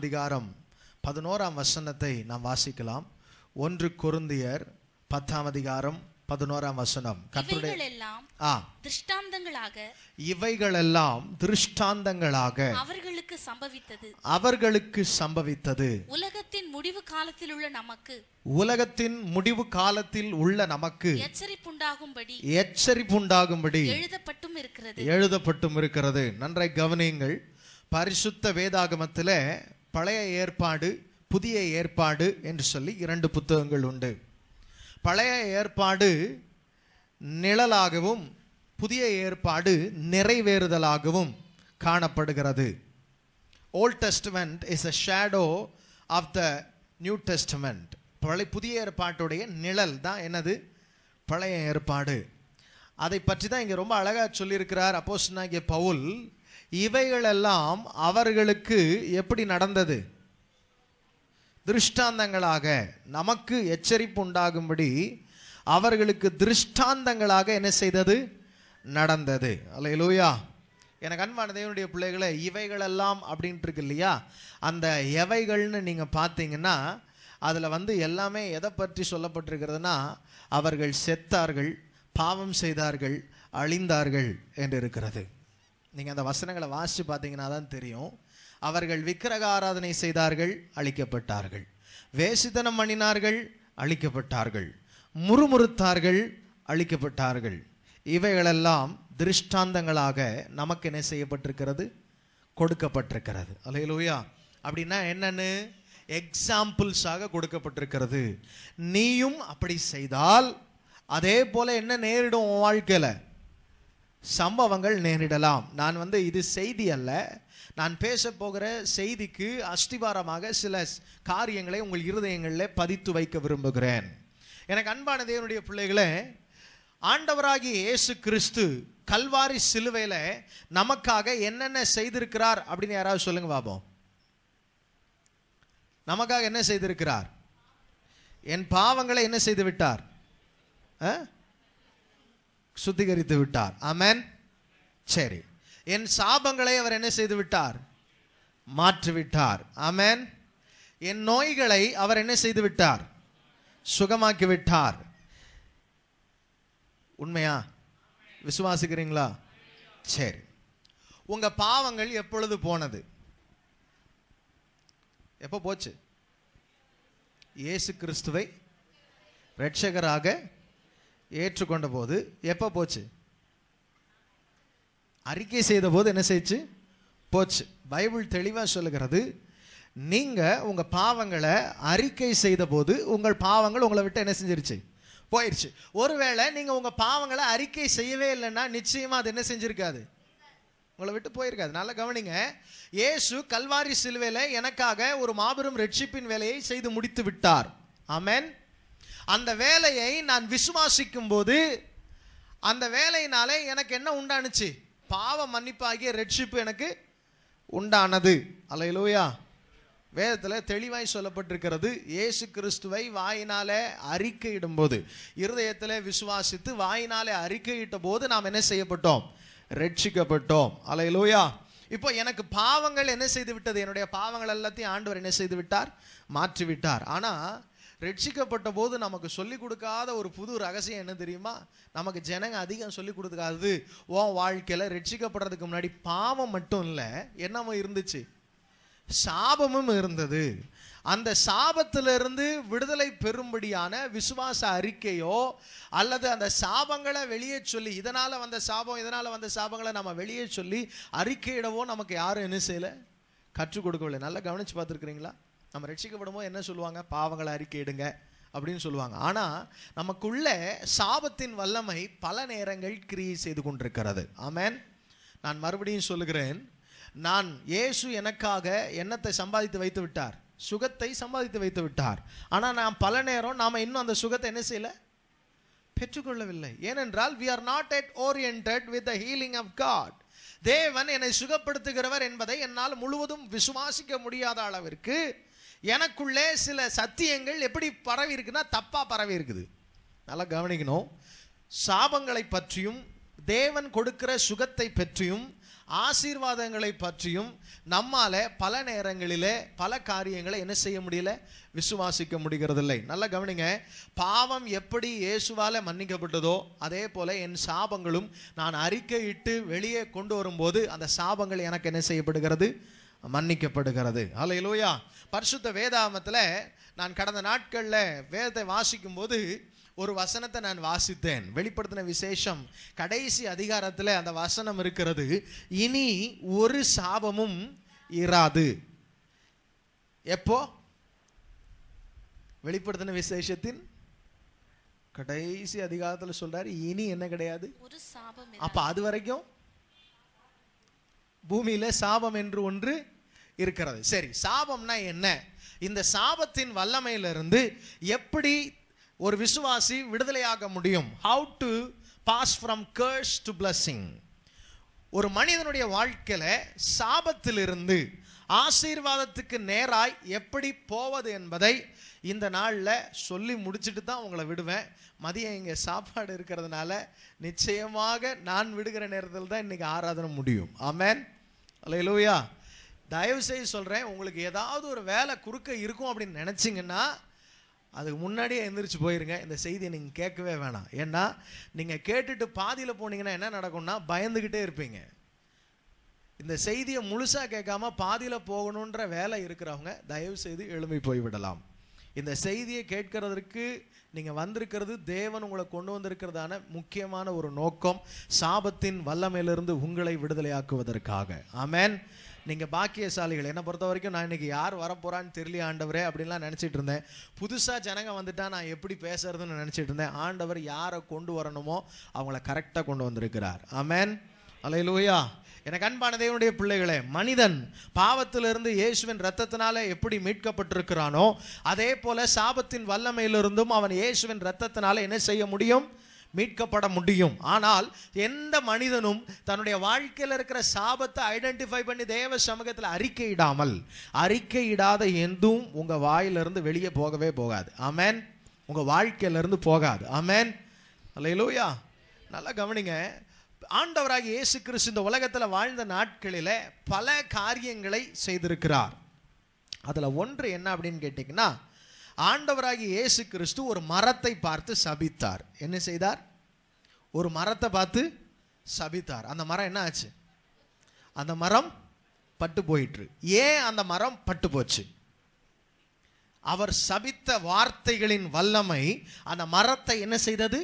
அதிகாரம் பதினோராம் வசனத்தை நாம் வாசிக்கலாம் ஒன்று குருந்தியர் பத்தாம் அதிகாரம் பதினோராம் வசனம் கத்துடைய திருஷ்டாந்தங்களாக இவைகள் எல்லாம் திருஷ்டாந்தங்களாக அவர்களுக்கு சம்பவித்தது அவர்களுக்கு சம்பவித்தது உலகத்தின் முடிவு காலத்தில் உள்ள நமக்கு உலகத்தின் முடிவு காலத்தில் உள்ள நமக்கு எச்சரிப்புண்டாகும்படி எச்சரிப்புண்டாகும்படி எழுதப்பட்டும் இருக்கிறது எழுதப்பட்டும் இருக்கிறது நன்றாய் கவனியுங்கள் பரிசுத்த வேதாகமத்தில் பழைய ஏற்பாடு புதிய ஏற்பாடு என்று சொல்லி இரண்டு புத்தகங்கள் உண்டு பழைய ஏற்பாடு நிழலாகவும் புதிய ஏற்பாடு நிறைவேறுதலாகவும் காணப்படுகிறது old testament is a shadow of the new testament பழைய புதிய ஏற்பாட்டுடைய நிழல் தான் என்னது பழைய ஏற்பாடு அதை பற்றி தான் இங்கே ரொம்ப அழகாக சொல்லியிருக்கிறார் அப்போஸ் இங்கே பவுல் இவைகளெல்லாம் அவர்களுக்கு எப்படி நடந்தது திருஷ்டாந்தங்களாக நமக்கு எச்சரிப்பு உண்டாகும்படி அவர்களுக்கு திருஷ்டாந்தங்களாக என்ன செய்தது நடந்தது அல்ல லூயா எனக்கு அன்பான தேவனுடைய பிள்ளைகளை இவைகளெல்லாம் அப்படின்ட்டு இருக்கு இல்லையா அந்த எவைகள்னு நீங்கள் பார்த்தீங்கன்னா அதில் வந்து எல்லாமே எதை பற்றி சொல்லப்பட்டிருக்கிறதுனா அவர்கள் செத்தார்கள் பாவம் செய்தார்கள் அழிந்தார்கள் என்று இருக்கிறது நீங்கள் அந்த வசனங்களை வாசித்து பார்த்தீங்கன்னா தான் தெரியும் அவர்கள் விக்கிரக ஆராதனை செய்தார்கள் அழிக்கப்பட்டார்கள் வேசித்தனம் பண்ணினார்கள் அழிக்கப்பட்டார்கள் முறுமுறுத்தார்கள் அழிக்கப்பட்டார்கள் இவைகளெல்லாம் திருஷ்டாந்தங்களாக நமக்கு என்ன செய்யப்பட்டிருக்கிறது கொடுக்கப்பட்டிருக்கிறது லூயா அப்படின்னா என்னன்னு எக்ஸாம்பிள்ஸாக கொடுக்கப்பட்டிருக்கிறது நீயும் அப்படி செய்தால் அதே போல் என்ன நேரிடும் உன் வாழ்க்கையில் சம்பவங்கள் நேரிடலாம் நான் வந்து இது செய்தி அல்ல நான் பேச போகிற செய்திக்கு அஸ்திவாரமாக சில காரியங்களை உங்கள் இருதயங்களில் பதித்து வைக்க விரும்புகிறேன் எனக்கு அன்பான தேவனுடைய பிள்ளைகளே ஆண்டவராகிய இயேசு கிறிஸ்து கல்வாரி சிலுவையில் நமக்காக என்னென்ன செய்திருக்கிறார் அப்படின்னு யாராவது சொல்லுங்க பாபோம் நமக்காக என்ன செய்திருக்கிறார் என் பாவங்களை என்ன செய்து விட்டார் ஆ சுத்திகரித்து விட்டார் ஆமேன் சரி என் சாபங்களை அவர் என்ன செய்து விட்டார் மாற்றிவிட்டார் ஆமேன் என் நோய்களை அவர் என்ன செய்து விட்டார் சுகமாக்கி விட்டார் உண்மையா விசுவாசிக்கிறீங்களா சரி உங்க பாவங்கள் எப்பொழுது போனது எப்போ போச்சு இயேசு கிறிஸ்துவை ரட்சகராக ஏற்றுக்கொண்ட போது எப்போ போச்சு அறிக்கை செய்த போது என்ன செய்ச்சு போச்சு பைபிள் தெளிவாக சொல்லுகிறது நீங்கள் உங்கள் பாவங்களை அறிக்கை செய்த போது உங்கள் பாவங்கள் உங்களை விட்டு என்ன செஞ்சிருச்சு போயிடுச்சு ஒருவேளை நீங்கள் உங்கள் பாவங்களை அறிக்கை செய்யவே இல்லைன்னா நிச்சயமாக அது என்ன செஞ்சுருக்காது உங்களை விட்டு போயிருக்காது நல்லா கவனிங்க ஏசு கல்வாரி சிலுவையில் எனக்காக ஒரு மாபெரும் ரட்சிப்பின் வேலையை செய்து முடித்து விட்டார் அமேன் அந்த வேலையை நான் விசுவாசிக்கும் போது அந்த வேலையினாலே எனக்கு என்ன உண்டானுச்சு பாவ மன்னிப்பாகிய ரெட்ஷிப்பு எனக்கு உண்டானது அலையிலோயா வேதத்தில் தெளிவாய் சொல்லப்பட்டிருக்கிறது இயேசு கிறிஸ்துவை வாயினாலே அறிக்கையிடும் போது இருதயத்தில் விசுவாசித்து வாயினாலே அறிக்கையிட்ட போது நாம் என்ன செய்யப்பட்டோம் ரட்சிக்கப்பட்டோம் அலையிலோயா இப்போ எனக்கு பாவங்கள் என்ன செய்து விட்டது என்னுடைய பாவங்கள் எல்லாத்தையும் ஆண்டவர் என்ன செய்து விட்டார் மாற்றி விட்டார் ஆனால் ரட்சிக்கப்பட்ட போது நமக்கு சொல்லிக் கொடுக்காத ஒரு புது ரகசியம் என்ன தெரியுமா நமக்கு ஜனங்க அதிகம் சொல்லிக் கொடுக்காது உன் வாழ்க்கையில் ரட்சிக்கப்படுறதுக்கு முன்னாடி பாவம் மட்டும் இல்லை என்னமோ இருந்துச்சு சாபமும் இருந்தது அந்த சாபத்திலிருந்து விடுதலை பெறும்படியான விசுவாச அறிக்கையோ அல்லது அந்த சாபங்களை வெளியே சொல்லி இதனால் வந்த சாபம் இதனால் வந்த சாபங்களை நம்ம வெளியே சொல்லி அறிக்கையிடவோ நமக்கு யாரும் என்ன செய்யலை கற்றுக் கொடுக்கவில்லை நல்லா கவனித்து பார்த்துருக்குறீங்களா நம்ம ரட்சிக்கப்படும் என்ன சொல்லுவாங்க பாவங்களை அறிக்கையிடுங்க அப்படின்னு சொல்லுவாங்க ஆனால் நமக்குள்ள சாபத்தின் வல்லமை பல நேரங்கள் கிரியை செய்து கொண்டிருக்கிறது ஆமேன் நான் மறுபடியும் சொல்லுகிறேன் நான் இயேசு எனக்காக எண்ணத்தை சம்பாதித்து வைத்து விட்டார் சுகத்தை சம்பாதித்து வைத்து விட்டார் ஆனால் நான் பல நேரம் நாம் இன்னும் அந்த சுகத்தை என்ன செய்யலை பெற்றுக்கொள்ளவில்லை ஏனென்றால் we are not yet oriented with the healing of God தேவன் என்னை சுகப்படுத்துகிறவர் என்பதை என்னால் முழுவதும் விசுவாசிக்க முடியாத அளவிற்கு எனக்குள்ளே சில சத்தியங்கள் எப்படி பரவி இருக்குன்னா தப்பாக பரவி இருக்குது நல்லா கவனிக்கணும் சாபங்களை பற்றியும் தேவன் கொடுக்கிற சுகத்தை பற்றியும் ஆசீர்வாதங்களை பற்றியும் நம்மால் பல நேரங்களில் பல காரியங்களை என்ன செய்ய முடியல விசுவாசிக்க முடிகிறதில்லை நல்லா கவனிங்க பாவம் எப்படி இயேசுவால் மன்னிக்கப்பட்டதோ அதே போல் என் சாபங்களும் நான் அறிக்கையிட்டு வெளியே கொண்டு வரும்போது அந்த சாபங்கள் எனக்கு என்ன செய்யப்படுகிறது மன்னிக்கப்படுகிறது அலையிலோயா பரிசுத்த வேதாமத்தில் நான் கடந்த நாட்களில் வேதத்தை வாசிக்கும் போது ஒரு வசனத்தை நான் வாசித்தேன் வெளிப்படுத்தின விசேஷம் கடைசி அதிகாரத்தில் அந்த வசனம் இருக்கிறது இனி ஒரு சாபமும் இராது எப்போ வெளிப்படுத்தின விசேஷத்தின் கடைசி அதிகாரத்தில் சொல்றாரு இனி என்ன கிடையாது அப்ப அது வரைக்கும் பூமியில் சாபம் என்று ஒன்று இருக்கிறது சரி சாபம்னா என்ன இந்த சாபத்தின் வல்லமையிலிருந்து எப்படி ஒரு விசுவாசி விடுதலையாக முடியும் how to pass from curse to blessing ஒரு மனிதனுடைய வாழ்க்கையில் சாபத்திலிருந்து ஆசீர்வாதத்துக்கு நேராய் எப்படி போவது என்பதை இந்த நாளில் சொல்லி முடிச்சுட்டு தான் உங்களை விடுவேன் மதியம் இங்கே சாப்பாடு இருக்கிறதுனால நிச்சயமாக நான் விடுகிற நேரத்தில் தான் இன்றைக்கி ஆராதனை முடியும் ஆமேன் அல்ல லூயா தயவு செய்து சொல்கிறேன் உங்களுக்கு ஏதாவது ஒரு வேலை குறுக்க இருக்கும் அப்படின்னு நினச்சிங்கன்னா அதுக்கு முன்னாடியே எந்திரிச்சு போயிருங்க இந்த செய்தியை நீங்கள் கேட்கவே வேணாம் ஏன்னா நீங்கள் கேட்டுட்டு பாதியில் போனீங்கன்னா என்ன நடக்கும்னா பயந்துக்கிட்டே இருப்பீங்க இந்த செய்தியை முழுசாக கேட்காம பாதியில் போகணுன்ற வேலை இருக்கிறவங்க தயவு செய்து எழும்பி போய்விடலாம் இந்த செய்தியை கேட்கறதற்கு நீங்கள் வந்திருக்கிறது தேவன் உங்களை கொண்டு வந்திருக்கிறதான முக்கியமான ஒரு நோக்கம் சாபத்தின் வல்லமையிலிருந்து உங்களை விடுதலையாக்குவதற்காக ஆமேன் நீங்கள் பாக்கியசாலிகள் என்னை பொறுத்த வரைக்கும் நான் இன்னைக்கு யார் வரப்போகிறான்னு தெரியல ஆண்டவரே அப்படின்லாம் நினச்சிட்டு இருந்தேன் புதுசாக ஜனங்க வந்துட்டா நான் எப்படி பேசுறதுன்னு நினச்சிட்டு இருந்தேன் ஆண்டவர் யாரை கொண்டு வரணுமோ அவங்கள கரெக்டாக கொண்டு வந்திருக்கிறார் ஆமேன் அலையிலூயா எனக்கு அன்பான தேவனுடைய பிள்ளைகளே மனிதன் பாவத்திலிருந்து இயேசுவின் ரத்தத்தினால எப்படி மீட்கப்பட்டிருக்கிறானோ அதே போல சாபத்தின் வல்லமையிலிருந்தும் அவன் இயேசுவின் ரத்தத்தினால என்ன செய்ய முடியும் மீட்கப்பட முடியும் ஆனால் எந்த மனிதனும் தன்னுடைய வாழ்க்கையில் இருக்கிற சாபத்தை ஐடென்டிஃபை பண்ணி தேவ சமூகத்தில் அறிக்கையிடாமல் அறிக்கையிடாத எந்தும் உங்கள் வாயிலிருந்து வெளியே போகவே போகாது ஆமேன் உங்கள் வாழ்க்கையிலிருந்து போகாது ஆமேன் அல்லையிலோயா நல்லா கவனிங்க ஆண்டவராக இயேசு கிறிஸ்து இந்த உலகத்தில் வாழ்ந்த நாட்களில் பல காரியங்களை செய்திருக்கிறார் அதில் ஒன்று என்ன அப்படின்னு கேட்டிங்கன்னா ஆண்டவராகி இயேசு கிறிஸ்து ஒரு மரத்தை பார்த்து சபித்தார் என்ன செய்தார் ஒரு மரத்தை பார்த்து சபித்தார் அந்த மரம் என்ன ஆச்சு அந்த மரம் பட்டு போயிட்டு ஏன் அந்த மரம் பட்டு போச்சு அவர் சபித்த வார்த்தைகளின் வல்லமை அந்த மரத்தை என்ன செய்தது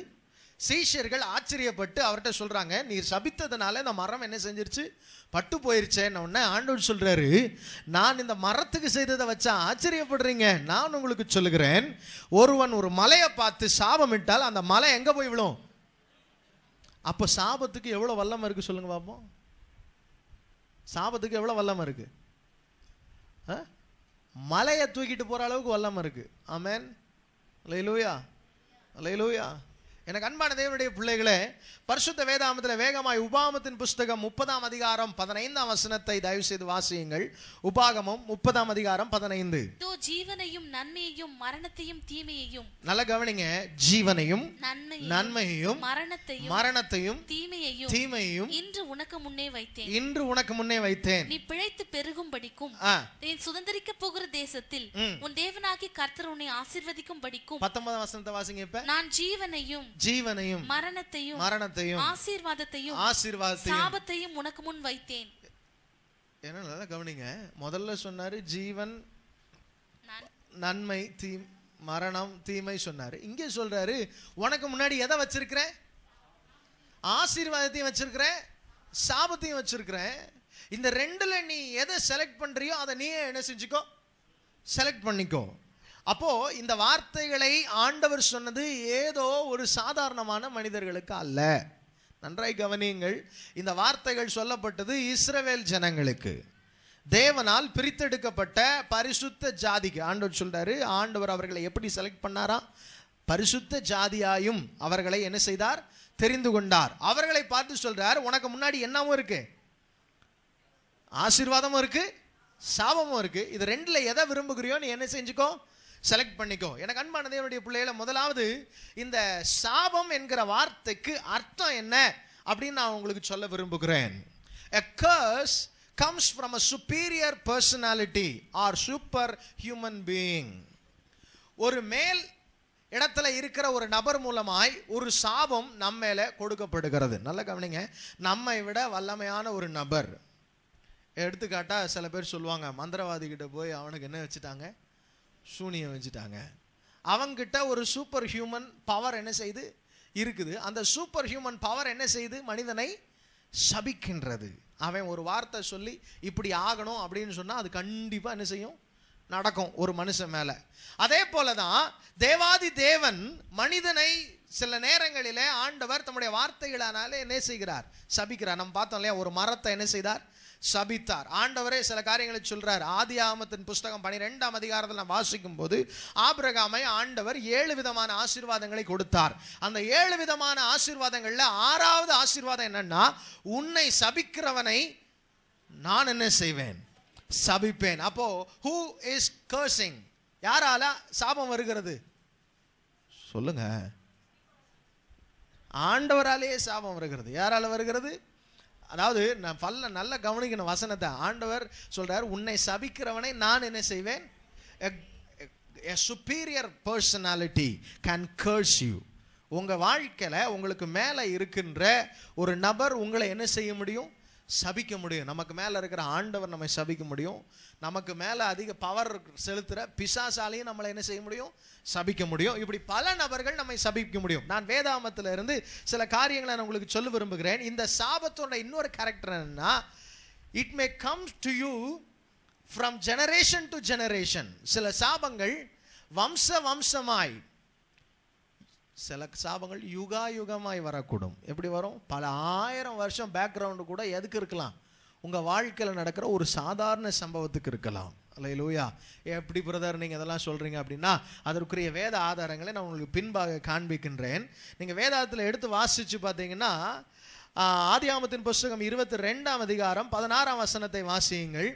சீஷியர்கள் ஆச்சரியப்பட்டு அவர்கிட்ட சொல்கிறாங்க நீர் சபித்ததுனால இந்த மரம் என்ன செஞ்சிருச்சு பட்டு போயிருச்சேன் உடனே ஆண்டவர் சொல்கிறாரு நான் இந்த மரத்துக்கு செய்ததை வச்சா ஆச்சரியப்படுறீங்க நான் உங்களுக்கு சொல்லுகிறேன் ஒருவன் ஒரு மலையை பார்த்து சாபமிட்டால் அந்த மலை எங்கே போய் விழும் அப்போ சாபத்துக்கு எவ்வளோ வல்லம் இருக்குது சொல்லுங்க பார்ப்போம் சாபத்துக்கு எவ்வளோ வல்லம் இருக்குது மலையை தூக்கிட்டு போகிற அளவுக்கு வல்லம் இருக்குது ஆமேன் லைலூயா லைலூயா எனக்கு அன்பான தேவனுடைய பிள்ளைகளை பரிசுத்த வேதாமத்தில் வேகமாய் உபாமத்தின் புஸ்தகம் முப்பதாம் அதிகாரம் பதினைந்தாம் வசனத்தை தயவு செய்து வாசியுங்கள் உபாகமம் முப்பதாம் அதிகாரம் பதினைந்து ஜீவனையும் நன்மையையும் மரணத்தையும் தீமையையும் நல்ல கவனிங்க ஜீவனையும் நன்மையையும் மரணத்தையும் மரணத்தையும் தீமையையும் தீமையையும் இன்று உனக்கு முன்னே வைத்தேன் இன்று உனக்கு முன்னே வைத்தேன் நீ பிழைத்து பெருகும் படிக்கும் நீ சுதந்திரிக்க போகிற தேசத்தில் உன் தேவனாகி கர்த்தர் உன்னை ஆசிர்வதிக்கும் படிக்கும் பத்தொன்பதாம் வசனத்தை வாசிங்க இப்ப நான் ஜீவனையும் ஜீவனையும் மரணத்தையும் மரணத்தையும் ஆசீர்வாதத்தையும் ஆசீர்வாதத்தையும் ஆசீர்வாதத்தையும் சாபத்தையும் உனக்கு முன் வைத்தேன் என்ன நல்லா கவனிங்க முதல்ல சொன்னாரு ஜீவன் நன்மை தீ மரணம் தீமை சொன்னாரு இங்கே சொல்றாரு உனக்கு முன்னாடி எதை வச்சிருக்கிறேன் ஆசீர்வாதத்தையும் வச்சிருக்கிறேன் சாபத்தையும் வச்சிருக்கிறேன் இந்த ரெண்டுல நீ எதை செலக்ட் பண்றியோ அதை நீயே என்ன செஞ்சுக்கோ செலக்ட் பண்ணிக்கோ அப்போ இந்த வார்த்தைகளை ஆண்டவர் சொன்னது ஏதோ ஒரு சாதாரணமான மனிதர்களுக்கு அல்ல நன்றாய் கவனியுங்கள் இந்த வார்த்தைகள் சொல்லப்பட்டது இஸ்ரவேல் ஜனங்களுக்கு தேவனால் பிரித்தெடுக்கப்பட்ட பரிசுத்த ஜாதிக்கு ஆண்டவர் சொல்றாரு ஆண்டவர் அவர்களை எப்படி செலக்ட் பண்ணாரா பரிசுத்த ஜாதியாயும் அவர்களை என்ன செய்தார் தெரிந்து கொண்டார் அவர்களை பார்த்து சொல்றார் உனக்கு முன்னாடி என்னவும் இருக்கு ஆசீர்வாதமும் இருக்கு சாபமும் இருக்கு இது ரெண்டுல எதை விரும்புகிறியோ நீ என்ன செஞ்சுக்கோ செலக்ட் பண்ணிக்கோ எனக்கு அன்பான தேவனுடைய பிள்ளைகள முதலாவது இந்த சாபம் என்கிற வார்த்தைக்கு அர்த்தம் என்ன அப்படின்னு நான் உங்களுக்கு சொல்ல விரும்புகிறேன் a curse comes from a superior personality or super human being ஒரு மேல் இடத்துல இருக்கிற ஒரு நபர் மூலமாய் ஒரு சாபம் நம்ம மேலே கொடுக்கப்படுகிறது நல்ல கவனிங்க நம்மை விட வல்லமையான ஒரு நபர் எடுத்துக்காட்டா சில பேர் சொல்லுவாங்க மந்திரவாதி கிட்ட போய் அவனுக்கு என்ன வச்சுட்டாங்க சூனியம் வச்சுட்டாங்க அவங்கிட்ட ஒரு சூப்பர் ஹியூமன் பவர் என்ன செய்து இருக்குது அந்த சூப்பர் ஹியூமன் பவர் என்ன செய்து மனிதனை சபிக்கின்றது அவன் ஒரு வார்த்தை சொல்லி இப்படி ஆகணும் அப்படின்னு சொன்னால் அது கண்டிப்பாக என்ன செய்யும் நடக்கும் ஒரு மனுஷன் மேலே அதே போல தான் தேவாதி தேவன் மனிதனை சில நேரங்களிலே ஆண்டவர் தம்முடைய வார்த்தைகளானாலே என்ன செய்கிறார் சபிக்கிறார் நம்ம பார்த்தோம் இல்லையா ஒரு மரத்தை என்ன செய்தார் சபித்தார் ஆண்டவரே சில காரியங்களை சொல்றார் ஆதி ஆமத்தின் புஸ்தகம் பனிரெண்டாம் அதிகாரத்தில் நான் வாசிக்கும் போது ஆபிரகாமை ஆண்டவர் ஏழு விதமான ஆசீர்வாதங்களை கொடுத்தார் அந்த ஏழு விதமான ஆசீர்வாதங்களில் ஆறாவது ஆசீர்வாதம் என்னன்னா உன்னை சபிக்கிறவனை நான் என்ன செய்வேன் சபிப்பேன் அப்போ ஹூ இஸ் கர்சிங் யாரால சாபம் வருகிறது சொல்லுங்க ஆண்டவராலேயே சாபம் வருகிறது யாரால வருகிறது அதாவது நான் பல்ல நல்ல கவனிக்கணும் வசனத்தை ஆண்டவர் சொல்றார் உன்னை சபிக்கிறவனை நான் என்ன செய்வேன் superior personality can curse you உங்கள் வாழ்க்கையில் உங்களுக்கு மேலே இருக்கின்ற ஒரு நபர் உங்களை என்ன செய்ய முடியும் சபிக்க முடியும் நமக்கு மேலே இருக்கிற ஆண்டவர் நம்மை சபிக்க முடியும் நமக்கு மேலே அதிக பவர் செலுத்துகிற பிசாசாலையும் நம்மளை என்ன செய்ய முடியும் சபிக்க முடியும் இப்படி பல நபர்கள் நம்மை சபிக்க முடியும் நான் வேதாமத்தில் இருந்து சில காரியங்களை நான் உங்களுக்கு சொல்ல விரும்புகிறேன் இந்த சாபத்தோட இன்னொரு கேரக்டர் என்னன்னா it may comes to you from generation to generation சில சாபங்கள் வம்ச வம்சமாய் சில சாபங்கள் யுகா யுகமாய் வரக்கூடும் எப்படி வரும் பல ஆயிரம் வருஷம் பேக்ரவுண்டு கூட எதுக்கு இருக்கலாம் உங்கள் வாழ்க்கையில் நடக்கிற ஒரு சாதாரண சம்பவத்துக்கு இருக்கலாம் அல்ல லூயா எப்படி பிரதர் நீங்கள் இதெல்லாம் சொல்கிறீங்க அப்படின்னா அதற்குரிய வேத ஆதாரங்களை நான் உங்களுக்கு பின்பாக காண்பிக்கின்றேன் நீங்கள் வேதாத்தில் எடுத்து வாசித்து பார்த்தீங்கன்னா ஆதி ஆமத்தின் புஸ்தகம் இருபத்தி ரெண்டாம் அதிகாரம் பதினாறாம் வசனத்தை வாசியுங்கள்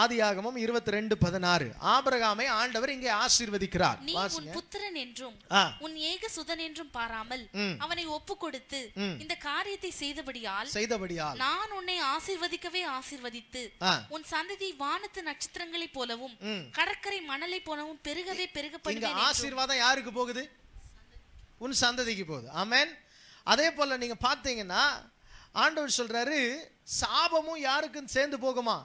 ஆதியாகமம் இருபத்தி ரெண்டு பதினாறு ஆபரகாமை ஆண்டவர் இங்கே ஆசீர்வதிக்கிறார் நீ உன் புத்திரன் என்றும் உன் ஏக சுதன் என்றும் பாராமல் அவனை ஒப்பு கொடுத்து இந்த காரியத்தை செய்தபடியால் செய்தபடியால் நான் உன்னை ஆசீர்வதிக்கவே ஆசீர்வதித்து உன் சந்ததி வானத்து நட்சத்திரங்களை போலவும் கடற்கரை மணலை போலவும் பெருகவே பெருகப்படுவேன் ஆசீர்வாதம் யாருக்கு போகுது உன் சந்ததிக்கு போகுது ஆமேன் அதே போல நீங்க பாத்தீங்கன்னா ஆண்டவர் சொல்றாரு சாபமும் யாருக்கும் சேர்ந்து போகுமா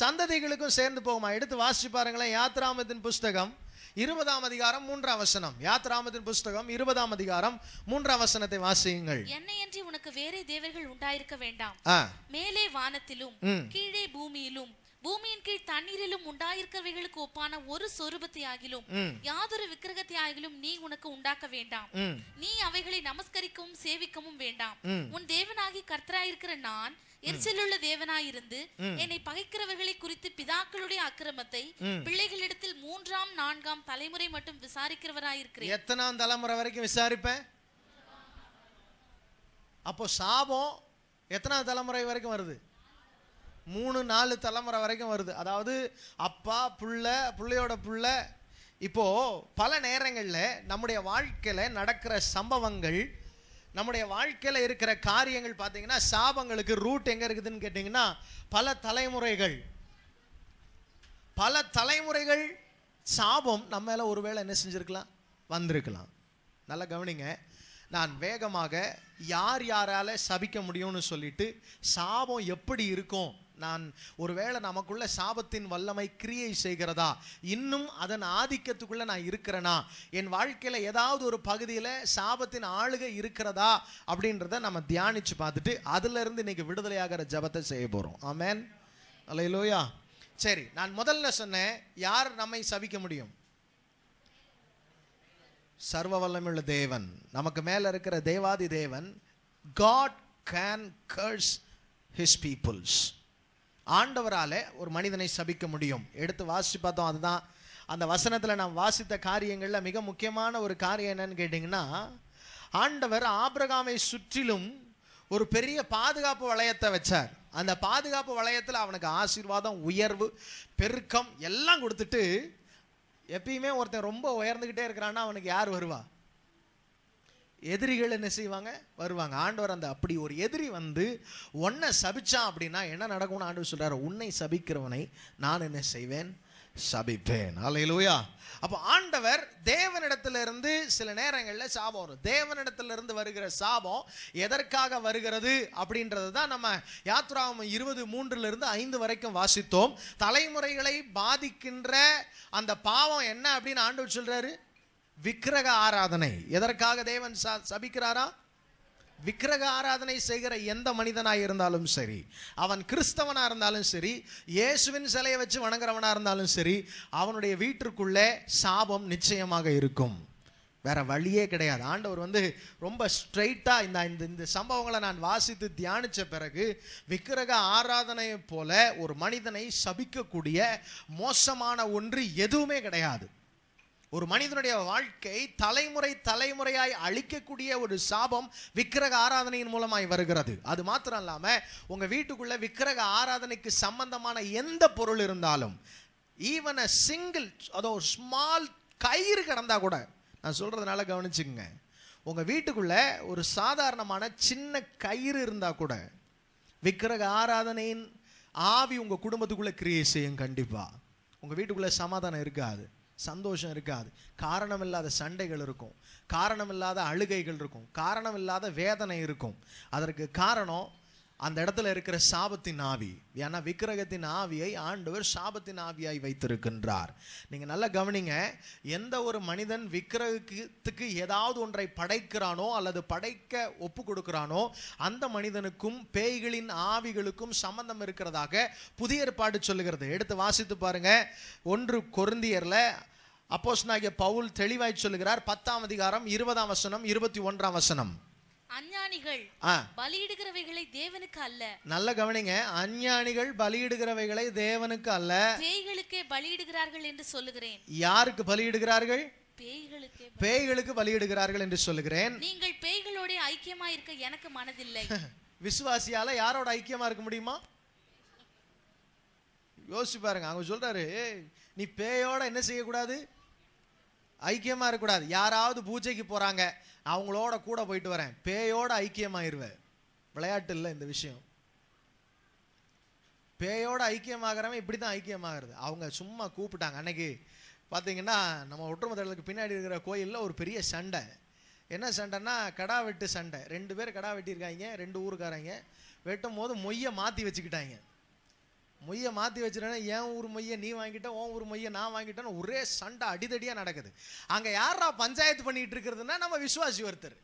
சந்ததிகளுக்கும் சேர்ந்து போகுமா எடுத்து வாசிச்சு பாருங்களேன் யாத்ராமத்தின் புஸ்தகம் இருபதாம் அதிகாரம் மூன்றாம் வசனம் யாத்ராமத்தின் புஸ்தகம் இருபதாம் அதிகாரம் மூன்றாம் வசனத்தை வாசியுங்கள் என்னை என்று உனக்கு வேறே தேவர்கள் உண்டாயிருக்க வேண்டாம் மேலே வானத்திலும் கீழே பூமியிலும் பூமியின் கீழ் தண்ணீரிலும் உண்டாயிருக்கவைகளுக்கு ஒப்பான ஒரு சொரூபத்தை ஆகிலும் யாதொரு விக்கிரகத்தை ஆகிலும் நீ உனக்கு உண்டாக்க வேண்டாம் நீ அவைகளை நமஸ்கரிக்கவும் சேவிக்கவும் வேண்டாம் உன் தேவனாகி கர்த்தராயிருக்கிற நான் எரிச்சலுள்ள தேவனாயிருந்து என்னை பகைக்கிறவர்களை குறித்து பிதாக்களுடைய அக்கிரமத்தை பிள்ளைகளிடத்தில் மூன்றாம் நான்காம் தலைமுறை மட்டும் விசாரிக்கிறவராயிருக்கிறேன் எத்தனாம் தலைமுறை வரைக்கும் விசாரிப்பேன் அப்போ சாபம் எத்தனாவது தலைமுறை வரைக்கும் வருது மூணு நாலு தலைமுறை வரைக்கும் வருது அதாவது அப்பா புள்ள பிள்ளையோட புள்ள இப்போது பல நேரங்களில் நம்முடைய வாழ்க்கையில் நடக்கிற சம்பவங்கள் நம்முடைய வாழ்க்கையில் இருக்கிற காரியங்கள் பார்த்தீங்கன்னா சாபங்களுக்கு ரூட் எங்கே இருக்குதுன்னு கேட்டிங்கன்னா பல தலைமுறைகள் பல தலைமுறைகள் சாபம் நம்ம மேலே ஒருவேளை என்ன செஞ்சுருக்கலாம் வந்திருக்கலாம் நல்லா கவனிங்க நான் வேகமாக யார் யாரால் சபிக்க முடியும்னு சொல்லிட்டு சாபம் எப்படி இருக்கும் நான் ஒருவேளை நமக்குள்ள சாபத்தின் வல்லமை கிரியை செய்கிறதா இன்னும் அதன் ஆதிக்கத்துக்குள்ள நான் இருக்கிறனா என் வாழ்க்கையில் ஏதாவது ஒரு பகுதியில் சாபத்தின் ஆளுகை இருக்கிறதா அப்படின்றத நம்ம தியானிச்சு பார்த்துட்டு இருந்து இன்னைக்கு விடுதலையாகிற ஜபத்தை செய்ய போகிறோம் ஆமேன் இல்லையா சரி நான் முதல்ல சொன்னேன் யார் நம்மை சவிக்க முடியும் சர்வ வல்லமுள்ள தேவன் நமக்கு மேலே இருக்கிற தேவாதி தேவன் God can curse his peoples ஆண்டவரால் ஒரு மனிதனை சபிக்க முடியும் எடுத்து வாசித்து பார்த்தோம் அதுதான் அந்த வசனத்தில் நாம் வாசித்த காரியங்களில் மிக முக்கியமான ஒரு காரியம் என்னன்னு கேட்டிங்கன்னா ஆண்டவர் ஆபிரகாமை சுற்றிலும் ஒரு பெரிய பாதுகாப்பு வளையத்தை வச்சார் அந்த பாதுகாப்பு வளையத்தில் அவனுக்கு ஆசீர்வாதம் உயர்வு பெருக்கம் எல்லாம் கொடுத்துட்டு எப்பயுமே ஒருத்தன் ரொம்ப உயர்ந்துக்கிட்டே இருக்கிறான்னா அவனுக்கு யார் வருவா எதிரிகள் என்ன செய்வாங்க வருவாங்க ஆண்டவர் அந்த அப்படி ஒரு எதிரி வந்து ஒன்றை சபிச்சான் அப்படின்னா என்ன நடக்கும்னு ஆண்டவர் சொல்கிறார் உன்னை சபிக்கிறவனை நான் என்ன செய்வேன் சபிப்பேன் அலையிலூயா அப்போ ஆண்டவர் தேவனிடத்திலிருந்து சில நேரங்களில் சாபம் வரும் தேவனிடத்திலிருந்து வருகிற சாபம் எதற்காக வருகிறது அப்படின்றது தான் நம்ம யாத்ராவும் இருபது இருந்து ஐந்து வரைக்கும் வாசித்தோம் தலைமுறைகளை பாதிக்கின்ற அந்த பாவம் என்ன அப்படின்னு ஆண்டவர் சொல்கிறாரு விக்கிரக ஆராதனை எதற்காக தேவன் சா சபிக்கிறாரா விக்கிரக ஆராதனை செய்கிற எந்த மனிதனாக இருந்தாலும் சரி அவன் கிறிஸ்தவனாக இருந்தாலும் சரி இயேசுவின் சிலையை வச்சு வணங்குறவனாக இருந்தாலும் சரி அவனுடைய வீட்டிற்குள்ளே சாபம் நிச்சயமாக இருக்கும் வேற வழியே கிடையாது ஆண்டவர் வந்து ரொம்ப ஸ்ட்ரைட்டாக இந்த இந்த இந்த சம்பவங்களை நான் வாசித்து தியானித்த பிறகு விக்கிரக ஆராதனையை போல ஒரு மனிதனை சபிக்கக்கூடிய மோசமான ஒன்று எதுவுமே கிடையாது ஒரு மனிதனுடைய வாழ்க்கை தலைமுறை தலைமுறையாய் அழிக்கக்கூடிய ஒரு சாபம் விக்கிரக ஆராதனையின் மூலமாய் வருகிறது அது மாத்திரம் இல்லாமல் உங்கள் வீட்டுக்குள்ள விக்கிரக ஆராதனைக்கு சம்பந்தமான எந்த பொருள் இருந்தாலும் ஈவன் அ சிங்கிள் அதோ ஸ்மால் கயிறு கிடந்தா கூட நான் சொல்கிறதுனால கவனிச்சுங்க உங்கள் வீட்டுக்குள்ள ஒரு சாதாரணமான சின்ன கயிறு இருந்தால் கூட விக்கிரக ஆராதனையின் ஆவி உங்கள் குடும்பத்துக்குள்ளே கிரியேட் செய்யும் கண்டிப்பாக உங்கள் வீட்டுக்குள்ளே சமாதானம் இருக்காது சந்தோஷம் இருக்காது காரணம் இல்லாத சண்டைகள் இருக்கும் காரணம் இல்லாத அழுகைகள் இருக்கும் காரணம் இல்லாத வேதனை இருக்கும் அதற்கு காரணம் அந்த இடத்துல இருக்கிற சாபத்தின் ஆவி ஏன்னா விக்கிரகத்தின் ஆவியை ஆண்டவர் சாபத்தின் ஆவியாய் வைத்திருக்கின்றார் நீங்கள் நல்லா கவனிங்க எந்த ஒரு மனிதன் விக்கிரகத்துக்கு ஏதாவது ஒன்றை படைக்கிறானோ அல்லது படைக்க ஒப்பு கொடுக்கிறானோ அந்த மனிதனுக்கும் பேய்களின் ஆவிகளுக்கும் சம்பந்தம் இருக்கிறதாக புதிய ஏற்பாடு சொல்லுகிறது எடுத்து வாசித்து பாருங்க ஒன்று கொருந்தியரில் அப்போஸ் நாகிய பவுல் தெளிவாய் சொல்லுகிறார் பத்தாம் அதிகாரம் இருபதாம் வசனம் இருபத்தி ஒன்றாம் வசனம் அஞ்ஞானிகள் தேவனுக்கு அல்ல நல்ல கவனிங்க அஞ்ஞானிகள் தேவனுக்கு அல்ல பேய்களுக்கே என்று சொல்லுகிறேன் யாருக்கு பலியிடுகிறார்கள் பேய்களுக்கு பேய்களுக்கு என்று சொல்லுகிறேன் நீங்கள் ஐக்கியமா இருக்க எனக்கு மனதில்லை விசுவாசியால யாரோட ஐக்கியமா இருக்க முடியுமா யோசிச்சு பாருங்க அவங்க சொல்றாரு நீ பேயோட என்ன செய்யக்கூடாது ஐக்கியமா இருக்கக்கூடாது யாராவது பூஜைக்கு போறாங்க அவங்களோட கூட போயிட்டு வரேன் பேயோட ஐக்கியமாயிருவேன் விளையாட்டு இல்லை இந்த விஷயம் பேயோட ஐக்கியமாகறவன் இப்படி தான் ஐக்கியமாகிறது அவங்க சும்மா கூப்பிட்டாங்க அன்னைக்கு பார்த்தீங்கன்னா நம்ம ஒற்றுமை தலைவருக்கு பின்னாடி இருக்கிற கோயிலில் ஒரு பெரிய சண்டை என்ன சண்டைன்னா கடா வெட்டு சண்டை ரெண்டு பேர் கடா வெட்டியிருக்காங்க ரெண்டு ஊருக்காரங்க வெட்டும் போது மொய்யை மாற்றி வச்சுக்கிட்டாங்க மொய்யை மாற்றி வச்சுட்டேன்னா என் ஊர் மொய்யை நீ வாங்கிட்ட உன் ஊர் மொய்யை நான் வாங்கிட்டேன்னு ஒரே சண்டை அடிதடியாக நடக்குது அங்கே யாரா பஞ்சாயத்து பண்ணிகிட்டு இருக்கிறதுனா நம்ம விஸ்வாசி ஒருத்தர்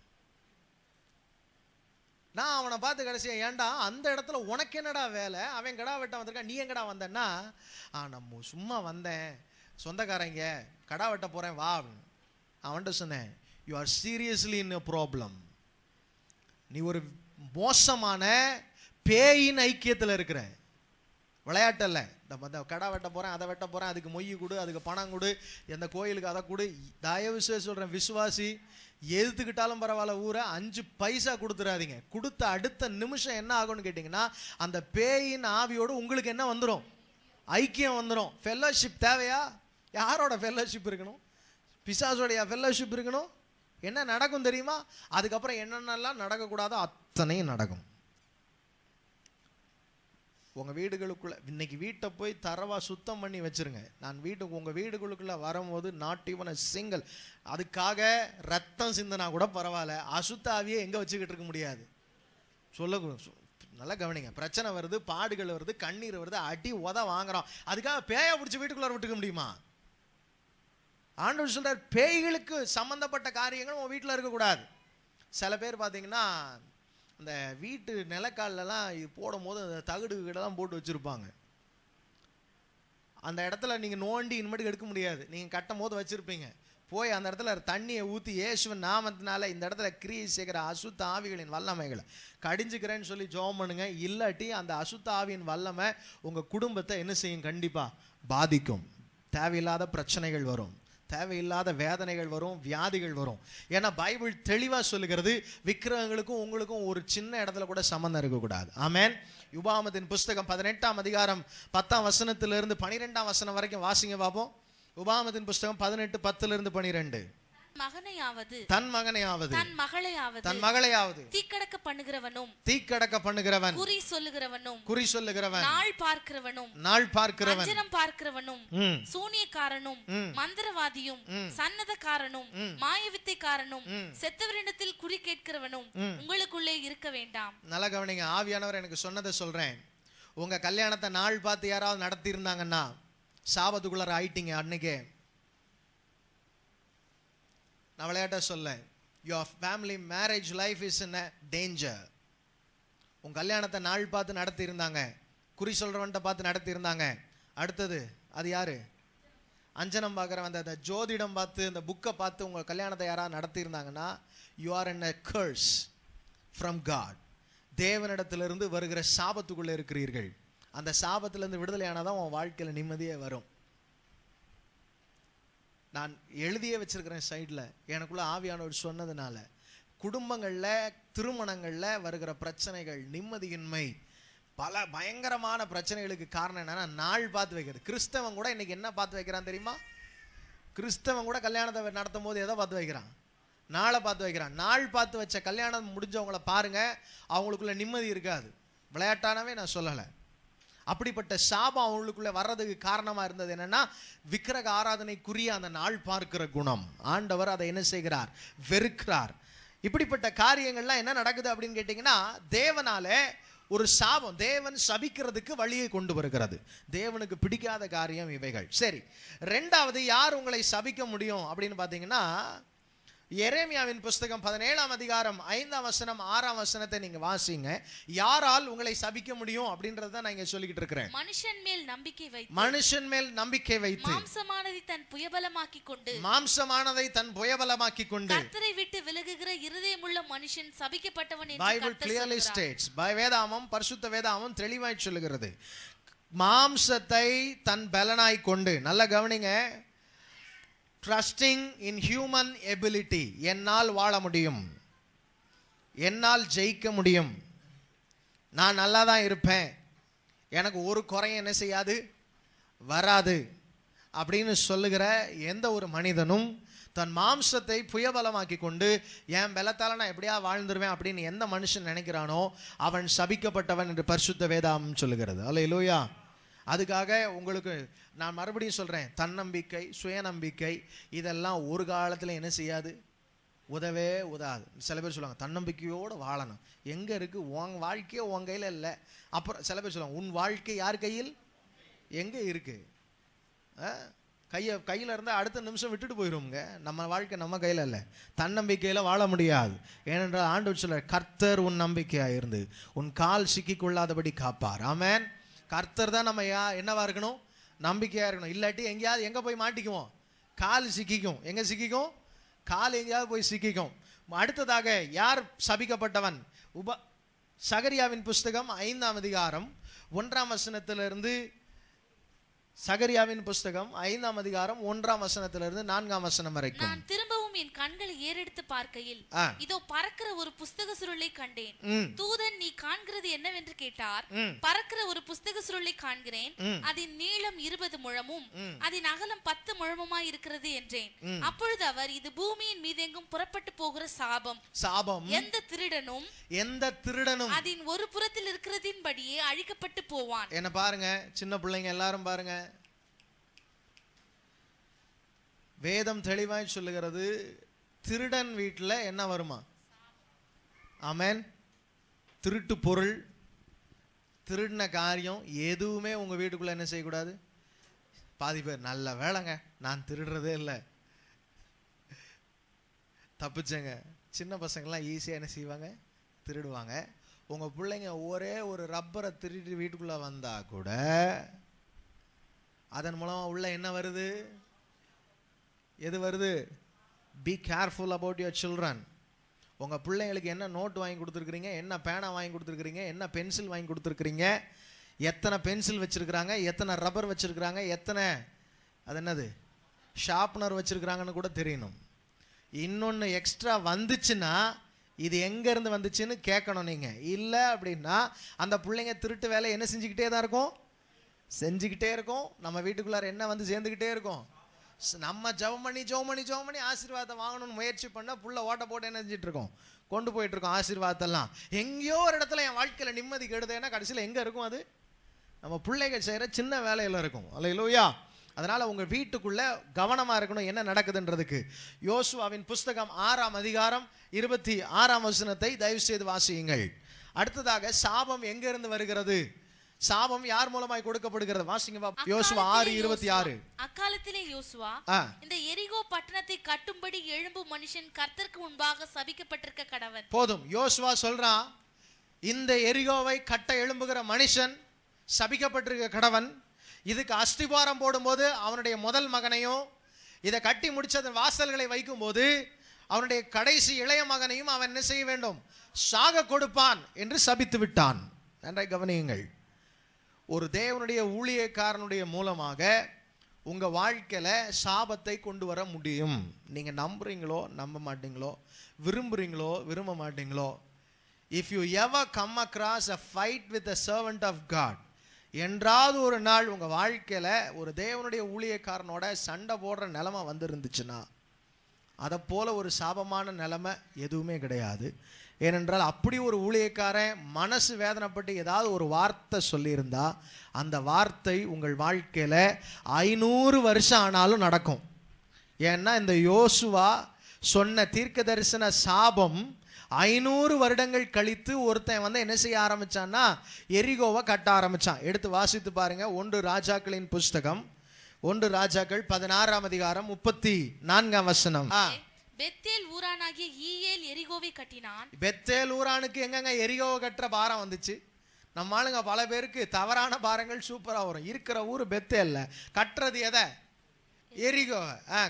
நான் அவனை பார்த்து கடைசியாக ஏண்டா அந்த இடத்துல உனக்கு என்னடா வேலை அவன் கடா வெட்ட வந்திருக்கான் நீ எங்கடா வந்தேன்னா ஆ நம்ம சும்மா வந்தேன் சொந்தக்காரங்க கடா வெட்ட போகிறேன் வா அப்படின்னு அவன்கிட்ட சொன்னேன் you are seriously in problem நீ ஒரு மோசமான பேயின் ஐக்கியத்தில் இருக்கிறேன் விளையாட்டில் இந்த இந்த கடை வெட்ட போகிறேன் அதை வெட்ட போகிறேன் அதுக்கு மொய் கொடு அதுக்கு பணம் கொடு எந்த கோயிலுக்கு அதை கொடு தயவு செய்து சொல்கிறேன் விசுவாசி எதுக்கிட்டாலும் பரவாயில்ல ஊரை அஞ்சு பைசா கொடுத்துடாதீங்க கொடுத்த அடுத்த நிமிஷம் என்ன ஆகும்னு கேட்டிங்கன்னா அந்த பேயின் ஆவியோடு உங்களுக்கு என்ன வந்துடும் ஐக்கியம் வந்துடும் ஃபெல்லோஷிப் தேவையா யாரோட ஃபெல்லோஷிப் இருக்கணும் பிசாசோடைய ஃபெல்லோஷிப் இருக்கணும் என்ன நடக்கும் தெரியுமா அதுக்கப்புறம் என்னென்னலாம் நடக்கக்கூடாதோ அத்தனையும் நடக்கும் உங்கள் வீடுகளுக்குள்ளே இன்றைக்கி வீட்டை போய் தரவாக சுத்தம் பண்ணி வச்சுருங்க நான் வீட்டுக்கு உங்கள் வீடுகளுக்குள்ளே வரும்போது நாட் ஈவன் அ சிங்கிள் அதுக்காக ரத்தம் சிந்தனா கூட பரவாயில்ல அசுத்தாவியே எங்கே வச்சுக்கிட்டு இருக்க முடியாது சொல்ல நல்லா கவனிங்க பிரச்சனை வருது பாடுகள் வருது கண்ணீர் வருது அடி உத வாங்குறோம் அதுக்காக பேயை பிடிச்சி வீட்டுக்குள்ளே விட்டுக்க முடியுமா ஆண்டவர் சொல்கிறார் பேய்களுக்கு சம்மந்தப்பட்ட காரியங்கள் உங்கள் வீட்டில் இருக்கக்கூடாது சில பேர் பார்த்தீங்கன்னா அந்த வீட்டு நிலக்கால்லலாம் இது போடும் போது அந்த தகுடு கிட்டலாம் போட்டு வச்சுருப்பாங்க அந்த இடத்துல நீங்கள் நோண்டி இனிமேட்டுக்கு எடுக்க முடியாது நீங்கள் கட்டும் போது வச்சுருப்பீங்க போய் அந்த இடத்துல தண்ணியை ஊற்றி இயேசுவன் நாமத்தினால இந்த இடத்துல கிரியை சேர்க்கிற அசுத்த ஆவிகளின் வல்லமைகளை கடிஞ்சுக்கிறேன்னு சொல்லி ஜோம் பண்ணுங்க இல்லாட்டி அந்த அசுத்த ஆவியின் வல்லமை உங்கள் குடும்பத்தை என்ன செய்யும் கண்டிப்பாக பாதிக்கும் தேவையில்லாத பிரச்சனைகள் வரும் தேவையில்லாத வேதனைகள் வரும் வியாதிகள் வரும் ஏன்னா பைபிள் தெளிவாக சொல்லுகிறது விக்கிரகங்களுக்கும் உங்களுக்கும் ஒரு சின்ன இடத்துல கூட சம்மந்தம் இருக்கக்கூடாது ஆமேன் யுபாமதின் புஸ்தகம் பதினெட்டாம் அதிகாரம் பத்தாம் வசனத்திலிருந்து பனிரெண்டாம் வசனம் வரைக்கும் வாசிங்க பார்ப்போம் உபாமதின் புஸ்தகம் பதினெட்டு பத்துலேருந்து பனிரெண்டு மகனையாவது தன் மகனையாவது தன் மகளையாவது தன் மகளையாவது தீக்கடக்க பண்ணுகிறவனும் தீக்கடக்க பண்ணுகிறவன் குறி சொல்லுகிறவனும் குறி சொல்லுகிறவன் நாள் பார்க்கிறவனும் நாள் பார்க்கிறவன் வஞ்சனம் பார்க்கிறவனும் சூனியக்காரனும் மந்திரவாதியும் சன்னதக்காரனும் மாயவித்தைக்காரனும் செத்தவரிடத்தில் குறி கேட்கிறவனும் உங்களுக்குள்ளே இருக்க வேண்டாம் நல்லா கவனிங்க ஆவியானவர் எனக்கு சொன்னதை சொல்றேன் உங்க கல்யாணத்தை நாள் பார்த்து யாராவது நடத்தி இருந்தாங்கன்னா சாபத்துக்குள்ளார ஆயிட்டீங்க அன்னைக்கே நான் விளையாட்ட சொல்ல your family marriage life is in a danger உன் கல்யாணத்தை நாள் பார்த்து நடத்தியிருந்தாங்க குறி சொல்கிறவன்ட்ட பார்த்து நடத்தியிருந்தாங்க அடுத்தது அது யார் அஞ்சனம் பார்க்குறவன் அந்த ஜோதிடம் பார்த்து அந்த புக்கை பார்த்து உங்கள் கல்யாணத்தை யாராவது நடத்தியிருந்தாங்கன்னா you are in a curse from God தேவனிடத்திலிருந்து வருகிற சாபத்துக்குள்ளே இருக்கிறீர்கள் அந்த சாபத்திலேருந்து விடுதலையானதான் தான் உன் வாழ்க்கையில் நிம்மதியே வரும் நான் எழுதியே வச்சுருக்கிறேன் சைடில் எனக்குள்ளே ஆவியானவர் சொன்னதுனால குடும்பங்களில் திருமணங்களில் வருகிற பிரச்சனைகள் நிம்மதியின்மை பல பயங்கரமான பிரச்சனைகளுக்கு காரணம் என்னென்னா நாள் பார்த்து வைக்கிறது கிறிஸ்தவன் கூட இன்றைக்கி என்ன பார்த்து வைக்கிறான் தெரியுமா கிறிஸ்தவன் கூட கல்யாணத்தை நடத்தும் போது எதை பார்த்து வைக்கிறான் நாளை பார்த்து வைக்கிறான் நாள் பார்த்து வச்ச கல்யாணம் முடிஞ்சவங்கள பாருங்கள் அவங்களுக்குள்ள நிம்மதி இருக்காது விளையாட்டானவே நான் சொல்லலை அப்படிப்பட்ட சாபம் அவங்களுக்குள்ள வர்றதுக்கு காரணமா இருந்தது என்னன்னா விக்கிரக ஆராதனைக்குரிய அந்த நாள் பார்க்கிற குணம் ஆண்டவர் அதை என்ன செய்கிறார் வெறுக்கிறார் இப்படிப்பட்ட காரியங்கள்லாம் என்ன நடக்குது அப்படின்னு கேட்டிங்கன்னா தேவனால ஒரு சாபம் தேவன் சபிக்கிறதுக்கு வழியை கொண்டு வருகிறது தேவனுக்கு பிடிக்காத காரியம் இவைகள் சரி ரெண்டாவது யார் உங்களை சபிக்க முடியும் அப்படின்னு பார்த்தீங்கன்னா எரேமியாவின் புஸ்தகம் பதினேழாம் அதிகாரம் ஐந்தாம் வசனம் ஆறாம் வசனத்தை நீங்க வாசிங்க யாரால் உங்களை சபிக்க முடியும் அப்படின்றத நான் இங்க சொல்லிக்கிட்டு இருக்கிறேன் மனுஷன் மேல் நம்பிக்கை வைத்து மனுஷன் மேல் நம்பிக்கை வைத்து மாம்சமானதை தன் புயபலமாக்கி கொண்டு மாம்சமானதை தன் புயபலமாக்கி கொண்டு கர்த்தரை விட்டு விலகுகிற இருதயமுள்ள மனுஷன் சபிக்கப்பட்டவன் என்று பைபிள் கிளியர்லி ஸ்டேட்ஸ் பை வேதாமம் பரிசுத்த வேதாமம் தெளிவாய் சொல்லுகிறது மாம்சத்தை தன் பலனாய் கொண்டு நல்லா கவனிங்க ட்ரஸ்டிங் இன் ஹியூமன் எபிலிட்டி என்னால் வாழ முடியும் என்னால் ஜெயிக்க முடியும் நான் நல்லா தான் இருப்பேன் எனக்கு ஒரு குறையும் என்ன செய்யாது வராது அப்படின்னு சொல்லுகிற எந்த ஒரு மனிதனும் தன் மாம்சத்தை புயபலமாக்கி கொண்டு என் பலத்தால் நான் எப்படியா வாழ்ந்துருவேன் அப்படின்னு எந்த மனுஷன் நினைக்கிறானோ அவன் சபிக்கப்பட்டவன் என்று பரிசுத்த வேதாம் சொல்லுகிறது அல்ல இல்லையா அதுக்காக உங்களுக்கு நான் மறுபடியும் சொல்கிறேன் தன்னம்பிக்கை சுயநம்பிக்கை இதெல்லாம் ஒரு காலத்தில் என்ன செய்யாது உதவே உதாது சில பேர் சொல்லுவாங்க தன்னம்பிக்கையோடு வாழணும் எங்கே இருக்குது உன் வாழ்க்கையே உன் கையில் இல்லை அப்புறம் சில பேர் சொல்லுவாங்க உன் வாழ்க்கை யார் கையில் எங்கே இருக்குது கையை கையில் இருந்தால் அடுத்த நிமிஷம் விட்டுட்டு போயிடுவோங்க நம்ம வாழ்க்கை நம்ம கையில் இல்லை தன்னம்பிக்கையில் வாழ முடியாது ஏனென்றால் ஆண்டு சொல்ல கர்த்தர் உன் நம்பிக்கையாக இருந்து உன் கால் சிக்கிக்கொள்ளாதபடி காப்பார் ஆமேன் கர்த்தர் தான் நம்ம யா என்னவாக இருக்கணும் நம்பிக்கையாக இருக்கணும் இல்லாட்டி எங்கேயாவது எங்கே போய் மாட்டிக்குவோம் கால் சிக்கிக்கும் எங்கே சிக்கிக்கும் கால் எங்கேயாவது போய் சிக்கிக்கும் அடுத்ததாக யார் சபிக்கப்பட்டவன் உப சகரியாவின் புஸ்தகம் ஐந்தாம் அதிகாரம் ஒன்றாம் வசனத்திலிருந்து சகரியாவின் புஸ்தகம் ஐந்தாம் அதிகாரம் ஒன்றாம் வசனத்திலிருந்து நான்காம் வசனம் வரைக்கும் திரும்ப திரும்பவும் என் கண்களை ஏறெடுத்து பார்க்கையில் இதோ பறக்கிற ஒரு புஸ்தக சுருளை கண்டேன் தூதன் நீ காண்கிறது என்னவென்று கேட்டார் பறக்கிற ஒரு புஸ்தக சுருளை காண்கிறேன் அதன் நீளம் இருபது முழமும் அதன் அகலம் பத்து முழமுமாய் இருக்கிறது என்றேன் அப்பொழுது அவர் இது பூமியின் மீதெங்கும் புறப்பட்டு போகிற சாபம் சாபம் எந்த திருடனும் எந்த திருடனும் அதன் ஒரு புறத்தில் இருக்கிறதின் படியே அழிக்கப்பட்டு போவான் என்ன பாருங்க சின்ன பிள்ளைங்க எல்லாரும் பாருங்க வேதம் தெளிவாய் சொல்லுகிறது திருடன் வீட்டில் என்ன வருமா ஆமேன் திருட்டு பொருள் திருடின காரியம் எதுவுமே உங்கள் வீட்டுக்குள்ளே என்ன செய்யக்கூடாது பாதி பேர் நல்ல வேலைங்க நான் திருடுறதே இல்லை தப்பிச்சேங்க சின்ன பசங்கள்லாம் ஈஸியாக என்ன செய்வாங்க திருடுவாங்க உங்கள் பிள்ளைங்க ஒரே ஒரு ரப்பரை திருடி வீட்டுக்குள்ளே வந்தால் கூட அதன் மூலமாக உள்ளே என்ன வருது எது வருது be careful about your children உங்கள் பிள்ளைங்களுக்கு என்ன நோட் வாங்கி கொடுத்துருக்குறீங்க என்ன பேனா வாங்கி கொடுத்துருக்குறீங்க என்ன பென்சில் வாங்கி கொடுத்துருக்குறீங்க எத்தனை பென்சில் வச்சுருக்குறாங்க எத்தனை ரப்பர் வச்சுருக்குறாங்க எத்தனை அது என்னது ஷார்ப்னர் வச்சுருக்குறாங்கன்னு கூட தெரியணும் இன்னொன்று எக்ஸ்ட்ரா வந்துச்சுன்னா இது எங்கேருந்து வந்துச்சுன்னு கேட்கணும் நீங்கள் இல்லை அப்படின்னா அந்த பிள்ளைங்க திருட்டு வேலை என்ன செஞ்சுக்கிட்டே தான் இருக்கும் செஞ்சுக்கிட்டே இருக்கும் நம்ம வீட்டுக்குள்ளார என்ன வந்து சேர்ந்துக்கிட்டே இருக்கும் நம்ம ஜவம் பண்ணி ஜோம் பண்ணி ஜோம் பண்ணி ஆசீர்வாதம் வாங்கணும்னு முயற்சி பண்ணால் புள்ள ஓட்ட போட்டு என்ன இருக்கோம் கொண்டு போயிட்டுருக்கோம் ஆசீர்வாதத்தெல்லாம் எங்கேயோ ஒரு இடத்துல என் வாழ்க்கையில் நிம்மதி கெடுதேன்னா கடைசியில் எங்கே இருக்கும் அது நம்ம பிள்ளைகள் செய்கிற சின்ன வேலையில் இருக்கும் அல்ல இல்லையா அதனால் உங்கள் வீட்டுக்குள்ளே கவனமாக இருக்கணும் என்ன நடக்குதுன்றதுக்கு யோசுவாவின் புஸ்தகம் ஆறாம் அதிகாரம் இருபத்தி ஆறாம் வசனத்தை தயவு செய்து வாசியுங்கள் அடுத்ததாக சாபம் எங்கேருந்து வருகிறது சாபம் யார் மூலமாய் கொடுக்கப்படுகிறது வாசிங்க யோசுவா ஆறு இருபத்தி ஆறு அக்காலத்திலே யோசுவா இந்த எரிகோ பட்டணத்தை கட்டும்படி எழும்பு மனுஷன் கர்த்தருக்கு முன்பாக சபிக்கப்பட்டிருக்க கடவன் போதும் யோசுவா சொல்றான் இந்த எரிகோவை கட்ட எழும்புகிற மனுஷன் சபிக்கப்பட்டிருக்க கடவன் இதுக்கு அஸ்திபாரம் போடும்போது அவனுடைய முதல் மகனையும் இதை கட்டி முடிச்சதன் வாசல்களை வைக்கும்போது அவனுடைய கடைசி இளைய மகனையும் அவன் என்ன செய்ய வேண்டும் சாக கொடுப்பான் என்று சபித்து விட்டான் நன்றாய் கவனியுங்கள் ஒரு தேவனுடைய ஊழியக்காரனுடைய மூலமாக உங்கள் வாழ்க்கையில் சாபத்தை கொண்டு வர முடியும் நீங்கள் நம்புறீங்களோ நம்ப மாட்டீங்களோ விரும்புகிறீங்களோ விரும்ப மாட்டீங்களோ if you ever come across a fight with a servant of God என்றாவது ஒரு நாள் உங்கள் வாழ்க்கையில் ஒரு தேவனுடைய ஊழியக்காரனோட சண்டை போடுற நிலமை வந்திருந்துச்சுன்னா அதை போல் ஒரு சாபமான நிலமை எதுவுமே கிடையாது ஏனென்றால் அப்படி ஒரு ஊழியக்காரன் மனசு வேதனைப்பட்டு ஏதாவது ஒரு வார்த்தை சொல்லியிருந்தா அந்த வார்த்தை உங்கள் வாழ்க்கையில் ஐநூறு வருஷம் ஆனாலும் நடக்கும் ஏன்னா இந்த யோசுவா சொன்ன தீர்க்க தரிசன சாபம் ஐநூறு வருடங்கள் கழித்து ஒருத்தன் வந்து என்ன செய்ய ஆரம்பிச்சான்னா எரிகோவை கட்ட ஆரம்பிச்சான் எடுத்து வாசித்து பாருங்க ஒன்று ராஜாக்களின் புஸ்தகம் ஒன்று ராஜாக்கள் பதினாறாம் அதிகாரம் முப்பத்தி நான்காம் வசனம் பெத்தேல் ஊரானாகிய ஈயேல் எரிகோவை கட்டினான் பெத்தேல் ஊரானுக்கு எங்கங்க எரிகோவை கட்டுற பாரம் வந்துச்சு நம்மளுங்க ஆளுங்க பல பேருக்கு தவறான பாரங்கள் சூப்பராக வரும் இருக்கிற ஊர் பெத்தேல்ல கட்டுறது எதை எரிகோ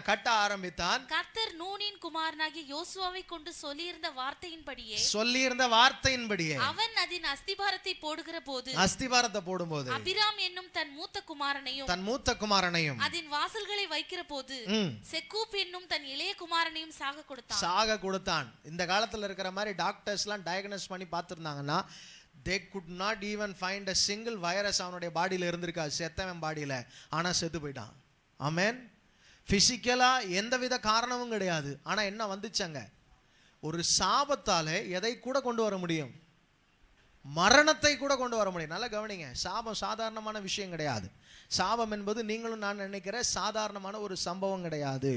கட்ட ஆரம்பித்தான் கர்த்தர் நூனின் குமாரனாகிய யோசுவாவை கொண்டு சொல்லியிருந்த வார்த்தையின்படியே சொல்லியிருந்த வார்த்தையின்படியே அவன் அதன் அஸ்திபாரத்தை போடுகிற போது அஸ்திபாரத்தை போடும்போது அபிராம் என்னும் தன் மூத்த குமாரனையும் தன் மூத்த குமாரனையும் அதன் வாசல்களை வைக்கிற போது செக்கூப் என்னும் தன் இளைய குமாரனையும் சாக கொடுத்தான் சாக கொடுத்தான் இந்த காலத்துல இருக்கிற மாதிரி டாக்டர்ஸ் எல்லாம் டயக்னோஸ் பண்ணி பார்த்திருந்தாங்கன்னா they could not even find a single virus அவனுடைய பாடியில் இருந்திருக்காது செத்தவன் பாடியில் ஆனால் செத்து போயிட்டான் ஆமேன் ஃபிசிக்கலாக எந்தவித காரணமும் கிடையாது ஆனால் என்ன வந்துச்சங்க ஒரு சாபத்தால் எதை கூட கொண்டு வர முடியும் மரணத்தை கூட கொண்டு வர முடியும் நல்லா கவனிங்க சாபம் சாதாரணமான விஷயம் கிடையாது சாபம் என்பது நீங்களும் நான் நினைக்கிற சாதாரணமான ஒரு சம்பவம் கிடையாது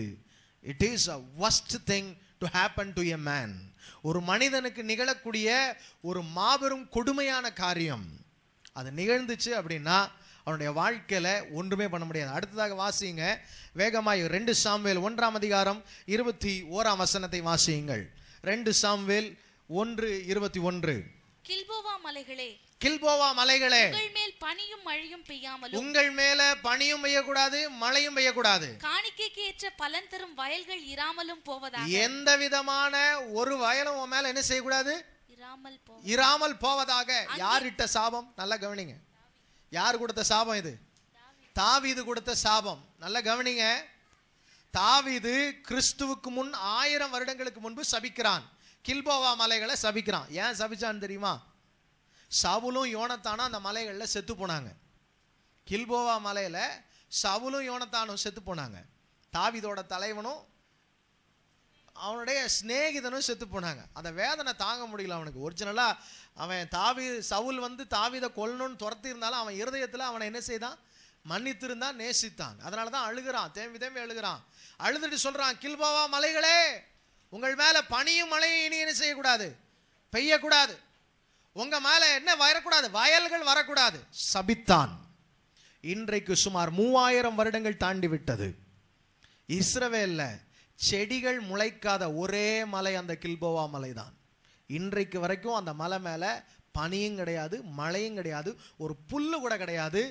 it is a worst thing to happen to a man ஒரு மனிதனுக்கு நிகழக்கூடிய ஒரு மாபெரும் கொடுமையான காரியம் அது நிகழ்ந்துச்சு அப்படின்னா அவனுடைய வாழ்க்கையில் ஒன்றுமே பண்ண முடியாது அடுத்ததாக வாசியுங்க வேகமாய் ரெண்டு சாம்வேல் ஒன்றாம் அதிகாரம் இருபத்தி ஓராம் வசனத்தை வாசியுங்கள் ரெண்டு சாம்வேல் ஒன்று இருபத்தி ஒன்று கில்போவா மலைகளே கில்போவா மலைகளே உங்கள் மேல் பனியும் மழையும் பெய்யாமல் உங்கள் மேல பனியும் பெய்யக்கூடாது மழையும் பெய்யக்கூடாது காணிக்கைக்கு ஏற்ற பலன் தரும் வயல்கள் இராமலும் போவதாக எந்த விதமான ஒரு வயலும் உன் மேல என்ன செய்யக்கூடாது இராமல் போவதாக யாரிட்ட சாபம் நல்லா கவனிங்க யார் கொடுத்த சாபம் இது தாவிது கொடுத்த சாபம் நல்லா கவனிங்க தாவிது கிறிஸ்துவுக்கு முன் ஆயிரம் வருடங்களுக்கு முன்பு சபிக்கிறான் கில்போவா மலைகளை சபிக்கிறான் ஏன் சபிச்சான்னு தெரியுமா சவுலும் யோனத்தானும் அந்த மலைகளில் செத்து போனாங்க கில்போவா மலையில் சவுலும் யோனத்தானும் செத்து போனாங்க தாவிதோட தலைவனும் அவனுடைய சிநேகிதனும் செத்து போனாங்க அந்த வேதனை தாங்க முடியல அவனுக்கு ஒரிஜினலாக அவன் தாவி சவுல் வந்து தாவிதை கொல்லணும்னு துரத்தி இருந்தாலும் அவன் இருதயத்தில் அவனை என்ன செய்தான் மன்னித்திருந்தான் நேசித்தான் அதனால தான் அழுகிறான் தேம்பி தேம்பி அழுகிறான் அழுதுட்டு சொல்கிறான் கில்பாவா மலைகளே உங்கள் மேலே பனியும் மலையும் இனி என்ன செய்யக்கூடாது பெய்யக்கூடாது உங்கள் மேலே என்ன வரக்கூடாது வயல்கள் வரக்கூடாது சபித்தான் இன்றைக்கு சுமார் மூவாயிரம் வருடங்கள் தாண்டி விட்டது இஸ்ரவேலில் செடிகள் முளைக்காத ஒரே மலை அந்த கில்போவா மலை தான் இன்றைக்கு வரைக்கும் அந்த மலை மேலே பனியும் கிடையாது மழையும் கிடையாது ஒரு புல்லு கூட கிடையாது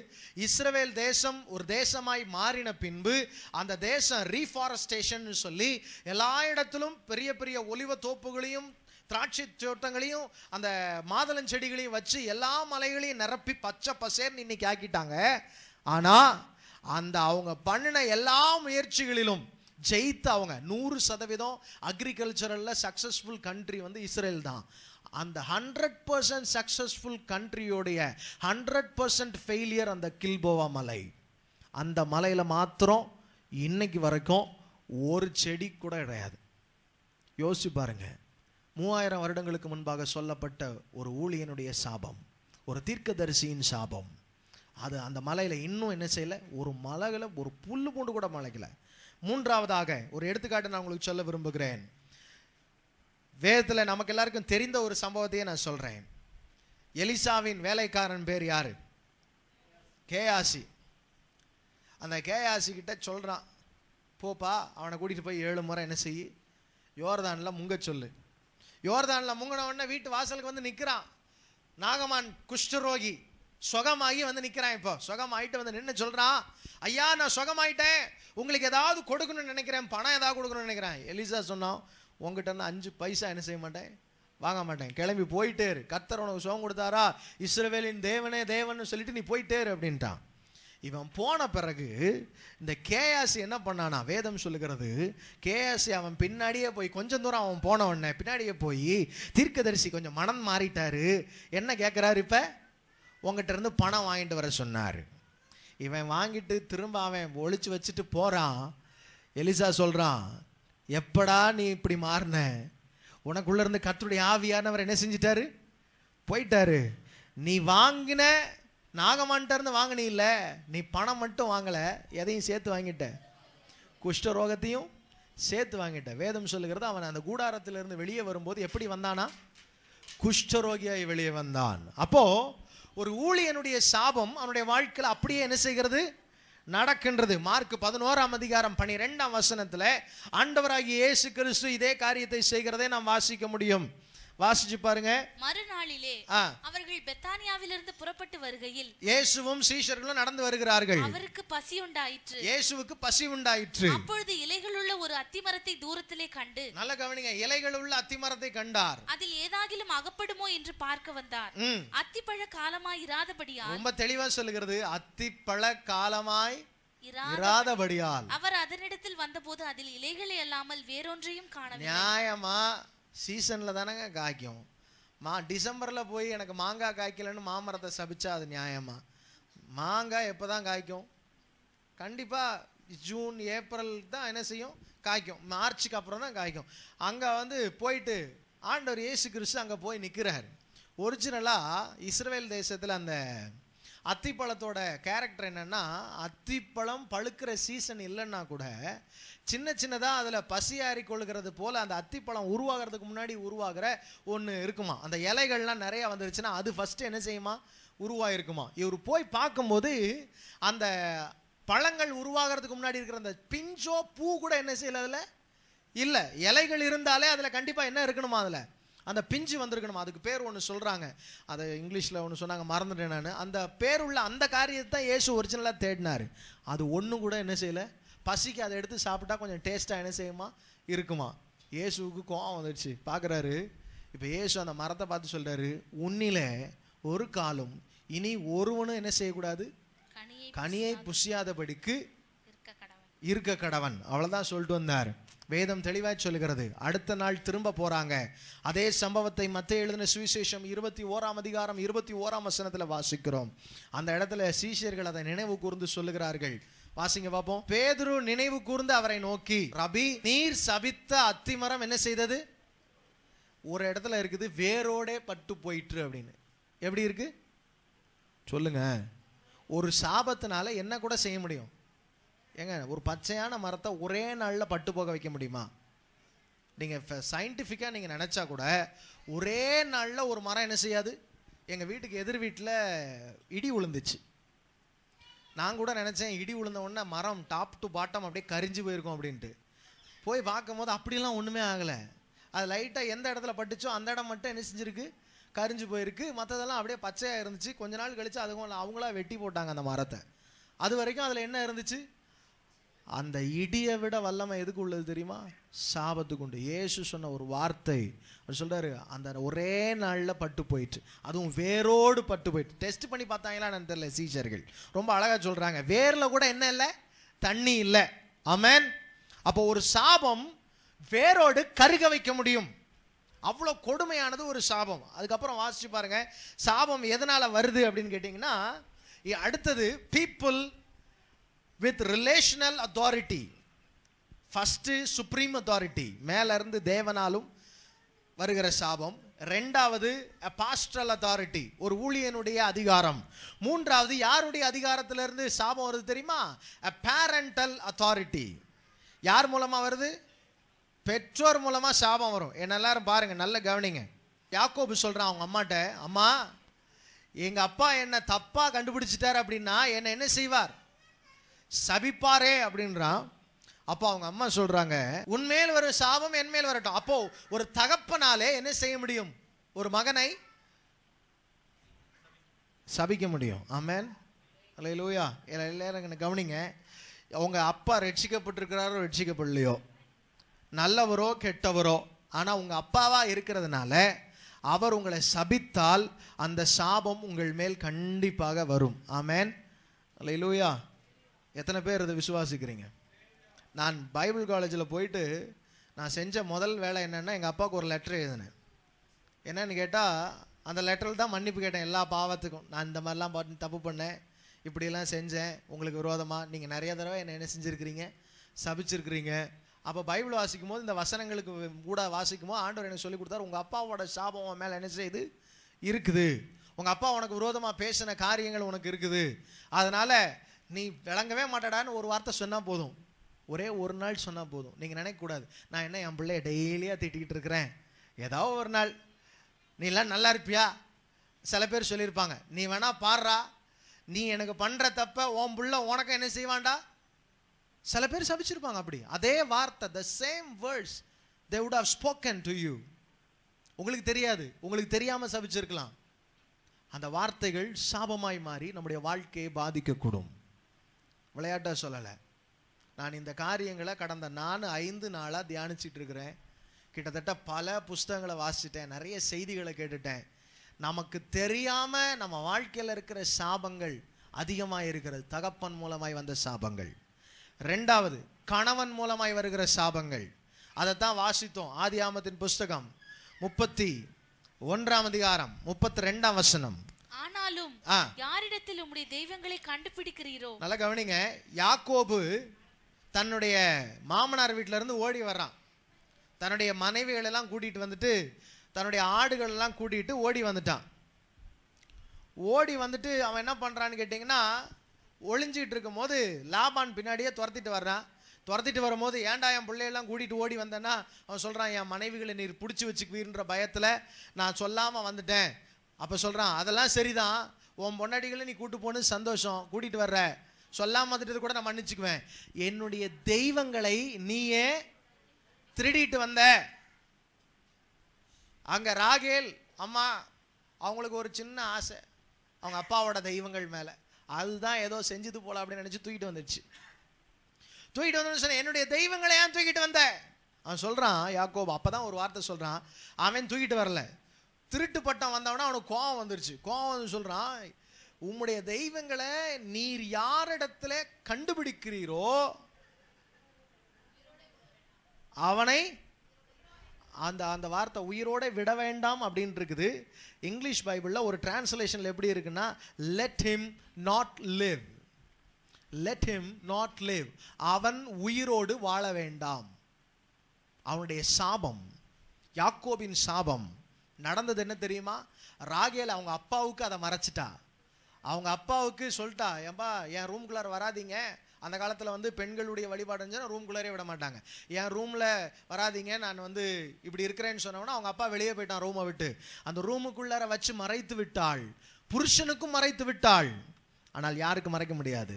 இஸ்ரவேல் தேசம் ஒரு தேசமாய் மாறின பின்பு அந்த தேசம் ரீஃபாரஸ்டேஷன் சொல்லி எல்லா இடத்திலும் பெரிய பெரிய ஒலிவ தோப்புகளையும் திராட்சை தோட்டங்களையும் அந்த மாதளம் செடிகளையும் வச்சு எல்லா மலைகளையும் நிரப்பி பச்சை பசேர்னு இன்னைக்கு ஆக்கிட்டாங்க ஆனால் அந்த அவங்க பண்ணின எல்லா முயற்சிகளிலும் ஜெயித்த அவங்க நூறு சதவீதம் அக்ரிகல்ச்சரலில் சக்ஸஸ்ஃபுல் கண்ட்ரி வந்து இஸ்ரேல் தான் அந்த ஹண்ட்ரட் பர்சன்ட் சக்ஸஸ்ஃபுல் கண்ட்ரியோடைய ஹண்ட்ரட் பர்சன்ட் ஃபெயிலியர் அந்த கில்போவா மலை அந்த மலையில் மாத்திரம் இன்னைக்கு வரைக்கும் ஒரு செடி கூட கிடையாது யோசிச்சு பாருங்க மூவாயிரம் வருடங்களுக்கு முன்பாக சொல்லப்பட்ட ஒரு ஊழியனுடைய சாபம் ஒரு தீர்க்கதரிசியின் சாபம் அது அந்த மலையில் இன்னும் என்ன செய்யலை ஒரு மலையில் ஒரு புல் பூண்டு கூட மலைக்கலை மூன்றாவதாக ஒரு எடுத்துக்காட்டு நான் உங்களுக்கு சொல்ல விரும்புகிறேன் வேதத்தில் நமக்கு எல்லாருக்கும் தெரிந்த ஒரு சம்பவத்தையே நான் சொல்கிறேன் எலிசாவின் வேலைக்காரன் பேர் யார் கேஆசி அந்த கேஆசி கிட்ட சொல்கிறான் போப்பா அவனை கூட்டிகிட்டு போய் ஏழு முறை என்ன செய் யோர்தானில் முங்க சொல்லு யோர்தானில் முங்கின உடனே வீட்டு வாசலுக்கு வந்து நிற்கிறான் நாகமான் குஷ்டரோகி சுகமாகி வந்து நிற்கிறான் இப்போ சுகமாயிட்டு வந்து நின்று சொல்கிறான் ஐயா நான் சுகமாயிட்டேன் உங்களுக்கு ஏதாவது கொடுக்கணும்னு நினைக்கிறேன் பணம் ஏதாவது கொடுக்கணும்னு நினைக்கிறேன் எலிசா சொன்னான் உங்ககிட்ட இருந்து அஞ்சு பைசா என்ன செய்ய மாட்டேன் வாங்க மாட்டேன் கிளம்பி போயிட்டே கத்தர் உனக்கு சுகம் கொடுத்தாரா இஸ்ரவேலின் தேவனே தேவன்னு சொல்லிட்டு நீ போயிட்டேரு அப்படின்ட்டான் இவன் போன பிறகு இந்த கேஆசி என்ன பண்ணானா வேதம் சொல்லுகிறது கேஆசி அவன் பின்னாடியே போய் கொஞ்சம் தூரம் அவன் போன உடனே பின்னாடியே போய் தீர்க்கதரிசி கொஞ்சம் மனம் மாறிட்டாரு என்ன கேட்குறாரு இப்போ உங்ககிட்ட இருந்து பணம் வாங்கிட்டு வர சொன்னார் இவன் வாங்கிட்டு திரும்ப அவன் ஒழிச்சு வச்சுட்டு போகிறான் எலிசா சொல்கிறான் எப்படா நீ இப்படி மாறின உனக்குள்ளே இருந்து கத்துடைய ஆவியானவர் என்ன செஞ்சிட்டார் போயிட்டாரு நீ வாங்கின நாகமான்ட்டருந்து வாங்கினீ இல்லை நீ பணம் மட்டும் வாங்கலை எதையும் சேர்த்து வாங்கிட்ட குஷ்டரோகத்தையும் சேர்த்து வாங்கிட்ட வேதம் சொல்லுகிறது அவன் அந்த கூடாரத்திலிருந்து வெளியே வரும்போது எப்படி வந்தானா குஷ்டரோகியாய் வெளியே வந்தான் அப்போது ஒரு ஊழியனுடைய சாபம் அவனுடைய வாழ்க்கையில் அப்படியே என்ன செய்கிறது நடக்கின்றது மார்க் பதினோராம் அதிகாரம் பனிரெண்டாம் வசனத்தில் ஆண்டவராகிய இயேசு கிறிஸ்து இதே காரியத்தை செய்கிறதை நாம் வாசிக்க முடியும் வாசிச்சு பாருங்க மறுநாளிலே அவர்கள் பெத்தானியாவிலிருந்து புறப்பட்டு வருகையில் இயேசுவும் சீஷர்களும் நடந்து வருகிறார்கள் அவருக்கு பசி உண்டாயிற்று இயேசுவுக்கு பசி உண்டாயிற்று அப்பொழுது இலைகள் உள்ள ஒரு அத்திமரத்தை தூரத்திலே கண்டு நல்ல கவனிங்க இலைகள் உள்ள அத்திமரத்தை கண்டார் அதில் ஏதாகிலும் அகப்படுமோ என்று பார்க்க வந்தார் அத்திப்பழ காலமாய் இராதபடியால் ரொம்ப தெளிவா சொல்லுகிறது அத்திப்பழ காலமாய் இராதபடியால் அவர் அதனிடத்தில் வந்தபோது அதில் இலைகளை அல்லாமல் வேறொன்றையும் காண நியாயமா சீசனில் தானேங்க காய்க்கும் மா டிசம்பரில் போய் எனக்கு மாங்காய் காய்க்கலன்னு மாமரத்தை சபிச்சா அது நியாயமா மாங்காய் எப்போ தான் காய்க்கும் கண்டிப்பாக ஜூன் ஏப்ரல் தான் என்ன செய்யும் காய்க்கும் மார்ச்சுக்கு அப்புறம் தான் காய்க்கும் அங்கே வந்து போயிட்டு ஆண்டவர் இயேசு கிறிஸ்து அங்கே போய் நிற்கிறார் ஒரிஜினலாக இஸ்ரேல் தேசத்தில் அந்த அத்திப்பழத்தோட கேரக்டர் என்னென்னா அத்திப்பழம் பழுக்கிற சீசன் இல்லைன்னா கூட சின்ன சின்னதாக அதில் பசியாறி கொள்கிறது போல் அந்த அத்திப்பழம் உருவாகிறதுக்கு முன்னாடி உருவாகிற ஒன்று இருக்குமா அந்த இலைகள்லாம் நிறையா வந்துருச்சுன்னா அது ஃபஸ்ட்டு என்ன செய்யுமா உருவாயிருக்குமா இவர் போய் பார்க்கும்போது அந்த பழங்கள் உருவாகிறதுக்கு முன்னாடி இருக்கிற அந்த பிஞ்சோ பூ கூட என்ன செய்யல அதில் இல்லை இலைகள் இருந்தாலே அதில் கண்டிப்பாக என்ன இருக்கணுமா அதில் அந்த பிஞ்சு வந்திருக்கணும் அதுக்கு பேர் ஒன்று சொல்கிறாங்க அதை இங்கிலீஷில் ஒன்று சொன்னாங்க மறந்துட்டேன் நான் அந்த பேர் உள்ள அந்த காரியத்தை தான் ஏசு ஒரிஜினலாக தேடினார் அது ஒன்றும் கூட என்ன செய்யலை பசிக்கு அதை எடுத்து சாப்பிட்டா கொஞ்சம் டேஸ்ட்டாக என்ன செய்யுமா இருக்குமா ஏசுவுக்கு கோவம் வந்துடுச்சு பார்க்குறாரு இப்போ ஏசு அந்த மரத்தை பார்த்து சொல்கிறாரு உன்னில ஒரு காலம் இனி ஒருவனும் என்ன செய்யக்கூடாது கனியை புசியாதபடிக்கு இருக்க கடவன் அவ்வளோதான் சொல்லிட்டு வந்தார் வேதம் தெளிவாக சொல்கிறது அடுத்த நாள் திரும்ப போறாங்க அதே சம்பவத்தை மத்திய எழுதின சுவிசேஷம் இருபத்தி ஓராம் அதிகாரம் இருபத்தி ஓராம் வசனத்துல வாசிக்கிறோம் அந்த இடத்துல சீஷியர்கள் அதை நினைவு கூர்ந்து சொல்லுகிறார்கள் வாசிங்க பார்ப்போம் பேதுரு நினைவு கூர்ந்து அவரை நோக்கி ரபி நீர் சபித்த அத்திமரம் என்ன செய்தது ஒரு இடத்துல இருக்குது வேரோடே பட்டு போயிட்டு அப்படின்னு எப்படி இருக்கு சொல்லுங்க ஒரு சாபத்தினால என்ன கூட செய்ய முடியும் ஏங்க ஒரு பச்சையான மரத்தை ஒரே நாளில் பட்டு போக வைக்க முடியுமா நீங்கள் சயின்டிஃபிக்காக நீங்கள் நினச்சா கூட ஒரே நாளில் ஒரு மரம் என்ன செய்யாது எங்கள் வீட்டுக்கு எதிர் வீட்டில் இடி விழுந்துச்சு நான் கூட நினச்சேன் இடி விழுந்த உடனே மரம் டாப் டு பாட்டம் அப்படியே கரிஞ்சு போயிருக்கும் அப்படின்ட்டு போய் பார்க்கும் போது அப்படிலாம் ஒன்றுமே ஆகலை அது லைட்டாக எந்த இடத்துல பட்டுச்சோ அந்த இடம் மட்டும் என்ன செஞ்சுருக்கு கரிஞ்சு போயிருக்கு மற்றதெல்லாம் அப்படியே பச்சையாக இருந்துச்சு கொஞ்ச நாள் கழித்து அதுவும் அவங்களா வெட்டி போட்டாங்க அந்த மரத்தை அது வரைக்கும் அதில் என்ன இருந்துச்சு அந்த இடியை விட வல்லமை எதுக்கு உள்ளது தெரியுமா சாபத்துக்கு உண்டு ஏசு சொன்ன ஒரு வார்த்தை அவர் சொல்றாரு அந்த ஒரே நாளில் பட்டு போயிட்டு அதுவும் வேரோடு பட்டு போயிட்டு டெஸ்ட் பண்ணி பார்த்தாங்களா என்னன்னு தெரியல சீச்சர்கள் ரொம்ப அழகாக சொல்கிறாங்க வேரில் கூட என்ன இல்லை தண்ணி இல்லை அமேன் அப்போ ஒரு சாபம் வேரோடு கருக வைக்க முடியும் அவ்வளோ கொடுமையானது ஒரு சாபம் அதுக்கப்புறம் வாசிச்சு பாருங்க சாபம் எதனால் வருது அப்படின்னு கேட்டிங்கன்னா அடுத்தது people with relational authority first supreme authority மேலேருந்து தேவனாலும் வருகிற சாபம் ரெண்டாவது பாஸ்டல் அத்தாரிட்டி ஒரு ஊழியனுடைய அதிகாரம் மூன்றாவது யாருடைய அதிகாரத்திலிருந்து சாபம் வருது தெரியுமா அ பேரண்டல் அத்தாரிட்டி யார் மூலமாக வருது பெற்றோர் மூலமாக சாபம் வரும் என்ன எல்லாரும் பாருங்கள் நல்ல கவனிங்க யாக்கோபு சொல்கிறான் அவங்க அம்மாட்ட அம்மா எங்கள் அப்பா என்னை தப்பாக கண்டுபிடிச்சிட்டார் அப்படின்னா என்னை என்ன செய்வார் சபிப்பாரே அப்படின்றான் அப்போ அவங்க அம்மா சொல்கிறாங்க உன்மேல் வரும் சாபம் என்மேல் வரட்டும் அப்போ ஒரு தகப்பனாலே என்ன செய்ய முடியும் ஒரு மகனை சபிக்க முடியும் ஆமேன் அல்ல லூயா இல்லை எனக்கு கவனிங்க அவங்க அப்பா ரட்சிக்கப்பட்டிருக்கிறாரோ ரட்சிக்கப்படலையோ நல்லவரோ கெட்டவரோ ஆனால் உங்கள் அப்பாவாக இருக்கிறதுனால அவர் உங்களை சபித்தால் அந்த சாபம் உங்கள் மேல் கண்டிப்பாக வரும் ஆமேன் அல்ல லூயா எத்தனை பேர் இதை விசுவாசிக்கிறீங்க நான் பைபிள் காலேஜில் போயிட்டு நான் செஞ்ச முதல் வேலை என்னென்னா எங்கள் அப்பாவுக்கு ஒரு லெட்டர் எழுதினேன் என்னென்னு கேட்டால் அந்த லெட்டரில் தான் மன்னிப்பு கேட்டேன் எல்லா பாவத்துக்கும் நான் இந்த மாதிரிலாம் பார்த்து தப்பு பண்ணேன் இப்படிலாம் செஞ்சேன் உங்களுக்கு விரோதமாக நீங்கள் நிறைய தடவை என்ன என்ன செஞ்சுருக்கிறீங்க சபிச்சிருக்கிறீங்க அப்போ பைபிள் வாசிக்கும் போது இந்த வசனங்களுக்கு கூட வாசிக்கும் போது ஆண்டவர் எனக்கு சொல்லி கொடுத்தாரு உங்கள் அப்பாவோட சாபம் உன் மேலே என்ன செய்யுது இருக்குது உங்கள் அப்பா உனக்கு விரோதமாக பேசின காரியங்கள் உனக்கு இருக்குது அதனால் நீ விளங்கவே மாட்டடான்னு ஒரு வார்த்தை சொன்னால் போதும் ஒரே ஒரு நாள் சொன்னால் போதும் நீங்கள் நினைக்கக்கூடாது நான் என்ன என் பிள்ளைய டெய்லியாக திட்டிக்கிட்டு இருக்கிறேன் ஏதோ ஒரு நாள் நீ எல்லாம் நல்லா இருப்பியா சில பேர் சொல்லியிருப்பாங்க நீ வேணா பாடுறா நீ எனக்கு பண்ணுற தப்ப உன் புள்ள உனக்கு என்ன செய்வான்டா சில பேர் சபிச்சிருப்பாங்க அப்படி அதே வார்த்தை the same words they would have spoken to you உங்களுக்கு தெரியாது உங்களுக்கு தெரியாமல் சபிச்சிருக்கலாம் அந்த வார்த்தைகள் சாபமாய் மாறி நம்முடைய வாழ்க்கையை பாதிக்கக்கூடும் விளையாட்டாக சொல்லலை நான் இந்த காரியங்களை கடந்த நான் ஐந்து நாளாக தியானிச்சிட்டு இருக்கிறேன் கிட்டத்தட்ட பல புஸ்தகங்களை வாசிச்சிட்டேன் நிறைய செய்திகளை கேட்டுட்டேன் நமக்கு தெரியாமல் நம்ம வாழ்க்கையில் இருக்கிற சாபங்கள் அதிகமாக இருக்கிறது தகப்பன் மூலமாய் வந்த சாபங்கள் ரெண்டாவது கணவன் மூலமாய் வருகிற சாபங்கள் அதைத்தான் வாசித்தோம் ஆதி ஆமத்தின் புஸ்தகம் முப்பத்தி ஒன்றாம் அதிகாரம் முப்பத்தி ரெண்டாம் வசனம் ஆனாலும் யாரிடத்தில் உம்முடைய தெய்வங்களை கண்டுபிடிக்கிறீரோ நல்லா கவனிங்க யாக்கோபு தன்னுடைய மாமனார் வீட்டில இருந்து ஓடி வர்றான் தன்னுடைய மனைவிகள் எல்லாம் கூட்டிட்டு வந்துட்டு தன்னுடைய ஆடுகள் எல்லாம் கூட்டிட்டு ஓடி வந்துட்டான் ஓடி வந்துட்டு அவன் என்ன பண்ணுறான்னு கேட்டிங்கன்னா ஒளிஞ்சிட்டு இருக்கும் போது லாபான் பின்னாடியே துரத்திட்டு வர்றான் துரத்திட்டு வரும்போது ஏன்டா என் பிள்ளையெல்லாம் கூட்டிட்டு ஓடி வந்தேன்னா அவன் சொல்கிறான் என் மனைவிகளை நீர் பிடிச்சி வச்சுக்குவீர்ன்ற பயத்தில் நான் சொல்லாமல் வந்துட்டேன் அப்போ சொல்கிறான் அதெல்லாம் சரிதான் உன் பொன்னாடிகளை நீ கூட்டு போன சந்தோஷம் கூட்டிகிட்டு வர்ற சொல்லாமல் வந்துட்டு கூட நான் மன்னிச்சுக்குவேன் என்னுடைய தெய்வங்களை நீயே திருடிட்டு வந்த அங்கே ராகேல் அம்மா அவங்களுக்கு ஒரு சின்ன ஆசை அவங்க அப்பாவோட தெய்வங்கள் மேலே அதுதான் ஏதோ செஞ்சது போல அப்படின்னு நினச்சி தூக்கிட்டு வந்துடுச்சு தூக்கிட்டு வந்து என்னுடைய தெய்வங்களை ஏன் தூக்கிட்டு வந்த அவன் சொல்கிறான் யாக்கோப் அப்போ தான் ஒரு வார்த்தை சொல்கிறான் அவன் தூக்கிட்டு வரல திருட்டு பட்டம் வந்தவனா அவனுக்கு கோவம் வந்துருச்சு கோவம் வந்து சொல்கிறான் உம்முடைய தெய்வங்களை நீர் யாரிடத்துல கண்டுபிடிக்கிறீரோ அவனை அந்த அந்த வார்த்தை உயிரோட விட வேண்டாம் அப்படின்ட்டு இருக்குது இங்கிலீஷ் பைபிளில் ஒரு டிரான்ஸ்லேஷன்ல எப்படி இருக்குன்னா let him not live let him not live அவன் உயிரோடு வாழ வேண்டாம் அவனுடைய சாபம் யாக்கோபின் சாபம் நடந்தது என்ன தெரியுமா ராகேல் அவங்க அப்பாவுக்கு அதை மறைச்சிட்டா அவங்க அப்பாவுக்கு சொல்லிட்டா ஏன்பா என் ரூம்குள்ளார வராதிங்க அந்த காலத்தில் வந்து பெண்களுடைய வழிபாடு சொன்னால் ரூம்குள்ளாரே விட மாட்டாங்க என் ரூமில் வராதிங்க நான் வந்து இப்படி இருக்கிறேன்னு சொன்னோன்னா அவங்க அப்பா வெளியே போயிட்டான் ரூமை விட்டு அந்த ரூமுக்குள்ளார வச்சு மறைத்து விட்டாள் புருஷனுக்கும் மறைத்து விட்டாள் ஆனால் யாருக்கு மறைக்க முடியாது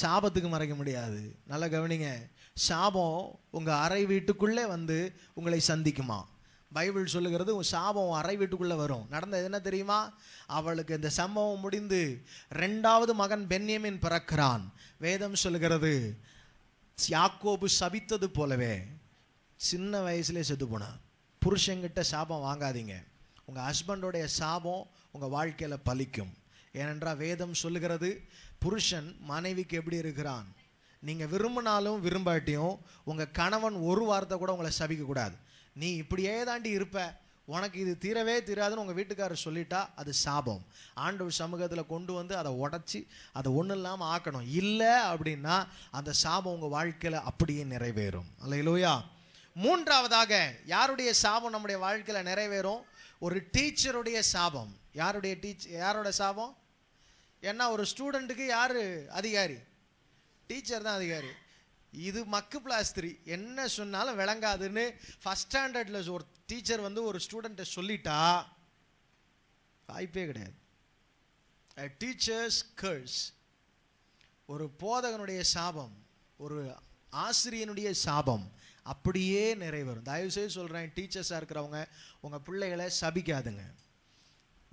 சாபத்துக்கு மறைக்க முடியாது நல்லா கவனிங்க சாபம் உங்கள் அறை வீட்டுக்குள்ளே வந்து உங்களை சந்திக்குமா பைபிள் சொல்லுகிறது உன் சாபம் அறை வீட்டுக்குள்ளே வரும் நடந்தது என்ன தெரியுமா அவளுக்கு இந்த சம்பவம் முடிந்து ரெண்டாவது மகன் பென்யமின் பிறக்கிறான் வேதம் சொல்லுகிறது யாக்கோபு சபித்தது போலவே சின்ன வயசுலேயே செத்து போனான் புருஷங்கிட்ட சாபம் வாங்காதீங்க உங்கள் ஹஸ்பண்டோடைய சாபம் உங்கள் வாழ்க்கையில் பலிக்கும் ஏனென்றால் வேதம் சொல்லுகிறது புருஷன் மனைவிக்கு எப்படி இருக்கிறான் நீங்கள் விரும்பினாலும் விரும்பாட்டியும் உங்கள் கணவன் ஒரு வார்த்தை கூட உங்களை சபிக்கக்கூடாது நீ இப்படியே தாண்டி இருப்ப உனக்கு இது தீரவே தீராதுன்னு உங்கள் வீட்டுக்காரர் சொல்லிட்டா அது சாபம் ஆண்டவர் சமூகத்தில் கொண்டு வந்து அதை உடச்சி அதை ஒன்றும் இல்லாமல் ஆக்கணும் இல்லை அப்படின்னா அந்த சாபம் உங்கள் வாழ்க்கையில் அப்படியே நிறைவேறும் அல்லையிலோயா மூன்றாவதாக யாருடைய சாபம் நம்முடைய வாழ்க்கையில் நிறைவேறும் ஒரு டீச்சருடைய சாபம் யாருடைய டீச் யாரோட சாபம் ஏன்னா ஒரு ஸ்டூடெண்ட்டுக்கு யார் அதிகாரி டீச்சர் தான் அதிகாரி இது மக்கு பிளாஸ்திரி என்ன சொன்னாலும் விளங்காதுன்னு ஃபஸ்ட் ஸ்டாண்டர்டில் ஒரு டீச்சர் வந்து ஒரு ஸ்டூடெண்ட்டை சொல்லிட்டா வாய்ப்பே கிடையாது டீச்சர்ஸ் கேர்ள்ஸ் ஒரு போதகனுடைய சாபம் ஒரு ஆசிரியனுடைய சாபம் அப்படியே நிறைவேறும் தயவுசெய்து சொல்கிறேன் டீச்சர்ஸாக இருக்கிறவங்க உங்கள் பிள்ளைகளை சபிக்காதுங்க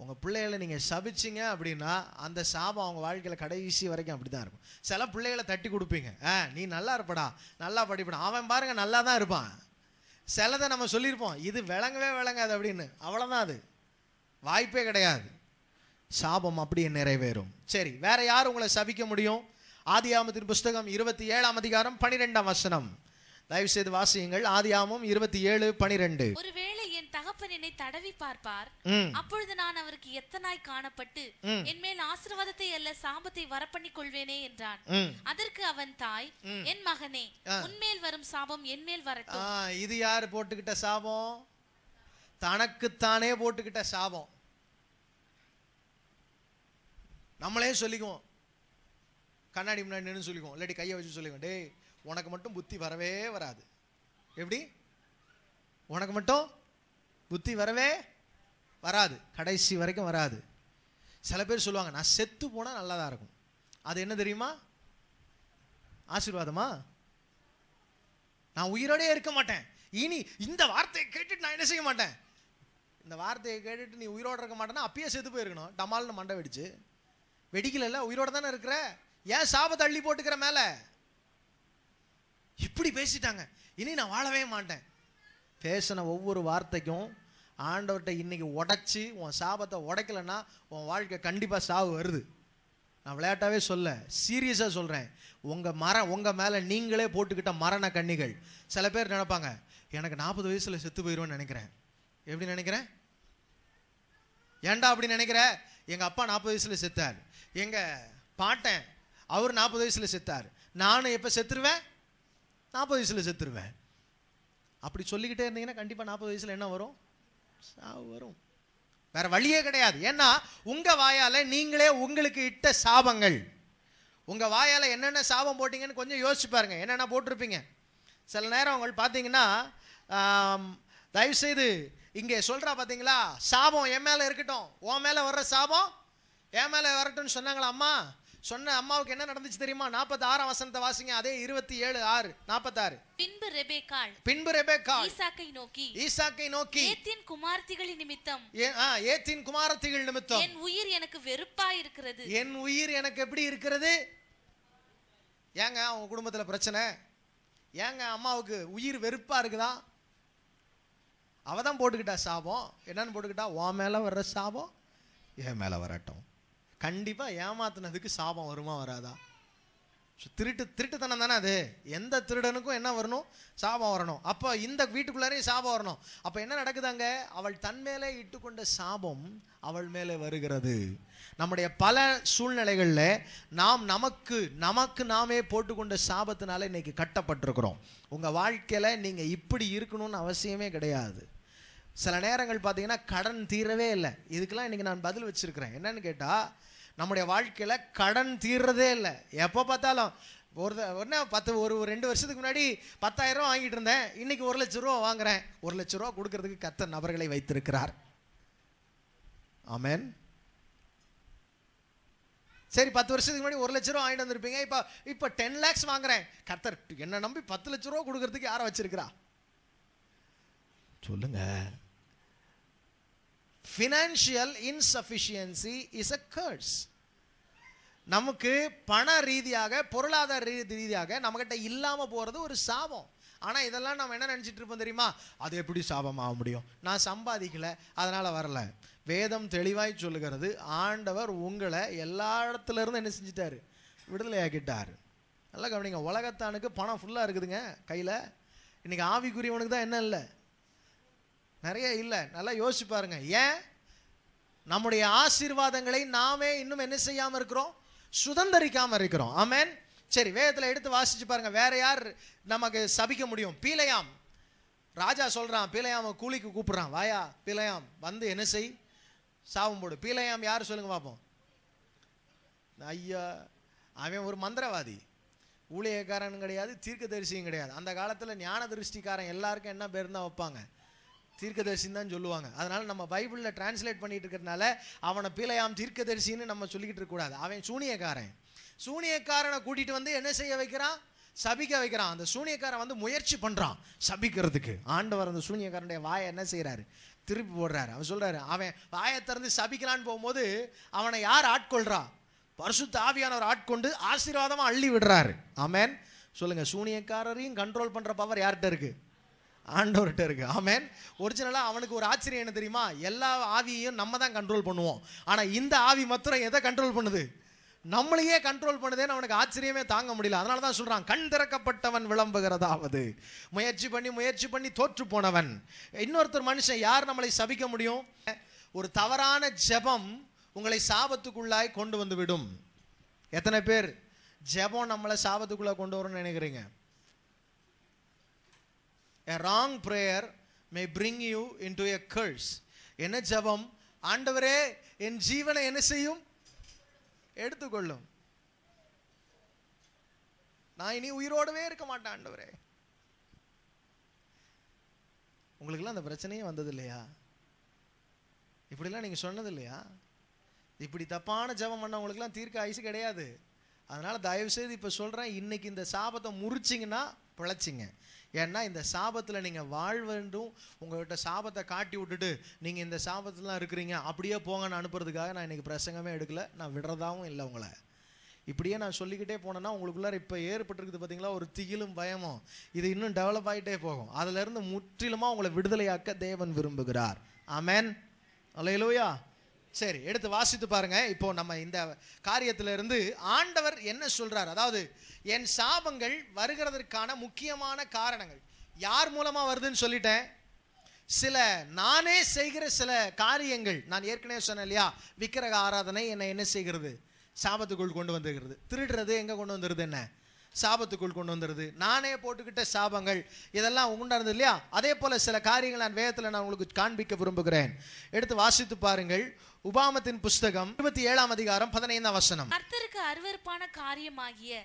உங்கள் பிள்ளைகளை நீங்கள் சபிச்சிங்க அப்படின்னா அந்த சாபம் அவங்க வாழ்க்கையில் கடைசி வரைக்கும் அப்படி தான் இருக்கும் சில பிள்ளைகளை தட்டி கொடுப்பீங்க ஆ நீ நல்லா இருப்படா நல்லா படிப்படா அவன் பாருங்கள் நல்லா தான் இருப்பான் சிலதை நம்ம சொல்லியிருப்போம் இது விளங்கவே விளங்காது அப்படின்னு அவ்வளோதான் அது வாய்ப்பே கிடையாது சாபம் அப்படியே நிறைவேறும் சரி வேற யார் உங்களை சபிக்க முடியும் ஆதி ஆமத்தின் புஸ்தகம் இருபத்தி ஏழாம் அதிகாரம் பனிரெண்டாம் வசனம் தயவு செய்து வாசியுங்கள் ஆதியாமம் இருபத்தி ஏழு பனிரெண்டு ஒருவேளை என் தகப்பன் என்னை தடவி பார்ப்பார் அப்பொழுது நான் அவருக்கு எத்தனாய் காணப்பட்டு என் மேல் ஆசீர்வாதத்தை அல்ல சாபத்தை வரப்பண்ணி கொள்வேனே என்றான் அதற்கு அவன் தாய் என் மகனே உன்மேல் வரும் சாபம் என் மேல் வரட்டும் இது யார் போட்டுக்கிட்ட சாபம் தனக்குத்தானே போட்டுக்கிட்ட சாபம் நம்மளே சொல்லிக்குவோம் கண்ணாடி முன்னாடி நின்று சொல்லிக்குவோம் இல்லாட்டி கையை வச்சு சொல்லிக்குவோம் டேய் உனக்கு மட்டும் புத்தி வரவே வராது எப்படி உனக்கு மட்டும் புத்தி வரவே வராது கடைசி வரைக்கும் வராது சில பேர் சொல்லுவாங்க நான் செத்து போனால் நல்லா தான் இருக்கும் அது என்ன தெரியுமா ஆசீர்வாதமா நான் உயிரோடே இருக்க மாட்டேன் இனி இந்த வார்த்தையை கேட்டுட்டு நான் என்ன செய்ய மாட்டேன் இந்த வார்த்தையை கேட்டுட்டு நீ உயிரோடு இருக்க மாட்டேன்னா அப்பயே செத்து போயிருக்கணும் டமால்னு மண்டை வெடிச்சு வெடிக்கல உயிரோடு தானே இருக்கிற ஏன் சாபத்தை அள்ளி போட்டுக்கிற மேலே இப்படி பேசிட்டாங்க இனி நான் வாழவே மாட்டேன் பேசின ஒவ்வொரு வார்த்தைக்கும் ஆண்டவர்கிட்ட இன்றைக்கி உடச்சி உன் சாபத்தை உடைக்கலன்னா உன் வாழ்க்கை கண்டிப்பாக சாவு வருது நான் விளையாட்டாகவே சொல்ல சீரியஸாக சொல்கிறேன் உங்கள் மரம் உங்கள் மேலே நீங்களே போட்டுக்கிட்ட மரண கண்ணிகள் சில பேர் நினப்பாங்க எனக்கு நாற்பது வயசில் செத்து போயிடுவேன்னு நினைக்கிறேன் எப்படி நினைக்கிறேன் ஏன்டா அப்படி நினைக்கிற எங்கள் அப்பா நாற்பது வயசில் செத்தார் எங்கள் பாட்டேன் அவர் நாற்பது வயசில் செத்தார் நானும் எப்போ செத்துருவேன் நாற்பது வயசில் செத்துருவேன் அப்படி சொல்லிக்கிட்டே இருந்தீங்கன்னா கண்டிப்பாக நாற்பது வயசில் என்ன வரும் சாவு வரும் வேற வழியே கிடையாது ஏன்னா உங்கள் வாயால் நீங்களே உங்களுக்கு இட்ட சாபங்கள் உங்கள் வாயால் என்னென்ன சாபம் போட்டிங்கன்னு கொஞ்சம் யோசிச்சு பாருங்க என்னென்ன போட்டிருப்பீங்க சில நேரம் உங்கள் பார்த்தீங்கன்னா தயவுசெய்து இங்கே சொல்கிறா பார்த்தீங்களா சாபம் என் மேலே இருக்கட்டும் உன் மேலே வர்ற சாபம் என் மேலே வரட்டும்னு சொன்னாங்களா அம்மா சொன்ன அம்மாவுக்கு என்ன நடந்துச்சு தெரியுமா நாற்பத்தி ஆறாம் வசனத்தை வாசிங்க அதே இருபத்தி ஏழு ஆறு நாற்பத்தாறு பின்பு ரெபேக்காள் பின்பு ரெபேக்கா ஈசாக்கை நோக்கி ஈசாக்கை நோக்கி ஏத்தின் குமார்த்திகளின் நிமித்தம் ஏத்தின் குமாரத்திகள் நிமித்தம் என் உயிர் எனக்கு வெறுப்பா இருக்கிறது என் உயிர் எனக்கு எப்படி இருக்கிறது ஏங்க அவங்க குடும்பத்துல பிரச்சனை ஏங்க அம்மாவுக்கு உயிர் வெறுப்பா இருக்குதா அவதான் போட்டுக்கிட்டா சாபம் என்னன்னு போட்டுக்கிட்டா உன் மேல வர்ற சாபம் என் மேல வரட்டும் கண்டிப்பாக ஏமாத்தினதுக்கு சாபம் வருமா வராதா திருட்டு திருட்டுத்தனம் தானே அது எந்த திருடனுக்கும் என்ன வரணும் சாபம் வரணும் அப்போ இந்த வீட்டுக்குள்ளாரையும் சாபம் வரணும் அப்போ என்ன நடக்குதாங்க அவள் தன் மேலே இட்டுக்கொண்ட சாபம் அவள் மேலே வருகிறது நம்முடைய பல சூழ்நிலைகளில் நாம் நமக்கு நமக்கு நாமே போட்டுக்கொண்ட சாபத்தினால இன்னைக்கு கட்டப்பட்டிருக்கிறோம் உங்கள் வாழ்க்கையில் நீங்கள் இப்படி இருக்கணும்னு அவசியமே கிடையாது சில நேரங்கள் பார்த்தீங்கன்னா கடன் தீரவே இல்லை இதுக்கெல்லாம் இன்றைக்கி நான் பதில் வச்சுருக்கிறேன் என்னன்னு கேட்டால் நம்முடைய வாழ்க்கையில் கடன் தீர்றதே இல்லை எப்போ பார்த்தாலும் ஒரு என்ன பத்து ஒரு ரெண்டு வருஷத்துக்கு முன்னாடி பத்தாயிரம் ரூபா வாங்கிட்டு இருந்தேன் இன்னைக்கு ஒரு லட்ச ரூபா வாங்குறேன் ஒரு லட்ச ரூபா கொடுக்கறதுக்கு கத்த நபர்களை வைத்திருக்கிறார் ஆமேன் சரி பத்து வருஷத்துக்கு முன்னாடி ஒரு லட்ச ரூபா வாங்கிட்டு வந்திருப்பீங்க இப்போ இப்போ டென் லேக்ஸ் வாங்குறேன் கத்தர் என்னை நம்பி பத்து லட்ச ரூபா கொடுக்கறதுக்கு யாரை வச்சிருக்கிறா சொல்லுங்கள் financial insufficiency is a curse நமக்கு பண ரீதியாக பொருளாதார ரீதியாக நம்மக்கிட்ட இல்லாமல் போகிறது ஒரு சாபம் ஆனால் இதெல்லாம் நம்ம என்ன நினச்சிட்டு இருப்போம் தெரியுமா அது எப்படி சாபமாக முடியும் நான் சம்பாதிக்கலை அதனால் வரல வேதம் தெளிவாய் சொல்லுகிறது ஆண்டவர் உங்களை எல்லா இடத்துலேருந்து என்ன செஞ்சிட்டாரு விடுதலையாக்கிட்டார் நல்லா கவனிங்க உலகத்தானுக்கு பணம் ஃபுல்லாக இருக்குதுங்க கையில் இன்றைக்கி ஆவிக்குரியவனுக்கு தான் என்ன இல்லை நிறைய இல்லை நல்லா யோசிச்சு பாருங்க ஏன் நம்முடைய ஆசீர்வாதங்களை நாமே இன்னும் என்ன செய்யாமல் இருக்கிறோம் சுதந்திரிக்காமல் இருக்கிறோம் ஆமேன் சரி வேதத்தில் எடுத்து வாசிச்சு பாருங்க வேற யார் நமக்கு சபிக்க முடியும் பீலையாம் ராஜா சொல்கிறான் பீலையாம கூலிக்கு கூப்பிட்றான் வாயா பீலையாம் வந்து என்ன செய் சாவும் போடு பீலையாம் யார் சொல்லுங்க பார்ப்போம் ஐயா அவன் ஒரு மந்திரவாதி ஊழியக்காரன் கிடையாது தீர்க்க தரிசியும் கிடையாது அந்த காலத்தில் ஞான திருஷ்டிக்காரன் எல்லாருக்கும் என்ன பேர் தான் வைப்பாங்க தீர்க்கதரிசின்னு தான் சொல்லுவாங்க அதனால் நம்ம பைபிளில் டிரான்ஸ்லேட் பண்ணிட்டு இருக்கிறதுனால அவனை பிழையாம் தீர்க்கதரிசின்னு நம்ம சொல்லிக்கிட்டு இருக்கக்கூடாது அவன் சூனியக்காரன் சூனியக்காரனை கூட்டிகிட்டு வந்து என்ன செய்ய வைக்கிறான் சபிக்க வைக்கிறான் அந்த சூனியக்காரன் வந்து முயற்சி பண்ணுறான் சபிக்கிறதுக்கு ஆண்டவர் அந்த சூனியக்காரனுடைய வாயை என்ன செய்கிறாரு திருப்பி போடுறாரு அவன் சொல்கிறாரு அவன் வாயை திறந்து சபிக்கிறான்னு போகும்போது அவனை யார் ஆட்கொள்றா பரிசு ஆவியானவர் ஆட்கொண்டு ஆசீர்வாதமாக அள்ளி விடுறாரு ஆமேன் சொல்லுங்கள் சூனியக்காரரையும் கண்ட்ரோல் பண்ணுற பவர் யார்கிட்ட இருக்குது ஆண்டவர்கிட்ட இருக்குது ஆமேன் ஒரிஜினலாக அவனுக்கு ஒரு ஆச்சரியம் என்ன தெரியுமா எல்லா ஆவியையும் நம்ம தான் கண்ட்ரோல் பண்ணுவோம் ஆனால் இந்த ஆவி மாத்திரம் எதை கண்ட்ரோல் பண்ணுது நம்மளையே கண்ட்ரோல் பண்ணுதேன்னு அவனுக்கு ஆச்சரியமே தாங்க முடியல அதனால தான் சொல்கிறான் கண் திறக்கப்பட்டவன் விளம்புகிறதாவது முயற்சி பண்ணி முயற்சி பண்ணி தோற்று போனவன் இன்னொருத்தர் மனுஷன் யார் நம்மளை சபிக்க முடியும் ஒரு தவறான ஜெபம் உங்களை சாபத்துக்குள்ளாய் கொண்டு வந்து விடும் எத்தனை பேர் ஜெபம் நம்மளை சாபத்துக்குள்ளே கொண்டு வரும்னு நினைக்கிறீங்க a wrong prayer may bring you into a curse என்ன ஜபம் ஆண்டவரே என் ஜீவனை என்ன செய்யும் எடுத்துக்கொள்ளும் நான் இனி உயிரோடவே இருக்க மாட்டேன் ஆண்டவரே உங்களுக்குலாம் அந்த பிரச்சனையே வந்தது இல்லையா இப்படிலாம் நீங்கள் சொன்னது இல்லையா இப்படி தப்பான ஜபம் பண்ணவங்களுக்குலாம் தீர்க்க ஆயுசு கிடையாது அதனால் தயவுசெய்து இப்போ சொல்கிறேன் இன்னைக்கு இந்த சாபத்தை முறிச்சிங்கன்னா பிழைச்சிங்க ஏன்னா இந்த சாபத்தில் நீங்கள் வாழ்வென்றும் உங்கள்கிட்ட சாபத்தை காட்டி விட்டுட்டு நீங்கள் இந்த சாபத்துலாம் இருக்கிறீங்க அப்படியே போங்கன்னு அனுப்புறதுக்காக நான் இன்றைக்கி பிரசங்கமே எடுக்கலை நான் விடுறதாவும் இல்லை உங்களை இப்படியே நான் சொல்லிக்கிட்டே போனேன்னா உங்களுக்குள்ளார இப்போ ஏற்பட்டிருக்குது பார்த்தீங்களா ஒரு திகிலும் பயமும் இது இன்னும் டெவலப் ஆகிட்டே போகும் அதிலிருந்து முற்றிலுமாக உங்களை விடுதலையாக்க தேவன் விரும்புகிறார் ஆமேன் அலையிலோயா சரி எடுத்து வாசித்து பாருங்க இப்போ நம்ம இந்த காரியத்திலிருந்து ஆண்டவர் என்ன சொல்றார் அதாவது என் சாபங்கள் வருகிறதற்கான முக்கியமான காரணங்கள் யார் மூலமா வருதுன்னு சொல்லிட்டேன் சில நானே செய்கிற சில காரியங்கள் நான் ஏற்கனவே சொன்னேன் இல்லையா விக்கிரக ஆராதனை என்னை என்ன செய்கிறது சாபத்துக்குள் கொண்டு வந்துகிறது திருடுறது எங்கே கொண்டு வந்துடுது என்ன சாபத்துக்குள் கொண்டு வந்துடுது நானே போட்டுக்கிட்ட சாபங்கள் இதெல்லாம் உண்டானது இல்லையா அதே போல் சில காரியங்கள் நான் வேகத்தில் நான் உங்களுக்கு காண்பிக்க விரும்புகிறேன் எடுத்து வாசித்து பாருங்கள் உபாமத்தின் புஸ்தகம் இருபத்தி ஏழாம் அதிகாரம் பதினைந்தாம் வசனம் கர்த்தருக்கு அருவருப்பான காரியமாகிய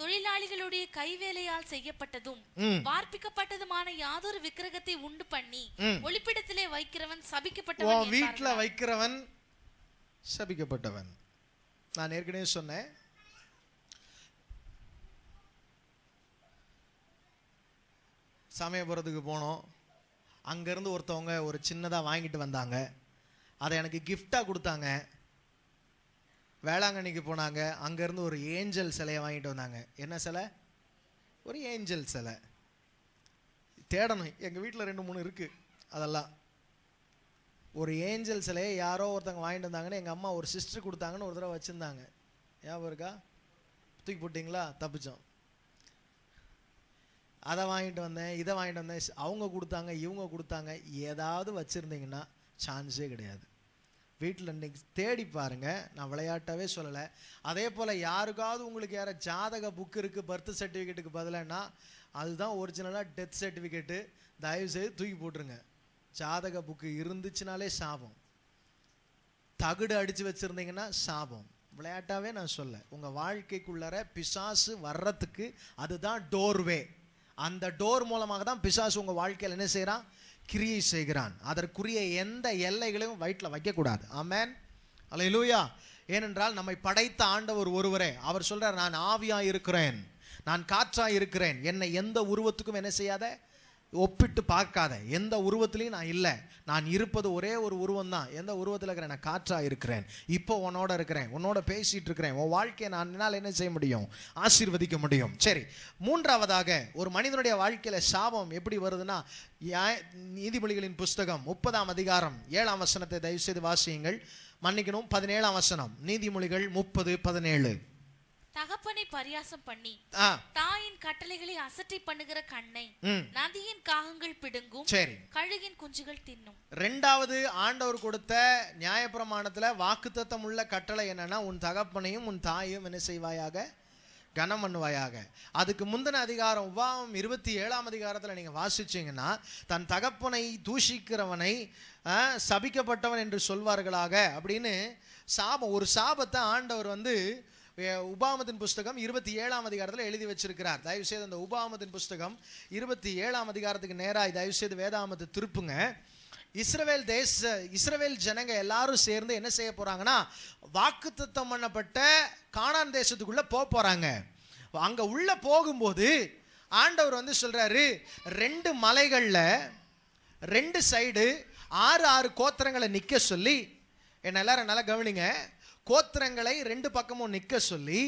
தொழிலாளிகளுடைய கைவேலையால் செய்யப்பட்டதும் வார்ப்பிக்கப்பட்டதுமான யாதொரு விக்கிரகத்தை உண்டு பண்ணி ஒளிப்பிடத்திலே வைக்கிறவன் சபிக்கப்பட்டவன் வீட்டுல வைக்கிறவன் சபிக்கப்பட்டவன் நான் ஏற்கனவே சொன்னேன் சமயபுரத்துக்கு போனோம் அங்கேருந்து ஒருத்தவங்க ஒரு சின்னதாக வாங்கிட்டு வந்தாங்க அதை எனக்கு கிஃப்டாக கொடுத்தாங்க வேளாங்கண்ணிக்கு போனாங்க அங்கேருந்து ஒரு ஏஞ்சல் சிலையை வாங்கிட்டு வந்தாங்க என்ன சிலை ஒரு ஏஞ்சல் சிலை தேடணும் எங்கள் வீட்டில் ரெண்டு மூணு இருக்குது அதெல்லாம் ஒரு ஏஞ்சல் சிலையை யாரோ ஒருத்தங்க வாங்கிட்டு வந்தாங்கன்னு எங்கள் அம்மா ஒரு சிஸ்டர் கொடுத்தாங்கன்னு ஒரு தடவை வச்சுருந்தாங்க ஞாபகம் இருக்கா தூக்கி போட்டிங்களா தப்பிச்சோம் அதை வாங்கிட்டு வந்தேன் இதை வாங்கிட்டு வந்தேன் அவங்க கொடுத்தாங்க இவங்க கொடுத்தாங்க ஏதாவது வச்சுருந்தீங்கன்னா சான்ஸே கிடையாது வீட்டில் இன்றைக்கி தேடி பாருங்கள் நான் விளையாட்டவே சொல்லலை அதே போல் யாருக்காவது உங்களுக்கு யார ஜாதக புக் இருக்குது பர்த் சர்டிஃபிகேட்டுக்கு பதிலன்னா அதுதான் ஒரிஜினலாக டெத் சர்டிஃபிகேட்டு தயவுசெய்து தூக்கி போட்டுருங்க ஜாதக புக்கு இருந்துச்சுனாலே சாபம் தகுடு அடித்து வச்சுருந்தீங்கன்னா சாபம் விளையாட்டாகவே நான் சொல்ல உங்கள் வாழ்க்கைக்குள்ளார பிசாசு வர்றதுக்கு அதுதான் டோர்வே அந்த டோர் மூலமாக தான் பிசாசு உங்கள் வாழ்க்கையில் என்ன செய்கிறான் கிரியை செய்கிறான் அதற்குரிய எந்த எல்லைகளையும் வயிற்றில் வைக்கக்கூடாது ஆமேன் இலூயா ஏனென்றால் நம்மை படைத்த ஆண்டவர் ஒருவரே அவர் சொல்கிறார் நான் ஆவியாக இருக்கிறேன் நான் காற்றாக இருக்கிறேன் என்னை எந்த உருவத்துக்கும் என்ன செய்யாத ஒப்பிட்டு பார்க்காத எந்த உருவத்திலையும் நான் இல்லை நான் இருப்பது ஒரே ஒரு உருவம் தான் எந்த உருவத்தில் இருக்கிறேன் நான் காற்றாக இருக்கிறேன் இப்போ உன்னோட இருக்கிறேன் உன்னோட பேசிட்டு இருக்கிறேன் உன் வாழ்க்கையை நான் என்னால் என்ன செய்ய முடியும் ஆசீர்வதிக்க முடியும் சரி மூன்றாவதாக ஒரு மனிதனுடைய வாழ்க்கையில் சாபம் எப்படி வருதுன்னா நீதிமொழிகளின் புஸ்தகம் முப்பதாம் அதிகாரம் ஏழாம் வசனத்தை தயவுசெய்து வாசியுங்கள் மன்னிக்கணும் பதினேழாம் வசனம் நீதிமொழிகள் முப்பது பதினேழு தகப்பனை பரியாசம் பண்ணி தாயின் கட்டளைகளை அசட்டி பண்ணுகிற கண்ணை நதியின் காகங்கள் பிடுங்கும் சரி கழுகின் குஞ்சுகள் தின்னும் ரெண்டாவது ஆண்டவர் கொடுத்த நியாயப்பிரமாணத்துல வாக்குத்தத்தம் உள்ள கட்டளை என்னன்னா உன் தகப்பனையும் உன் தாயும் என்ன செய்வாயாக கனம் பண்ணுவாயாக அதுக்கு முந்தின அதிகாரம் உபாவம் இருபத்தி ஏழாம் அதிகாரத்தில் நீங்கள் வாசிச்சிங்கன்னா தன் தகப்பனை தூஷிக்கிறவனை சபிக்கப்பட்டவன் என்று சொல்வார்களாக அப்படின்னு சாபம் ஒரு சாபத்தை ஆண்டவர் வந்து உபாமதின் புஸ்தகம் இருபத்தி ஏழாம் அதிகாரத்தில் எழுதி வச்சிருக்கிறார் செய்து அந்த உபாமதின் புஸ்தகம் இருபத்தி ஏழாம் அதிகாரத்துக்கு நேராக செய்து வேதாமத்தை திருப்புங்க இஸ்ரவேல் தேச இஸ்ரவேல் ஜனங்க எல்லாரும் சேர்ந்து என்ன செய்ய போறாங்கன்னா வாக்கு தத்துவம் பண்ணப்பட்ட காணான் தேசத்துக்குள்ள போக போறாங்க அங்க உள்ள போகும்போது ஆண்டவர் வந்து சொல்றாரு ரெண்டு மலைகளில் ரெண்டு சைடு ஆறு ஆறு கோத்திரங்களை நிற்க சொல்லி என்ன எல்லாரும் நல்லா கவனிங்க கோத்திரங்களை ரெண்டு பக்கமும் நிற்க சொல்லி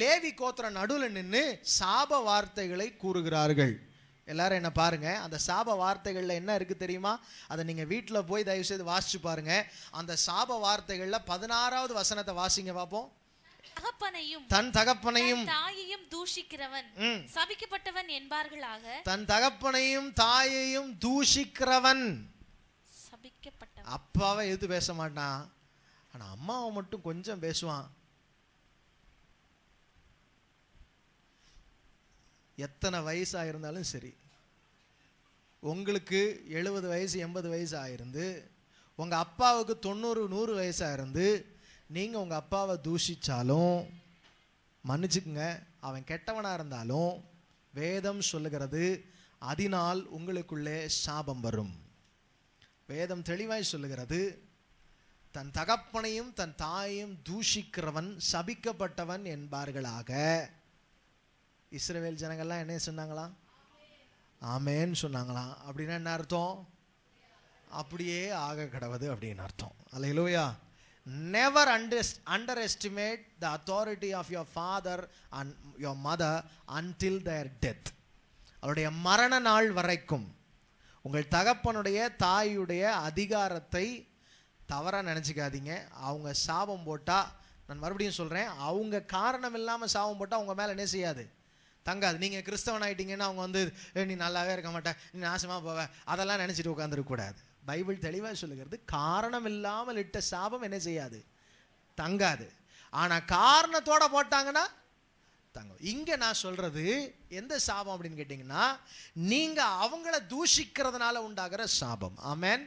லேவி கோத்திரம் நடுவில் நின்று சாப வார்த்தைகளை கூறுகிறார்கள் எல்லாரும் என்ன பாருங்க அந்த சாப வார்த்தைகளில் என்ன இருக்கு தெரியுமா அதை நீங்க வீட்டில் போய் தயவு செய்து வாசிச்சு பாருங்க அந்த சாப வார்த்தைகளில் பதினாறாவது வசனத்தை வாசிங்க பார்ப்போம் தகப்பனையும் தன் தகப்பனையும் தாயையும் தூஷிக்கிறவன் சபிக்கப்பட்டவன் என்பார்களாக தன் தகப்பனையும் தாயையும் தூஷிக்கிறவன் சபிக்கப்பட்ட அப்பாவை எது பேச மாட்டான் ஆனால் அம்மாவை மட்டும் கொஞ்சம் பேசுவான் எத்தனை வயசாக இருந்தாலும் சரி உங்களுக்கு எழுபது வயசு எண்பது வயசு ஆயிருந்து உங்கள் அப்பாவுக்கு தொண்ணூறு நூறு வயசாக இருந்து நீங்கள் உங்கள் அப்பாவை தூஷித்தாலும் மன்னிச்சுக்குங்க அவன் கெட்டவனாக இருந்தாலும் வேதம் சொல்லுகிறது அதனால் உங்களுக்குள்ளே சாபம் வரும் வேதம் தெளிவாய் சொல்லுகிறது தன் தகப்பனையும் தன் தாயையும் தூஷிக்கிறவன் சபிக்கப்பட்டவன் என்பார்களாக இஸ்ரேவேல் ஜனங்கள்லாம் என்ன சொன்னாங்களாம் ஆமேன்னு சொன்னாங்களாம் அப்படின்னா என்ன அர்த்தம் அப்படியே ஆக கிடவது அப்படின்னு அர்த்தம் அல்ல இலவையா never under underestimate the authority of your father and your mother until their death அவருடைய மரண நாள் வரைக்கும் உங்கள் தகப்பனுடைய தாயுடைய அதிகாரத்தை தவறாக நினச்சிக்காதீங்க அவங்க சாபம் போட்டால் நான் மறுபடியும் சொல்கிறேன் அவங்க காரணம் இல்லாமல் சாபம் போட்டால் அவங்க மேலே என்ன செய்யாது தங்காது நீங்கள் கிறிஸ்தவன் ஆகிட்டீங்கன்னா அவங்க வந்து நீ நல்லாவே இருக்க மாட்டேன் நீ நாசமாக போவ அதெல்லாம் நினச்சிட்டு உட்காந்துருக்கக்கூடாது பைபிள் தெளிவாக சொல்லுகிறது காரணம் இல்லாமல் இட்ட சாபம் என்ன செய்யாது தங்காது ஆனால் காரணத்தோடு போட்டாங்கன்னா தங்கம் இங்கே நான் சொல்கிறது எந்த சாபம் அப்படின்னு கேட்டிங்கன்னா நீங்கள் அவங்கள தூஷிக்கிறதுனால உண்டாகிற சாபம் ஆமேன்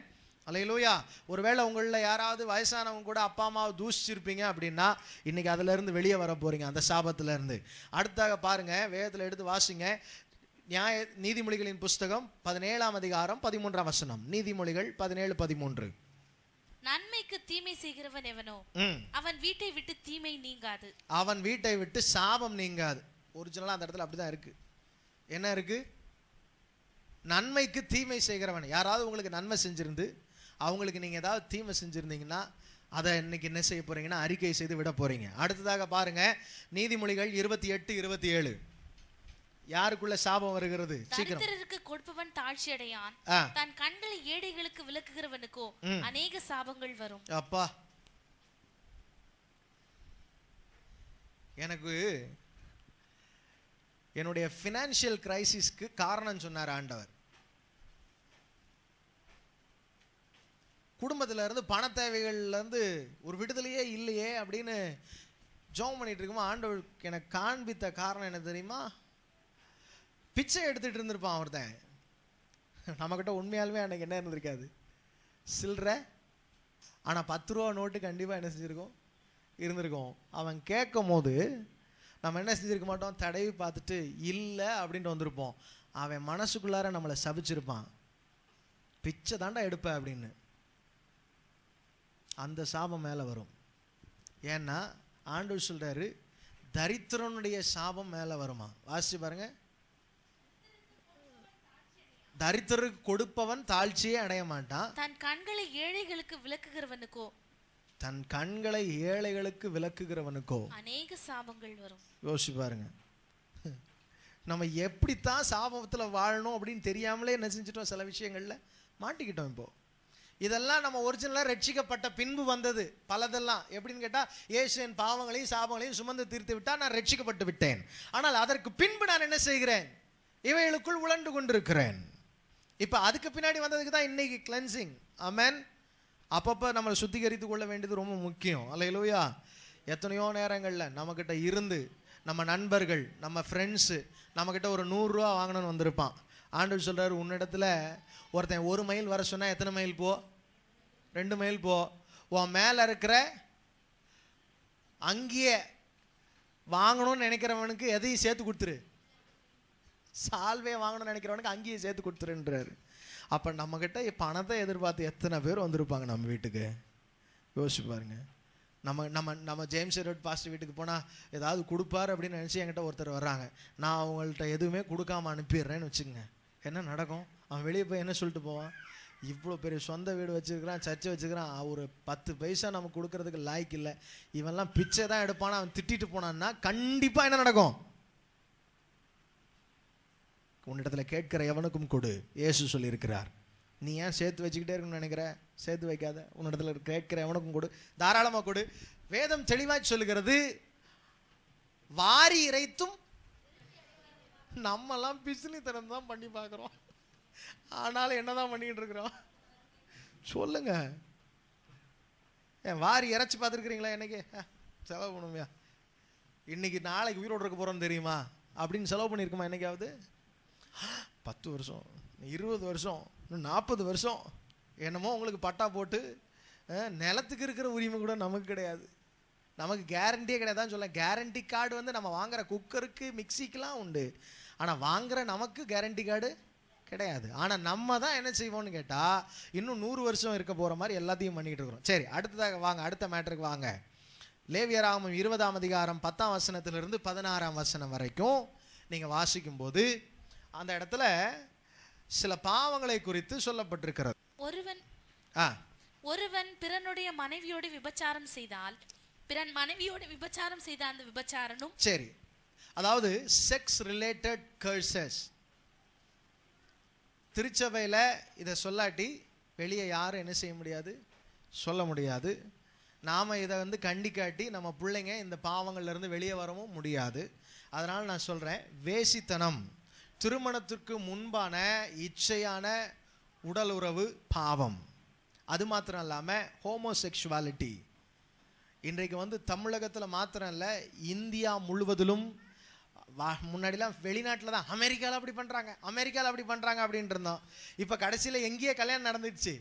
அலையிலோயா ஒருவேளை உங்களில் யாராவது வயசானவங்க கூட அப்பா அம்மாவை தூசிச்சிருப்பீங்க அப்படின்னா இன்னைக்கு அதுலேருந்து வெளியே வர போகிறீங்க அந்த சாபத்துலேருந்து அடுத்தாக பாருங்கள் வேதத்தில் எடுத்து வாசிங்க நியாய நீதிமொழிகளின் புஸ்தகம் பதினேழாம் அதிகாரம் பதிமூன்றாம் வசனம் நீதிமொழிகள் பதினேழு பதிமூன்று நன்மைக்கு தீமை செய்கிறவன் எவனோ அவன் வீட்டை விட்டு தீமை நீங்காது அவன் வீட்டை விட்டு சாபம் நீங்காது ஒரிஜினலாக அந்த இடத்துல அப்படிதான் இருக்கு என்ன இருக்கு நன்மைக்கு தீமை செய்கிறவன் யாராவது உங்களுக்கு நன்மை செஞ்சிருந்து அவங்களுக்கு நீங்கள் ஏதாவது தீமை செஞ்சுருந்தீங்கன்னா அதை இன்னைக்கு என்ன செய்ய போகிறீங்கன்னா அறிக்கை செய்து விட போகிறீங்க அடுத்ததாக பாருங்கள் நீதிமொழிகள் இருபத்தி எட்டு இருபத்தி ஏழு யாருக்குள்ள சாபம் வருகிறது தரித்திரருக்கு கொடுப்பவன் தாழ்ச்சி அடையான் தன் கண்களை ஏடைகளுக்கு விளக்குகிறவனுக்கோ அநேக சாபங்கள் வரும் அப்பா எனக்கு என்னுடைய ஃபினான்ஷியல் கிரைசிஸ்க்கு காரணம் சொன்னார் ஆண்டவர் குடும்பத்தில் இருந்து பண தேவைகள்லேருந்து ஒரு விடுதலையே இல்லையே அப்படின்னு ஜோம் பண்ணிகிட்டு இருக்குமா ஆண்டவருக்கு எனக்கு காண்பித்த காரணம் என்ன தெரியுமா பிச்சை எடுத்துகிட்டு இருந்திருப்பான் அவர்தான் நம்மக்கிட்ட உண்மையாலுமே அன்றைக்கி என்ன இருந்திருக்காது சில்லற ஆனால் பத்து ரூபா நோட்டு கண்டிப்பாக என்ன செஞ்சுருக்கோம் இருந்திருக்கோம் அவன் கேட்கும் போது நம்ம என்ன செஞ்சுருக்க மாட்டோம் தடவி பார்த்துட்டு இல்லை அப்படின்ட்டு வந்திருப்போம் அவன் மனசுக்குள்ளார நம்மளை சபிச்சிருப்பான் பிச்சை தாண்டா எடுப்பேன் அப்படின்னு அந்த சாபம் மேலே வரும் ஏன்னா ஆண்டு சொல்கிறாரு தரித்திரனுடைய சாபம் மேலே வருமா வாசிச்சு பாருங்க தரித்திரருக்கு கொடுப்பவன் தாழ்ச்சியே அடைய மாட்டான் தன் கண்களை ஏழைகளுக்கு விளக்குகிறவனுக்கோ தன் கண்களை ஏழைகளுக்கு விளக்குகிறவனுக்கோ அநேக சாபங்கள் வரும் யோசிச்சு பாருங்க நம்ம எப்படித்தான் சாபத்தில் வாழணும் அப்படின்னு தெரியாமலே என்ன செஞ்சிட்டோம் சில விஷயங்களில் மாட்டிக்கிட்டோம் இப்போது இதெல்லாம் நம்ம ஒரிஜினலாக ரட்சிக்கப்பட்ட பின்பு வந்தது பலதெல்லாம் எப்படின்னு கேட்டால் ஏசுவின் பாவங்களையும் சாபங்களையும் சுமந்து தீர்த்து விட்டால் நான் ரட்சிக்கப்பட்டு விட்டேன் ஆனால் அதற்கு பின்பு நான் என்ன செய்கிறேன் இவைகளுக்குள் உழண்டு கொண்டிருக்கிறேன் இப்போ அதுக்கு பின்னாடி வந்ததுக்கு தான் இன்னைக்கு கிளென்சிங் அமேன் அப்பப்போ நம்மளை சுத்திகரித்து கொள்ள வேண்டியது ரொம்ப முக்கியம் அல்ல இல்லையா எத்தனையோ நேரங்களில் நம்மக்கிட்ட இருந்து நம்ம நண்பர்கள் நம்ம ஃப்ரெண்ட்ஸு நம்மக்கிட்ட ஒரு நூறுரூவா வாங்கணும்னு வந்திருப்பான் ஆண்டு சொல்கிறார் உன்னிடத்தில் ஒருத்தன் ஒரு மைல் வர சொன்னால் எத்தனை மைல் போ ரெண்டு மைல் போ உன் மேலே இருக்கிற அங்கேயே வாங்கணும்னு நினைக்கிறவனுக்கு எதையும் சேர்த்து கொடுத்துரு சால்வே வாங்கணும்னு நினைக்கிறவனுக்கு அங்கேயே சேர்த்து கொடுத்துருன்றாரு அப்போ நம்மக்கிட்ட பணத்தை எதிர்பார்த்து எத்தனை பேர் வந்திருப்பாங்க நம்ம வீட்டுக்கு யோசிச்சு பாருங்க நம்ம நம்ம நம்ம ஜேம்ஸ் ரோட் பாஸ்ட் வீட்டுக்கு போனால் ஏதாவது கொடுப்பார் அப்படின்னு நினச்சி என்கிட்ட ஒருத்தர் வர்றாங்க நான் அவங்கள்ட்ட எதுவுமே கொடுக்காம அனுப்பிடுறேன்னு வச்சுக்கோங்க என்ன நடக்கும் அவன் வெளியே போய் என்ன சொல்லிட்டு போவான் இவ்வளோ பெரிய சொந்த வீடு வச்சுருக்கிறான் சர்ச்சை வச்சுருக்கிறான் ஒரு பத்து பைசா நமக்கு கொடுக்கறதுக்கு லாய்க்கு இல்லை இவெல்லாம் பிச்சை தான் எடுப்பான் அவன் திட்டிட்டு போனான்னா கண்டிப்பாக என்ன நடக்கும் உன்னிடத்தில் கேட்கிற எவனுக்கும் கொடு ஏசு சொல்லியிருக்கிறார் நீ ஏன் சேர்த்து வச்சுக்கிட்டே இருக்கணும்னு நினைக்கிற சேர்த்து வைக்காத உன்னிடத்தில் கேட்கிற எவனுக்கும் கொடு தாராளமாக கொடு வேதம் தெளிவாக சொல்லுகிறது வாரி இறைத்தும் நம்மெல்லாம் தரம் தான் பண்ணி பார்க்குறோம் ஆனாலும் என்னதான் தான் பண்ணிக்கிட்டு இருக்கிறோம் சொல்லுங்க ஏன் வாரி இறைச்சி பார்த்துருக்குறீங்களா என்னைக்கு செலவு பண்ணுவியா இன்னைக்கு நாளைக்கு உயிரோடு இருக்க போகிறோன்னு தெரியுமா அப்படின்னு செலவு பண்ணியிருக்குமா என்னைக்காவது பத்து வருஷம் இருபது வருஷம் இன்னும் நாற்பது வருஷம் என்னமோ உங்களுக்கு பட்டா போட்டு நிலத்துக்கு இருக்கிற உரிமை கூட நமக்கு கிடையாது நமக்கு கேரண்டியே கிடையாதுன்னு சொல்ல கேரண்டி கார்டு வந்து நம்ம வாங்குற குக்கருக்கு மிக்சிக்கெலாம் உண்டு ஆனால் வாங்குகிற நமக்கு கேரண்டி கார்டு கிடையாது ஆனால் நம்ம தான் என்ன செய்வோம்னு கேட்டால் இன்னும் நூறு வருஷம் இருக்க போகிற மாதிரி எல்லாத்தையும் பண்ணிகிட்டு இருக்கிறோம் சரி அடுத்ததாக வாங்க அடுத்த மேட்ருக்கு வாங்க லேவியராமம் இருபதாம் அதிகாரம் பத்தாம் வசனத்திலிருந்து பதினாறாம் வசனம் வரைக்கும் நீங்கள் வாசிக்கும்போது அந்த இடத்துல சில பாவங்களை குறித்து சொல்லப்பட்டிருக்கிறது ஒருவன் ஆ ஒருவன் பிறனுடைய மனைவியோடு விபச்சாரம் செய்தால் பிறன் மனைவியோடு விபச்சாரம் செய்த அந்த விபச்சாரனும் சரி அதாவது செக்ஸ் ரிலேட்டட் கர்சஸ் திருச்சபையில் இதை சொல்லாட்டி வெளியே யாரும் என்ன செய்ய முடியாது சொல்ல முடியாது நாம் இதை வந்து கண்டிக்காட்டி நம்ம பிள்ளைங்க இந்த பாவங்கள்லேருந்து வெளியே வரவும் முடியாது அதனால் நான் சொல்கிறேன் வேசித்தனம் திருமணத்திற்கு முன்பான இச்சையான உடல் உறவு பாவம் அது மாத்திரம் இல்லாமல் ஹோமோசெக்ஷுவாலிட்டி இன்றைக்கு வந்து தமிழகத்தில் மாத்திரம் இல்லை இந்தியா முழுவதிலும் வா முன்னாடிலாம் வெளிநாட்டில் தான் அமெரிக்காவில் அப்படி பண்ணுறாங்க அமெரிக்காவில் அப்படி பண்ணுறாங்க அப்படின்ட்டு இருந்தோம் இப்போ கடைசியில் எங்கேயே கல்யாணம் நடந்துச்சு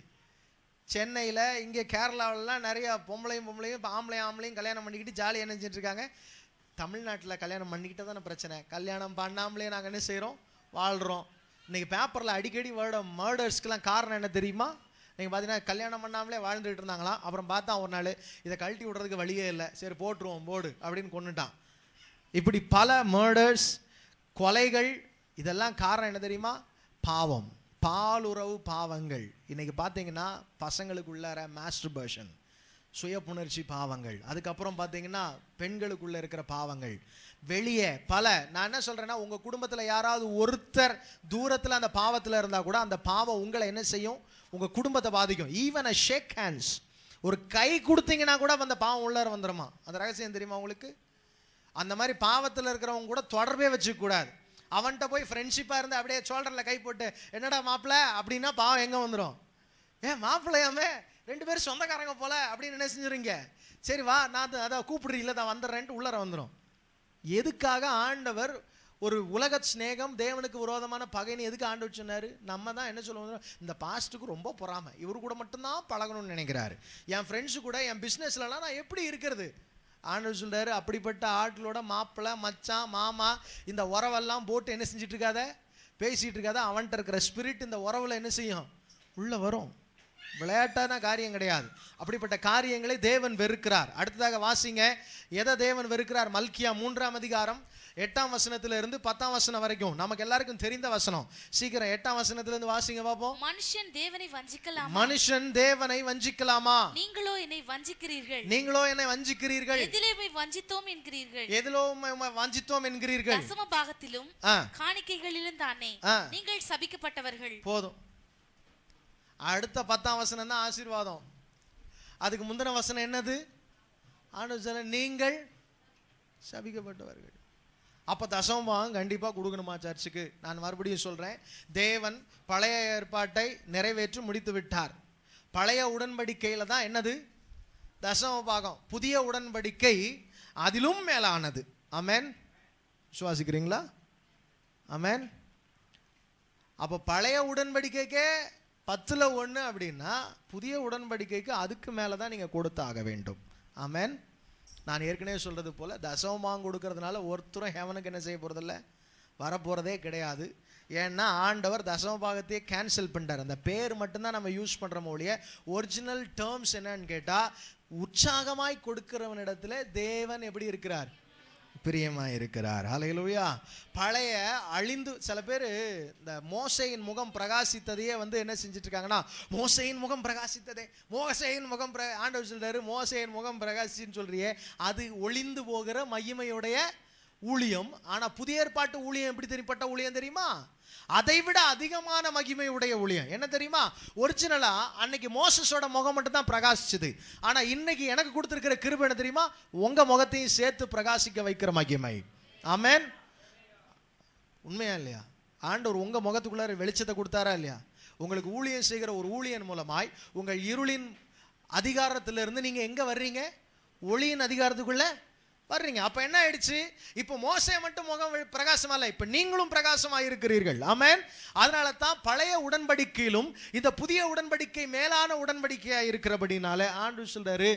சென்னையில் இங்கே கேரளாவிலலாம் நிறையா பொம்பளையும் பொம்பளையும் இப்போ ஆம்பளையும் ஆம்பளையும் கல்யாணம் பண்ணிக்கிட்டு ஜாலியாக நினச்சிட்டு தமிழ்நாட்டில் கல்யாணம் பண்ணிக்கிட்டே தானே பிரச்சனை கல்யாணம் பண்ணாமலே நாங்கள் என்ன செய்கிறோம் வாழ்கிறோம் இன்றைக்கி பேப்பரில் அடிக்கடி வேர்ட மர்டர்ஸ்க்கெலாம் காரணம் என்ன தெரியுமா நீங்கள் பார்த்தீங்கன்னா கல்யாணம் பண்ணாமலே வாழ்ந்துட்டு இருந்தாங்களாம் அப்புறம் பார்த்தா ஒரு நாள் இதை கழட்டி விடுறதுக்கு வழியே இல்லை சரி போட்டுருவோம் போடு அப்படின்னு கொண்டுட்டான் இப்படி பல மர்டர்ஸ் கொலைகள் இதெல்லாம் காரணம் என்ன தெரியுமா பாவம் பாலுறவு பாவங்கள் இன்றைக்கி பார்த்தீங்கன்னா பசங்களுக்குள்ளார மாஸ்டர்பேஷன் சுய புணர்ச்சி பாவங்கள் அதுக்கப்புறம் பார்த்தீங்கன்னா பெண்களுக்குள்ளே இருக்கிற பாவங்கள் வெளியே பல நான் என்ன சொல்கிறேன்னா உங்கள் குடும்பத்தில் யாராவது ஒருத்தர் தூரத்தில் அந்த பாவத்தில் இருந்தால் கூட அந்த பாவம் உங்களை என்ன செய்யும் உங்கள் குடும்பத்தை பாதிக்கும் ஈவன் அ ஷேக் ஹேண்ட்ஸ் ஒரு கை கொடுத்தீங்கன்னா கூட அந்த பாவம் உள்ளார வந்துடுமா அந்த ரகசியம் தெரியுமா உங்களுக்கு அந்த மாதிரி பாவத்தில் இருக்கிறவங்க கூட தொடர்பே வச்சுக்கூடாது அவன்கிட்ட போய் ஃப்ரெண்ட்ஷிப்பாக இருந்து அப்படியே சோல்டரில் கை போட்டு என்னடா மாப்பிள்ள அப்படின்னா பாவம் எங்கே வந்துடும் ஏன் மாப்பிள்ளையாமே ரெண்டு பேரும் சொந்தக்காரங்க போல அப்படின்னு என்ன செஞ்சுருங்க சரி வா நான் அதான் கூப்பிடுறீங்கள தான் வந்துடுறேன்ட்டு உள்ளர வந்துடும் எதுக்காக ஆண்டவர் ஒரு உலக ஸ்நேகம் தேவனுக்கு விரோதமான பகைன்னு எதுக்கு ஆண்டு வச்சுனாரு நம்ம தான் என்ன சொல்லுவோம் இந்த பாஸ்ட்டுக்கு ரொம்ப பொறாமல் இவரு கூட மட்டும்தான் பழகணும்னு நினைக்கிறாரு என் ஃப்ரெண்ட்ஸு கூட என் பிஸ்னஸ்லலாம் நான் எப்படி இருக்கிறது ஆண்டவர் சொல்கிறாரு அப்படிப்பட்ட ஆட்களோட மாப்பிள்ளை மச்சான் மாமா இந்த உறவெல்லாம் போட்டு என்ன செஞ்சிட்ருக்காத பேசிகிட்டு இருக்காத அவன்கிட்ட இருக்கிற ஸ்பிரிட் இந்த உறவில் என்ன செய்யும் உள்ளே வரும் விளையாட்டான காரியம் கிடையாது அப்படிப்பட்ட காரியங்களை தேவன் வெறுக்கிறார் அடுத்ததாக வாசிங்க எதை தேவன் வெறுக்கிறார் மல்கியா மூன்றாம் அதிகாரம் எட்டாம் வசனத்துல இருந்து பத்தாம் வசனம் வரைக்கும் நமக்கு எல்லாருக்கும் தெரிந்த வசனம் சீக்கிரம் எட்டாம் வசனத்துல இருந்து வாசிங்க பாப்போம் மனுஷன் தேவனை வஞ்சிக்கலாம் மனுஷன் தேவனை வஞ்சிக்கலாமா நீங்களோ என்னை வஞ்சிக்கிறீர்கள் நீங்களோ என்னை வஞ்சிக்கிறீர்கள் எதிலே போய் வஞ்சித்தோம் என்கிறீர்கள் எதிலோ வஞ்சித்தோம் என்கிறீர்கள் தசம பாகத்திலும் காணிக்கைகளிலும் தானே நீங்கள் சபிக்கப்பட்டவர்கள் போதும் அடுத்த பத்தாம் வசனம் தான் ஆசீர்வாதம் அதுக்கு முந்தின வசனம் என்னது ஆண்டு நீங்கள் சபிக்கப்பட்டவர்கள் அப்போ தசமபாகம் கண்டிப்பாக கொடுக்கணுமா சர்ச்சுக்கு நான் மறுபடியும் சொல்கிறேன் தேவன் பழைய ஏற்பாட்டை நிறைவேற்றி முடித்து விட்டார் பழைய உடன்படிக்கையில் தான் என்னது தசம பாகம் புதிய உடன்படிக்கை அதிலும் மேலானது அமேன் விசுவாசிக்கிறீங்களா அமேன் அப்போ பழைய உடன்படிக்கைக்கே பத்தில் ஒன்று அப்படின்னா புதிய உடன்படிக்கைக்கு அதுக்கு மேலே தான் நீங்கள் கொடுத்தாக வேண்டும் அமேன் நான் ஏற்கனவே சொல்கிறது போல் தசமமாக கொடுக்கறதுனால ஒருத்தரும் ஹெவனுக்கு என்ன செய்ய போகிறதில்ல வரப்போகிறதே கிடையாது ஏன்னா ஆண்டவர் தசம பாகத்தையே கேன்சல் பண்ணிட்டார் அந்த பேர் மட்டும்தான் நம்ம யூஸ் பண்ணுற மொழிய ஒரிஜினல் டேர்ம்ஸ் என்னன்னு கேட்டால் உற்சாகமாய் கொடுக்கிறவனிடத்தில் தேவன் எப்படி இருக்கிறார் பிரியமாக இருக்கிறார் அலையிலுயா பழைய அழிந்து சில பேர் இந்த மோசையின் முகம் பிரகாசித்ததையே வந்து என்ன செஞ்சுட்டு இருக்காங்கன்னா மோசையின் முகம் பிரகாசித்ததே மோசையின் முகம் பிர ஆண்டவர் சொல்றாரு மோசையின் முகம் பிரகாசின்னு சொல்றியே அது ஒளிந்து போகிற மகிமையுடைய ஊழியம் ஆனால் புதிய ஏற்பாட்டு ஊழியம் எப்படி தெரியப்பட்ட ஊழியம் தெரியுமா அதைவிட அதிகமான மகிமை உடைய ஊழியம் என்ன தெரியுமா ஒரிஜினலா அன்னைக்கு மோசஸோட முகம் மட்டும் தான் பிரகாசிச்சது ஆனா இன்னைக்கு எனக்கு கொடுத்திருக்கிற கிருப என்ன தெரியுமா உங்க முகத்தையும் சேர்த்து பிரகாசிக்க வைக்கிற மகிமை ஆமேன் உண்மையா இல்லையா ஆண்டவர் உங்க முகத்துக்குள்ளார வெளிச்சத்தை கொடுத்தாரா இல்லையா உங்களுக்கு ஊழியம் செய்கிற ஒரு ஊழியன் மூலமாய் உங்கள் இருளின் அதிகாரத்திலிருந்து நீங்கள் எங்கே வர்றீங்க ஒளியின் அதிகாரத்துக்குள்ளே வர்றீங்க அப்போ என்ன ஆயிடுச்சு இப்போ மோசை மட்டும் முகம் பிரகாசமா இல்லை இப்போ நீங்களும் பிரகாசமாக இருக்கிறீர்கள் ஆமேன் அதனால தான் பழைய உடன்படிக்கையிலும் இந்த புதிய உடன்படிக்கை மேலான உடன்படிக்கையாக இருக்கிறபடினால ஆண்டு சொல்றாரு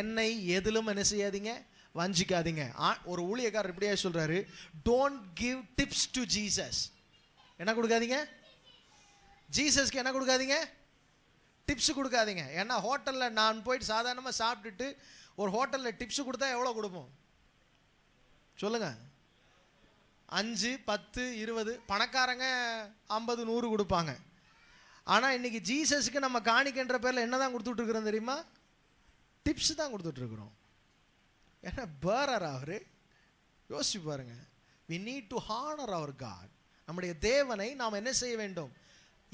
என்னை எதிலும் என்ன செய்யாதீங்க வஞ்சிக்காதீங்க ஒரு ஊழியக்காரர் இப்படியே சொல்றாரு don't give tips to Jesus என்ன கொடுக்காதீங்க ஜீசஸ்க்கு என்ன கொடுக்காதீங்க டிப்ஸ் கொடுக்காதீங்க ஏன்னா ஹோட்டலில் நான் போயிட்டு சாதாரணமாக சாப்பிட்டுட்டு ஒரு ஹோட்டலில் டிப்ஸ் கொடுத்தா எவ்வளோ கொடுப்போம் சொல்லுங்க அஞ்சு பத்து இருபது பணக்காரங்க ஐம்பது நூறு கொடுப்பாங்க ஆனால் இன்னைக்கு ஜீசஸுக்கு நம்ம காணிக்கின்ற பேரில் என்ன தான் கொடுத்துட்ருக்குறோம் தெரியுமா டிப்ஸ் தான் கொடுத்துட்ருக்குறோம் ஏன்னா பேரர் அவர் யோசிச்சு பாருங்கள் we need to honour our God நம்முடைய தேவனை நாம் என்ன செய்ய வேண்டும்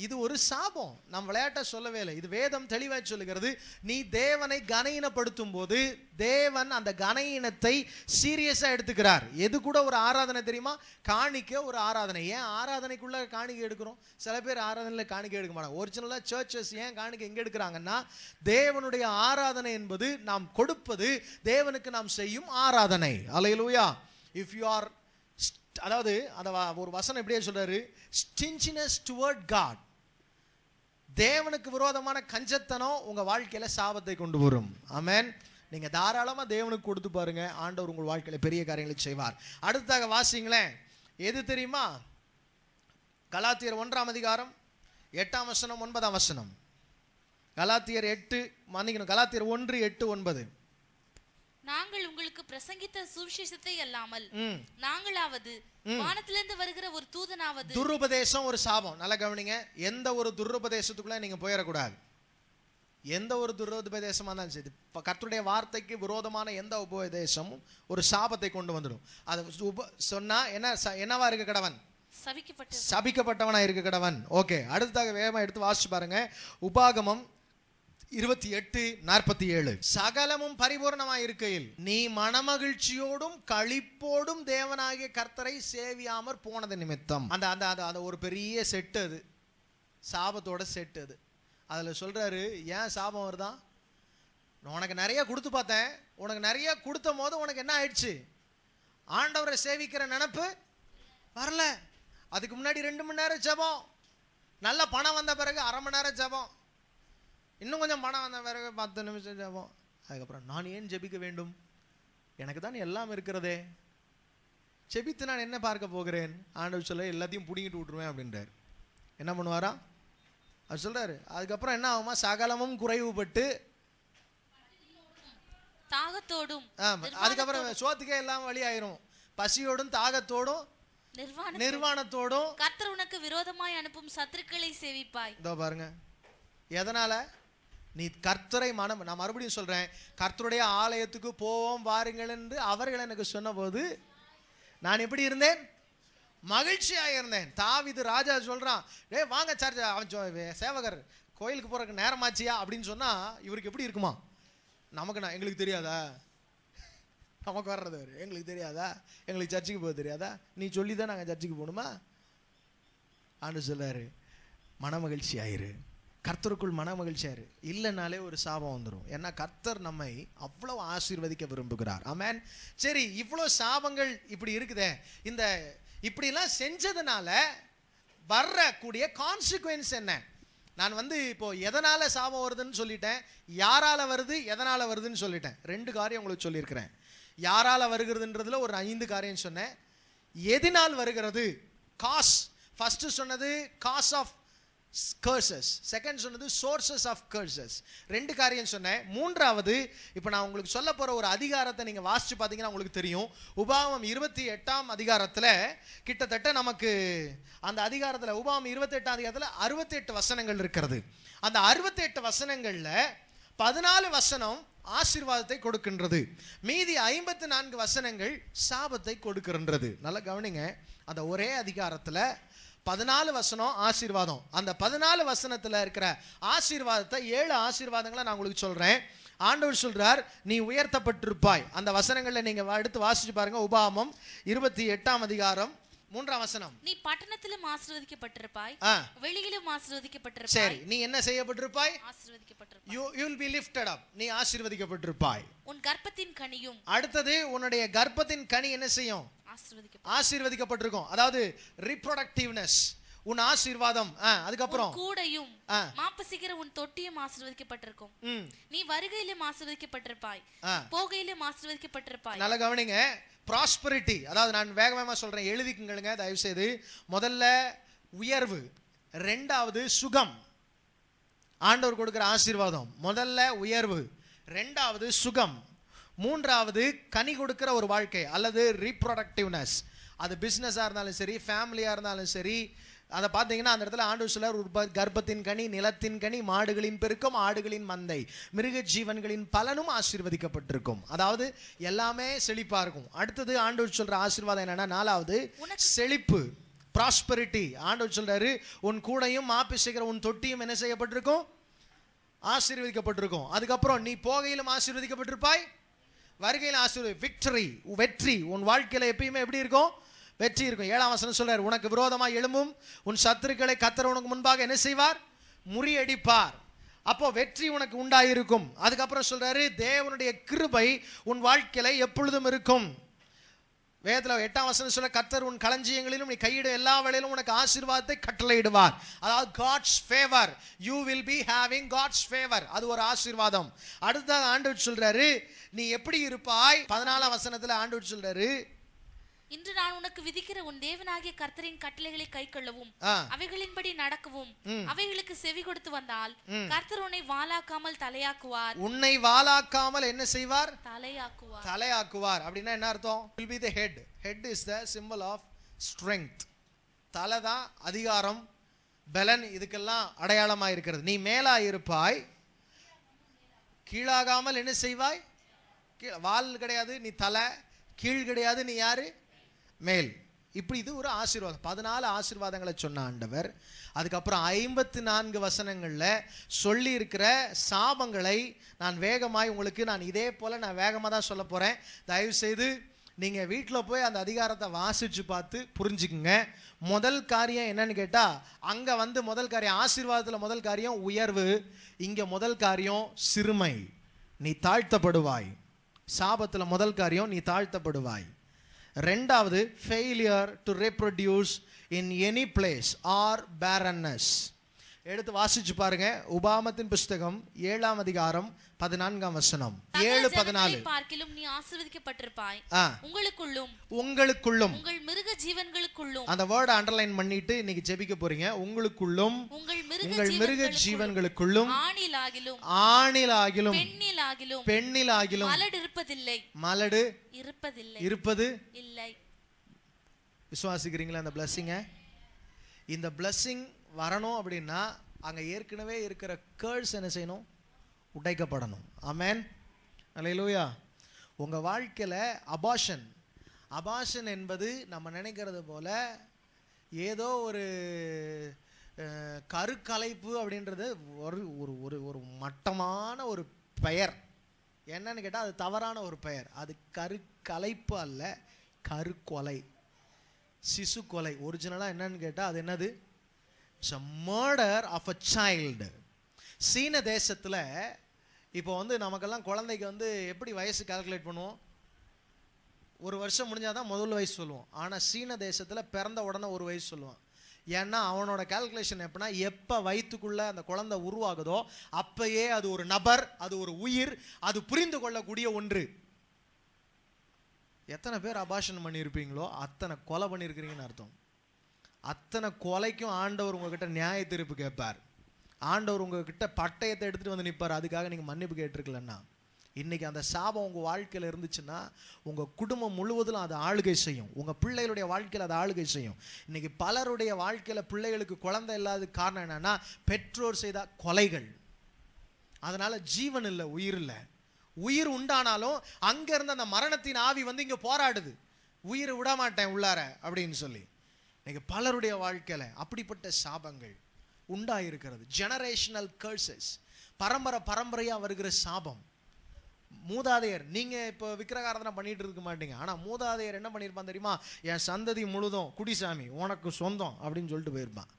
இது ஒரு சாபம் நம் விளையாட்ட சொல்லவே இல்லை இது வேதம் தெளிவாக சொல்லுகிறது நீ தேவனை கனயினப்படுத்தும் போது தேவன் அந்த இனத்தை சீரியஸாக எடுத்துக்கிறார் எது கூட ஒரு ஆராதனை தெரியுமா காணிக்க ஒரு ஆராதனை ஏன் ஆராதனைக்குள்ளே காணிக்கை எடுக்கிறோம் சில பேர் ஆராதனையில் காணிக்கை எடுக்க மாட்டாங்க ஒரிஜினலாக சர்ச்சஸ் ஏன் காணிக்கை எங்கே எடுக்கிறாங்கன்னா தேவனுடைய ஆராதனை என்பது நாம் கொடுப்பது தேவனுக்கு நாம் செய்யும் ஆராதனை அலையலூயா இஃப் யூ ஆர் அதாவது அந்த ஒரு வசனம் எப்படியே சொல்றாரு ஸ்டின்சினஸ் டுவர்ட் காட் தேவனுக்கு விரோதமான கஞ்சத்தனம் உங்கள் வாழ்க்கையில் சாபத்தை கொண்டு வரும் ஆமேன் நீங்கள் தாராளமாக தேவனுக்கு கொடுத்து பாருங்க ஆண்டவர் உங்கள் வாழ்க்கையில் பெரிய காரியங்களை செய்வார் அடுத்ததாக வாசிங்களேன் எது தெரியுமா கலாத்தியர் ஒன்றாம் அதிகாரம் எட்டாம் வசனம் ஒன்பதாம் வசனம் கலாத்தியர் எட்டு மன்னிக்கணும் கலாத்தியர் ஒன்று எட்டு ஒன்பது நாங்கள் உங்களுக்கு பிரசங்கித்த சுவிசேஷத்தை அல்லாமல் நாங்களாவது வானத்திலிருந்து வருகிற ஒரு தூதனாவது துருபதேசம் ஒரு சாபம் நல்லா கவனிங்க எந்த ஒரு துருபதேசத்துக்குள்ள நீங்க போயிடக்கூடாது எந்த ஒரு துரோபதேசமாக இருந்தாலும் சரி இப்போ கர்த்தருடைய வார்த்தைக்கு விரோதமான எந்த உபதேசமும் ஒரு சாபத்தை கொண்டு வந்துடும் அது உப சொன்னால் என்ன என்னவா இருக்க கடவன் சபிக்கப்பட்ட சபிக்கப்பட்டவனாக இருக்க கடவன் ஓகே அடுத்ததாக வேகமாக எடுத்து வாசிச்சு பாருங்க உபாகமம் இருபத்தி எட்டு நாற்பத்தி ஏழு சகலமும் பரிபூர்ணமாய் இருக்கையில் நீ மனமகிழ்ச்சியோடும் கழிப்போடும் தேவனாகிய கர்த்தரை சேவியாமற் போனது நிமித்தம் அந்த அந்த அந்த ஒரு பெரிய செட்டு அது சாபத்தோட செட்டு அது அதில் சொல்கிறாரு ஏன் சாபம் வருதான் உனக்கு நிறைய கொடுத்து பார்த்தேன் உனக்கு நிறைய கொடுத்த போது உனக்கு என்ன ஆயிடுச்சு ஆண்டவரை சேவிக்கிற நினப்பு வரல அதுக்கு முன்னாடி ரெண்டு மணி நேரம் ஜபம் நல்ல பணம் வந்த பிறகு அரை மணி நேரம் ஜபம் இன்னும் கொஞ்சம் பணம் வந்த பிறகு பத்து நிமிஷம் ஜபம் அதுக்கப்புறம் நான் ஏன் ஜெபிக்க வேண்டும் எனக்கு தான் எல்லாம் இருக்கிறதே செபித்து நான் என்ன பார்க்க போகிறேன் ஆண்டவர் சொல்ல எல்லாத்தையும் பிடிங்கிட்டு விட்டுருவேன் அப்படின்றார் என்ன பண்ணுவாரா அவர் சொல்கிறார் அதுக்கப்புறம் என்ன ஆகுமா சகலமும் குறைவுபட்டு தாகத்தோடும் அதுக்கப்புறம் சோத்துக்கே எல்லாம் வழி ஆயிரும் பசியோடும் தாகத்தோடும் நிர்வாணத்தோடும் கர்த்தர் உனக்கு விரோதமாய் அனுப்பும் சத்துருக்களை சேவிப்பாய் இதோ பாருங்க எதனால நீ கர்த்தரை மனம் நான் மறுபடியும் சொல்கிறேன் கர்த்தருடைய ஆலயத்துக்கு போவோம் வாருங்கள் என்று அவர்கள் எனக்கு சொன்னபோது நான் எப்படி இருந்தேன் மகிழ்ச்சியாக இருந்தேன் தாவிது ராஜா சொல்கிறான் ஏ வாங்க சார்ஜ் அவன் சேவகர் கோயிலுக்கு போகிறக்கு நேரமாச்சியா அப்படின்னு சொன்னால் இவருக்கு எப்படி இருக்குமா நமக்கு நான் எங்களுக்கு தெரியாதா நமக்கு வர்றது எங்களுக்கு தெரியாதா எங்களுக்கு சர்ச்சுக்கு போக தெரியாதா நீ சொல்லி தான் நாங்கள் சர்ச்சுக்கு போகணுமா ஆண்டு சொல்லாரு மனமகிழ்ச்சி ஆயிரு கர்த்தருக்குள் மன மகிழ்ச்சியாரு இல்லைனாலே ஒரு சாபம் வந்துடும் ஏன்னா கர்த்தர் நம்மை அவ்வளோ ஆசீர்வதிக்க விரும்புகிறார் ஆமேன் சரி இவ்வளோ சாபங்கள் இப்படி இருக்குதே இந்த இப்படிலாம் செஞ்சதுனால வர்றக்கூடிய கான்சிக்வன்ஸ் என்ன நான் வந்து இப்போ எதனால் சாபம் வருதுன்னு சொல்லிட்டேன் யாரால் வருது எதனால் வருதுன்னு சொல்லிட்டேன் ரெண்டு காரியம் உங்களுக்கு சொல்லியிருக்கிறேன் யாரால் வருகிறதுன்றதுல ஒரு ஐந்து காரியம் சொன்னேன் எதினால் வருகிறது காஸ் ஃபஸ்ட்டு சொன்னது காஸ் ஆஃப் கர்சஸ் செகண்ட் சொன்னது சோர்சஸ் ஆஃப் கர்சஸ் ரெண்டு காரியம் சொன்னேன் மூன்றாவது இப்போ நான் உங்களுக்கு சொல்ல போகிற ஒரு அதிகாரத்தை நீங்கள் வாசித்து பார்த்தீங்கன்னா உங்களுக்கு தெரியும் உபாவம் இருபத்தி எட்டாம் அதிகாரத்தில் கிட்டத்தட்ட நமக்கு அந்த அதிகாரத்தில் உபாவம் இருபத்தி எட்டாம் அதிகாரத்தில் அறுபத்தெட்டு வசனங்கள் இருக்கிறது அந்த அறுபத்தெட்டு வசனங்களில் பதினாலு வசனம் ஆசீர்வாதத்தை கொடுக்கின்றது மீதி ஐம்பத்து நான்கு வசனங்கள் சாபத்தை கொடுக்கின்றது நல்லா கவனிங்க அந்த ஒரே அதிகாரத்தில் பதினாலு வசனம் ஆசீர்வாதம் அந்த பதினாலு வசனத்தில் இருக்கிற ஆசீர்வாதத்தை ஏழு ஆசீர்வாதங்களை நான் உங்களுக்கு சொல்கிறேன் ஆண்டவர் சொல்கிறார் நீ உயர்த்தப்பட்டிருப்பாய் அந்த வசனங்களில் நீங்கள் எடுத்து வாசிச்சு பாருங்கள் உபாமம் இருபத்தி எட்டாம் அதிகாரம் மூன்றாம் வசனம் நீ பட்டணத்திலும் ஆசீர்வதிக்கப்பட்டிருப்பாய் வெளியிலும் ஆசீர்வதிக்கப்பட்டிருப்பாய் சரி நீ என்ன செய்யப்பட்டிருப்பாய் ஆசீர்வதிக்கப்பட்டிருப்பாய் you you will be lifted up நீ ஆசீர்வதிக்கப்பட்டிருப்பாய் உன் கர்ப்பத்தின் கனியும் அடுத்தது உன்னுடைய கர்ப்பத்தின் கனி என்ன செய்யும் ஆசீர்வதிக்கப்பட்டிருக்கும் அதாவது ரிப்ரொடக்டிவ்னஸ் உன் ஆசீர்வாதம் அதுக்கப்புறம் கூடையும் மாப்பசிக்கிற உன் தொட்டியும் ஆசீர்வதிக்கப்பட்டிருக்கும் நீ வருகையிலும் ஆசீர்வதிக்கப்பட்டிருப்பாய் போகையிலும் ஆசீர்வதிக்கப்பட்டிருப்பாய் நல்ல கவனிங்க ப்ராஸ்பரிட்டி அதாவது நான் வேக வேகமாக சொல்கிறேன் எழுதிக்குங்களுங்க தயவுசெய்து முதல்ல உயர்வு ரெண்டாவது சுகம் ஆண்டவர் கொடுக்குற ஆசீர்வாதம் முதல்ல உயர்வு ரெண்டாவது சுகம் மூன்றாவது கனி கொடுக்குற ஒரு வாழ்க்கை அல்லது ரீப்ரொடக்டிவ்னஸ் அது பிஸ்னஸாக இருந்தாலும் சரி ஃபேமிலியாக இருந்தாலும் சரி அதை பார்த்தீங்கன்னா அந்த இடத்துல ஆண்டு சிலர் கர்ப்பத்தின் கனி நிலத்தின் கனி மாடுகளின் பெருக்கம் ஆடுகளின் மந்தை மிருக ஜீவன்களின் பலனும் ஆசீர்வதிக்கப்பட்டிருக்கும் அதாவது எல்லாமே செழிப்பா இருக்கும் அடுத்தது ஆண்டு சொல்ற ஆசீர்வாதம் என்னன்னா நாலாவது செழிப்பு ப்ராஸ்பரிட்டி ஆண்டு சொல்றாரு உன் கூடையும் மாப்பிசைக்கிற உன் தொட்டியும் என்ன செய்யப்பட்டிருக்கும் ஆசீர்வதிக்கப்பட்டிருக்கும் அதுக்கப்புறம் நீ போகையிலும் ஆசீர்வதிக்கப்பட்டிருப்பாய் வருகையில் ஆசீர்வதி விக்டரி வெற்றி உன் வாழ்க்கையில் எப்பயுமே எப்படி இருக்கும் வெற்றி இருக்கும் ஏழாம் வசனம் சொல்றாரு உனக்கு விரோதமாக எழும்பும் உன் சத்துருக்களை கத்துற உனக்கு முன்பாக என்ன செய்வார் முறியடிப்பார் அப்போ வெற்றி உனக்கு உண்டாயிருக்கும் அதுக்கப்புறம் சொல்றாரு தேவனுடைய கிருபை உன் வாழ்க்கையில எப்பொழுதும் இருக்கும் வேதத்தில் எட்டாம் வசனம் சொல்ல கத்தர் உன் களஞ்சியங்களிலும் நீ கையிட எல்லா வேலையிலும் உனக்கு ஆசீர்வாதத்தை கட்டளையிடுவார் அதாவது God's favour you will be having God's favour அது ஒரு ஆசீர்வாதம் அடுத்த ஆண்டு சொல்றாரு நீ எப்படி இருப்பாய் பதினாலாம் வசனத்தில் ஆண்டு சொல்றாரு இன்று நான் உனக்கு விதிக்கிற உன் தேவனாகிய கர்த்தரின் கட்டளைகளை கை கொள்ளவும் அவைகளின்படி நடக்கவும் அவைகளுக்கு செவி கொடுத்து வந்தால் கர்த்தர் உன்னை வாலாக்காமல் தலையாக்குவார் உன்னை வாலாக்காமல் என்ன செய்வார் தலையாக்குவார் தலையாக்குவார் அப்படின்னா என்ன அர்த்தம் will be the head head is the simple of strength தலை தான் அதிகாரம் பலன் இதுக்கெல்லாம் அடையாளமாக இருக்கிறது நீ மேலா இருப்பாய் கீழாகாமல் என்ன செய்வாய் கீழ வால் கிடையாது நீ தலை கீழ் கிடையாது நீ யாரு மேல் இப்படி இது ஒரு ஆசீர்வாதம் பதினாலு ஆசீர்வாதங்களை சொன்ன ஆண்டவர் அதுக்கப்புறம் ஐம்பத்தி நான்கு வசனங்களில் சொல்லி இருக்கிற சாபங்களை நான் வேகமாய் உங்களுக்கு நான் இதே போல் நான் வேகமாக தான் சொல்ல போகிறேன் தயவுசெய்து நீங்கள் வீட்டில் போய் அந்த அதிகாரத்தை வாசித்து பார்த்து புரிஞ்சுக்குங்க முதல் காரியம் என்னன்னு கேட்டால் அங்கே வந்து முதல் காரியம் ஆசீர்வாதத்தில் முதல் காரியம் உயர்வு இங்கே முதல் காரியம் சிறுமை நீ தாழ்த்தப்படுவாய் சாபத்தில் முதல் காரியம் நீ தாழ்த்தப்படுவாய் ரெண்டாவது failure to reproduce in any place or barrenness எடுத்து வாசிச்சு பாருங்க உபாமத்தின் புஸ்தகம் ஏழாம் அதிகாரம் பதினான்காம் வசனம் ஏழு பதினாலு பார்க்கிலும் நீ ஆசீர்வதிக்கப்பட்டிருப்பாய் உங்களுக்குள்ளும் உங்களுக்குள்ளும் உங்கள் மிருக ஜீவன்களுக்குள்ளும் அந்த வேர்டை அண்டர்லைன் பண்ணிட்டு இன்னைக்கு ஜெபிக்க போறீங்க உங்களுக்குள்ளும் உங்கள் மிருக ஜீவன்களுக்குள்ளும் ஆணிலாகிலும் ஆணிலாகிலும் பெண்ணிலாகிலும் பெண்ணிலாகிலும் மலடு இருப்பதில்லை மலடு இருப்பதில்லை இருப்பது இல்லை விசுவாசிக்கிறீங்களா அந்த பிளஸ்ஸிங்க இந்த பிளஸ்ஸிங் வரணும் அப்படின்னா அங்க ஏற்கனவே இருக்கிற கேர்ள்ஸ் என்ன செய்யணும் உடைக்கப்படணும் ஆமேன் அலையிலூயா உங்கள் வாழ்க்கையில் அபாஷன் அபாஷன் என்பது நம்ம நினைக்கிறது போல் ஏதோ ஒரு கருக்கலைப்பு அப்படின்றது ஒரு ஒரு ஒரு ஒரு மட்டமான ஒரு பெயர் என்னன்னு கேட்டால் அது தவறான ஒரு பெயர் அது கருக்கலைப்பு அல்ல கருக்கொலை சிசு கொலை ஒரிஜினலாக என்னன்னு கேட்டால் அது என்னது it's murder of a child சீன தேசத்தில் இப்போ வந்து நமக்கெல்லாம் குழந்தைக்கு வந்து எப்படி வயசு கால்குலேட் பண்ணுவோம் ஒரு வருஷம் முடிஞ்சால் தான் முதல் வயசு சொல்லுவோம் ஆனால் சீன தேசத்தில் பிறந்த உடனே ஒரு வயசு சொல்லுவான் ஏன்னா அவனோட கால்குலேஷன் எப்படின்னா எப்போ வயிற்றுக்குள்ளே அந்த குழந்தை உருவாகுதோ அப்பயே அது ஒரு நபர் அது ஒரு உயிர் அது புரிந்து கொள்ளக்கூடிய ஒன்று எத்தனை பேர் அபாஷன் பண்ணியிருப்பீங்களோ அத்தனை கொலை பண்ணியிருக்கிறீங்கன்னு அர்த்தம் அத்தனை கொலைக்கும் ஆண்டவர் உங்ககிட்ட நியாய தீர்ப்பு கேட்பார் ஆண்டவர் உங்ககிட்ட பட்டயத்தை எடுத்துகிட்டு வந்து நிற்பார் அதுக்காக நீங்கள் மன்னிப்பு கேட்டிருக்கலன்னா இன்றைக்கி அந்த சாபம் உங்கள் வாழ்க்கையில் இருந்துச்சுன்னா உங்கள் குடும்பம் முழுவதும் அதை ஆளுகை செய்யும் உங்கள் பிள்ளைகளுடைய வாழ்க்கையில் அதை ஆளுகை செய்யும் இன்றைக்கி பலருடைய வாழ்க்கையில் பிள்ளைகளுக்கு குழந்தை இல்லாத காரணம் என்னென்னா பெற்றோர் செய்த கொலைகள் அதனால் ஜீவன் இல்லை உயிர் இல்லை உயிர் உண்டானாலும் அங்கேருந்து அந்த மரணத்தின் ஆவி வந்து இங்கே போராடுது உயிரை விடமாட்டேன் உள்ளார அப்படின்னு சொல்லி இன்றைக்கி பலருடைய வாழ்க்கையில் அப்படிப்பட்ட சாபங்கள் உண்டாயிருக்கிறது ஜெனரேஷனல் கர்சஸ் பரம்பரை பரம்பரையாக வருகிற சாபம் மூதாதையர் நீங்கள் இப்போ விக்கிரகாரதனை பண்ணிட்டு இருக்க மாட்டீங்க ஆனால் மூதாதையர் என்ன பண்ணியிருப்பான் தெரியுமா என் சந்ததி முழுதும் குடிசாமி உனக்கு சொந்தம் அப்படின்னு சொல்லிட்டு போயிருப்பான்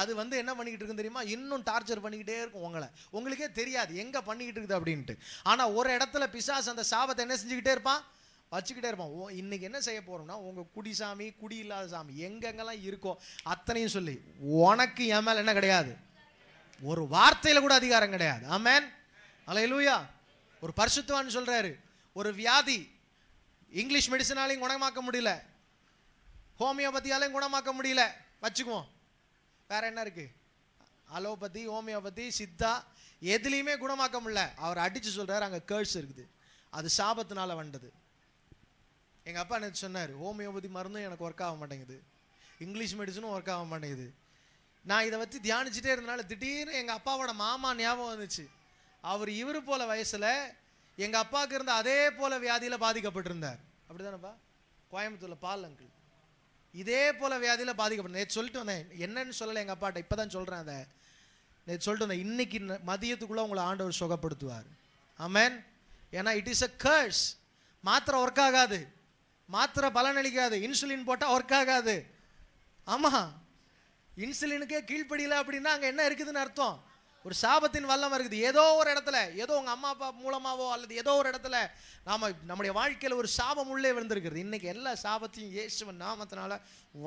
அது வந்து என்ன பண்ணிக்கிட்டு இருக்கு தெரியுமா இன்னும் டார்ச்சர் பண்ணிக்கிட்டே இருக்கும் உங்களை உங்களுக்கே தெரியாது எங்கே பண்ணிக்கிட்டு இருக்குது அப்படின்ட்டு ஆனால் ஒரு இடத்துல பிசாஸ் அந்த சாபத்தை என்ன செஞ்சுக்கிட்டே இருப்பான் வச்சுக்கிட்டே இருப்போம் இன்னைக்கு என்ன செய்ய போகிறோம்னா உங்கள் குடிசாமி குடி இல்லாத சாமி எங்கெங்கெல்லாம் இருக்கோ அத்தனையும் சொல்லி உனக்கு என் மேலே என்ன கிடையாது ஒரு வார்த்தையில் கூட அதிகாரம் கிடையாது ஆமேன் அலையலூயா ஒரு பரிசுத்துவான்னு சொல்கிறாரு ஒரு வியாதி இங்கிலீஷ் மெடிசனாலையும் குணமாக்க முடியல ஹோமியோபதியாலையும் குணமாக்க முடியல வச்சுக்குவோம் வேற என்ன இருக்குது அலோபதி ஹோமியோபதி சித்தா எதுலேயுமே குணமாக்க முடியல அவர் அடித்து சொல்கிறார் அங்கே கேர்ஸ் இருக்குது அது சாபத்தினால வந்தது எங்கள் அப்பா எனக்கு சொன்னார் ஹோமியோபதி மருந்தும் எனக்கு ஒர்க் ஆக மாட்டேங்குது இங்கிலீஷ் மெடிசனும் ஒர்க் ஆக மாட்டேங்குது நான் இதை வச்சு தியானிச்சுட்டே இருந்தனால திடீர்னு எங்கள் அப்பாவோட மாமா ஞாபகம் வந்துச்சு அவர் இவர் போல வயசில் எங்கள் அப்பாவுக்கு இருந்த அதே போல் வியாதியில் பாதிக்கப்பட்டிருந்தார் அப்படி தானேப்பா கோயம்புத்தூரில் பால் அங்கிள் இதே போல் வியாதியில் பாதிக்கப்பட்ட நேற்று சொல்லிட்டு வந்தேன் என்னன்னு சொல்லலை எங்கள் அப்பாட்ட இப்போ தான் சொல்கிறேன் அதை நேற்று சொல்லிட்டு வந்தேன் இன்னைக்கு மதியத்துக்குள்ளே உங்களை ஆண்டவர் சுகப்படுத்துவார் ஆமேன் ஏன்னா இட் இஸ் அ கர்ஸ் மாத்திரை ஒர்க் ஆகாது மாத்திரை பலனளிக்காது இன்சுலின் போட்டால் ஒர்க் ஆகாது ஆமாம் இன்சுலினுக்கே கீழ்ப்படியில் அப்படின்னா அங்கே என்ன இருக்குதுன்னு அர்த்தம் ஒரு சாபத்தின் வல்லம் இருக்குது ஏதோ ஒரு இடத்துல ஏதோ உங்கள் அம்மா அப்பா மூலமாவோ அல்லது ஏதோ ஒரு இடத்துல நாம் நம்முடைய வாழ்க்கையில் ஒரு சாபம் உள்ளே விழுந்திருக்கிறது இன்றைக்கி எல்லா சாபத்தையும் இயேசுவன் நாமத்தினால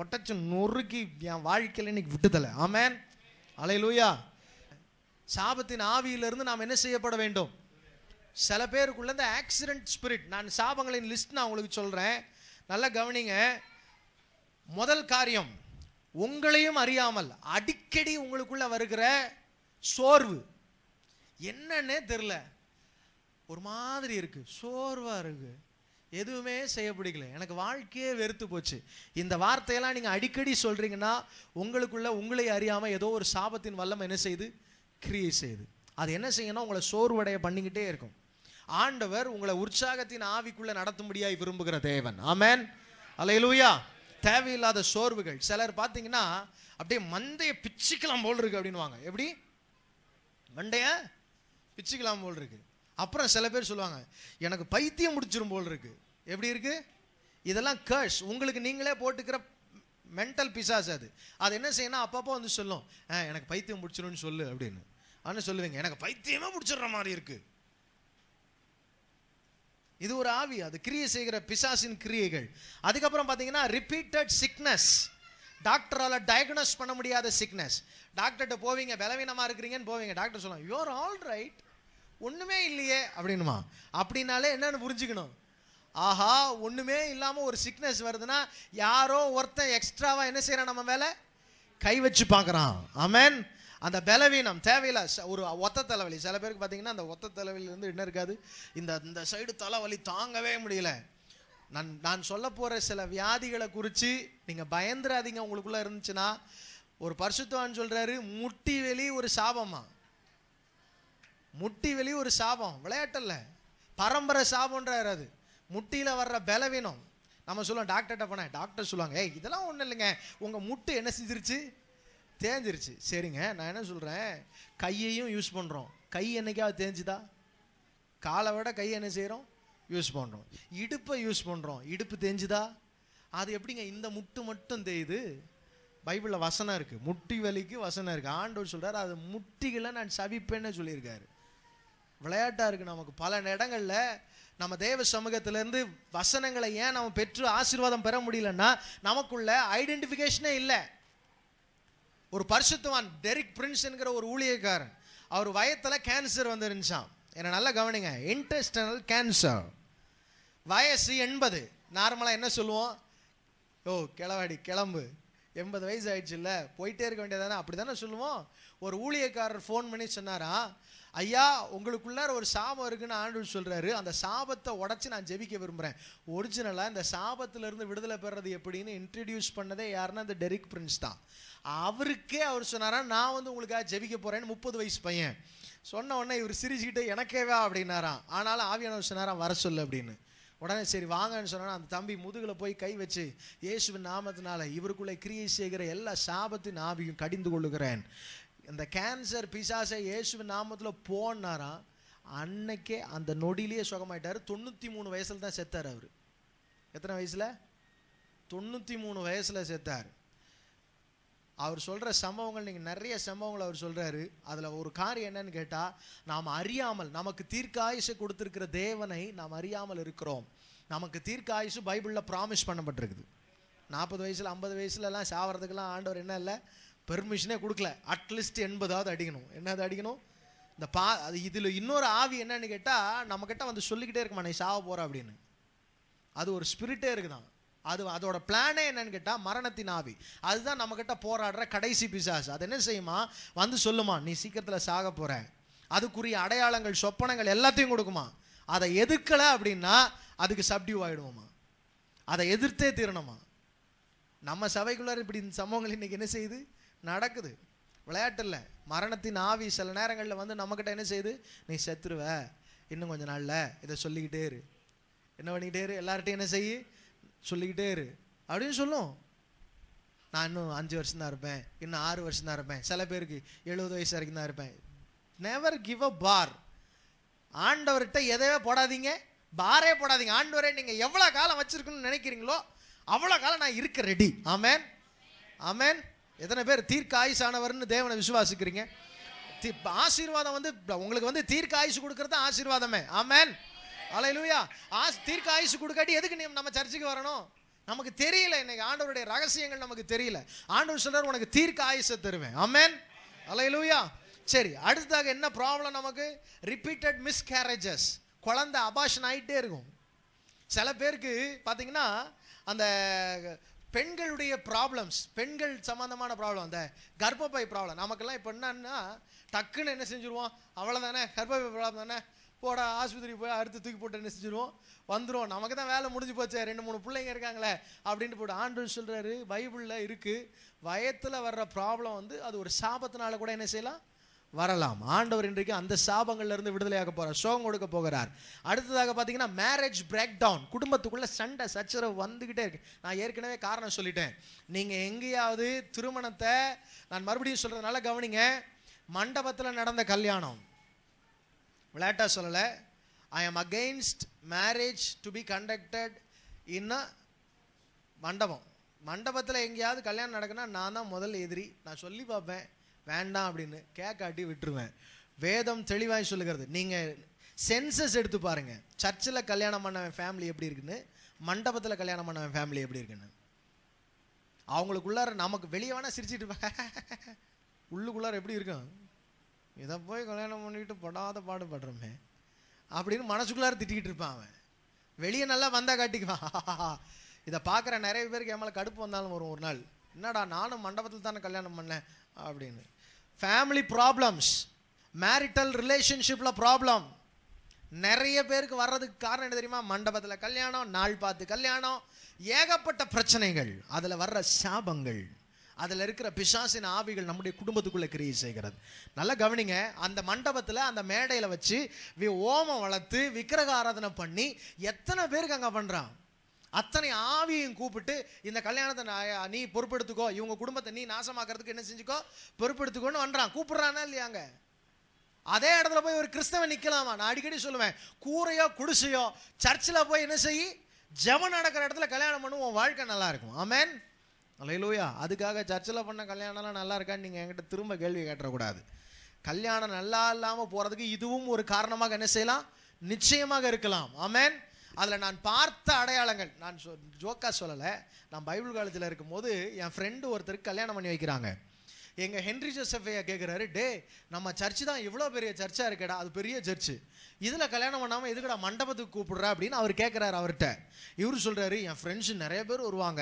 ஒட்டச்சு நொறுக்கி என் வாழ்க்கையில் இன்னைக்கு விட்டுதலை ஆமேன் அலையிலூயா சாபத்தின் ஆவியிலிருந்து நாம் என்ன செய்யப்பட வேண்டும் சில பேருக்குள்ள இந்த ஆக்சிடென்ட் ஸ்பிரிட் நான் சாபங்களின் லிஸ்ட் நான் உங்களுக்கு சொல்கிறேன் நல்லா கவனிங்க முதல் காரியம் உங்களையும் அறியாமல் அடிக்கடி உங்களுக்குள்ளே வருகிற சோர்வு என்னன்னே தெரில ஒரு மாதிரி இருக்குது சோர்வாக இருக்குது எதுவுமே செய்ய பிடிக்கல எனக்கு வாழ்க்கையே வெறுத்து போச்சு இந்த வார்த்தையெல்லாம் நீங்கள் அடிக்கடி சொல்கிறீங்கன்னா உங்களுக்குள்ள உங்களை அறியாமல் ஏதோ ஒரு சாபத்தின் வல்லம் என்ன செய்யுது கிரியேட் செய்யுது அது என்ன செய்யணும் உங்களை சோர்வடைய பண்ணிக்கிட்டே இருக்கும் ஆண்டவர் உங்களை உற்சாகத்தின் ஆவிக்குள்ள நடத்தும்படியாய் விரும்புகிற தேவன் ஆமேன் அலையிலூயா தேவையில்லாத சோர்வுகள் சிலர் பார்த்தீங்கன்னா அப்படியே மந்தைய பிச்சுக்கலாம் போல் இருக்கு அப்படின்வாங்க எப்படி மண்டைய பிச்சுக்கலாம் போல் இருக்கு அப்புறம் சில பேர் சொல்லுவாங்க எனக்கு பைத்தியம் முடிச்சிரும் போல் இருக்கு எப்படி இருக்கு இதெல்லாம் கேஷ் உங்களுக்கு நீங்களே போட்டுக்கிற மென்டல் பிசாஸ் அது அது என்ன செய்யணும் அப்பப்போ வந்து சொல்லும் எனக்கு பைத்தியம் முடிச்சிடும்னு சொல்லு அப்படின்னு ஆனால் சொல்லுவீங்க எனக்கு பைத்தியமே முடிச்சிடுற மாதிரி இருக்குது இது ஒரு ஆவி அது கிரியை செய்கிற பிசாசின் கிரியைகள் அதுக்கப்புறம் பார்த்தீங்கன்னா ரிப்பீட்டட் சிக்னஸ் டாக்டரால் டயக்னோஸ் பண்ண முடியாத சிக்னஸ் டாக்டர்கிட்ட போவீங்க பலவீனமாக இருக்கிறீங்கன்னு போவீங்க டாக்டர் சொல்லலாம் யூஆர் ஆல் ரைட் ஒன்றுமே இல்லையே அப்படின்னுமா அப்படின்னாலே என்னென்னு புரிஞ்சுக்கணும் ஆஹா ஒன்றுமே இல்லாமல் ஒரு சிக்னஸ் வருதுன்னா யாரோ ஒருத்தன் எக்ஸ்ட்ராவாக என்ன செய்கிறான் நம்ம மேலே கை வச்சு பார்க்குறான் ஆமேன் அந்த பலவீனம் தேவையில்ல ஒரு ஒத்த தலைவலி சில பேருக்கு பார்த்தீங்கன்னா அந்த ஒத்த இருந்து என்ன இருக்காது இந்த இந்த சைடு தலைவலி தாங்கவே முடியல நான் நான் சொல்ல போகிற சில வியாதிகளை குறித்து நீங்கள் பயந்துடாதீங்க உங்களுக்குள்ளே இருந்துச்சுன்னா ஒரு பரிசுத்தவான் சொல்கிறாரு முட்டி வெளி ஒரு சாபமா முட்டி வெளி ஒரு சாபம் விளையாட்டல்ல பரம்பரை சாபன்றார் அது முட்டியில் வர்ற பலவீனம் நம்ம சொல்லுவோம் டாக்டர்கிட்ட போனேன் டாக்டர் சொல்லுவாங்க ஏய் இதெல்லாம் ஒன்றும் இல்லைங்க உங்கள் முட்டு என்ன செஞ்சிருச்சு தேஞ்சிருச்சு சரிங்க நான் என்ன சொல்கிறேன் கையையும் யூஸ் பண்ணுறோம் கை என்னைக்காவது தேஞ்சுதா காலை விட கை என்ன செய்கிறோம் யூஸ் பண்ணுறோம் இடுப்பை யூஸ் பண்ணுறோம் இடுப்பு தேஞ்சுதா அது எப்படிங்க இந்த முட்டு மட்டும் தேயுது பைபிளில் வசனம் இருக்குது முட்டி வலிக்கு வசனம் இருக்குது ஆண்டவர் சொல்கிறார் அது முட்டிகளை நான் சவிப்பேன்னு சொல்லியிருக்காரு விளையாட்டாக இருக்குது நமக்கு பல இடங்களில் நம்ம தேவ சமூகத்திலேருந்து வசனங்களை ஏன் நம்ம பெற்று ஆசீர்வாதம் பெற முடியலன்னா நமக்குள்ள ஐடென்டிஃபிகேஷனே இல்லை ஒரு பரிசுத்தவான் டெரிக் பிரின்ஸ் என்கிற ஒரு ஊழியக்காரன் அவர் வயத்தில் கேன்சர் வந்துருந்துச்சான் என்னை நல்லா கவனிங்க இன்டெஸ்டனல் கேன்சர் வயசு எண்பது நார்மலாக என்ன சொல்லுவோம் ஓ கிளவாடி கிளம்பு எண்பது வயசு ஆயிடுச்சு இல்லை போயிட்டே இருக்க வேண்டியதானே அப்படி தானே சொல்லுவோம் ஒரு ஊழியக்காரர் ஃபோன் பண்ணி சொன்னாரா ஐயா உங்களுக்குள்ளார ஒரு சாபம் இருக்குன்னு ஆண்டு சொல்கிறாரு அந்த சாபத்தை உடச்சி நான் ஜெபிக்க விரும்புகிறேன் ஒரிஜினலாக இந்த சாபத்திலேருந்து விடுதலை பெறது எப்படின்னு இன்ட்ரடியூஸ் பண்ணதே யாருன்னா இந்த டெரிக் பிரின்ஸ் தான் அவருக்கே அவர் சொன்னாரா நான் வந்து உங்களுக்காக ஜெபிக்க போகிறேன்னு முப்பது வயசு பையன் சொன்ன உடனே இவர் சிரிச்சுக்கிட்டு எனக்கேவா அப்படின்னாராம் ஆனாலும் ஆவியானவர் சொன்னாராம் வர சொல்லு அப்படின்னு உடனே சரி வாங்கன்னு சொன்னால் அந்த தம்பி முதுகில் போய் கை வச்சு இயேசுவின் நாமத்தினால இவருக்குள்ளே கிரியை செய்கிற எல்லா சாபத்தின் ஆவியும் கடிந்து கொள்ளுகிறேன் இந்த கேன்சர் பிசாசை இயேசுவின் நாமத்தில் போனாராம் அன்னைக்கே அந்த நொடியிலேயே சுகமாயிட்டார் தொண்ணூற்றி மூணு வயசில் தான் செத்தார் அவர் எத்தனை வயசில் தொண்ணூற்றி மூணு வயசில் செத்தார் அவர் சொல்கிற சம்பவங்கள் நீங்கள் நிறைய சம்பவங்கள் அவர் சொல்கிறாரு அதில் ஒரு காரியம் என்னன்னு கேட்டால் நாம் அறியாமல் நமக்கு தீர்க்காயுசை கொடுத்துருக்கிற தேவனை நாம் அறியாமல் இருக்கிறோம் நமக்கு தீர்க்காயுசு பைபிளில் ப்ராமிஸ் பண்ணப்பட்டிருக்குது நாற்பது வயசில் ஐம்பது வயசுலலாம் சாவறதுக்கெல்லாம் ஆண்டவர் என்ன இல்லை பெர்மிஷனே கொடுக்கல அட்லீஸ்ட் எண்பதாவது அடிக்கணும் என்னது அடிக்கணும் இந்த பா அது இதில் இன்னொரு ஆவி என்னன்னு கேட்டால் நம்மக்கிட்ட வந்து சொல்லிக்கிட்டே இருக்குமா நீ சாவ போகிற அப்படின்னு அது ஒரு ஸ்பிரிட்டே இருக்குதான் அது அதோட பிளானே என்னன்னு கேட்டால் மரணத்தின் ஆவி அதுதான் நம்மக்கிட்ட போராடுற கடைசி பிசாசு அது என்ன செய்யுமா வந்து சொல்லுமா நீ சீக்கிரத்தில் சாக போகிற அதுக்குரிய அடையாளங்கள் சொப்பனங்கள் எல்லாத்தையும் கொடுக்குமா அதை எதிர்க்கலை அப்படின்னா அதுக்கு சப்டியூ ஆகிடுவோமா அதை எதிர்த்தே தீரணுமா நம்ம சபைக்குள்ளார் இப்படி இந்த சம்பவங்கள் இன்னைக்கு என்ன செய்யுது நடக்குது விளையாட்டு இல்லை மரணத்தின் ஆவி சில நேரங்களில் வந்து நம்மக்கிட்ட என்ன செய்யுது நீ செத்துருவ இன்னும் கொஞ்ச நாளில் இதை சொல்லிக்கிட்டே இரு என்ன பண்ணிக்கிட்டே இரு எல்லார்ட்டையும் என்ன செய்யு சொல்லிக்கிட்டே இரு அப்படின்னு சொல்லும் நான் இன்னும் அஞ்சு வருஷம் தான் இருப்பேன் இன்னும் ஆறு வருஷம் தான் இருப்பேன் சில பேருக்கு எழுபது வயசு வரைக்கும் தான் இருப்பேன் நெவர் கிவ் அ பார் ஆண்டவர்கிட்ட எதையோ போடாதீங்க பாரே போடாதீங்க ஆண்டவரே நீங்கள் எவ்வளோ காலம் வச்சுருக்கணும்னு நினைக்கிறீங்களோ அவ்வளோ காலம் நான் இருக்க ரெடி ஆமேன் ஆமேன் எத்தனை பேர் தீர்க்க ஆயுசானவர்னு தேவனை விசுவாசிக்கிறீங்க ஆசீர்வாதம் வந்து உங்களுக்கு வந்து தீர்க்க ஆயுசு கொடுக்கறது ஆசீர்வாதமே ஆமேன் அலையிலுயா ஆஸ் தீர்க்க ஆயுசு கொடுக்காட்டி எதுக்கு நம்ம சர்ச்சுக்கு வரணும் நமக்கு தெரியல இன்னைக்கு ஆண்டவருடைய ரகசியங்கள் நமக்கு தெரியல ஆண்டவர் சொல்றார் உனக்கு தீர்க்க ஆயுசை தருவேன் அமேன் அலையிலுயா சரி அடுத்ததாக என்ன ப்ராப்ளம் நமக்கு ரிப்பீட்டட் மிஸ்கேரேஜஸ் குழந்தை அபாஷன் ஆகிட்டே இருக்கும் சில பேருக்கு பார்த்தீங்கன்னா அந்த பெண்களுடைய ப்ராப்ளம்ஸ் பெண்கள் சம்மந்தமான ப்ராப்ளம் அந்த கர்ப்பப்பை ப்ராப்ளம் நமக்கெல்லாம் இப்போ என்னன்னா டக்குன்னு என்ன செஞ்சுருவோம் அவ்வளோதானே கர்ப்பப்பை ப்ராப்ளம் தானே போடா ஆஸ்பத்திரி போய் அறுத்து தூக்கி போட்டு என்ன செஞ்சிருவோம் வந்துடும் நமக்கு தான் வேலை முடிஞ்சு போச்சே ரெண்டு மூணு பிள்ளைங்க இருக்காங்களே அப்படின்ட்டு போட்டு ஆண்டு சொல்கிறாரு பைபிளில் இருக்குது வயத்தில் வர்ற ப்ராப்ளம் வந்து அது ஒரு சாபத்தினால கூட என்ன செய்யலாம் வரலாம் ஆண்டவர் இன்றைக்கு அந்த சாபங்கள்லேருந்து விடுதலையாக போகிறார் சோகம் கொடுக்க போகிறார் அடுத்ததாக பார்த்தீங்கன்னா மேரேஜ் பிரேக் டவுன் குடும்பத்துக்குள்ளே சண்டை சச்சரவு வந்துக்கிட்டே இருக்கு நான் ஏற்கனவே காரணம் சொல்லிட்டேன் நீங்கள் எங்கேயாவது திருமணத்தை நான் மறுபடியும் சொல்கிறதுனால கவனிங்க மண்டபத்தில் நடந்த கல்யாணம் விளையாட்டாக சொல்லலை I am against marriage to be conducted in a mandapam மண்டபத்தில் எங்கேயாவது கல்யாணம் நடக்குன்னா நான் தான் முதல்ல எதிரி நான் சொல்லி பார்ப்பேன் வேண்டாம் அப்படின்னு கேக்காட்டி விட்டுருவேன் வேதம் தெளிவாய் சொல்லுகிறது நீங்கள் சென்சஸ் எடுத்து பாருங்கள் சர்ச்சில் கல்யாணம் பண்ணவன் ஃபேமிலி எப்படி இருக்குன்னு மண்டபத்தில் கல்யாணம் பண்ணவன் ஃபேமிலி எப்படி இருக்குன்னு அவங்களுக்குள்ளார நமக்கு வெளியே வேணால் சிரிச்சிட்டு உள்ளுக்குள்ளார எப்படி இருக்கும் இதை போய் கல்யாணம் பண்ணிட்டு படாத பாடுபடுறோமே அப்படின்னு மனசுக்குள்ளார திட்டிக்கிட்டு இருப்பான் அவன் வெளியே நல்லா வந்தால் காட்டிக்குவான் இதை பார்க்குற நிறைய பேருக்கு என் மேலே கடுப்பு வந்தாலும் வரும் ஒரு நாள் என்னடா நானும் மண்டபத்தில் தானே கல்யாணம் பண்ணேன் அப்படின்னு ஃபேமிலி ப்ராப்ளம்ஸ் மேரிட்டல் ரிலேஷன்ஷிப்பில் ப்ராப்ளம் நிறைய பேருக்கு வர்றதுக்கு காரணம் என்ன தெரியுமா மண்டபத்தில் கல்யாணம் நாள் பார்த்து கல்யாணம் ஏகப்பட்ட பிரச்சனைகள் அதில் வர்ற சாபங்கள் அதில் இருக்கிற பிசாசின் ஆவிகள் நம்முடைய குடும்பத்துக்குள்ளே கிரியை செய்கிறது நல்லா கவனிங்க அந்த மண்டபத்தில் அந்த மேடையில் வச்சு வி ஓமம் வளர்த்து விக்கிரக ஆராதனை பண்ணி எத்தனை பேருக்கு அங்கே பண்ணுறான் அத்தனை ஆவியும் கூப்பிட்டு இந்த கல்யாணத்தை நீ பொறுப்பெடுத்துக்கோ இவங்க குடும்பத்தை நீ நாசமாக்கிறதுக்கு என்ன செஞ்சுக்கோ பொறுப்பெடுத்துக்கோன்னு பண்ணுறான் கூப்பிட்றானா இல்லையாங்க அதே இடத்துல போய் ஒரு கிறிஸ்தவன் நிற்கலாமா நான் அடிக்கடி சொல்லுவேன் கூரையோ குடிசையோ சர்ச்சில் போய் என்ன செய்யி ஜெபம் நடக்கிற இடத்துல கல்யாணம் பண்ணுவோம் வாழ்க்கை நல்லா இருக்கும் ஆமேன் இல்லையிலோயா அதுக்காக சர்ச்சில் பண்ண கல்யாணம்லாம் நல்லா இருக்கான்னு நீங்கள் என்கிட்ட திரும்ப கேள்வி கேட்டக்கூடாது கல்யாணம் நல்லா இல்லாமல் போகிறதுக்கு இதுவும் ஒரு காரணமாக என்ன செய்யலாம் நிச்சயமாக இருக்கலாம் ஆமேன் அதில் நான் பார்த்த அடையாளங்கள் நான் ஜோக்கா சொல்லலை நான் பைபிள் காலேஜில் இருக்கும்போது என் ஃப்ரெண்டு ஒருத்தருக்கு கல்யாணம் பண்ணி வைக்கிறாங்க எங்கள் ஹென்ரி ஜோசஃபையா கேட்குறாரு டே நம்ம சர்ச்சு தான் இவ்வளோ பெரிய சர்ச்சாக இருக்கடா அது பெரிய சர்ச்சு இதில் கல்யாணம் பண்ணாமல் எதுக்கடா மண்டபத்துக்கு கூப்பிடுற அப்படின்னு அவர் கேட்குறாரு அவர்கிட்ட இவர் சொல்கிறாரு என் ஃப்ரெண்ட்ஸு நிறைய பேர் வருவாங்க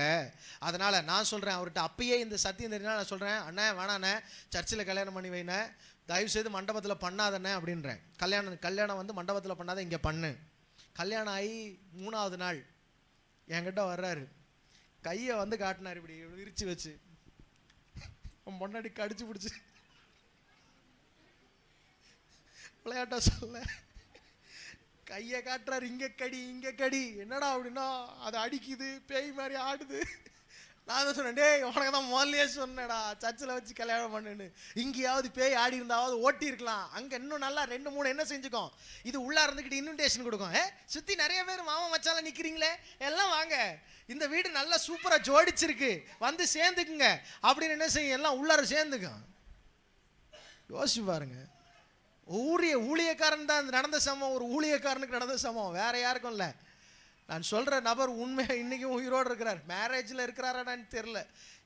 அதனால் நான் சொல்கிறேன் அவர்கிட்ட அப்பயே இந்த சத்தியம் தெரிஞ்சால் நான் சொல்கிறேன் அண்ணே வேணாண்ணே சர்ச்சில் கல்யாணம் பண்ணி தயவு தயவுசெய்து மண்டபத்தில் பண்ணாதண்ணே அப்படின்றேன் கல்யாணம் கல்யாணம் வந்து மண்டபத்தில் பண்ணாத இங்கே பண்ணு கல்யாணம் ஆகி மூணாவது நாள் என்கிட்ட வர்றாரு கையை வந்து காட்டினார் இப்படி விரித்து வச்சு முன்னாடி கடிச்சு பிடிச்சி விளையாட்டா சொல்ல கையை காட்டுறாரு இங்கே கடி இங்கே கடி என்னடா அப்படின்னா அது அடிக்குது பேய் மாதிரி ஆடுது நான் சொன்னேன் டேய் உனக்கு தான் முதல்லையே சொன்னேடா சர்ச்சில் வச்சு கல்யாணம் பண்ணுன்னு இங்கேயாவது பேய் ஆடி இருந்தாவது ஓட்டி இருக்கலாம் அங்கே இன்னும் நல்லா ரெண்டு மூணு என்ன செஞ்சுக்கோம் இது உள்ளா இருந்துக்கிட்டு இன்விடேஷன் கொடுக்கும் ஏ சுற்றி நிறைய பேர் மாமன் வச்சாலும் நிற்கிறீங்களே எல்லாம் வாங்க இந்த வீடு நல்லா சூப்பராக ஜோடிச்சிருக்கு வந்து சேர்ந்துக்குங்க அப்படின்னு என்ன செய்யும் எல்லாம் உள்ளார சேர்ந்துக்கும் யோசிச்சு பாருங்க ஊழிய ஊழியக்காரன் தான் நடந்த சமம் ஒரு ஊழியக்காரனுக்கு நடந்த சமம் வேற யாருக்கும் இல்லை நான் சொல்கிற நபர் உண்மை இன்றைக்கும் உயிரோடு இருக்கிறார் மேரேஜில் இருக்கிறாரான்னு தெரில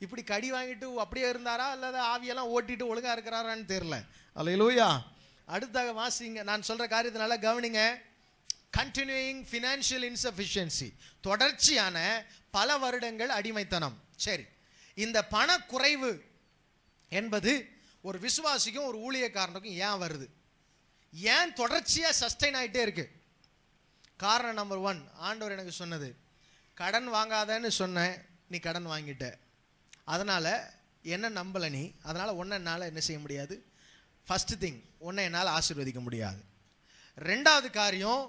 இப்படி கடி வாங்கிட்டு அப்படியே இருந்தாரா அல்லது ஆவியெல்லாம் ஓட்டிட்டு ஒழுங்காக இருக்கிறாரான்னு தெரில அல்ல இலூயா அடுத்தாக வாசிங்க நான் சொல்கிற காரியத்தினால கவனிங்க கண்டினியூயிங் ஃபினான்ஷியல் இன்சஃபிஷியன்சி தொடர்ச்சியான பல வருடங்கள் அடிமைத்தனம் சரி இந்த பண குறைவு என்பது ஒரு விசுவாசிக்கும் ஒரு ஊழியக்காரனுக்கும் ஏன் வருது ஏன் தொடர்ச்சியாக சஸ்டைன் ஆகிட்டே இருக்குது காரணம் நம்பர் ஒன் ஆண்டவர் எனக்கு சொன்னது கடன் வாங்காதன்னு சொன்னேன் நீ கடன் வாங்கிட்ட அதனால் என்ன நம்பலை நீ அதனால் ஒன்றை என்னால் என்ன செய்ய முடியாது ஃபஸ்ட்டு திங் ஒன்றை என்னால் ஆசீர்வதிக்க முடியாது ரெண்டாவது காரியம்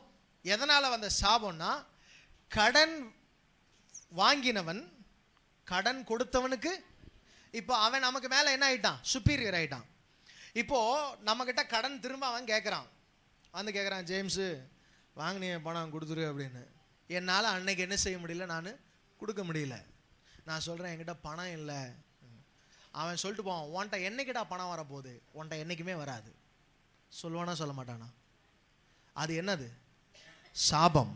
எதனால் வந்த சாபம்னா கடன் வாங்கினவன் கடன் கொடுத்தவனுக்கு இப்போ அவன் நமக்கு மேலே என்ன ஆகிட்டான் சுப்பீரியர் ஆகிட்டான் இப்போது நம்மக்கிட்ட கடன் திரும்ப அவன் கேட்குறான் வந்து கேட்குறான் ஜேம்ஸு வாங்கினே பணம் கொடுத்துரு அப்படின்னு என்னால் அன்னைக்கு என்ன செய்ய முடியல நான் கொடுக்க முடியல நான் சொல்கிறேன் என்கிட்ட பணம் இல்லை அவன் சொல்லிட்டு போவான் உன்ட்ட என்னைக்கிட்டா பணம் வரப்போகுது உன்ட்ட என்றைக்குமே வராது சொல்லுவானா சொல்ல மாட்டானா அது என்னது சாபம்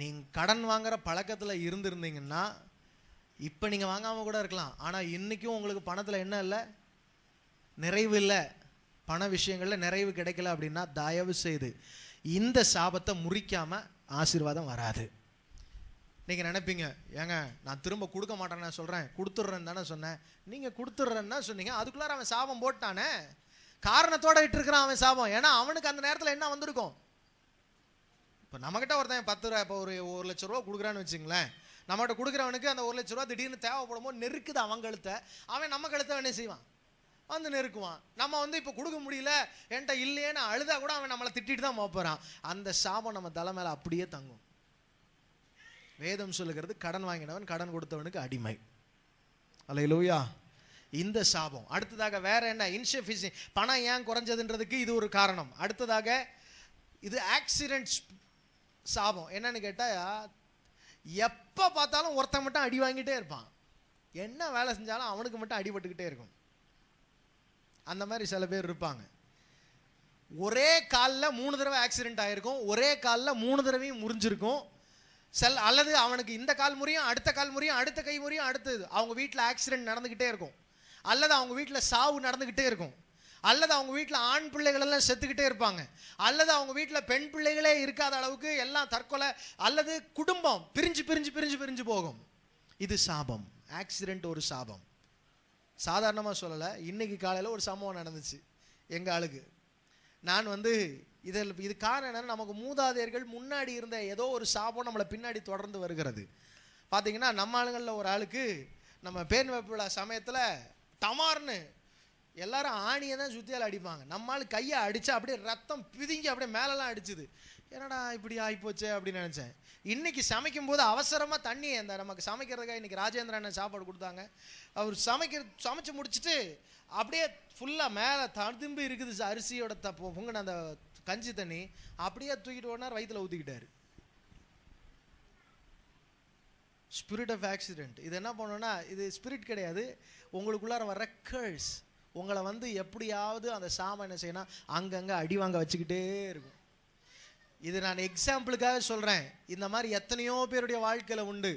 நீங்கள் கடன் வாங்குகிற பழக்கத்தில் இருந்திருந்தீங்கன்னா இப்போ நீங்கள் வாங்காமல் கூட இருக்கலாம் ஆனால் இன்றைக்கும் உங்களுக்கு பணத்தில் என்ன இல்லை நிறைவு இல்லை பண விஷயங்களில் நிறைவு கிடைக்கல அப்படின்னா தயவு செய்து இந்த சாபத்தை முறிக்காமல் ஆசீர்வாதம் வராது நீங்கள் நினைப்பீங்க ஏங்க நான் திரும்ப கொடுக்க மாட்டேன்னு சொல்கிறேன் கொடுத்துட்றேன்னு தானே சொன்னேன் நீங்கள் கொடுத்துட்றேன்னா சொன்னீங்க அதுக்குள்ளார அவன் சாபம் போட்டானே காரணத்தோட இட்டுருக்கிறான் அவன் சாபம் ஏன்னா அவனுக்கு அந்த நேரத்தில் என்ன வந்திருக்கும் இப்போ நம்மக்கிட்ட ஒருத்தன் பத்து ரூபா இப்போ ஒரு ஒரு லட்ச ரூபா கொடுக்குறான்னு வச்சுங்களேன் நம்மகிட்ட கொடுக்குறவனுக்கு அந்த ஒரு லட்ச ரூபா திடீர்னு தேவைப்படும் போது நெருக்குது அவன் கழுத்தை அவன் நம்ம கழுத்தை என்ன செய்வான் வந்து நெருக்குவான் நம்ம வந்து இப்போ கொடுக்க முடியல என்கிட்ட இல்லையேன்னு அழுதா கூட அவன் நம்மளை திட்டிட்டு தான் போகிறான் அந்த சாபம் நம்ம தலை மேலே அப்படியே தங்கும் வேதம் சொல்லுகிறது கடன் வாங்கினவன் கடன் கொடுத்தவனுக்கு அடிமை அல்ல லூயா இந்த சாபம் அடுத்ததாக வேற என்ன இன்சஃபிஷி பணம் ஏன் குறைஞ்சதுன்றதுக்கு இது ஒரு காரணம் அடுத்ததாக இது ஆக்சிடென்ட் சாபம் என்னன்னு கேட்டால் எப்போ பார்த்தாலும் ஒருத்தன் மட்டும் அடி வாங்கிட்டே இருப்பான் என்ன வேலை செஞ்சாலும் அவனுக்கு மட்டும் அடிபட்டுக்கிட்டே இருக்கும் அந்த மாதிரி சில பேர் இருப்பாங்க ஒரே காலில் மூணு தடவை ஆக்சிடென்ட் ஆகிருக்கும் ஒரே காலில் மூணு தடவையும் முறிஞ்சிருக்கும் செல் அல்லது அவனுக்கு இந்த கால் முறையும் அடுத்த கால் முறையும் அடுத்த கை முறையும் அடுத்தது அவங்க வீட்டில் ஆக்சிடென்ட் நடந்துக்கிட்டே இருக்கும் அல்லது அவங்க வீட்டில் சாவு நடந்துக்கிட்டே இருக்கும் அல்லது அவங்க வீட்டில் ஆண் பிள்ளைகளெல்லாம் செத்துக்கிட்டே இருப்பாங்க அல்லது அவங்க வீட்டில் பெண் பிள்ளைகளே இருக்காத அளவுக்கு எல்லாம் தற்கொலை அல்லது குடும்பம் பிரிஞ்சு பிரிஞ்சு பிரிஞ்சு பிரிஞ்சு போகும் இது சாபம் ஆக்சிடென்ட் ஒரு சாபம் சாதாரணமாக சொல்லலை இன்னைக்கு காலையில் ஒரு சம்பவம் நடந்துச்சு எங்கள் ஆளுக்கு நான் வந்து இதில் இது காரணம் என்னென்னா நமக்கு மூதாதையர்கள் முன்னாடி இருந்த ஏதோ ஒரு சாபம் நம்மளை பின்னாடி தொடர்ந்து வருகிறது பார்த்தீங்கன்னா நம்ம ஆளுங்களில் ஒரு ஆளுக்கு நம்ம பேன் விழா சமயத்தில் டமார்னு எல்லாரும் ஆணியை தான் சுத்தியால் அடிப்பாங்க நம்மளால் கையை அடித்தா அப்படியே ரத்தம் பிதுங்கி அப்படியே மேலெலாம் அடிச்சுது என்னடா இப்படி ஆகிப்போச்சே அப்படின்னு நினச்சேன் இன்றைக்கி சமைக்கும் போது அவசரமாக தண்ணி அந்த நமக்கு சமைக்கிறதுக்காக இன்றைக்கி ராஜேந்திரன் சாப்பாடு கொடுத்தாங்க அவர் சமைக்கிற சமைச்சு முடிச்சுட்டு அப்படியே ஃபுல்லாக மேலே ததும்பு இருக்குது அரிசியோட த பொங்கின அந்த கஞ்சி தண்ணி அப்படியே தூக்கிட்டு ஓடினார் வயிற்றுல ஊற்றிக்கிட்டார் ஸ்பிரிட் ஆஃப் ஆக்சிடென்ட் இது என்ன பண்ணணும்னா இது ஸ்பிரிட் கிடையாது உங்களுக்குள்ளார வர ரெக்கர்ஸ் உங்களை வந்து எப்படியாவது அந்த சாமான் என்ன செய்யணும் அங்கங்கே அடி வாங்க வச்சுக்கிட்டே இருக்கும் இது நான் எக்ஸாம்பிளுக்காக சொல்கிறேன் இந்த மாதிரி எத்தனையோ பேருடைய வாழ்க்கையில் உண்டு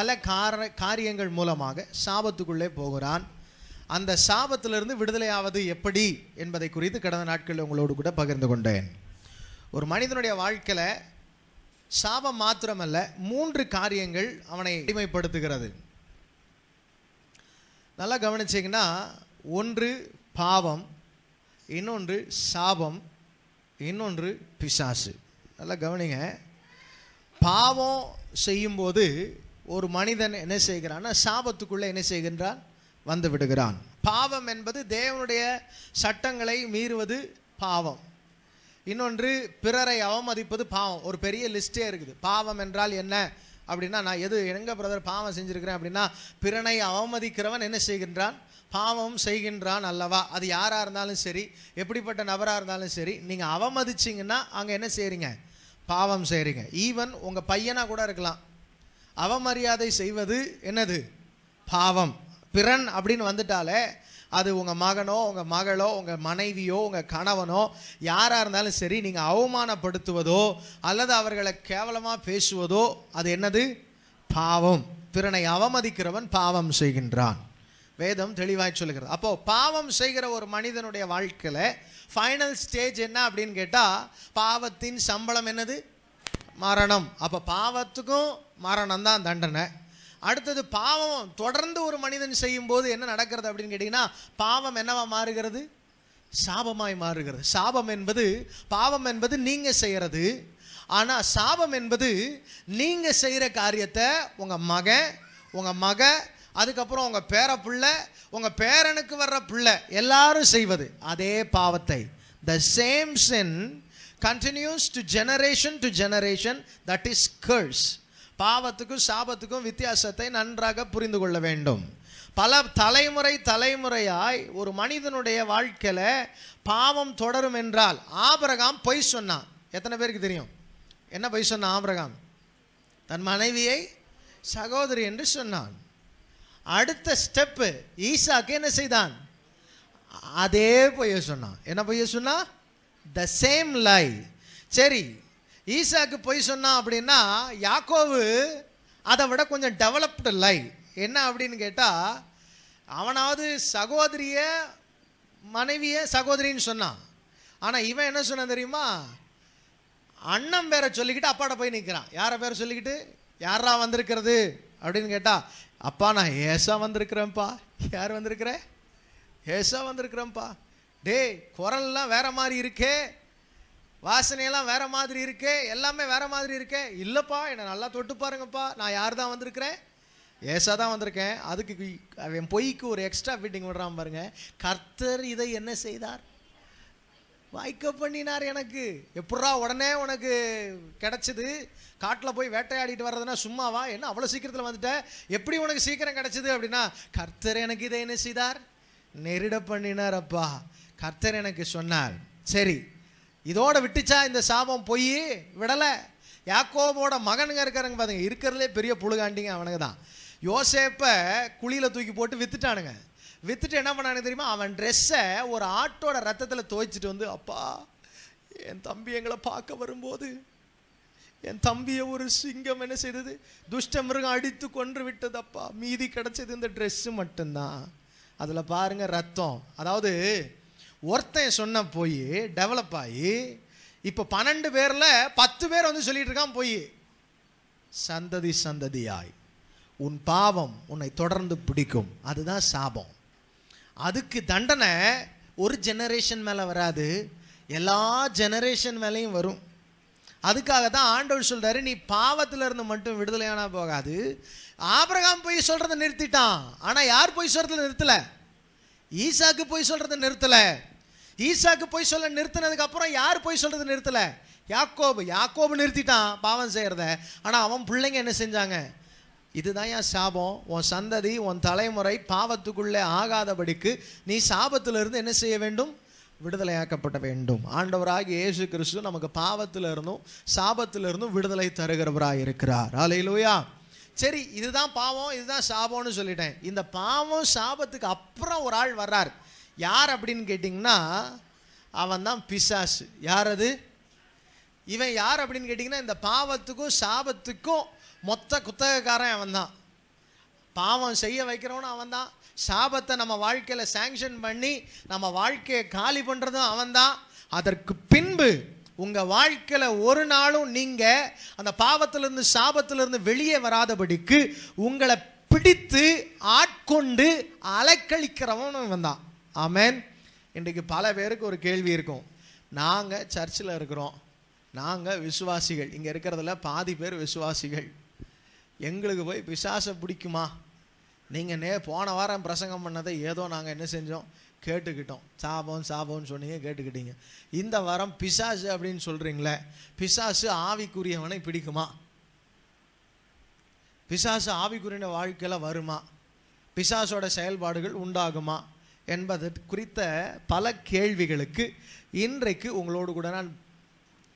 பல கார காரியங்கள் மூலமாக சாபத்துக்குள்ளே போகிறான் அந்த சாபத்திலிருந்து விடுதலை ஆவது எப்படி என்பதை குறித்து கடந்த நாட்களில் உங்களோடு கூட பகிர்ந்து கொண்டேன் ஒரு மனிதனுடைய வாழ்க்கையில் சாபம் மாத்திரமல்ல மூன்று காரியங்கள் அவனை அடிமைப்படுத்துகிறது நல்லா கவனிச்சிங்கன்னா ஒன்று பாவம் இன்னொன்று சாபம் இன்னொன்று பிசாசு நல்லா கவனிங்க பாவம் செய்யும்போது ஒரு மனிதன் என்ன செய்கிறான்னா சாபத்துக்குள்ளே என்ன செய்கின்றான் வந்து விடுகிறான் பாவம் என்பது தேவனுடைய சட்டங்களை மீறுவது பாவம் இன்னொன்று பிறரை அவமதிப்பது பாவம் ஒரு பெரிய லிஸ்ட்டே இருக்குது பாவம் என்றால் என்ன அப்படின்னா நான் எது எங்கள் பிரதர் பாவம் செஞ்சுருக்கிறேன் அப்படின்னா பிறனை அவமதிக்கிறவன் என்ன செய்கின்றான் பாவம் செய்கின்றான் அல்லவா அது யாராக இருந்தாலும் சரி எப்படிப்பட்ட நபராக இருந்தாலும் சரி நீங்கள் அவமதிச்சிங்கன்னா அங்கே என்ன செய்கிறீங்க பாவம் செய்கிறீங்க ஈவன் உங்கள் பையனாக கூட இருக்கலாம் அவமரியாதை செய்வது என்னது பாவம் பிறன் அப்படின்னு வந்துட்டாலே அது உங்கள் மகனோ உங்கள் மகளோ உங்கள் மனைவியோ உங்கள் கணவனோ யாராக இருந்தாலும் சரி நீங்கள் அவமானப்படுத்துவதோ அல்லது அவர்களை கேவலமாக பேசுவதோ அது என்னது பாவம் பிறனை அவமதிக்கிறவன் பாவம் செய்கின்றான் வேதம் தெளிவாய் சொல்லுகிறது அப்போது பாவம் செய்கிற ஒரு மனிதனுடைய வாழ்க்கையில் ஃபைனல் ஸ்டேஜ் என்ன அப்படின்னு கேட்டால் பாவத்தின் சம்பளம் என்னது மரணம் அப்போ பாவத்துக்கும் மரணம் தான் தண்டனை அடுத்தது பாவம் தொடர்ந்து ஒரு மனிதன் செய்யும்போது என்ன நடக்கிறது அப்படின்னு கேட்டிங்கன்னா பாவம் என்னவா மாறுகிறது சாபமாய் மாறுகிறது சாபம் என்பது பாவம் என்பது நீங்கள் செய்கிறது ஆனால் சாபம் என்பது நீங்கள் செய்கிற காரியத்தை உங்கள் மகன் உங்கள் மக அதுக்கப்புறம் உங்கள் பேர பிள்ளை உங்கள் பேரனுக்கு வர்ற பிள்ளை எல்லாரும் செய்வது அதே பாவத்தை the same sin continues to generation to generation that is curse பாவத்துக்கும் சாபத்துக்கும் வித்தியாசத்தை நன்றாக புரிந்து கொள்ள வேண்டும் பல தலைமுறை தலைமுறையாய் ஒரு மனிதனுடைய வாழ்க்கையில் பாவம் தொடரும் என்றால் ஆபரகாம் பொய் சொன்னான் எத்தனை பேருக்கு தெரியும் என்ன பொய் சொன்னான் ஆபரகாம் தன் மனைவியை சகோதரி என்று சொன்னான் அடுத்த ஸ்டெப்பு ஈசாக்கு என்ன செய்தான் அதே பொய்ய சொன்னான் என்ன பொய்ய சொன்னா த சேம் லை சரி ஈசாக்கு பொய் சொன்னான் அப்படின்னா யாக்கோவு அதை விட கொஞ்சம் டெவலப்டு லை என்ன அப்படின்னு கேட்டால் அவனாவது சகோதரிய மனைவிய சகோதரின்னு சொன்னான் ஆனால் இவன் என்ன சொன்னான் தெரியுமா அண்ணன் பேரை சொல்லிக்கிட்டு அப்பாட்ட போய் நிற்கிறான் யாரை பேரை சொல்லிக்கிட்டு யாரா வந்திருக்கிறது அப்படின்னு கேட்டால் அப்பா நான் ஏசா வந்திருக்கிறேன்ப்பா யார் வந்திருக்கிற ஏசா வந்திருக்கிறேன்ப்பா டே குரல்லாம் வேற மாதிரி இருக்கே வாசனையெல்லாம் வேற மாதிரி இருக்கே எல்லாமே வேற மாதிரி இருக்கே இல்லைப்பா என்னை நல்லா தொட்டு பாருங்கப்பா நான் யார் தான் வந்திருக்கிறேன் ஏசா தான் வந்திருக்கேன் அதுக்கு என் பொய்க்கு ஒரு எக்ஸ்ட்ரா ஃபிட்டிங் விடுறான் பாருங்க கர்த்தர் இதை என்ன செய்தார் வாய்க்க பண்ணினார் எனக்கு எப்படா உடனே உனக்கு கிடச்சிது காட்டில் போய் வேட்டையாடிட்டு வர்றதுனா சும்மாவா என்ன அவ்வளோ சீக்கிரத்தில் வந்துட்டேன் எப்படி உனக்கு சீக்கிரம் கிடச்சிது அப்படின்னா கர்த்தர் எனக்கு இதை என்ன செய்தார் நெருட பண்ணினார் அப்பா கர்த்தர் எனக்கு சொன்னார் சரி இதோட விட்டுச்சா இந்த சாபம் போய் விடலை யாக்கோபோட மகனுங்க இருக்கிறவங்க பாருங்க இருக்கிறதுலே பெரிய புழுகாண்டிங்க அவனுங்க தான் யோசேப்பை குழியில் தூக்கி போட்டு வித்துட்டானுங்க வித்துட்டு என்ன பண்ணானு தெரியுமா அவன் ட்ரெஸ்ஸை ஒரு ஆட்டோட ரத்தத்தில் துவைச்சிட்டு வந்து அப்பா என் தம்பி எங்களை பார்க்க வரும்போது என் தம்பியை ஒரு சிங்கம் என்ன செய்தது துஷ்ட மிருகம் அடித்து கொன்று விட்டது அப்பா மீதி கிடச்சது இந்த ட்ரெஸ்ஸு மட்டும்தான் அதில் பாருங்கள் ரத்தம் அதாவது ஒருத்தன் சொன்ன போய் டெவலப் ஆகி இப்போ பன்னெண்டு பேரில் பத்து பேர் வந்து சொல்லிட்டு இருக்கான் போய் சந்ததி சந்ததியாய் உன் பாவம் உன்னை தொடர்ந்து பிடிக்கும் அதுதான் சாபம் அதுக்கு தண்டனை ஒரு ஜெனரேஷன் மேலே வராது எல்லா ஜெனரேஷன் மேலேயும் வரும் அதுக்காக தான் ஆண்டவர் சொல்கிறாரு நீ பாவத்தில் இருந்து மட்டும் விடுதலையானா போகாது ஆபரகாம் போய் சொல்கிறத நிறுத்திட்டான் ஆனால் யார் போய் சொல்கிறத நிறுத்தலை ஈசாக்கு போய் சொல்றது நிறுத்தலை ஈசாக்கு போய் சொல்ல நிறுத்தினதுக்கப்புறம் யார் போய் சொல்றது நிறுத்தலை யாக்கோபு யாக்கோபு நிறுத்திட்டான் பாவம் செய்கிறத ஆனால் அவன் பிள்ளைங்க என்ன செஞ்சாங்க இதுதான் என் சாபம் உன் சந்ததி உன் தலைமுறை பாவத்துக்குள்ளே ஆகாதபடிக்கு நீ சாபத்திலிருந்து என்ன செய்ய வேண்டும் விடுதலையாக்கப்பட வேண்டும் ஆண்டவராக இயேசு கிறிஸ்து நமக்கு பாவத்திலிருந்தும் சாபத்திலிருந்தும் விடுதலை தருகிறவராக இருக்கிறார் அலையிலோயா சரி இதுதான் பாவம் இதுதான் சாபம்னு சொல்லிட்டேன் இந்த பாவம் சாபத்துக்கு அப்புறம் ஒரு ஆள் வர்றார் யார் அப்படின்னு கேட்டிங்கன்னா அவன் தான் பிசாசு யார் அது இவன் யார் அப்படின்னு கேட்டிங்கன்னா இந்த பாவத்துக்கும் சாபத்துக்கும் மொத்த குத்தகக்காரன் அவன் தான் பாவம் செய்ய வைக்கிறவனும் அவன் தான் சாபத்தை நம்ம வாழ்க்கையில் சேங்ஷன் பண்ணி நம்ம வாழ்க்கையை காலி பண்ணுறதும் அவன் தான் அதற்கு பின்பு உங்கள் வாழ்க்கையில் ஒரு நாளும் நீங்கள் அந்த பாவத்திலிருந்து சாபத்திலிருந்து வெளியே வராதபடிக்கு உங்களை பிடித்து ஆட்கொண்டு அலைக்கழிக்கிறவன் இவன் தான் ஆமேன் இன்றைக்கு பல பேருக்கு ஒரு கேள்வி இருக்கும் நாங்கள் சர்ச்சில் இருக்கிறோம் நாங்கள் விசுவாசிகள் இங்கே இருக்கிறதுல பாதி பேர் விசுவாசிகள் எங்களுக்கு போய் விசாசம் பிடிக்குமா நீங்கள் நே போன வாரம் பிரசங்கம் பண்ணதை ஏதோ நாங்கள் என்ன செஞ்சோம் கேட்டுக்கிட்டோம் சாபம் சாபம்னு சொன்னீங்க கேட்டுக்கிட்டீங்க இந்த வாரம் பிசாசு அப்படின்னு சொல்கிறீங்களே பிசாசு ஆவிக்குரியவனை பிடிக்குமா பிசாசு ஆவிக்குரிய வாழ்க்கையில் வருமா பிசாசோட செயல்பாடுகள் உண்டாகுமா என்பது குறித்த பல கேள்விகளுக்கு இன்றைக்கு உங்களோடு கூட நான்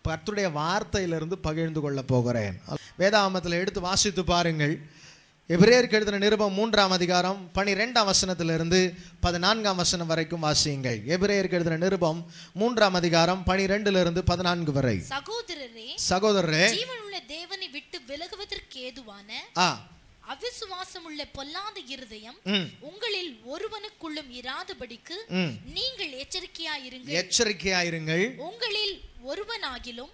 பத்துடைய வார்த்தையிலிருந்து பகிர்ந்து கொள்ளப் போகிறேன் வேதாமத்தில் எடுத்து வாசித்து பாருங்கள் எபிரேயருக்கு எழுதின நிருபம் மூன்றாம் அதிகாரம் பனிரெண்டாம் வசனத்திலிருந்து பதினான்காம் வசனம் வரைக்கும் வாசியுங்கள் எபிரேயருக்கு எழுதின நிருபம் மூன்றாம் அதிகாரம் பனிரெண்டுலிருந்து பதினான்கு வரை சகோதரரே சகோதரரே தேவனை விட்டு விலகுவதற்கு ஏதுவான அவிசுவாசம் உள்ள பொல்லாத இருதயம் உங்களில் ஒருவனுக்குள்ளும் இராதபடிக்கு நீங்கள் எச்சரிக்கையா இருங்கள் எச்சரிக்கையா இருங்கள் உங்களில் ஒருவனாகிலும்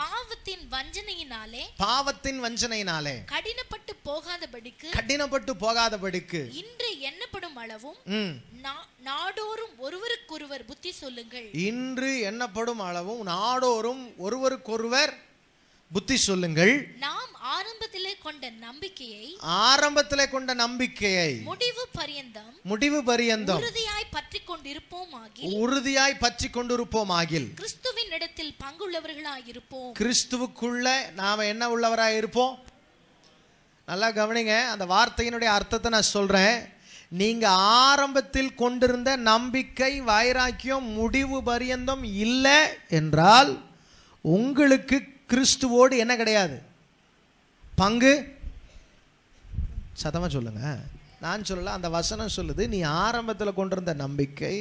பாவத்தின் வஞ்சனையினாலே பாவத்தின் வஞ்சனையினாலே கடினப்பட்டு போகாதபடிக்கு கடினப்பட்டு போகாதபடிக்கு இன்று எண்ணப்படும் அளவும் நாடோறும் ஒருவருக்கொருவர் புத்தி சொல்லுங்கள் இன்று எண்ணப்படும் அளவும் நாடோறும் ஒருவருக்கொருவர் புத்தி சொல்லுங்கள் நாம் ஆரம்பத்திலே கொண்ட நம்பிக்கையை ஆரம்பத்திலே கொண்ட நம்பிக்கையை முடிவு பரியந்தம் முடிவு பரியந்தம் உறுதியாய் பற்றி கொண்டிருப்போம் ஆகில் உறுதியாய் பற்றி கொண்டிருப்போம் ஆகில் கிறிஸ்துவின் இடத்தில் பங்குள்ளவர்களாய் இருப்போம் கிறிஸ்துவுக்குள்ள நாம என்ன உள்ளவராய் இருப்போம் நல்லா கவனிங்க அந்த வார்த்தையினுடைய அர்த்தத்தை நான் சொல்றேன் நீங்க ஆரம்பத்தில் கொண்டிருந்த நம்பிக்கை வைராக்கியம் முடிவு பரியந்தம் இல்லை என்றால் உங்களுக்கு கிறிஸ்துவோடு என்ன கிடையாது பங்கு சதமாக சொல்லுங்க நான் சொல்லலை அந்த வசனம் சொல்லுது நீ ஆரம்பத்தில் கொண்டிருந்த நம்பிக்கை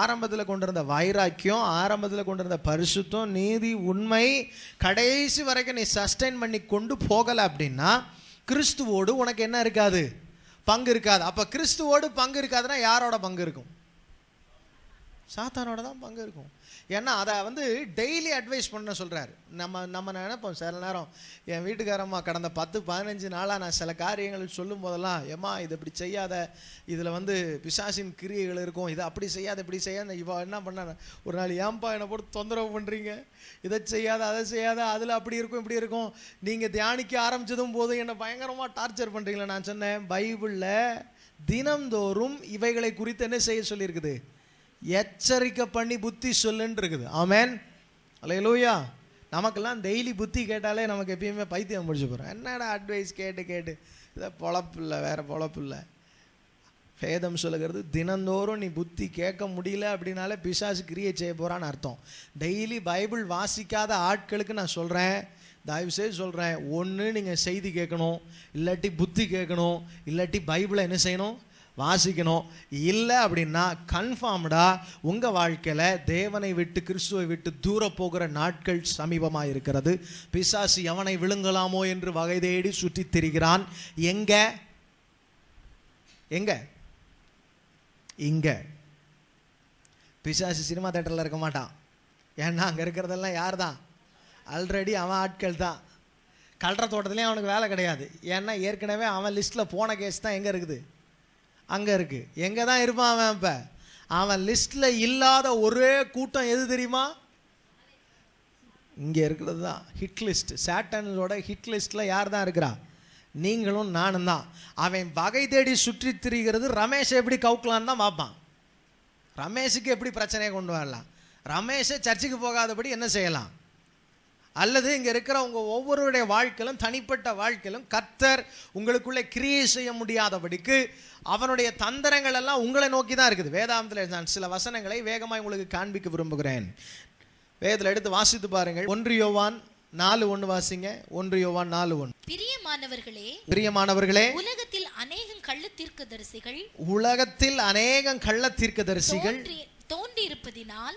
ஆரம்பத்தில் கொண்டிருந்த வைராக்கியம் ஆரம்பத்தில் கொண்டிருந்த பரிசுத்தம் நீதி உண்மை கடைசி வரைக்கும் நீ சஸ்டைன் பண்ணி கொண்டு போகலை அப்படின்னா கிறிஸ்துவோடு உனக்கு என்ன இருக்காது பங்கு இருக்காது அப்போ கிறிஸ்துவோடு பங்கு இருக்காதுன்னா யாரோட பங்கு இருக்கும் சாத்தானோட தான் பங்கு இருக்கும் ஏன்னா அதை வந்து டெய்லி அட்வைஸ் பண்ண சொல்கிறாரு நம்ம நம்ம நினைப்போம் சில நேரம் என் வீட்டுக்காரம்மா கடந்த பத்து பதினஞ்சு நாளாக நான் சில காரியங்கள் சொல்லும் போதெல்லாம் ஏம்மா இது இப்படி செய்யாத இதில் வந்து பிசாசின் கிரியைகள் இருக்கும் இதை அப்படி செய்யாத இப்படி செய்யாத இவ என்ன பண்ண ஒரு நாள் ஏன்பா என்னை போட்டு தொந்தரவு பண்ணுறீங்க இதை செய்யாத அதை செய்யாத அதில் அப்படி இருக்கும் இப்படி இருக்கும் நீங்கள் தியானிக்க ஆரம்பித்ததும் போதும் என்னை பயங்கரமாக டார்ச்சர் பண்ணுறீங்களே நான் சொன்னேன் பைபிளில் தினந்தோறும் இவைகளை குறித்து என்ன செய்ய சொல்லியிருக்குது எச்சரிக்கை பண்ணி புத்தி சொல்லுன்னு இருக்குது ஆமேன் அலையலூயா நமக்கெல்லாம் டெய்லி புத்தி கேட்டாலே நமக்கு எப்பயுமே பைத்தியம் முடிச்சு போகிறோம் என்னடா அட்வைஸ் கேட்டு கேட்டு இதை பொழப்பு இல்லை வேறு பொழப்பு இல்லை வேதம் சொல்லுகிறது தினந்தோறும் நீ புத்தி கேட்க முடியல அப்படின்னாலே பிசாசு கிரியேட் செய்ய போகிறான்னு அர்த்தம் டெய்லி பைபிள் வாசிக்காத ஆட்களுக்கு நான் சொல்கிறேன் தயவுசெய்து சொல்கிறேன் ஒன்று நீங்கள் செய்தி கேட்கணும் இல்லாட்டி புத்தி கேட்கணும் இல்லாட்டி பைபிளை என்ன செய்யணும் வாசிக்கணும் இல்லை அப்படின்னா கன்ஃபார்ம்டாக உங்கள் வாழ்க்கையில் தேவனை விட்டு கிறிஸ்துவை விட்டு தூர போகிற நாட்கள் சமீபமாக இருக்கிறது பிசாசு எவனை விழுங்கலாமோ என்று வகை தேடி சுற்றி திரிகிறான் எங்கே எங்கே இங்கே பிசாசு சினிமா தேட்டரில் இருக்க மாட்டான் ஏன்னா அங்கே இருக்கிறதெல்லாம் யார் தான் ஆல்ரெடி அவன் ஆட்கள் தான் கல்ற தோட்டத்துலேயும் அவனுக்கு வேலை கிடையாது ஏன்னா ஏற்கனவே அவன் லிஸ்ட்டில் போன கேஸ் தான் எங்கே இருக்குது அங்கே இருக்குது எங்கே தான் இருப்பான் அவன் இப்போ அவன் லிஸ்ட்டில் இல்லாத ஒரே கூட்டம் எது தெரியுமா இங்கே இருக்கிறது தான் ஹிட் லிஸ்ட் சேட்டனோட ஹிட் லிஸ்ட்டில் யார் தான் இருக்கிறா நீங்களும் நானும் தான் அவன் வகை தேடி சுற்றி திரிகிறது ரமேஷை எப்படி கவுக்கலான்னு தான் பார்ப்பான் ரமேஷுக்கு எப்படி பிரச்சனையை கொண்டு வரலாம் ரமேஷை சர்ச்சுக்கு போகாதபடி என்ன செய்யலாம் அல்லது இங்கே இருக்கிற உங்கள் ஒவ்வொருடைய வாழ்க்கையிலும் தனிப்பட்ட வாழ்க்கையிலும் கர்த்தர் உங்களுக்குள்ளே கிரியை செய்ய முடியாதபடிக்கு அவனுடைய தந்திரங்கள் எல்லாம் உங்களை நோக்கி தான் இருக்குது வேதாந்தத்தில் நான் சில வசனங்களை வேகமாக உங்களுக்கு காண்பிக்க விரும்புகிறேன் வேதத்தில் எடுத்து வாசித்து பாருங்கள் ஒன்று யோவான் நாலு ஒன்று வாசிங்க ஒன்று யோவான் நாலு ஒன்று பிரியமானவர்களே பிரியமானவர்களே உலகத்தில் அநேகம் கள்ள தரிசிகள் உலகத்தில் அநேகம் கள்ள தீர்க்கதரிசிகள் தோன்றி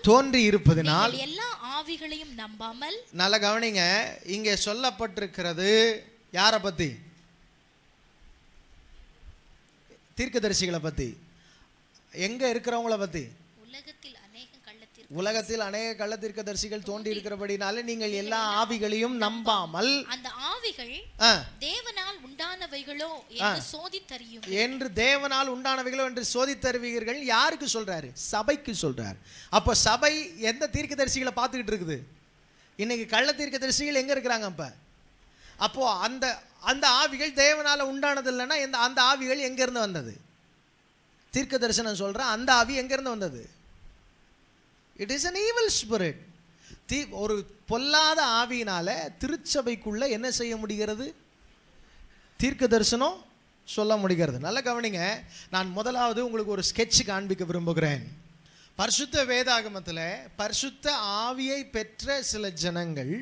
தோன்றியிருப்பதினால் எல்லா ஆவிகளையும் நம்பாமல் நல்ல கவனிங்க இங்கே சொல்லப்பட்டிருக்கிறது யாரை பற்றி தீர்க்கதரிசிகளை பற்றி எங்கே இருக்கிறவங்கள பற்றி உலகத்தில் அநேக கள்ள தீர்க்க தரிசிகள் தோண்டி இருக்கிறபடினால நீங்கள் எல்லா ஆவிகளையும் நம்பாமல் அந்த ஆவிகள் தேவனால் உண்டானவைகளோ என்று சோதித்தறியும் என்று தேவனால் உண்டானவைகளோ என்று சோதித்தருவீர்கள் யாருக்கு சொல்றாரு சபைக்கு சொல்றாரு அப்போ சபை எந்த தீர்க்க தரிசிகளை பார்த்துக்கிட்டு இருக்குது இன்னைக்கு கள்ள தீர்க்க தரிசிகள் எங்க இருக்கிறாங்க அப்ப அப்போ அந்த அந்த ஆவிகள் தேவனால உண்டானது இல்லைன்னா அந்த ஆவிகள் எங்க இருந்து வந்தது தீர்க்க தரிசனம் சொல்ற அந்த ஆவி எங்க இருந்து வந்தது it is an evil spirit தீ ஒரு பொல்லாத ஆவியினால திருச்சபைக்குள்ள என்ன செய்ய முடிகிறது தீர்க்க தரிசனம் சொல்ல முடிகிறது நல்ல கவனிங்க நான் முதலாவது உங்களுக்கு ஒரு ஸ்கெட்ச் காண்பிக்க விரும்புகிறேன் பரிசுத்த வேதாகமத்தில் பரிசுத்த ஆவியை பெற்ற சில ஜனங்கள்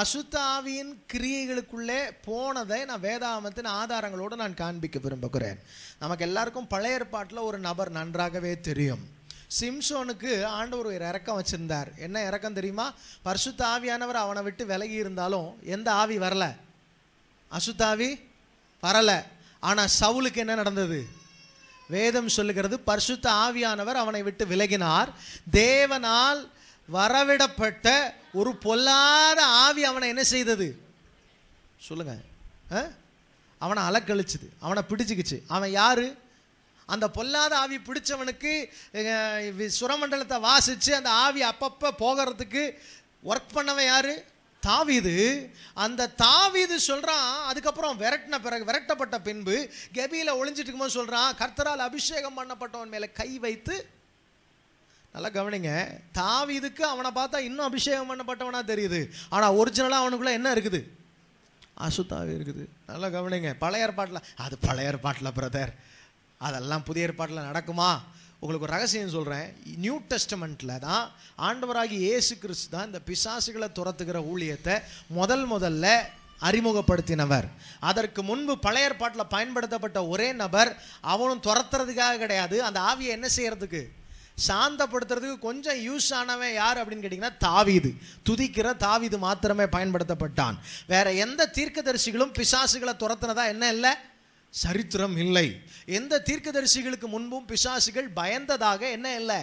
அசுத்த ஆவியின் கிரியைகளுக்குள்ளே போனதை நான் வேதாகமத்தின் ஆதாரங்களோடு நான் காண்பிக்க விரும்புகிறேன் நமக்கு எல்லாருக்கும் பழைய ஏற்பாட்டில் ஒரு நபர் நன்றாகவே தெரியும் சிம்சோனுக்கு ஆண்டவர் ஒரு இறக்கம் வச்சுருந்தார் என்ன இறக்கம் தெரியுமா பரிசுத்த ஆவியானவர் அவனை விட்டு விலகி இருந்தாலும் எந்த ஆவி வரல அசுத்தாவி வரலை ஆனால் சவுலுக்கு என்ன நடந்தது வேதம் சொல்லுகிறது பரிசுத்த ஆவியானவர் அவனை விட்டு விலகினார் தேவனால் வரவிடப்பட்ட ஒரு பொல்லாத ஆவி அவனை என்ன செய்தது சொல்லுங்க அவனை அலக்கழிச்சுது அவனை பிடிச்சிக்கிச்சு அவன் யாரு அந்த பொல்லாத ஆவி பிடிச்சவனுக்கு சுரமண்டலத்தை வாசித்து அந்த ஆவி அப்பப்போ போகிறதுக்கு ஒர்க் பண்ணவன் யார் தாவிது அந்த தாவிது சொல்கிறான் அதுக்கப்புறம் விரட்டின பிறகு விரட்டப்பட்ட பின்பு கபியில் ஒளிஞ்சிட்டு இருக்கும்போது சொல்கிறான் கர்த்தரால் அபிஷேகம் பண்ணப்பட்டவன் மேலே கை வைத்து நல்லா கவனிங்க தாவிதுக்கு அவனை பார்த்தா இன்னும் அபிஷேகம் பண்ணப்பட்டவனாக தெரியுது ஆனால் ஒரிஜினலாக அவனுக்குள்ளே என்ன இருக்குது அசுத்தாவே இருக்குது நல்லா கவனிங்க பழைய ஏற்பாட்டில் அது பழைய ஏற்பாட்டில் பிரதர் அதெல்லாம் புதிய ஏற்பாட்டில் நடக்குமா உங்களுக்கு ஒரு ரகசியம் சொல்கிறேன் நியூ டெஸ்டமெண்ட்டில் தான் ஆண்டவராகி இயேசு கிறிஸ்து தான் இந்த பிசாசுகளை துரத்துக்கிற ஊழியத்தை முதல் முதல்ல அறிமுகப்படுத்தினவர் அதற்கு முன்பு பழைய ஏற்பாட்டில் பயன்படுத்தப்பட்ட ஒரே நபர் அவனும் துரத்துறதுக்காக கிடையாது அந்த ஆவியை என்ன செய்கிறதுக்கு சாந்தப்படுத்துறதுக்கு கொஞ்சம் யூஸ் ஆனவன் யார் அப்படின்னு கேட்டிங்கன்னா தாவிது துதிக்கிற தாவிது மாத்திரமே பயன்படுத்தப்பட்டான் வேற எந்த தீர்க்கதரிசிகளும் பிசாசுகளை துரத்துனதா என்ன இல்லை சரித்திரம் இல்லை எந்த தீர்க்கதரிசிகளுக்கு முன்பும் பிசாசுகள் பயந்ததாக என்ன இல்லை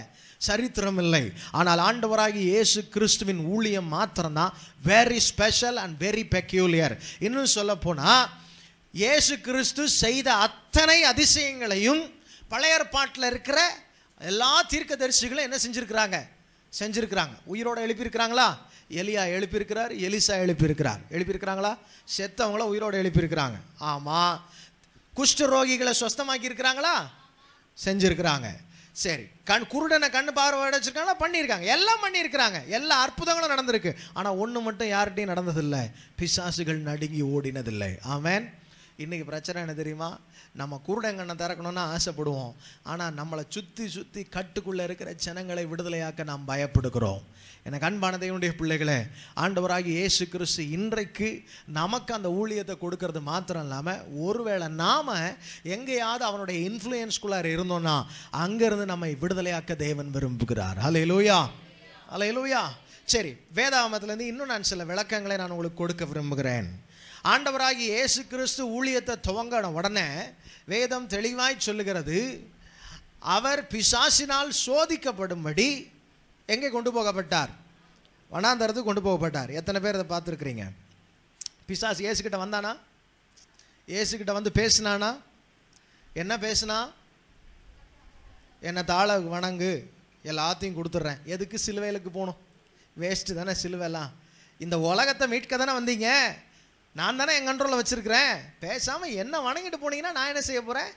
சரித்திரம் இல்லை ஆனால் ஆண்டவராகி இயேசு கிறிஸ்துவின் ஊழியம் மாத்திரம்தான் very special and very peculiar இன்னும் சொல்ல போனால் இயேசு கிறிஸ்து செய்த அத்தனை அதிசயங்களையும் பழைய பாட்டில் இருக்கிற எல்லா தீர்க்கதரிசிகளும் என்ன செஞ்சுருக்கிறாங்க செஞ்சுருக்கிறாங்க உயிரோடு எழுப்பியிருக்கிறாங்களா எலியா எழுப்பியிருக்கிறார் எலிசா எழுப்பியிருக்கிறார் எழுப்பியிருக்கிறாங்களா செத்தவங்கள உயிரோடு எழுப்பியிருக்கிறாங்க ஆமாம் குஷ்ட ரோகிகளை இருக்கிறாங்களா செஞ்சுருக்கிறாங்க சரி கண் குருடனை கண் பார்வை வச்சிருக்காங்களா பண்ணியிருக்காங்க எல்லாம் பண்ணியிருக்கிறாங்க எல்லா அற்புதங்களும் நடந்திருக்கு ஆனால் ஒன்று மட்டும் யார்கிட்டையும் நடந்ததில்லை பிசாசுகள் நடுங்கி ஓடினதில்லை ஆமேன் இன்றைக்கி பிரச்சனை என்ன தெரியுமா நம்ம குருடங்கண்ணை திறக்கணும்னு ஆசைப்படுவோம் ஆனால் நம்மளை சுற்றி சுற்றி கட்டுக்குள்ளே இருக்கிற ஜனங்களை விடுதலையாக்க நாம் பயப்படுகிறோம் எனக்கு அன்பான தேவனுடைய பிள்ளைகளே ஆண்டவராகி இயேசு கிறிஸ்து இன்றைக்கு நமக்கு அந்த ஊழியத்தை கொடுக்கறது மாத்திரம் இல்லாமல் ஒருவேளை நாம் எங்கேயாவது அவனுடைய இன்ஃப்ளூயன்ஸ்குள்ளார் இருந்தோம்னா அங்கேருந்து நம்மை விடுதலையாக்க தேவன் விரும்புகிறார் ஹலே லூயா ஹலே லூயா சரி வேதாமத்துலேருந்து இன்னும் நான் சில விளக்கங்களை நான் உங்களுக்கு கொடுக்க விரும்புகிறேன் ஆண்டவராகி இயேசு கிறிஸ்து ஊழியத்தை துவங்கின உடனே வேதம் தெளிவாய் சொல்லுகிறது அவர் பிசாசினால் சோதிக்கப்படும்படி எங்கே கொண்டு போகப்பட்டார் வனாந்தரத்துக்கு கொண்டு போகப்பட்டார் எத்தனை பேர் அதை பார்த்துருக்குறீங்க பிசாஸ் ஏசுக்கிட்ட வந்தானா ஏசுக்கிட்ட வந்து பேசினானா என்ன பேசினா என்னை தாழ வணங்கு எல்லாத்தையும் கொடுத்துட்றேன் எதுக்கு சிலுவையிலுக்கு போகணும் வேஸ்ட்டு தானே சிலுவைலாம் இந்த உலகத்தை மீட்க தானே வந்தீங்க நான் தானே என் கண்ட்ரோலில் வச்சுருக்கிறேன் பேசாமல் என்ன வணங்கிட்டு போனீங்கன்னா நான் என்ன செய்ய போகிறேன்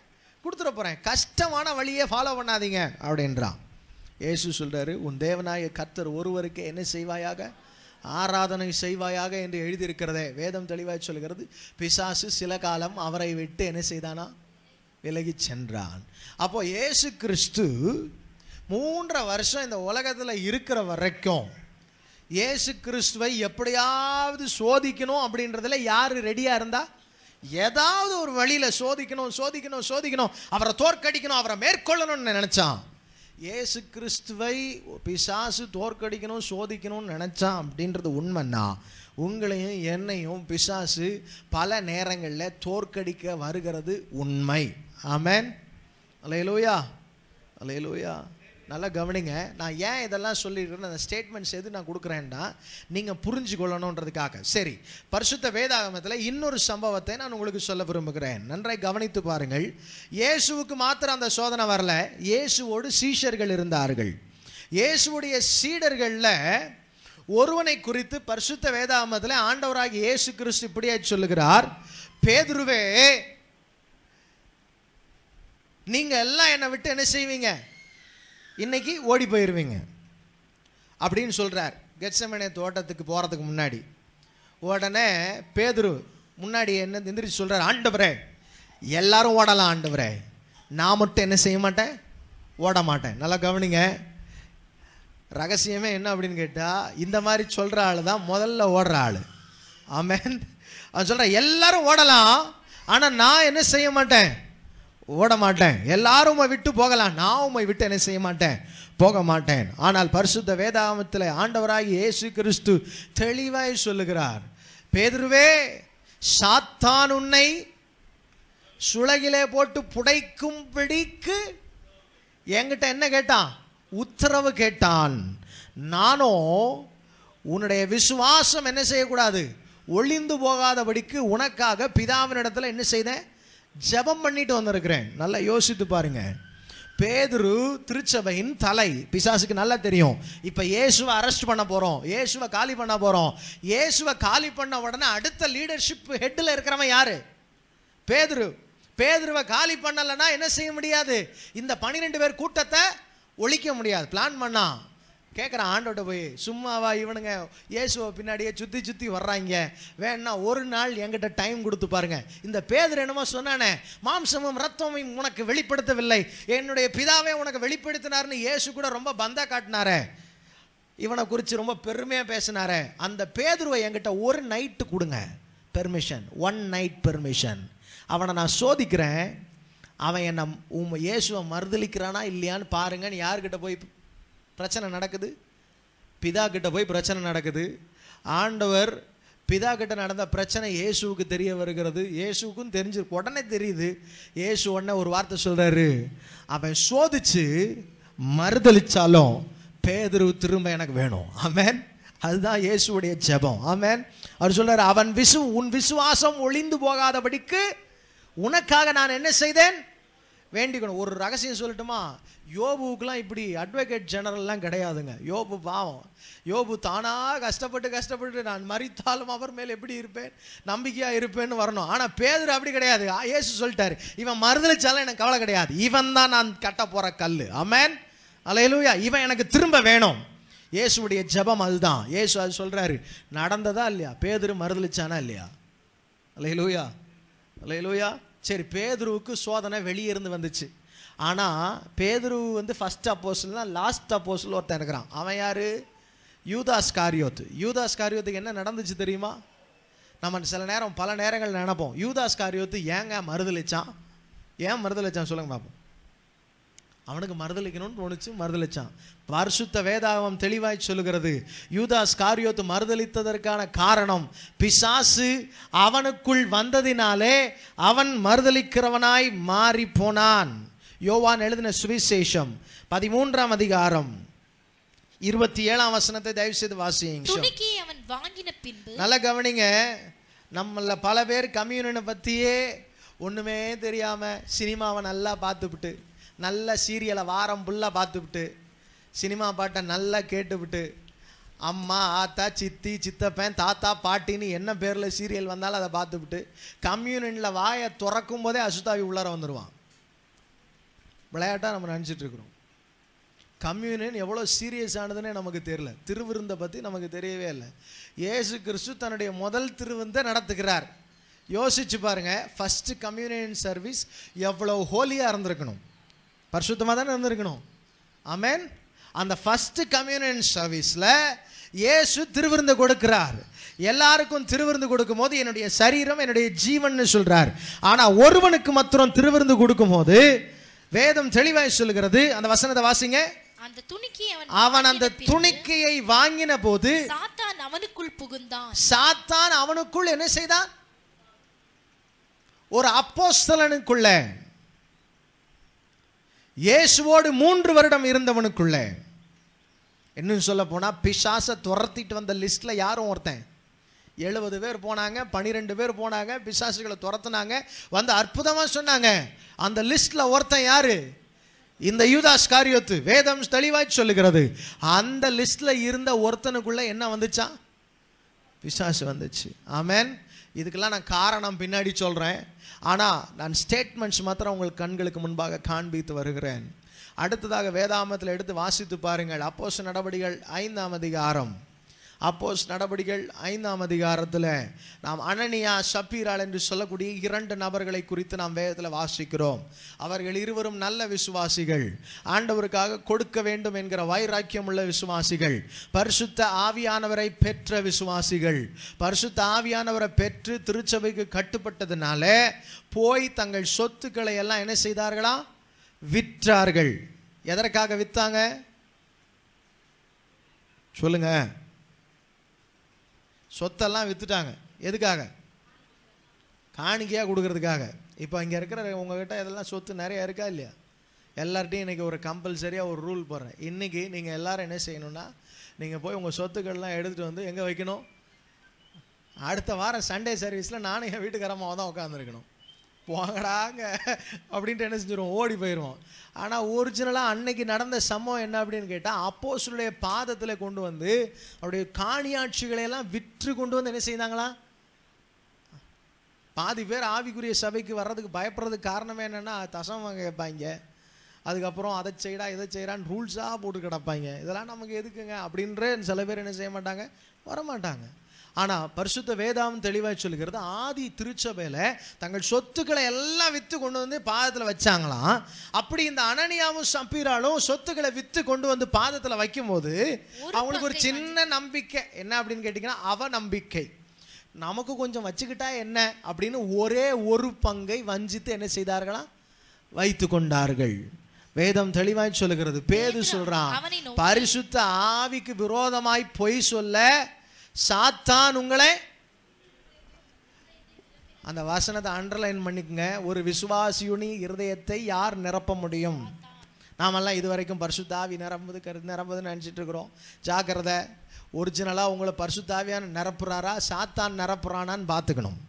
கொடுத்துட போகிறேன் கஷ்டமான வழியை ஃபாலோ பண்ணாதீங்க அப்படின்றான் ஏசு சொல்கிறாரு உன் தேவனாய கர்த்தர் ஒருவருக்கு என்ன செய்வாயாக ஆராதனை செய்வாயாக என்று எழுதியிருக்கிறதே வேதம் தெளிவாய் சொல்கிறது பிசாசு சில காலம் அவரை விட்டு என்ன செய்தானா விலகி சென்றான் அப்போ ஏசு கிறிஸ்து மூன்றரை வருஷம் இந்த உலகத்தில் இருக்கிற வரைக்கும் ஏசு கிறிஸ்துவை எப்படியாவது சோதிக்கணும் அப்படின்றதுல யார் ரெடியாக இருந்தால் ஏதாவது ஒரு வழியில் சோதிக்கணும் சோதிக்கணும் சோதிக்கணும் அவரை தோற்கடிக்கணும் அவரை மேற்கொள்ளணும்னு நினச்சான் ஏசு கிறிஸ்துவை பிசாசு தோற்கடிக்கணும் சோதிக்கணும்னு நினச்சான் அப்படின்றது உண்மைன்னா உங்களையும் என்னையும் பிசாசு பல நேரங்களில் தோற்கடிக்க வருகிறது உண்மை ஆமேன் அலையலோயா அலையலோயா நல்லா கவனிங்க நான் ஏன் இதெல்லாம் சொல்லியிருக்கிறேன் அந்த ஸ்டேட்மெண்ட்ஸ் எது நான் கொடுக்குறேன்னா நீங்கள் புரிஞ்சு கொள்ளணுன்றதுக்காக சரி பரிசுத்த வேதாகமத்தில் இன்னொரு சம்பவத்தை நான் உங்களுக்கு சொல்ல விரும்புகிறேன் நன்றாய் கவனித்து பாருங்கள் இயேசுவுக்கு மாத்திரம் அந்த சோதனை வரல இயேசுவோடு சீஷர்கள் இருந்தார்கள் இயேசுவுடைய சீடர்களில் ஒருவனை குறித்து பரிசுத்த வேதாகமத்தில் ஆண்டவராகி இயேசு கிறிஸ்து இப்படியா சொல்லுகிறார் பேதுருவே நீங்கள் எல்லாம் என்னை விட்டு என்ன செய்வீங்க இன்னைக்கு ஓடி போயிடுவீங்க அப்படின்னு சொல்கிறார் கெட்சமனை தோட்டத்துக்கு போகிறதுக்கு முன்னாடி உடனே பேதுரு முன்னாடி என்ன எந்திரிச்சு சொல்கிறார் ஆண்டவரே எல்லாரும் ஓடலாம் ஆண்டவரே நான் மட்டும் என்ன செய்ய மாட்டேன் ஓட மாட்டேன் நல்லா கவனிங்க ரகசியமே என்ன அப்படின்னு கேட்டால் இந்த மாதிரி சொல்கிற ஆள் தான் முதல்ல ஓடுற ஆள் ஆமேன் அவன் சொல்கிறேன் எல்லாரும் ஓடலாம் ஆனால் நான் என்ன செய்ய மாட்டேன் ஓட மாட்டேன் எல்லாரும் உமை விட்டு போகலாம் நான் உமை விட்டு என்ன செய்ய மாட்டேன் போக மாட்டேன் ஆனால் பரிசுத்த வேதாமத்தில் ஆண்டவராகி இயேசு கிறிஸ்து தெளிவாய் சொல்லுகிறார் பேதுருவே சாத்தான் உன்னை சுலகிலே போட்டு புடைக்கும் பிடிக்கு என்கிட்ட என்ன கேட்டான் உத்தரவு கேட்டான் நானும் உன்னுடைய விசுவாசம் என்ன செய்யக்கூடாது ஒளிந்து போகாதபடிக்கு உனக்காக பிதாவினிடத்தில் என்ன செய்தேன் ஜபம் பண்ணிட்டு வந்திருக்கிறேன் நல்லா யோசித்து பாருங்க பேதுரு திருச்சபையின் தலை பிசாசுக்கு நல்லா தெரியும் இப்போ இயேசுவை அரெஸ்ட் பண்ண போகிறோம் இயேசுவை காலி பண்ண போகிறோம் இயேசுவை காலி பண்ண உடனே அடுத்த லீடர்ஷிப் ஹெட்டில் இருக்கிறவன் யார் பேதுரு பேதுருவை காலி பண்ணலைன்னா என்ன செய்ய முடியாது இந்த பன்னிரெண்டு பேர் கூட்டத்தை ஒழிக்க முடியாது பிளான் பண்ணான் கேட்குறான் ஆண்டோட்ட போய் சும்மாவா இவனுங்க இயேசுவை பின்னாடியே சுற்றி சுற்றி வர்றாங்க வேணா ஒரு நாள் என்கிட்ட டைம் கொடுத்து பாருங்க இந்த பேதர் என்னமோ சொன்னானே மாம்சமும் ரத்தமும் உனக்கு வெளிப்படுத்தவில்லை என்னுடைய பிதாவே உனக்கு வெளிப்படுத்தினார்னு இயேசு கூட ரொம்ப பந்தா காட்டினாரு இவனை குறித்து ரொம்ப பெருமையாக பேசினாரு அந்த பேதுருவை என்கிட்ட ஒரு நைட்டு கொடுங்க பெர்மிஷன் ஒன் நைட் பெர்மிஷன் அவனை நான் சோதிக்கிறேன் அவன் என்னை உம் இயேசுவை மறுதளிக்கிறானா இல்லையான்னு பாருங்கன்னு யார்கிட்ட போய் பிரச்சனை நடக்குது பிதா கிட்ட போய் பிரச்சனை நடக்குது ஆண்டவர் பிதா கிட்ட நடந்த பிரச்சனை இயேசுவுக்கு தெரிய வருகிறது இயேசுக்கும் தெரிஞ்சு உடனே தெரியுது இயேசு உடனே ஒரு வார்த்தை சொல்கிறாரு அவன் சோதிச்சு மறுதளிச்சாலும் பேதரு திரும்ப எனக்கு வேணும் அவன் அதுதான் இயேசுடைய ஜெபம் அவன் அவர் சொல்றாரு அவன் விசு உன் விசுவாசம் ஒளிந்து போகாதபடிக்கு உனக்காக நான் என்ன செய்தேன் வேண்டிக்கணும் ஒரு ரகசியம் சொல்லட்டுமா யோபுவுக்குலாம் இப்படி அட்வொகேட் ஜெனரல்லாம் கிடையாதுங்க யோபு பாவம் யோபு தானாக கஷ்டப்பட்டு கஷ்டப்பட்டு நான் மறித்தாலும் அவர் மேல் எப்படி இருப்பேன் நம்பிக்கையாக இருப்பேன்னு வரணும் ஆனால் பேதர் அப்படி கிடையாது ஏசு சொல்லிட்டாரு இவன் மறுதளிச்சாலும் எனக்கு கவலை கிடையாது இவன் தான் நான் கட்ட போகிற கல் அமேன் அலையலூயா இவன் எனக்கு திரும்ப வேணும் இயேசுடைய ஜபம் அதுதான் இயேசு அது சொல்கிறாரு நடந்ததா இல்லையா பேதர் மறுதளிச்சானா இல்லையா அலையலூயா அலையலூயா சரி பேதுருவுக்கு சோதனை வெளியே இருந்து வந்துச்சு ஆனால் பேதுரு வந்து ஃபஸ்ட் அப்போசல்னால் லாஸ்ட் அப்போசல் ஒருத்தன் இருக்கிறான் அவன் யார் யூதாஸ் காரியோத்து யூதாஸ் காரியோத்துக்கு என்ன நடந்துச்சு தெரியுமா நம்ம சில நேரம் பல நேரங்கள் நினைப்போம் யூதாஸ் காரியோத்து ஏங்க மறுதளிச்சான் ஏன் மறுதளிச்சான் சொல்லுங்கள் பார்ப்போம் அவனுக்கு மறுதளிக்கணும்னு தோணுச்சு மறுதளிச்சான் பரிசுத்த வேதாகமம் தெளிவாய் சொல்லுகிறது யூதாஸ் காரியோத்து மறுதளித்ததற்கான காரணம் பிசாசு அவனுக்குள் வந்ததினாலே அவன் மறுதளிக்கிறவனாய் மாறி போனான் யோவான் எழுதின சுவிசேஷம் பதிமூன்றாம் அதிகாரம் இருபத்தி ஏழாம் வசனத்தை தயவு செய்து வாசிங்க நல்லா கவனிங்க நம்மள பல பேர் கம்யூனினை பற்றியே ஒன்றுமே தெரியாமல் சினிமாவை நல்லா பார்த்துவிட்டு நல்ல சீரியலை வாரம் ஃபுல்லாக பார்த்துவிட்டு சினிமா பாட்டை நல்லா கேட்டுவிட்டு அம்மா ஆத்தா சித்தி சித்தப்பேன் தாத்தா பாட்டின்னு என்ன பேரில் சீரியல் வந்தாலும் அதை பார்த்துவிட்டு கம்யூனிட்டியில் வாயை திறக்கும் போதே அசுதாவி உள்ளார வந்துடுவான் விளையாட்டாக நம்ம நினச்சிட்ருக்குறோம் கம்யூனியன் எவ்வளோ சீரியஸ் ஆனதுன்னே நமக்கு தெரியல திருவிருந்தை பற்றி நமக்கு தெரியவே இல்லை ஏசு கிறிஸ்து தன்னுடைய முதல் திருவிருந்தை நடத்துகிறார் யோசிச்சு பாருங்கள் ஃபஸ்ட்டு கம்யூனியன் சர்வீஸ் எவ்வளோ ஹோலியாக இருந்திருக்கணும் பரிசுத்தமாக தானே இருந்திருக்கணும் ஆமேன் அந்த ஃபஸ்ட்டு கம்யூனியன் சர்வீஸில் இயேசு திருவிருந்து கொடுக்கிறார் எல்லாருக்கும் திருவிருந்து கொடுக்கும் போது என்னுடைய சரீரம் என்னுடைய ஜீவன் சொல்றார் ஆனால் ஒருவனுக்கு மாத்திரம் திருவிருந்து கொடுக்கும் போது வேதம் தெளிவாய் சொல்கிறது அந்த வசனத்தை வாசிங்க அவன் அந்த துணிக்கையை வாங்கின போது அவனுக்குள் புகுந்தான் சாத்தான் அவனுக்குள் என்ன செய்தான் ஒரு அப்போஸ்தலனுக்குள்ள இயேசுவோடு மூன்று வருடம் இருந்தவனுக்குள்ள இன்னும் சொல்ல போனால் பிசாசை துரத்திட்டு வந்த லிஸ்ட்டில் யாரும் ஒருத்தன் எழுபது பேர் போனாங்க பன்னிரெண்டு பேர் போனாங்க பிசாசுகளை துரத்துனாங்க வந்து அற்புதமாக சொன்னாங்க அந்த லிஸ்ட்டில் ஒருத்தன் யார் இந்த யூதாஸ் காரியத்து வேதம் தெளிவாய் சொல்லுகிறது அந்த லிஸ்ட்டில் இருந்த ஒருத்தனுக்குள்ளே என்ன வந்துச்சான் பிசாசு வந்துச்சு ஆமேன் இதுக்கெல்லாம் நான் காரணம் பின்னாடி சொல்கிறேன் ஆனால் நான் ஸ்டேட்மெண்ட்ஸ் மாத்திரம் உங்கள் கண்களுக்கு முன்பாக காண்பித்து வருகிறேன் அடுத்ததாக வேதாமத்தில் எடுத்து வாசித்து பாருங்கள் அப்போஸ் நடவடிக்கைகள் ஐந்தாம் அதிகாரம் அப்போஸ் நடவடிக்கைகள் ஐந்தாம் அதிகாரத்தில் நாம் அனனியா ஷப்பீரால் என்று சொல்லக்கூடிய இரண்டு நபர்களை குறித்து நாம் வேதத்தில் வாசிக்கிறோம் அவர்கள் இருவரும் நல்ல விசுவாசிகள் ஆண்டவருக்காக கொடுக்க வேண்டும் என்கிற வைராக்கியம் உள்ள விசுவாசிகள் பரிசுத்த ஆவியானவரை பெற்ற விசுவாசிகள் பரிசுத்த ஆவியானவரை பெற்று திருச்சபைக்கு கட்டுப்பட்டதுனால போய் தங்கள் சொத்துக்களை எல்லாம் என்ன செய்தார்களா விற்றார்கள் எதற்காக விற்றாங்க சொல்லுங்கள் சொத்தெல்லாம் விற்றுட்டாங்க எதுக்காக காணிக்கையாக கொடுக்கறதுக்காக இப்போ இங்கே இருக்கிற உங்ககிட்ட இதெல்லாம் சொத்து நிறையா இருக்கா இல்லையா எல்லார்ட்டையும் இன்றைக்கி ஒரு கம்பல்சரியாக ஒரு ரூல் போடுறேன் இன்றைக்கி நீங்கள் எல்லோரும் என்ன செய்யணும்னா நீங்கள் போய் உங்கள் சொத்துக்கள்லாம் எடுத்துகிட்டு வந்து எங்கே வைக்கணும் அடுத்த வாரம் சண்டே சர்வீஸில் நானும் என் வீட்டுக்காரமாக தான் உட்காந்துருக்கணும் வாங்கடாங்க அப்படின்ட்டு என்ன செஞ்சிருவோம் ஓடி போயிடுவோம் ஆனால் ஒரிஜினலாக அன்னைக்கு நடந்த சம்பவம் என்ன அப்படின்னு கேட்டால் சொல்லுடைய பாதத்தில் கொண்டு வந்து அவருடைய காணியாட்சிகளையெல்லாம் விற்று கொண்டு வந்து என்ன செய்தாங்களா பாதி பேர் ஆவிக்குரிய சபைக்கு வர்றதுக்கு பயப்படுறதுக்கு காரணமே என்னென்னா தசம் வாங்க கேட்பாங்க அதுக்கப்புறம் அதை செய்யடா இதை செய்கிறான்னு ரூல்ஸாக போட்டு கிடப்பாங்க இதெல்லாம் நமக்கு எதுக்குங்க அப்படின்ற சில பேர் என்ன செய்ய மாட்டாங்க வரமாட்டாங்க ஆனால் பரிசுத்த வேதாவும் தெளிவாக சொல்லுகிறது ஆதி திருச்சபையில் தங்கள் சொத்துக்களை எல்லாம் விற்று கொண்டு வந்து பாதத்தில் வச்சாங்களாம் அப்படி இந்த அனனியாவும் சம்பீராலும் சொத்துக்களை விற்று கொண்டு வந்து பாதத்தில் வைக்கும்போது அவங்களுக்கு ஒரு சின்ன நம்பிக்கை என்ன அப்படின்னு கேட்டிங்கன்னா அவ நம்பிக்கை நமக்கு கொஞ்சம் வச்சுக்கிட்டா என்ன அப்படின்னு ஒரே ஒரு பங்கை வஞ்சித்து என்ன செய்தார்களாம் வைத்து கொண்டார்கள் வேதம் தெளிவாய் சொல்லுகிறது பேது சொல்றான் பரிசுத்த ஆவிக்கு விரோதமாய் பொய் சொல்ல சாத்தான் உங்களை அந்த வசனத்தை அண்டர்லைன் பண்ணிக்கோங்க ஒரு விசுவாசியுனி இருதயத்தை யார் நிரப்ப முடியும் நாமெல்லாம் இது வரைக்கும் பரிசுத்தாவி நிரம்புது கரு நிரம்புதுன்னு நினச்சிட்டு இருக்கிறோம் ஜாக்கிரதை ஒரிஜினலாக உங்களை பரிசுத்தாவியான நிரப்புறாரா சாத்தான் நிரப்புறானான்னு பார்த்துக்கணும்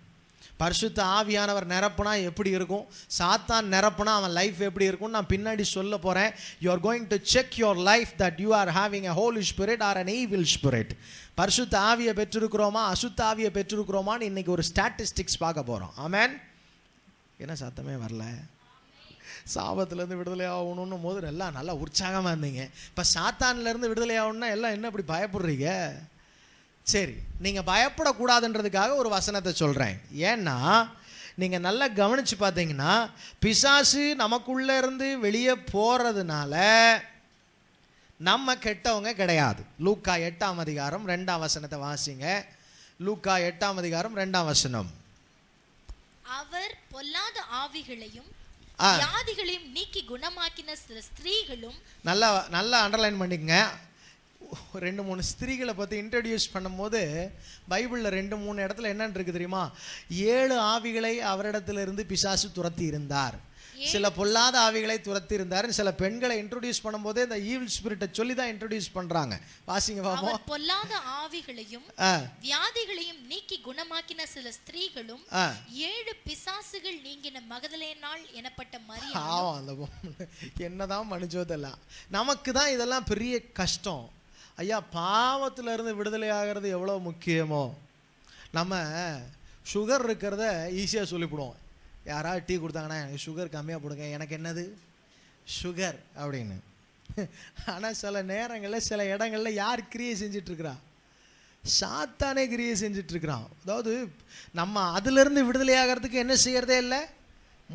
பரிசுத்த ஆவியானவர் நிரப்புனா எப்படி இருக்கும் சாத்தான் நிரப்புனா அவன் லைஃப் எப்படி இருக்கும் நான் பின்னாடி சொல்ல போகிறேன் you are going to check your life that you are having a holy spirit or an evil spirit பரிசுத்த ஆவியை பெற்றிருக்கிறோமா அசுத்த ஆவியை பெற்றிருக்கிறோமான்னு இன்றைக்கி ஒரு ஸ்டாட்டிஸ்டிக்ஸ் பார்க்க போகிறோம் ஆமேன் என்ன சத்தமே வரல சாபத்துலேருந்து விடுதலை ஆகணும்னு போது எல்லாம் நல்லா உற்சாகமாக இருந்தீங்க இப்போ சாத்தான்லேருந்து விடுதலை ஆகணும்னா எல்லாம் என்ன இப்படி பயப்படுறீங்க சரி நீங்கள் பயப்படக்கூடாதுன்றதுக்காக ஒரு வசனத்தை சொல்கிறேன் ஏன்னா நீங்கள் நல்லா கவனித்து பார்த்தீங்கன்னா பிசாசு நமக்குள்ளேருந்து வெளியே போகிறதுனால நம்ம கெட்டவங்க கிடையாது லூக்கா எட்டாம் அதிகாரம் ரெண்டாம் வசனத்தை வாசிங்க லூக்கா எட்டாம் அதிகாரம் ரெண்டாம் வசனம் அவர் பொல்லாத ஆவிகளையும் வியாதிகளையும் நீக்கி குணமாக்கின சில ஸ்திரீகளும் நல்லா நல்லா அண்டர்லைன் பண்ணிக்கங்க ரெண்டு மூணு ஸ்திரீகளை பற்றி இன்ட்ரடியூஸ் பண்ணும்போது பைபிளில் ரெண்டு மூணு இடத்துல என்னன்னு இருக்கு தெரியுமா ஏழு ஆவிகளை அவரிடத்திலிருந்து பிசாசு துரத்தி இருந்தார் சில பொல்லாத ஆவிகளை துரத்தி இருந்தார் சில பெண்களை இன்ட்ரோடியூஸ் பண்ணும்போது இந்த ஈவில் ஸ்பிரிட்டை சொல்லி தான் இன்ட்ரோடியூஸ் பண்றாங்க வாசிங்க பாப்போம் பொல்லாத ஆவிகளையும் வியாதிகளையும் நீக்கி குணமாக்கின சில ஸ்திரீகளும் ஏழு பிசாசுகள் நீங்கின மகதலேனால் எனப்பட்ட மரியா ஆமா அந்த என்னதான் மனுஜோதெல்லாம் நமக்கு தான் இதெல்லாம் பெரிய கஷ்டம் ஐயா பாவத்துல இருந்து விடுதலை ஆகிறது எவ்வளவு முக்கியமோ நம்ம சுகர் இருக்கிறத ஈஸியாக சொல்லிவிடுவோம் யாராவது டீ கொடுத்தாங்கன்னா எனக்கு சுகர் கம்மியாக போடுங்க எனக்கு என்னது சுகர் அப்படின்னு ஆனால் சில நேரங்களில் சில இடங்களில் யார் கிரியை செஞ்சிட்ருக்குறா சாத்தானே கிரியை செஞ்சிட்ருக்குறான் அதாவது நம்ம அதிலிருந்து விடுதலையாகிறதுக்கு என்ன செய்கிறதே இல்லை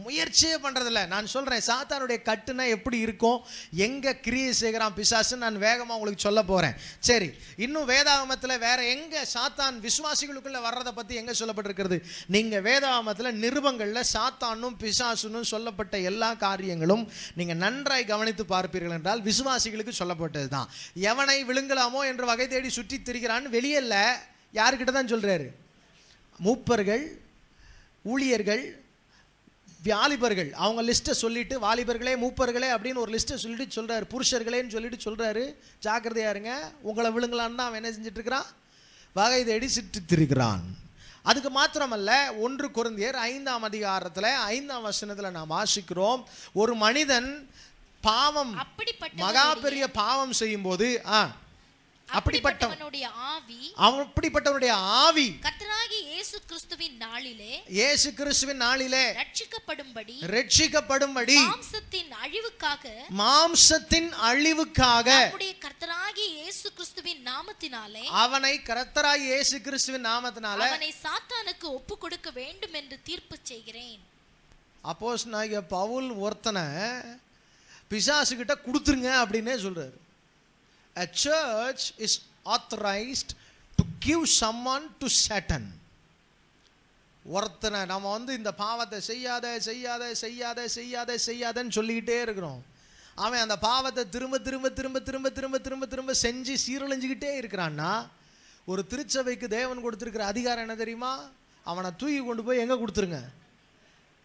முயற்சியே பண்ணுறதில்ல நான் சொல்கிறேன் சாத்தானுடைய கட்டுனா எப்படி இருக்கும் எங்கே கிரியை செய்கிறான் பிசாசுன்னு நான் வேகமாக உங்களுக்கு சொல்ல போகிறேன் சரி இன்னும் வேதாகமத்தில் வேற எங்கே சாத்தான் விசுவாசிகளுக்குள்ள வர்றதை பற்றி எங்கே சொல்லப்பட்டிருக்கிறது நீங்கள் வேதாகமத்தில் நிருபங்களில் சாத்தானும் பிசாசுன்னு சொல்லப்பட்ட எல்லா காரியங்களும் நீங்கள் நன்றாய் கவனித்து பார்ப்பீர்கள் என்றால் விசுவாசிகளுக்கு சொல்லப்பட்டது தான் எவனை விழுங்கலாமோ என்று வகை தேடி சுற்றி திரிகிறான்னு வெளியில் யாருக்கிட்ட தான் சொல்கிறாரு மூப்பர்கள் ஊழியர்கள் வியாலிபர்கள் அவங்க லிஸ்ட்டை சொல்லிவிட்டு வாலிபர்களே மூப்பர்களே அப்படின்னு ஒரு லிஸ்ட்டை சொல்லிட்டு சொல்கிறாரு புருஷர்களேன்னு சொல்லிட்டு சொல்கிறாரு ஜாக்கிரதையாக இருங்க உங்களை விழுங்கலான்னு தான் அவன் என்ன செஞ்சிட்ருக்கிறான் வகை தேடி திருக்கிறான் அதுக்கு மாத்திரமல்ல ஒன்று குருந்தியர் ஐந்தாம் அதிகாரத்தில் ஐந்தாம் வசனத்தில் நாம் வாசிக்கிறோம் ஒரு மனிதன் பாவம் மகா பெரிய பாவம் செய்யும் போது ஆ அப்படிப்பட்டவனுடைய ஆவி அப்படிப்பட்டவனுடைய ஆவி கர்த்தராகி இயேசு கிறிஸ்துவின் நாளிலே இயேசு கிறிஸ்துவின் நாளிலே ரட்சிக்கப்படும்படி ரட்சிக்கப்படும்படி மாம்சத்தின் அழிவுக்காக மாம்சத்தின் அழிவுக்காக நம்முடைய கர்த்தராகி இயேசு கிறிஸ்துவின் நாமத்தினாலே அவனை கர்த்தராகி இயேசு கிறிஸ்துவின் நாமத்தினாலே அவனை சாத்தானுக்கு ஒப்பு கொடுக்க வேண்டும் என்று தீர்ப்பு செய்கிறேன் அப்போஸ் நாய பவுல் ஒருத்தனை கிட்ட கொடுத்துருங்க அப்படின்னே சொல்றாரு a church is authorized to give someone to Satan. ஒருத்தனை நம்ம வந்து இந்த பாவத்தை செய்யாத செய்யாத செய்யாத செய்யாத செய்யாதன்னு சொல்லிக்கிட்டே இருக்கிறோம் அவன் அந்த பாவத்தை திரும்ப திரும்ப திரும்ப திரும்ப திரும்ப திரும்ப திரும்ப செஞ்சு சீரழிஞ்சுக்கிட்டே இருக்கிறான்னா ஒரு திருச்சபைக்கு தேவன் கொடுத்துருக்கிற அதிகாரம் என்ன தெரியுமா அவனை தூக்கி கொண்டு போய் எங்கே கொடுத்துருங்க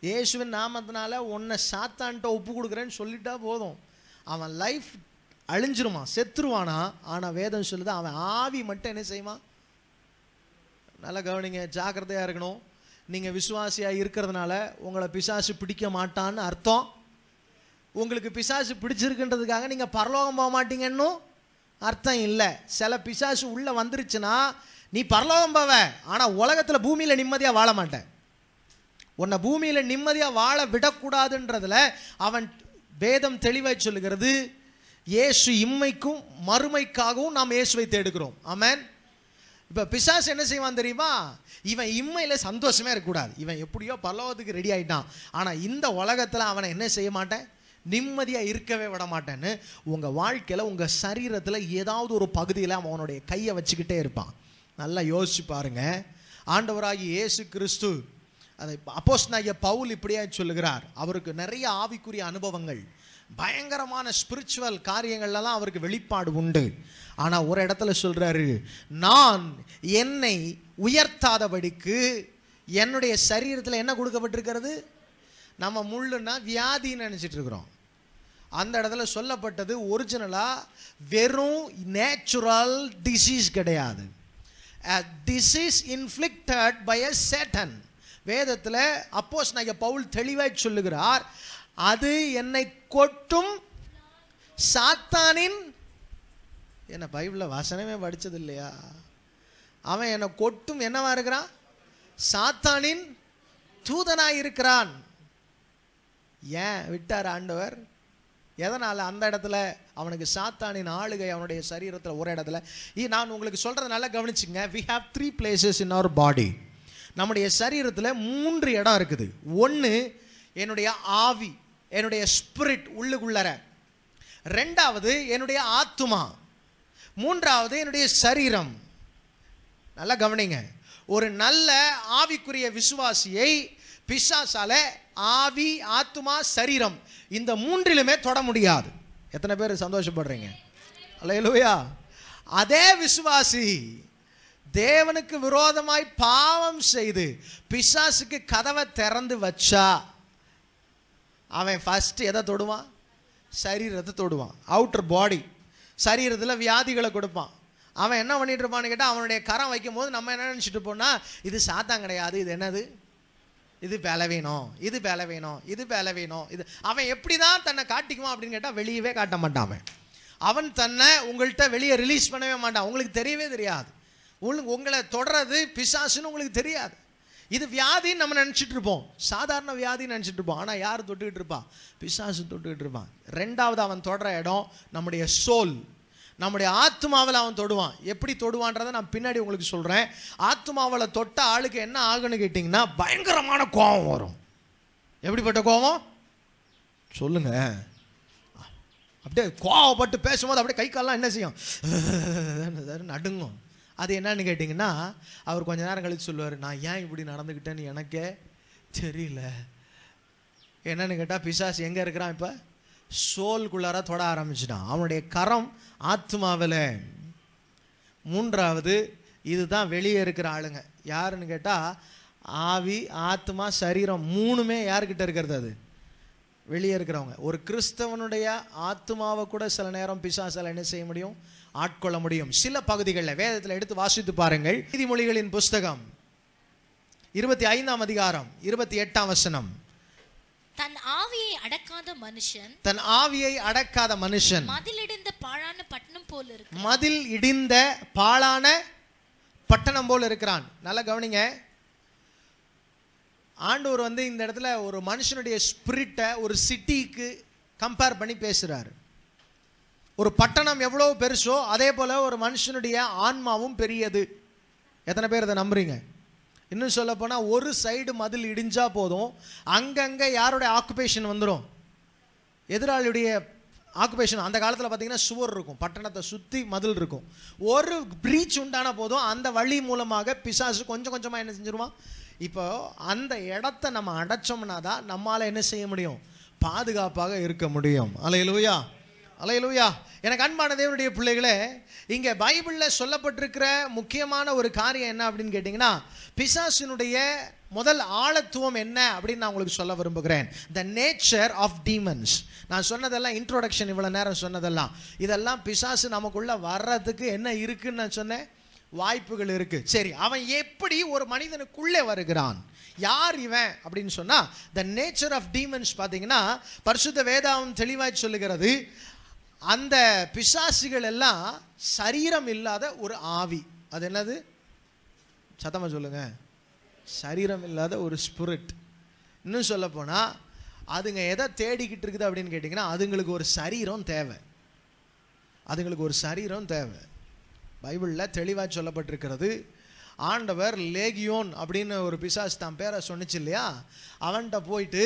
இயேசுவின் நாமத்தினால உன்னை சாத்தான்ட்ட ஒப்பு கொடுக்குறேன்னு சொல்லிட்டா போதும் அவன் லைஃப் அழிஞ்சிருமா செத்துருவானா ஆனால் வேதம் சொல்லுது அவன் ஆவி மட்டும் என்ன செய்வான் நல்லா கவனிங்க ஜாக்கிரதையாக இருக்கணும் நீங்கள் விசுவாசியாக இருக்கிறதுனால உங்களை பிசாசு பிடிக்க மாட்டான்னு அர்த்தம் உங்களுக்கு பிசாசு பிடிச்சிருக்குன்றதுக்காக நீங்கள் பரலோகம் போக மாட்டீங்கன்னு அர்த்தம் இல்லை சில பிசாசு உள்ளே வந்துருச்சுன்னா நீ பரலோகம் போவ ஆனால் உலகத்தில் பூமியில் நிம்மதியாக வாழ மாட்டேன் உன்னை பூமியில் நிம்மதியாக வாழ விடக்கூடாதுன்றதில் அவன் வேதம் தெளிவாக சொல்லுகிறது இயேசு இம்மைக்கும் மறுமைக்காகவும் நாம் இயேசுவை தேடுகிறோம் ஆமேன் இப்போ பிசாஸ் என்ன செய்வான் தெரியுமா இவன் இம்மையில் சந்தோஷமே இருக்கக்கூடாது இவன் எப்படியோ பல்லவத்துக்கு ரெடி ஆகிட்டான் ஆனால் இந்த உலகத்தில் அவனை என்ன செய்ய மாட்டேன் நிம்மதியாக இருக்கவே விட மாட்டேன்னு உங்கள் வாழ்க்கையில் உங்கள் சரீரத்தில் ஏதாவது ஒரு பகுதியில் அவனுடைய கையை வச்சுக்கிட்டே இருப்பான் நல்லா யோசிச்சு பாருங்க ஆண்டவராகி இயேசு கிறிஸ்து அதை அப்போஸ் நாய பவுல் இப்படியா சொல்லுகிறார் அவருக்கு நிறைய ஆவிக்குரிய அனுபவங்கள் பயங்கரமான ஸ்பிரிச்சுவல் காரியங்கள்லாம் அவருக்கு வெளிப்பாடு உண்டு ஆனால் ஒரு இடத்துல சொல்கிறாரு நான் என்னை உயர்த்தாதபடிக்கு என்னுடைய சரீரத்தில் என்ன கொடுக்கப்பட்டிருக்கிறது நம்ம முள்ளுன்னா வியாதின்னு நினச்சிட்டு இருக்கிறோம் அந்த இடத்துல சொல்லப்பட்டது ஒரிஜினலாக வெறும் நேச்சுரல் டிசீஸ் கிடையாது disease inflicted by a Satan வேதத்தில் அப்போஸ் நான் பவுல் தெளிவாய் சொல்லுகிறார் அது என்னை கொட்டும் சாத்தானின் என்ன பைபிளில் வசனமே படித்தது இல்லையா அவன் என்னை கொட்டும் என்னவா இருக்கிறான் சாத்தானின் தூதனாக இருக்கிறான் ஏன் விட்டார் ஆண்டவர் எதனால் அந்த இடத்துல அவனுக்கு சாத்தானின் ஆளுகை அவனுடைய சரீரத்தில் ஒரு இடத்துல நான் உங்களுக்கு சொல்கிறது நல்லா கவனிச்சுங்க we have three places in our body நம்முடைய சரீரத்தில் மூன்று இடம் இருக்குது ஒன்று என்னுடைய ஆவி என்னுடைய ஸ்பிரிட் உள்ளுக்குள்ளற ரெண்டாவது என்னுடைய ஆத்துமா மூன்றாவது என்னுடைய சரீரம் நல்லா கவனிங்க ஒரு நல்ல ஆவிக்குரிய விசுவாசியை பிசாசால ஆவி ஆத்துமா சரீரம் இந்த மூன்றிலுமே தொட முடியாது எத்தனை பேர் சந்தோஷப்படுறீங்க அல்லையா அதே விசுவாசி தேவனுக்கு விரோதமாய் பாவம் செய்து பிசாசுக்கு கதவை திறந்து வச்சா அவன் ஃபஸ்ட்டு எதை தொடுவான் சரீரத்தை தொடுவான் அவுட்டர் பாடி சரீரத்தில் வியாதிகளை கொடுப்பான் அவன் என்ன பண்ணிட்டு இருப்பான்னு கேட்டால் அவனுடைய கரம் வைக்கும் போது நம்ம என்ன நினச்சிட்டு போனால் இது சாத்தம் கிடையாது இது என்னது இது பலவீனம் இது பலவீனம் இது பலவீனம் இது அவன் எப்படி தான் தன்னை காட்டிக்குவான் அப்படின்னு கேட்டால் வெளியவே காட்ட மாட்டான் அவன் அவன் தன்னை உங்கள்கிட்ட வெளியே ரிலீஸ் பண்ணவே மாட்டான் உங்களுக்கு தெரியவே தெரியாது உங்களுக்கு உங்களை தொடர்றது பிசாசுன்னு உங்களுக்கு தெரியாது இது வியாதின்னு நம்ம நினச்சிட்டு இருப்போம் சாதாரண வியாதின்னு நினச்சிட்டு இருப்போம் ஆனால் யார் தொட்டுக்கிட்டு இருப்பான் பிசாசு தொட்டுக்கிட்டு இருப்பான் ரெண்டாவது அவன் தொடுற இடம் நம்முடைய சோல் நம்முடைய ஆத்மாவில் அவன் தொடுவான் எப்படி தொடுவான்றதை நான் பின்னாடி உங்களுக்கு சொல்கிறேன் ஆத்மாவில் தொட்ட ஆளுக்கு என்ன ஆகுன்னு கேட்டிங்கன்னா பயங்கரமான கோபம் வரும் எப்படிப்பட்ட கோபம் சொல்லுங்க அப்படியே கோவப்பட்டு பேசும்போது அப்படியே கை காலெலாம் என்ன செய்யும் நடுங்கும் அது என்னன்னு கேட்டிங்கன்னா அவர் கொஞ்ச நேரம் கழித்து சொல்லுவார் நான் ஏன் இப்படி நடந்துக்கிட்டேன்னு எனக்கே தெரியல என்னன்னு கேட்டால் பிசாஸ் எங்கே இருக்கிறான் இப்போ சோல்குள்ளார தொட ஆரம்பிச்சிட்டான் அவனுடைய கரம் ஆத்மாவில் மூன்றாவது இதுதான் வெளியே இருக்கிற ஆளுங்க யாருன்னு கேட்டால் ஆவி ஆத்மா சரீரம் மூணுமே யார்கிட்ட இருக்கிறது அது வெளியே இருக்கிறவங்க ஒரு கிறிஸ்தவனுடைய ஆத்மாவை கூட சில நேரம் பிசாசால் என்ன செய்ய முடியும் ஆட்கொள்ள முடியும் சில பகுதிகளில் வேதத்தில் எடுத்து வாசித்து பாருங்கள் நீதிமொழிகளின் புஸ்தகம் இருபத்தி ஐந்தாம் அதிகாரம் இருபத்தி எட்டாம் வசனம் தன் ஆவியை அடக்காத மனுஷன் தன் ஆவியை அடக்காத மனுஷன் மதில் இடிந்த பாழான பட்டணம் போல இருக்கு மதில் இடிந்த பாழான பட்டணம் போல இருக்கிறான் நல்லா கவனிங்க ஆண்டவர் வந்து இந்த இடத்துல ஒரு மனுஷனுடைய ஸ்பிரிட்டை ஒரு சிட்டிக்கு கம்பேர் பண்ணி பேசுகிறாரு ஒரு பட்டணம் எவ்வளோ பெருசோ அதே போல் ஒரு மனுஷனுடைய ஆன்மாவும் பெரியது எத்தனை பேர் இதை நம்புறீங்க இன்னும் சொல்ல போனால் ஒரு சைடு மதில் இடிஞ்சா போதும் அங்கங்கே யாருடைய ஆக்குபேஷன் வந்துடும் எதிராளியுடைய ஆக்குபேஷன் அந்த காலத்தில் பார்த்தீங்கன்னா சுவர் இருக்கும் பட்டணத்தை சுற்றி மதில் இருக்கும் ஒரு பிரீச் உண்டான போதும் அந்த வழி மூலமாக பிசாசு கொஞ்சம் கொஞ்சமாக என்ன செஞ்சிருவான் இப்போ அந்த இடத்த நம்ம அடைச்சோம்னா தான் நம்மளால் என்ன செய்ய முடியும் பாதுகாப்பாக இருக்க முடியும் அலையிலுயா அலையலூயா எனக்கு அன்பான தேவனுடைய பிள்ளைகளே இங்கே பைபிளில் சொல்லப்பட்டிருக்கிற முக்கியமான ஒரு காரியம் என்ன அப்படின்னு கேட்டிங்கன்னா பிசாசினுடைய முதல் ஆழத்துவம் என்ன அப்படின்னு நான் உங்களுக்கு சொல்ல விரும்புகிறேன் த நேச்சர் ஆஃப் டீமன்ஸ் நான் சொன்னதெல்லாம் இன்ட்ரோடக்ஷன் இவ்வளோ நேரம் சொன்னதெல்லாம் இதெல்லாம் பிசாசு நமக்குள்ளே வர்றதுக்கு என்ன இருக்குன்னு நான் சொன்னேன் வாய்ப்புகள் இருக்குது சரி அவன் எப்படி ஒரு மனிதனுக்குள்ளே வருகிறான் யார் இவன் அப்படின்னு சொன்னா த நேச்சர் ஆஃப் டீமன்ஸ் பார்த்தீங்கன்னா பரிசுத்த வேதாவும் தெளிவாய் சொல்லுகிறது அந்த பிசாசுகள் எல்லாம் சரீரம் இல்லாத ஒரு ஆவி அது என்னது சத்தமாக சொல்லுங்க சரீரம் இல்லாத ஒரு ஸ்பிரிட் இன்னும் சொல்ல போனால் அதுங்க எதை தேடிக்கிட்டு இருக்குது அப்படின்னு கேட்டிங்கன்னா அதுங்களுக்கு ஒரு சரீரம் தேவை அதுங்களுக்கு ஒரு சரீரம் தேவை பைபிளில் தெளிவாக சொல்லப்பட்டிருக்கிறது ஆண்டவர் லேகியோன் அப்படின்னு ஒரு பிசாஸ் தான் பேரை சொன்னிச்சு இல்லையா அவன்கிட்ட போயிட்டு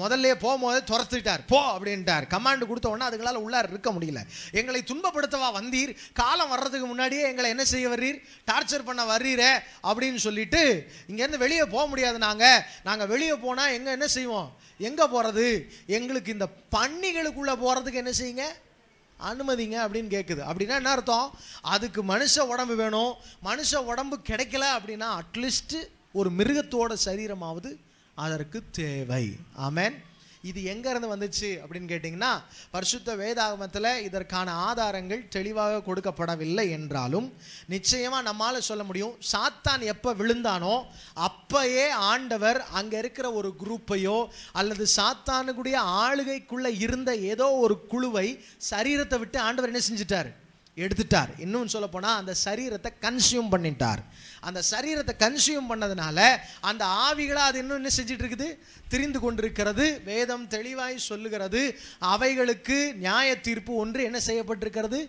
முதல்ல போகும்போது துரத்துட்டார் போ அப்படின்ட்டார் கமாண்டு கொடுத்த உடனே அதுங்களால் உள்ளார் இருக்க முடியல எங்களை துன்பப்படுத்தவா வந்தீர் காலம் வர்றதுக்கு முன்னாடியே எங்களை என்ன செய்ய வர்றீர் டார்ச்சர் பண்ண வர்றீரே அப்படின்னு சொல்லிட்டு இங்கேருந்து வெளியே போக முடியாது நாங்கள் நாங்கள் வெளியே போனால் எங்கே என்ன செய்வோம் எங்கே போகிறது எங்களுக்கு இந்த பண்ணிகளுக்குள்ளே போகிறதுக்கு என்ன செய்யுங்க அனுமதிங்க அப்படின்னு கேட்குது அப்படின்னா என்ன அர்த்தம் அதுக்கு மனுஷ உடம்பு வேணும் மனுஷ உடம்பு கிடைக்கல அப்படின்னா அட்லீஸ்ட்டு ஒரு மிருகத்தோட சரீரமாவது அதற்கு தேவை ஆமேன் இது எங்கேருந்து வந்துச்சு அப்படின்னு கேட்டிங்கன்னா பரிசுத்த வேதாகமத்தில் இதற்கான ஆதாரங்கள் தெளிவாக கொடுக்கப்படவில்லை என்றாலும் நிச்சயமாக நம்மால் சொல்ல முடியும் சாத்தான் எப்போ விழுந்தானோ அப்பயே ஆண்டவர் அங்கே இருக்கிற ஒரு குரூப்பையோ அல்லது சாத்தானுக்குடைய ஆளுகைக்குள்ளே இருந்த ஏதோ ஒரு குழுவை சரீரத்தை விட்டு ஆண்டவர் என்ன செஞ்சிட்டாரு எடுத்துட்டார் இன்னும் சொல்ல போனால் அந்த சரீரத்தை கன்சியூம் பண்ணிட்டார் அந்த சரீரத்தை கன்சியூம் பண்ணதுனால அந்த ஆவிகளாக அது இன்னும் என்ன செஞ்சிட்டு இருக்குது திரிந்து கொண்டிருக்கிறது வேதம் தெளிவாய் சொல்லுகிறது அவைகளுக்கு நியாய தீர்ப்பு ஒன்று என்ன செய்யப்பட்டிருக்கிறது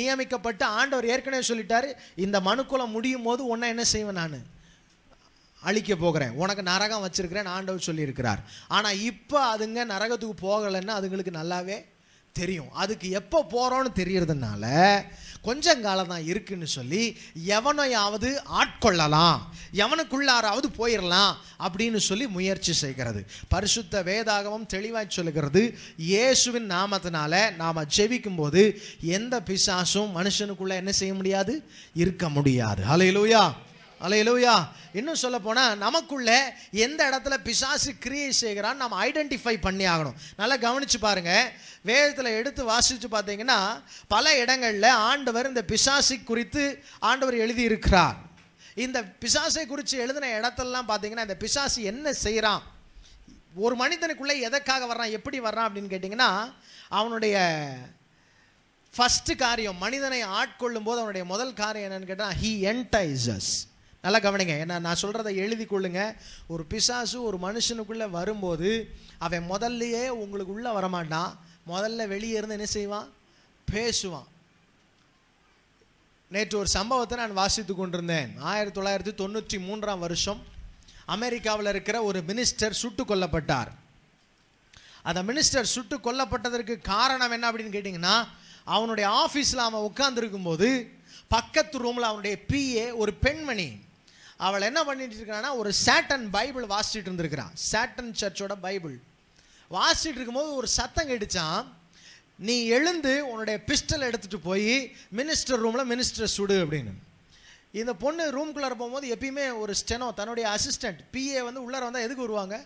நியமிக்கப்பட்டு ஆண்டவர் ஏற்கனவே சொல்லிட்டார் இந்த மனுக்குலம் முடியும் போது ஒன்றை என்ன செய்வேன் நான் அழிக்க போகிறேன் உனக்கு நரகம் வச்சிருக்கிறேன் ஆண்டவர் சொல்லியிருக்கிறார் ஆனால் இப்போ அதுங்க நரகத்துக்கு போகலைன்னா அதுங்களுக்கு நல்லாவே தெரியும் அதுக்கு எப்போ போகிறோன்னு தெரியறதுனால கொஞ்சம் காலம் தான் இருக்குன்னு சொல்லி எவனையாவது ஆட்கொள்ளலாம் எவனுக்குள்ளாராவது போயிடலாம் அப்படின்னு சொல்லி முயற்சி செய்கிறது பரிசுத்த வேதாகவும் தெளிவாய் சொல்லுகிறது இயேசுவின் நாமத்தினால நாம் ஜெபிக்கும் போது எந்த பிசாசும் மனுஷனுக்குள்ளே என்ன செய்ய முடியாது இருக்க முடியாது ஹலையிலூயா அலையலூயா இன்னும் சொல்ல போனால் நமக்குள்ளே எந்த இடத்துல பிசாசு கிரியேட் செய்கிறான்னு நம்ம ஐடென்டிஃபை பண்ணி ஆகணும் நல்லா கவனித்து பாருங்கள் வேதத்தில் எடுத்து வாசித்து பார்த்தீங்கன்னா பல இடங்களில் ஆண்டவர் இந்த பிசாசு குறித்து ஆண்டவர் எழுதியிருக்கிறார் இந்த பிசாசை குறித்து எழுதின இடத்தெல்லாம் பார்த்தீங்கன்னா இந்த பிசாசு என்ன செய்கிறான் ஒரு மனிதனுக்குள்ளே எதற்காக வர்றான் எப்படி வர்றான் அப்படின்னு கேட்டிங்கன்னா அவனுடைய ஃபஸ்ட்டு காரியம் மனிதனை ஆட்கொள்ளும் போது அவனுடைய முதல் காரியம் என்னன்னு கேட்டால் ஹீ என்டைசஸ் நல்லா கவனிங்க ஏன்னா நான் சொல்கிறத எழுதி கொள்ளுங்க ஒரு பிசாசு ஒரு மனுஷனுக்குள்ளே வரும்போது அவன் முதல்லையே உங்களுக்கு உள்ளே வரமாட்டான் முதல்ல வெளியே இருந்து என்ன செய்வான் பேசுவான் நேற்று ஒரு சம்பவத்தை நான் வாசித்து கொண்டிருந்தேன் ஆயிரத்தி தொள்ளாயிரத்தி தொண்ணூற்றி மூன்றாம் வருஷம் அமெரிக்காவில் இருக்கிற ஒரு மினிஸ்டர் சுட்டு கொல்லப்பட்டார் அந்த மினிஸ்டர் சுட்டு கொல்லப்பட்டதற்கு காரணம் என்ன அப்படின்னு கேட்டிங்கன்னா அவனுடைய ஆஃபீஸில் அவன் உட்காந்துருக்கும் போது பக்கத்து ரூமில் அவனுடைய பிஏ ஒரு பெண்மணி அவள் என்ன பண்ணிட்டு இருக்கிறான்னா ஒரு சேட்டன் பைபிள் வாசிச்சுட்டு இருந்திருக்கிறான் சேட்டன் சர்ச்சோட பைபிள் வாசிச்சுட்டு இருக்கும்போது ஒரு சத்தம் கேட்டுச்சான் நீ எழுந்து உன்னுடைய பிஸ்டல் எடுத்துகிட்டு போய் மினிஸ்டர் ரூமில் மினிஸ்டர் சுடு அப்படின்னு இந்த பொண்ணு ரூம்குள்ளே போகும்போது எப்பயுமே ஒரு ஸ்டெனோ தன்னுடைய அசிஸ்டண்ட் பிஏ வந்து உள்ளார வந்தால் எதுக்கு வருவாங்க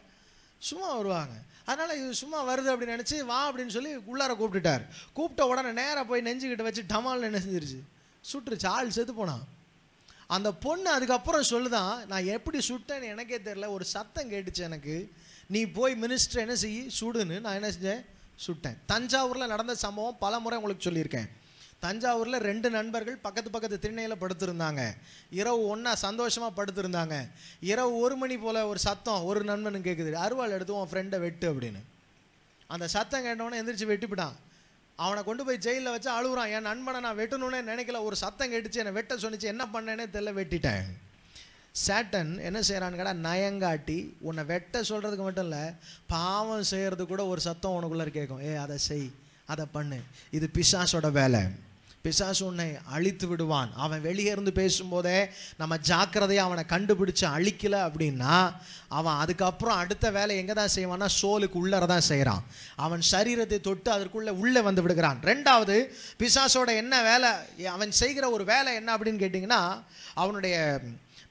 சும்மா வருவாங்க அதனால் இது சும்மா வருது அப்படின்னு நினச்சி வா அப்படின்னு சொல்லி உள்ளார கூப்பிட்டுட்டார் கூப்பிட்ட உடனே நேராக போய் நெஞ்சுக்கிட்ட வச்சு டமால் நினைஞ்சிருச்சு சுட்டுருச்சு ஆள் செத்து போனான் அந்த பொண்ணு அதுக்கப்புறம் சொல்லுதான் நான் எப்படி சுட்டேன்னு எனக்கே தெரில ஒரு சத்தம் கேட்டுச்சு எனக்கு நீ போய் மினிஸ்டர் என்ன செய்ய சுடுன்னு நான் என்ன செஞ்சேன் சுட்டேன் தஞ்சாவூரில் நடந்த சம்பவம் பல முறை உங்களுக்கு சொல்லியிருக்கேன் தஞ்சாவூரில் ரெண்டு நண்பர்கள் பக்கத்து பக்கத்து திருநையில் படுத்திருந்தாங்க இரவு ஒன்றா சந்தோஷமாக படுத்திருந்தாங்க இரவு ஒரு மணி போல் ஒரு சத்தம் ஒரு நண்பனு கேட்குது அருவாள் எடுத்து உன் ஃப்ரெண்டை வெட்டு அப்படின்னு அந்த சத்தம் கேட்டவொடனே எந்திரிச்சு வெட்டிப்பிட்டான் அவனை கொண்டு போய் ஜெயிலில் வச்சு அழுகுறான் என் நண்பனை நான் வெட்டணும்னே நினைக்கல ஒரு சத்தம் கேட்டுச்சு என்னை வெட்ட சொன்னிச்சு என்ன பண்ணேனே தெரில வெட்டிட்டேன் சேட்டன் என்ன செய்கிறான்னு கேட்டால் நயங்காட்டி உன்னை வெட்ட சொல்கிறதுக்கு மட்டும் இல்லை பாவம் செய்கிறது கூட ஒரு சத்தம் உனக்குள்ளே கேட்கும் ஏ அதை செய் அதை பண்ணு இது பிசாசோட வேலை பிசாசு உன்னை அழித்து விடுவான் அவன் வெளியே இருந்து பேசும்போதே நம்ம ஜாக்கிரதையை அவனை கண்டுபிடிச்சு அழிக்கலை அப்படின்னா அவன் அதுக்கப்புறம் அடுத்த வேலை எங்கே தான் செய்வான்னா சோலுக்கு உள்ளர தான் செய்கிறான் அவன் சரீரத்தை தொட்டு அதற்குள்ளே உள்ளே வந்து விடுகிறான் ரெண்டாவது பிசாசோட என்ன வேலை அவன் செய்கிற ஒரு வேலை என்ன அப்படின்னு கேட்டிங்கன்னா அவனுடைய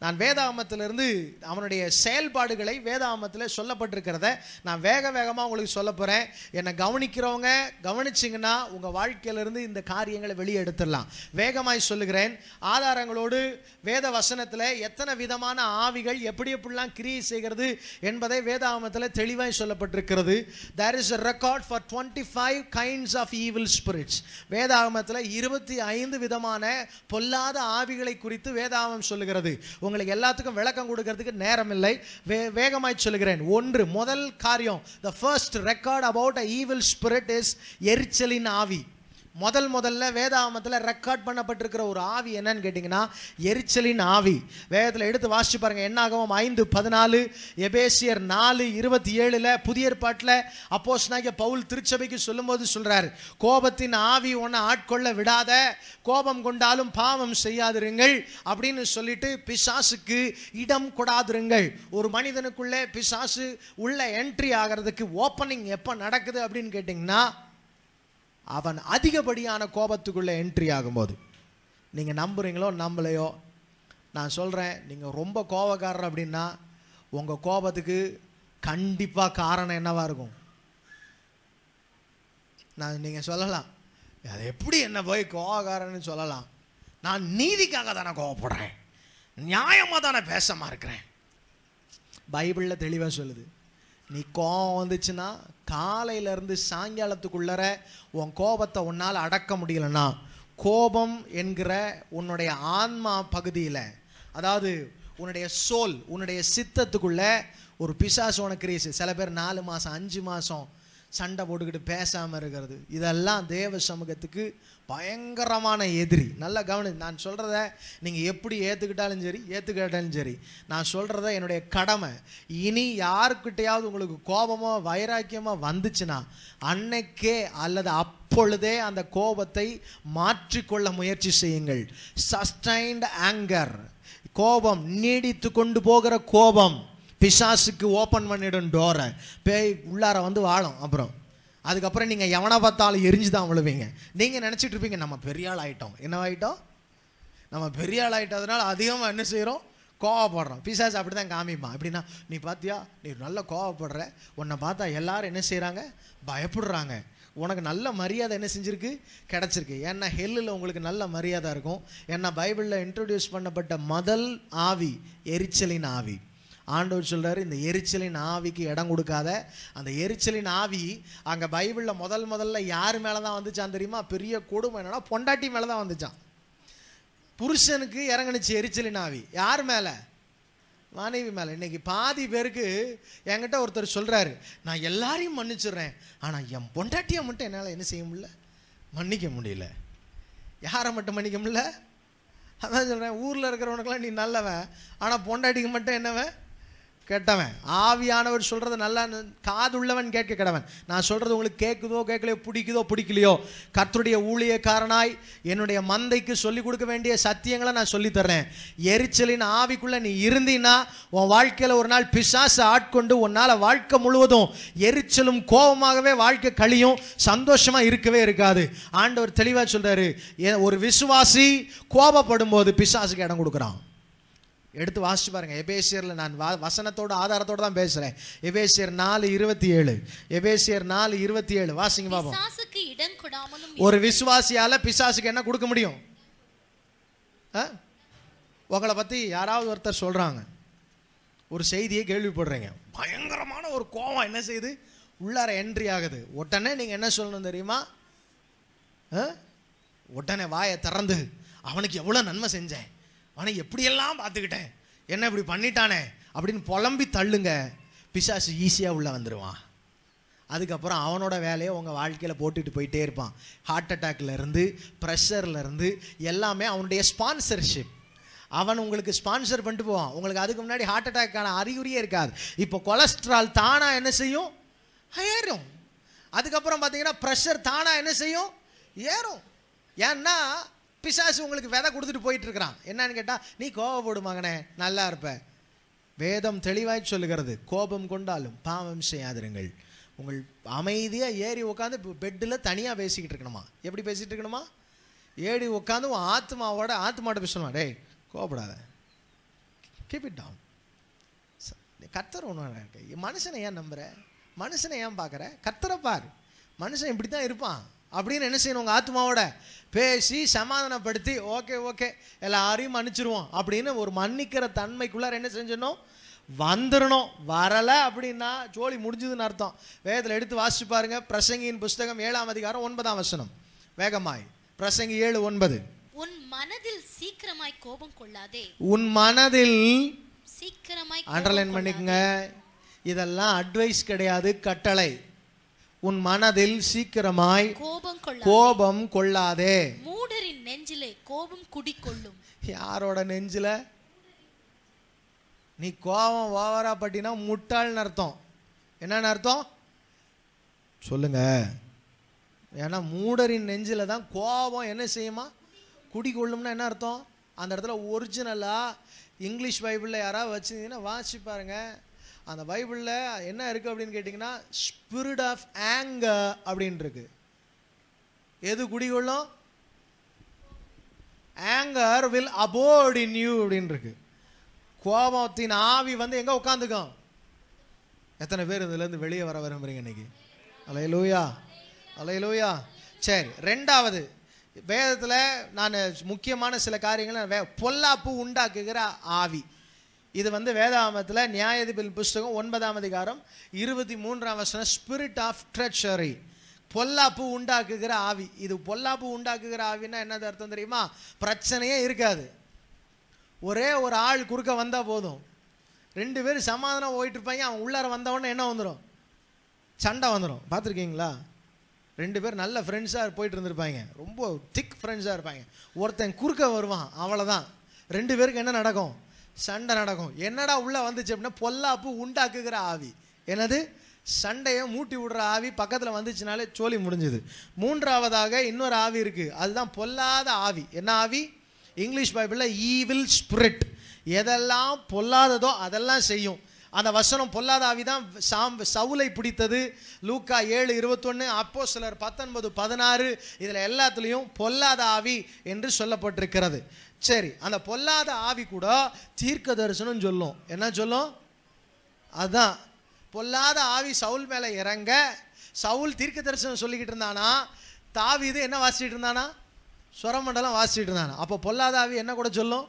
நான் வேதாமத்திலிருந்து அவனுடைய செயல்பாடுகளை வேதாமத்தில் சொல்லப்பட்டிருக்கிறத நான் வேக வேகமாக உங்களுக்கு சொல்ல போகிறேன் என்னை கவனிக்கிறவங்க கவனிச்சிங்கன்னா உங்கள் வாழ்க்கையிலிருந்து இந்த காரியங்களை வெளியே எடுத்துடலாம் வேகமாய் சொல்லுகிறேன் ஆதாரங்களோடு வேத வசனத்தில் எத்தனை விதமான ஆவிகள் எப்படி எப்படிலாம் கிரியை செய்கிறது என்பதை வேதாமத்தில் தெளிவாக சொல்லப்பட்டிருக்கிறது there is a record for twenty five kinds of evil spirits வேதாகமத்தில் இருபத்தி ஐந்து விதமான பொல்லாத ஆவிகளை குறித்து வேதாகம் சொல்லுகிறது உங்களுக்கு எல்லாத்துக்கும் விளக்கம் கொடுக்கறதுக்கு நேரம் இல்லை வே வேகமாய் சொல்கிறேன் ஒன்று முதல் காரியம் the first record about a evil spirit is எரிச்சலின் ஆவி முதல் முதல்ல வேதாமத்தில் ரெக்கார்ட் பண்ணப்பட்டிருக்கிற ஒரு ஆவி என்னன்னு கேட்டிங்கன்னா எரிச்சலின் ஆவி வேதத்தில் எடுத்து வாசித்து பாருங்கள் என்னாகவும் ஐந்து பதினாலு எபேசியர் நாலு இருபத்தி ஏழில் புதிய ஏற்பாட்டில் அப்போஸ்னாகிய பவுல் திருச்சபைக்கு சொல்லும்போது சொல்கிறார் கோபத்தின் ஆவி ஒன்றை ஆட்கொள்ள விடாத கோபம் கொண்டாலும் பாவம் செய்யாதிருங்கள் அப்படின்னு சொல்லிட்டு பிசாசுக்கு இடம் கொடாதிருங்கள் ஒரு மனிதனுக்குள்ளே பிசாசு உள்ள என்ட்ரி ஆகிறதுக்கு ஓப்பனிங் எப்போ நடக்குது அப்படின்னு கேட்டிங்கன்னா அவன் அதிகப்படியான கோபத்துக்குள்ளே என்ட்ரி ஆகும்போது நீங்கள் நம்புகிறீங்களோ நம்பலையோ நான் சொல்கிறேன் நீங்கள் ரொம்ப கோபக்காரர் அப்படின்னா உங்கள் கோபத்துக்கு கண்டிப்பாக காரணம் என்னவாக இருக்கும் நான் நீங்கள் சொல்லலாம் அது எப்படி என்ன போய் கோபக்காரன்னு சொல்லலாம் நான் நீதிக்காக தானே கோவப்படுறேன் நியாயமாக தானே பேசமாக இருக்கிறேன் பைபிளில் தெளிவாக சொல்லுது நீ கோவம் வந்துச்சுன்னா காலையிலேருந்து சாயங்காலத்துக்குள்ளற உன் கோபத்தை உன்னால் அடக்க முடியலன்னா கோபம் என்கிற உன்னுடைய ஆன்மா பகுதியில் அதாவது உன்னுடைய சோல் உன்னுடைய சித்தத்துக்குள்ள ஒரு பிசாசோன கிரீஸ் சில பேர் நாலு மாதம் அஞ்சு மாதம் சண்டை போட்டுக்கிட்டு பேசாமல் இருக்கிறது இதெல்லாம் தேவ சமூகத்துக்கு பயங்கரமான எதிரி நல்லா கவனி நான் சொல்கிறத நீங்கள் எப்படி ஏற்றுக்கிட்டாலும் சரி ஏற்றுக்கிட்டாலும் சரி நான் சொல்கிறத என்னுடைய கடமை இனி யாருக்கிட்டையாவது உங்களுக்கு கோபமோ வைராக்கியமோ வந்துச்சுன்னா அன்னைக்கே அல்லது அப்பொழுதே அந்த கோபத்தை மாற்றிக்கொள்ள முயற்சி செய்யுங்கள் சஸ்டைன்ட் ஆங்கர் கோபம் நீடித்து கொண்டு போகிற கோபம் பிசாசுக்கு ஓப்பன் பண்ணிடும் டோரை பேய் உள்ளார வந்து வாழும் அப்புறம் அதுக்கப்புறம் நீங்கள் எவனை பார்த்தாலும் எரிஞ்சு தான் விழுவீங்க நீங்கள் நினச்சிட்டு இருப்பீங்க நம்ம பெரிய ஆள் ஆகிட்டோம் என்ன ஆகிட்டோம் நம்ம பெரிய ஆள் ஆகிட்டதுனால அதிகமாக என்ன செய்கிறோம் கோவப்படுறோம் பிசாஸ் அப்படி தான் காமிப்பான் அப்படின்னா நீ பார்த்தியா நீ நல்லா கோவப்படுற உன்னை பார்த்தா எல்லாரும் என்ன செய்கிறாங்க பயப்படுறாங்க உனக்கு நல்ல மரியாதை என்ன செஞ்சுருக்கு கிடச்சிருக்கு ஏன்னா ஹெல்லில் உங்களுக்கு நல்ல மரியாதை இருக்கும் ஏன்னா பைபிளில் இன்ட்ரடியூஸ் பண்ணப்பட்ட முதல் ஆவி எரிச்சலின் ஆவி ஆண்டவர் சொல்கிறார் இந்த எரிச்சலின் ஆவிக்கு இடம் கொடுக்காத அந்த எரிச்சலின் ஆவி அங்கே பைபிளில் முதல் முதல்ல யார் மேலே தான் வந்துச்சான் தெரியுமா பெரிய கொடுமை என்னென்னா பொண்டாட்டி மேலே தான் வந்துச்சான் புருஷனுக்கு இறங்கினுச்சு எரிச்சலின் ஆவி யார் மேலே மனைவி மேலே இன்றைக்கி பாதி பேருக்கு என்கிட்ட ஒருத்தர் சொல்கிறாரு நான் எல்லாரையும் மன்னிச்சிடுறேன் ஆனால் என் பொண்டாட்டியை மட்டும் என்னால் என்ன செய்ய முடியல மன்னிக்க முடியல யாரை மட்டும் மன்னிக்க முடியல அதான் சொல்கிறேன் ஊரில் இருக்கிறவனுக்கெல்லாம் நீ நல்லவன் ஆனால் பொண்டாட்டிக்கு மட்டும் என்னவன் கேட்டவன் ஆவியானவர் சொல்கிறது நல்லா காது உள்ளவன் கேட்க கிடவன் நான் சொல்கிறது உங்களுக்கு கேட்குதோ கேட்கலையோ பிடிக்குதோ பிடிக்கலையோ கத்தருடைய ஊழியக்காரனாய் என்னுடைய மந்தைக்கு சொல்லிக் கொடுக்க வேண்டிய சத்தியங்களை நான் சொல்லித்தர்றேன் எரிச்சலின் ஆவிக்குள்ளே நீ இருந்தீன்னா உன் வாழ்க்கையில் ஒரு நாள் பிசாசை ஆட்கொண்டு உன்னால் வாழ்க்கை முழுவதும் எரிச்சலும் கோபமாகவே வாழ்க்கை கழியும் சந்தோஷமாக இருக்கவே இருக்காது ஆண்டவர் தெளிவாக சொல்கிறாரு ஒரு விசுவாசி கோபப்படும் போது பிசாசுக்கு இடம் கொடுக்குறான் எடுத்து வாசிச்சு பாருங்க எபேசியர்ல நான் வா வசனத்தோட ஆதாரத்தோட தான் பேசுறேன் எபேசியர் நாலு இருபத்தி ஏழு எபேசியர் நாலு இருபத்தி ஏழு வாசிங்க பாப்போம் ஒரு விசுவாசியால பிசாசுக்கு என்ன கொடுக்க முடியும் உங்களை பற்றி யாராவது ஒருத்தர் சொல்கிறாங்க ஒரு செய்தியை கேள்விப்படுறீங்க பயங்கரமான ஒரு கோவம் என்ன செய்யுது உள்ளார என்ட்ரி ஆகுது உடனே நீங்கள் என்ன சொல்லணும் தெரியுமா உடனே வாயை திறந்து அவனுக்கு எவ்வளோ நன்மை செஞ்சேன் ஆனால் எப்படியெல்லாம் பார்த்துக்கிட்டேன் என்ன இப்படி பண்ணிட்டானே அப்படின்னு புலம்பி தள்ளுங்க பிசாசு ஈஸியாக உள்ளே வந்துடுவான் அதுக்கப்புறம் அவனோட வேலையை உங்கள் வாழ்க்கையில் போட்டுட்டு போயிட்டே இருப்பான் ஹார்ட் அட்டாக்லேருந்து ப்ரெஷர்லேருந்து எல்லாமே அவனுடைய ஸ்பான்சர்ஷிப் அவன் உங்களுக்கு ஸ்பான்சர் பண்ணிட்டு போவான் உங்களுக்கு அதுக்கு முன்னாடி ஹார்ட் அட்டாக்கான அறிகுறியே இருக்காது இப்போ கொலஸ்ட்ரால் தானாக என்ன செய்யும் ஏறும் அதுக்கப்புறம் பார்த்தீங்கன்னா ப்ரெஷர் தானாக என்ன செய்யும் ஏறும் ஏன்னா பிசாசு உங்களுக்கு விதை கொடுத்துட்டு போயிட்டு இருக்கிறான் என்னன்னு கேட்டால் நீ கோவப்படு மகனே நல்லா இருப்ப வேதம் தெளிவாய் சொல்லுகிறது கோபம் கொண்டாலும் பாவம் செய்யாதிருங்கள் உங்கள் அமைதியாக ஏறி உட்காந்து பெட்டில் தனியாக பேசிக்கிட்டு இருக்கணுமா எப்படி பேசிகிட்டு இருக்கணுமா ஏடி உட்காந்து உன் ஆத்மாவோட ஆத்மாட்ட பேசணுமா டேய் கோபப்படாத கீப் இட் டவுன் கத்தர் ஒன்று இருக்கு மனுஷனை ஏன் நம்புகிற மனுஷனை ஏன் பார்க்குற கத்தரை பார் மனுஷன் இப்படி தான் இருப்பான் அப்படின்னு என்ன செய்யணும் உங்கள் ஆத்மாவோட பேசி சமாதானப்படுத்தி ஓகே ஓகே எல்லாரையும் மன்னிச்சிருவோம் அப்படின்னு ஒரு மன்னிக்கிற தன்மைக்குள்ளார என்ன செஞ்சிடணும் வந்துடணும் வரலை அப்படின்னா ஜோலி முடிஞ்சதுன்னு அர்த்தம் வேதத்தில் எடுத்து வாசிச்சு பாருங்க பிரசங்கியின் புஸ்தகம் ஏழாம் அதிகாரம் ஒன்பதாம் வசனம் வேகமாய் பிரசங்கி ஏழு ஒன்பது உன் மனதில் சீக்கிரமாய் கோபம் கொள்ளாதே உன் மனதில் சீக்கிரமாய் அண்டர்லைன் பண்ணிக்கங்க இதெல்லாம் அட்வைஸ் கிடையாது கட்டளை உன் மனதில் சீக்கிரமாய் கோபம் கோபம் கொள்ளாதே மூடரின் நெஞ்சிலே கோபம் குடிக்கொள்ளும் யாரோட நெஞ்சில நீ கோபம் ஓவரா பட்டினா முட்டாள்னு அர்த்தம் என்னன்னு அர்த்தம் சொல்லுங்க ஏன்னா மூடரின் நெஞ்சில் தான் கோபம் என்ன செய்யுமா குடிக்கொள்ளும்னா என்ன அர்த்தம் அந்த இடத்துல ஒரிஜினலாக இங்கிலீஷ் பைபிளில் யாராவது வச்சுருந்தீங்கன்னா வாசி பாருங்கள் அந்த பைபிளில் என்ன இருக்குது அப்படின்னு கேட்டிங்கன்னா ஸ்பிரிட் ஆஃப் ஆங்க அப்படின்னு இருக்கு எது குடிகொள்ளும் anger will abort in you அப்படின்னு இருக்கு கோபத்தின் ஆவி வந்து எங்கே உட்காந்துக்கும் எத்தனை பேர் இதுலேருந்து வெளியே வர விரும்புகிறீங்க இன்னைக்கு அலைய லூயா சரி ரெண்டாவது வேதத்தில் நான் முக்கியமான சில காரியங்களை பொல்லாப்பு உண்டாக்குகிற ஆவி இது வந்து வேதாமத்தில் நியாயதிபில் புஸ்தகம் ஒன்பதாம் அதிகாரம் இருபத்தி மூன்றாம் வசனம் ஸ்பிரிட் ஆஃப் ட்ரெச்சரி பொல்லாப்பு உண்டாக்குகிற ஆவி இது பொல்லாப்பு உண்டாக்குகிற ஆவின்னா என்னது அர்த்தம் தெரியுமா பிரச்சனையே இருக்காது ஒரே ஒரு ஆள் குறுக்க வந்தால் போதும் ரெண்டு பேரும் சமாதானம் இருப்பாங்க அவன் உள்ளார வந்தவொடனே என்ன வந்துடும் சண்டை வந்துடும் பார்த்துருக்கீங்களா ரெண்டு பேர் நல்ல ஃப்ரெண்ட்ஸாக போயிட்டு இருந்திருப்பாங்க ரொம்ப திக் ஃப்ரெண்ட்ஸாக இருப்பாங்க ஒருத்தன் குறுக்க வருவான் அவ்வளோதான் ரெண்டு பேருக்கு என்ன நடக்கும் சண்டை நடக்கும் என்னடா உள்ளே வந்துச்சு அப்படின்னா பொல்லாப்பு உண்டாக்குகிற ஆவி என்னது சண்டையை மூட்டி விடுற ஆவி பக்கத்தில் வந்துச்சுனாலே சோழி முடிஞ்சுது மூன்றாவதாக இன்னொரு ஆவி இருக்குது அதுதான் பொல்லாத ஆவி என்ன ஆவி இங்கிலீஷ் பைபிளில் ஈவில் ஸ்பிரிட் எதெல்லாம் பொல்லாததோ அதெல்லாம் செய்யும் அந்த வசனம் பொல்லாத ஆவி தான் சாம் சவுலை பிடித்தது லூக்கா ஏழு இருபத்தொன்று அப்போ சிலர் பத்தொன்பது பதினாறு இதில் எல்லாத்துலேயும் பொல்லாத ஆவி என்று சொல்லப்பட்டிருக்கிறது சரி அந்த பொல்லாத ஆவி கூட தீர்க்க தரிசனம் சொல்லும் என்ன சொல்லும் அதுதான் பொல்லாத ஆவி சவுல் மேலே இறங்க சவுல் தீர்க்க தரிசனம் சொல்லிக்கிட்டு இருந்தானா இது என்ன வாசிட்டு இருந்தானா சுரமண்டலம் வாசிட்டு இருந்தானா அப்போ பொல்லாத ஆவி என்ன கூட சொல்லும்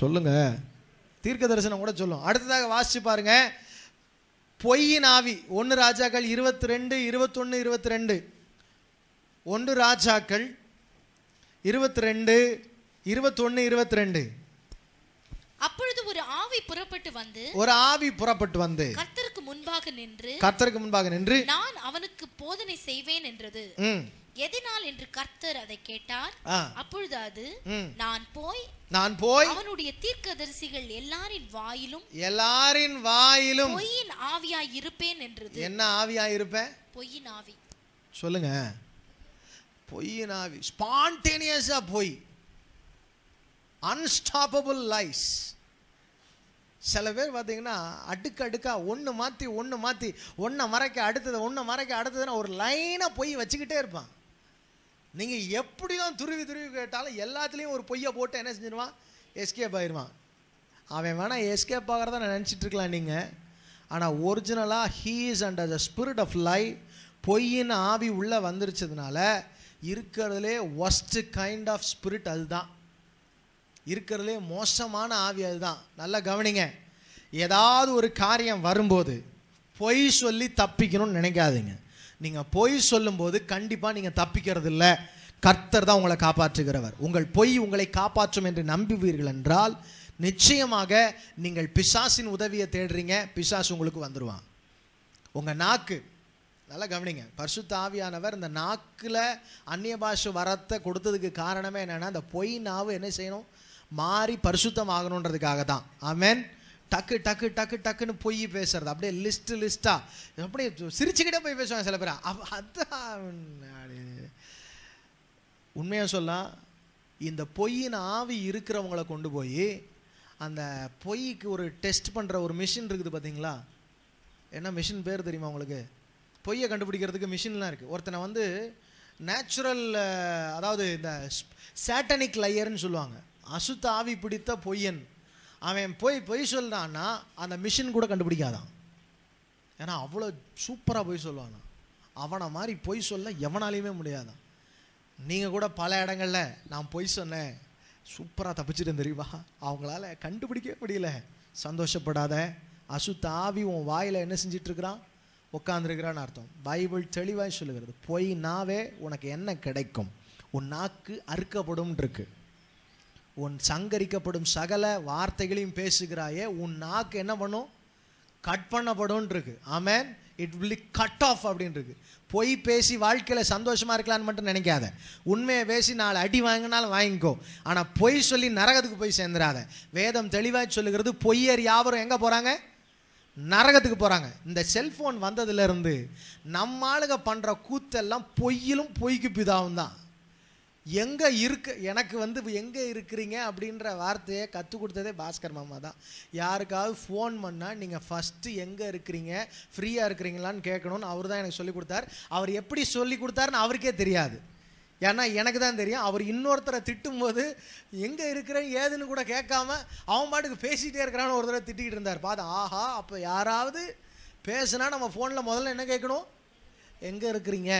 சொல்லுங்க தீர்க்க தரிசனம் கூட சொல்லும் அடுத்ததாக வாசிச்சு பாருங்க பொய்யின் ஆவி ஒன்று ராஜாக்கள் இருபத்தி ரெண்டு இருபத்தொன்று இருபத்தி ரெண்டு ஒன்று ராஜாக்கள் இருபத்தி ரெண்டு இருபத்தொன்னு இருபத்தி ரெண்டு அப்பொழுது ஒரு ஆவி புறப்பட்டு வந்து ஒரு ஆவி புறப்பட்டு வந்து கர்த்தருக்கு முன்பாக நின்று கர்த்தருக்கு முன்பாக நின்று நான் அவனுக்கு போதனை செய்வேன் என்றது எதனால் என்று கர்த்தர் அதை கேட்டார் அப்பொழுது அது நான் போய் நான் போய் அவனுடைய தீர்க்கதரிசிகள் எல்லாரின் வாயிலும் எல்லாரின் வாயிலும் பொய்யின் ஆவியாய் இருப்பேன் என்றது என்ன ஆவியாய் இருப்பேன் பொய்யின் ஆவி சொல்லுங்க பொய்யின் ஆவி ஸ்பான்டேனியஸா பொய் அன்ஸ்டாப்பபிள் லைஸ் சில பேர் பார்த்தீங்கன்னா அடுக்கு அடுக்காக ஒன்று மாற்றி ஒன்று மாற்றி ஒன்றை மறைக்க அடுத்தது ஒன்றை மறைக்க அடுத்ததுன்னு ஒரு லைனாக பொய் வச்சுக்கிட்டே இருப்பான் நீங்கள் எப்படி தான் துருவி துருவி கேட்டாலும் எல்லாத்துலேயும் ஒரு பொய்யை போட்டு என்ன செஞ்சிருவான் எஸ்கேப் ஆயிடுவான் அவன் வேணால் எஸ்கேப் ஆகிறத நான் நினச்சிட்ருக்கலாம் நீங்கள் ஆனால் ஒரிஜினலாக he's and the spirit of lie பொய்யின் ஆவி உள்ளே வந்துருச்சதுனால இருக்கிறதுலே ஒஸ்ட் கைண்ட் ஆஃப் ஸ்பிரிட் அதுதான் இருக்கிறதுலே மோசமான ஆவி அதுதான் நல்லா கவனிங்க ஏதாவது ஒரு காரியம் வரும்போது பொய் சொல்லி தப்பிக்கணும்னு நினைக்காதீங்க நீங்கள் பொய் சொல்லும்போது கண்டிப்பாக நீங்கள் தப்பிக்கிறது இல்லை கர்த்தர் தான் உங்களை காப்பாற்றுகிறவர் உங்கள் பொய் உங்களை காப்பாற்றும் என்று நம்புவீர்கள் என்றால் நிச்சயமாக நீங்கள் பிசாசின் உதவியை தேடுறீங்க பிசாசு உங்களுக்கு வந்துடுவான் உங்கள் நாக்கு நல்லா கவனிங்க பரிசுத்த ஆவியானவர் இந்த நாக்கில் அந்நிய பாஷை வரத்தை கொடுத்ததுக்கு காரணமே என்னென்னா அந்த பொய் நாவு என்ன செய்யணும் மாறி பரிசுத்தம் ஆகணுன்றதுக்காக தான் ஆமேன் டக்கு டக்கு டக்கு டக்குன்னு போய் பேசுறது அப்படியே லிஸ்ட் லிஸ்டா அப்படியே சிரிச்சுக்கிட்டே போய் பேசுவாங்க சில பேர் உண்மையா உண்மையாக சொல்ல இந்த பொய்யின் ஆவி இருக்கிறவங்களை கொண்டு போய் அந்த பொய்க்கு ஒரு டெஸ்ட் பண்ணுற ஒரு மிஷின் இருக்குது பார்த்தீங்களா என்ன மிஷின் பேர் தெரியுமா உங்களுக்கு பொய்யை கண்டுபிடிக்கிறதுக்கு மிஷின்லாம் இருக்குது ஒருத்தனை வந்து நேச்சுரல் அதாவது இந்த சேட்டனிக் லையர்னு சொல்லுவாங்க அசுத்தாவி பிடித்த பொய்யன் அவன் போய் பொய் சொல்கிறான்னா அந்த மிஷின் கூட கண்டுபிடிக்காதான் ஏன்னா அவ்வளோ சூப்பராக பொய் சொல்லுவானா அவனை மாதிரி பொய் சொல்ல எவனாலையுமே முடியாதான் நீங்கள் கூட பல இடங்களில் நான் பொய் சொன்னேன் சூப்பராக தப்பிச்சிட்டு தெரியுமா அவங்களால கண்டுபிடிக்கவே முடியல சந்தோஷப்படாத அசுத்தாவி உன் வாயில் என்ன செஞ்சிட்ருக்கிறான் உட்காந்துருக்கிறான்னு அர்த்தம் பைபிள் தெளிவாக சொல்லுகிறது பொய்னாவே உனக்கு என்ன கிடைக்கும் உன் நாக்கு அறுக்கப்படும் இருக்குது உன் சங்கரிக்கப்படும் சகல வார்த்தைகளையும் பேசுகிறாயே உன் நாக்கு என்ன பண்ணும் கட் பண்ணப்படும் இருக்கு ஆமேன் இட் வில் கட் ஆஃப் அப்படின்னு இருக்கு பொய் பேசி வாழ்க்கையில் சந்தோஷமாக இருக்கலான்னு மட்டும் நினைக்காத உண்மையை பேசி நாலு அடி வாங்கினாலும் வாங்கிக்கோ ஆனால் பொய் சொல்லி நரகத்துக்கு போய் சேர்ந்துடாத வேதம் தெளிவாக சொல்லுகிறது பொய்யர் யாவரும் எங்கே போகிறாங்க நரகத்துக்கு போகிறாங்க இந்த செல்ஃபோன் வந்ததுலேருந்து நம்ம ஆளுங்க பண்ணுற கூத்தெல்லாம் பொய்யிலும் பொய்க்கு பிதாவும் தான் எங்கே இருக்கு எனக்கு வந்து எங்கே இருக்கிறீங்க அப்படின்ற வார்த்தையை கற்றுக் கொடுத்ததே பாஸ்கர் மாமா தான் யாருக்காவது ஃபோன் பண்ணால் நீங்கள் ஃபஸ்ட்டு எங்கே இருக்கிறீங்க ஃப்ரீயாக இருக்கிறீங்களான்னு கேட்கணும்னு அவர் தான் எனக்கு சொல்லிக் கொடுத்தார் அவர் எப்படி சொல்லி கொடுத்தாருன்னு அவருக்கே தெரியாது ஏன்னா எனக்கு தான் தெரியும் அவர் இன்னொருத்தரை திட்டும் போது எங்கே இருக்கிறேன் ஏதுன்னு கூட கேட்காம அவன் பாட்டுக்கு பேசிகிட்டே இருக்கிறான்னு ஒரு தடவை திட்டிகிட்டு இருந்தார் பார்த்தா ஆஹா அப்போ யாராவது பேசுனா நம்ம ஃபோனில் முதல்ல என்ன கேட்கணும் எங்கே இருக்கிறீங்க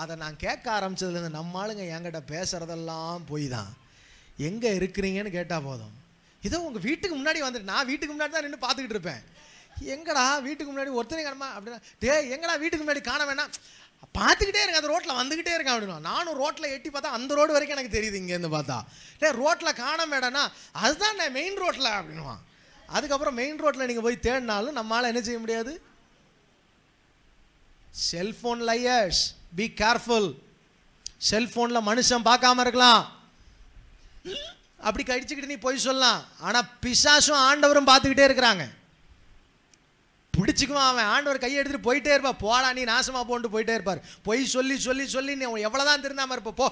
அதை நான் கேட்க ஆரம்பித்ததுலேருந்து நம்ம ஆளுங்க என்கிட்ட பேசுகிறதெல்லாம் போய் தான் எங்கே இருக்கிறீங்கன்னு கேட்டால் போதும் இதோ உங்கள் வீட்டுக்கு முன்னாடி வந்துட்டு நான் வீட்டுக்கு முன்னாடி தான் நின்று பார்த்துக்கிட்டு இருப்பேன் எங்கடா வீட்டுக்கு முன்னாடி ஒருத்தனை காணுமா அப்படின்னா டே எங்கடா வீட்டுக்கு முன்னாடி காண வேணாம் பார்த்துக்கிட்டே இருக்கேன் அந்த ரோட்டில் வந்துக்கிட்டே இருக்கேன் அப்படின்னா நானும் ரோட்டில் எட்டி பார்த்தா அந்த ரோடு வரைக்கும் எனக்கு தெரியுது இங்கேருந்து பார்த்தா டே ரோட்டில் காண மேடனா அதுதான் நான் மெயின் ரோட்டில் அப்படின்வான் அதுக்கப்புறம் மெயின் ரோட்டில் நீங்கள் போய் தேடினாலும் நம்மளால் என்ன செய்ய முடியாது செல்போன் லையர்ஸ் பி கேர்ஃபுல் செல்ஃபோனில் மனுஷன் பார்க்காம இருக்கலாம் அப்படி கடிச்சுக்கிட்டு நீ போய் சொல்லலாம் ஆனால் பிசாசும் ஆண்டவரும் பார்த்துக்கிட்டே இருக்கிறாங்க பிடிச்சிக்குவான் அவன் ஆண்டவர் கையை எடுத்துட்டு போயிட்டே இருப்பான் போடா நீ நாசமாக போட்டு போயிட்டே இருப்பார் பொய் சொல்லி சொல்லி சொல்லி நீ எவ்வளவுதான் திருந்தாமல் இருப்ப போ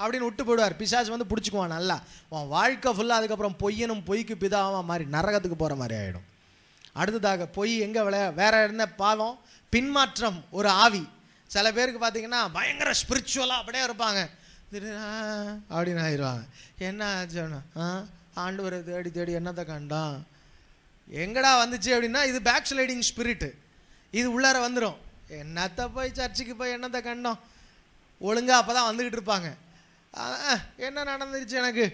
அப்படின்னு விட்டு போயிடுவார் பிசாசு வந்து பிடிச்சிக்குவான் நல்லா உன் வாழ்க்கை ஃபுல்லாக அதுக்கப்புறம் பொய்யனும் பொய்க்கு பிதாவும் மாதிரி நரகத்துக்கு போகிற மாதிரி ஆகிடும் அடுத்ததாக பொய் எங்கே விளைய வேற இருந்த பாவம் பின்மாற்றம் ஒரு ஆவி சில பேருக்கு பார்த்தீங்கன்னா பயங்கர ஸ்பிரிச்சுவலாக அப்படியே இருப்பாங்க அப்படின்னு ஆயிடுவாங்க என்ன ஆச்சுன்னா ஆண்டு ஒரு தேடி தேடி என்னத்தை கண்டோம் எங்கடா வந்துச்சு அப்படின்னா இது பேக் ஸ்லைடிங் ஸ்பிரிட்டு இது உள்ளார வந்துடும் என்னத்தை போய் சர்ச்சுக்கு போய் என்னத்தை கண்டோம் ஒழுங்காக அப்போ தான் வந்துக்கிட்டு இருப்பாங்க என்ன நடந்துருச்சு எனக்கு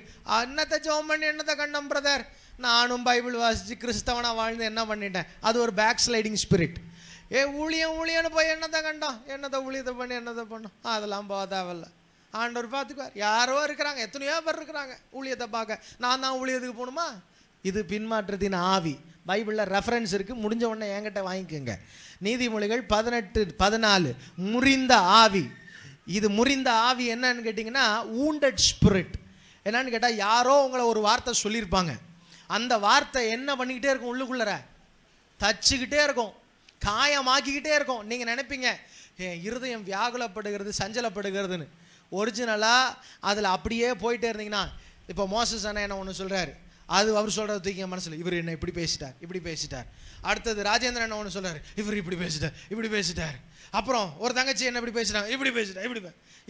என்னத்தை ஜோம் பண்ணி என்னத்தை கண்டோம் பிரதர் நானும் பைபிள் வாசித்து கிறிஸ்தவனாக வாழ்ந்து என்ன பண்ணிட்டேன் அது ஒரு பேக் ஸ்லைடிங் ஸ்பிரிட் ஏ ஊழியம் ஊழியன்னு போய் என்னத்தை கண்டோம் என்னத்தை ஊழியத்தை பண்ணி என்னதை பண்ணோம் அதெல்லாம் போக தேவையில்ல ஆண்டவர் பார்த்துக்குவார் யாரோ இருக்கிறாங்க எத்தனையோ பேர் இருக்கிறாங்க ஊழியத்தை பார்க்க நான் தான் ஊழியத்துக்கு போகணுமா இது பின்மாற்றத்தின் ஆவி பைபிளில் ரெஃபரன்ஸ் இருக்குது முடிஞ்ச உடனே என்கிட்ட வாங்கிக்கோங்க நீதிமொழிகள் பதினெட்டு பதினாலு முறிந்த ஆவி இது முறிந்த ஆவி என்னன்னு கேட்டிங்கன்னா ஊண்டட் ஸ்பிரிட் என்னன்னு கேட்டால் யாரோ உங்களை ஒரு வார்த்தை சொல்லியிருப்பாங்க அந்த வார்த்தை என்ன பண்ணிக்கிட்டே இருக்கும் உள்ளுக்குள்ளற தச்சுக்கிட்டே இருக்கும் காயமாக்கிக்கிட்டே இருக்கும் நீங்கள் நினைப்பீங்க என் இருதயம் வியாகுலப்படுகிறது சஞ்சலப்படுகிறதுன்னு ஒரிஜினலாக அதில் அப்படியே போயிட்டே இருந்தீங்கன்னா இப்போ மோசஸ் அண்ணா என்ன ஒன்று சொல்கிறாரு அது அவர் சொல்கிறது தூக்கி மனசில் இவர் என்ன இப்படி பேசிட்டார் இப்படி பேசிட்டார் அடுத்தது ராஜேந்திரன் என்ன ஒன்று சொல்கிறார் இவர் இப்படி பேசிட்டார் இப்படி பேசிட்டார் அப்புறம் ஒரு தங்கச்சி என்ன இப்படி பேசுறாங்க இப்படி பேசுகிறேன் இப்படி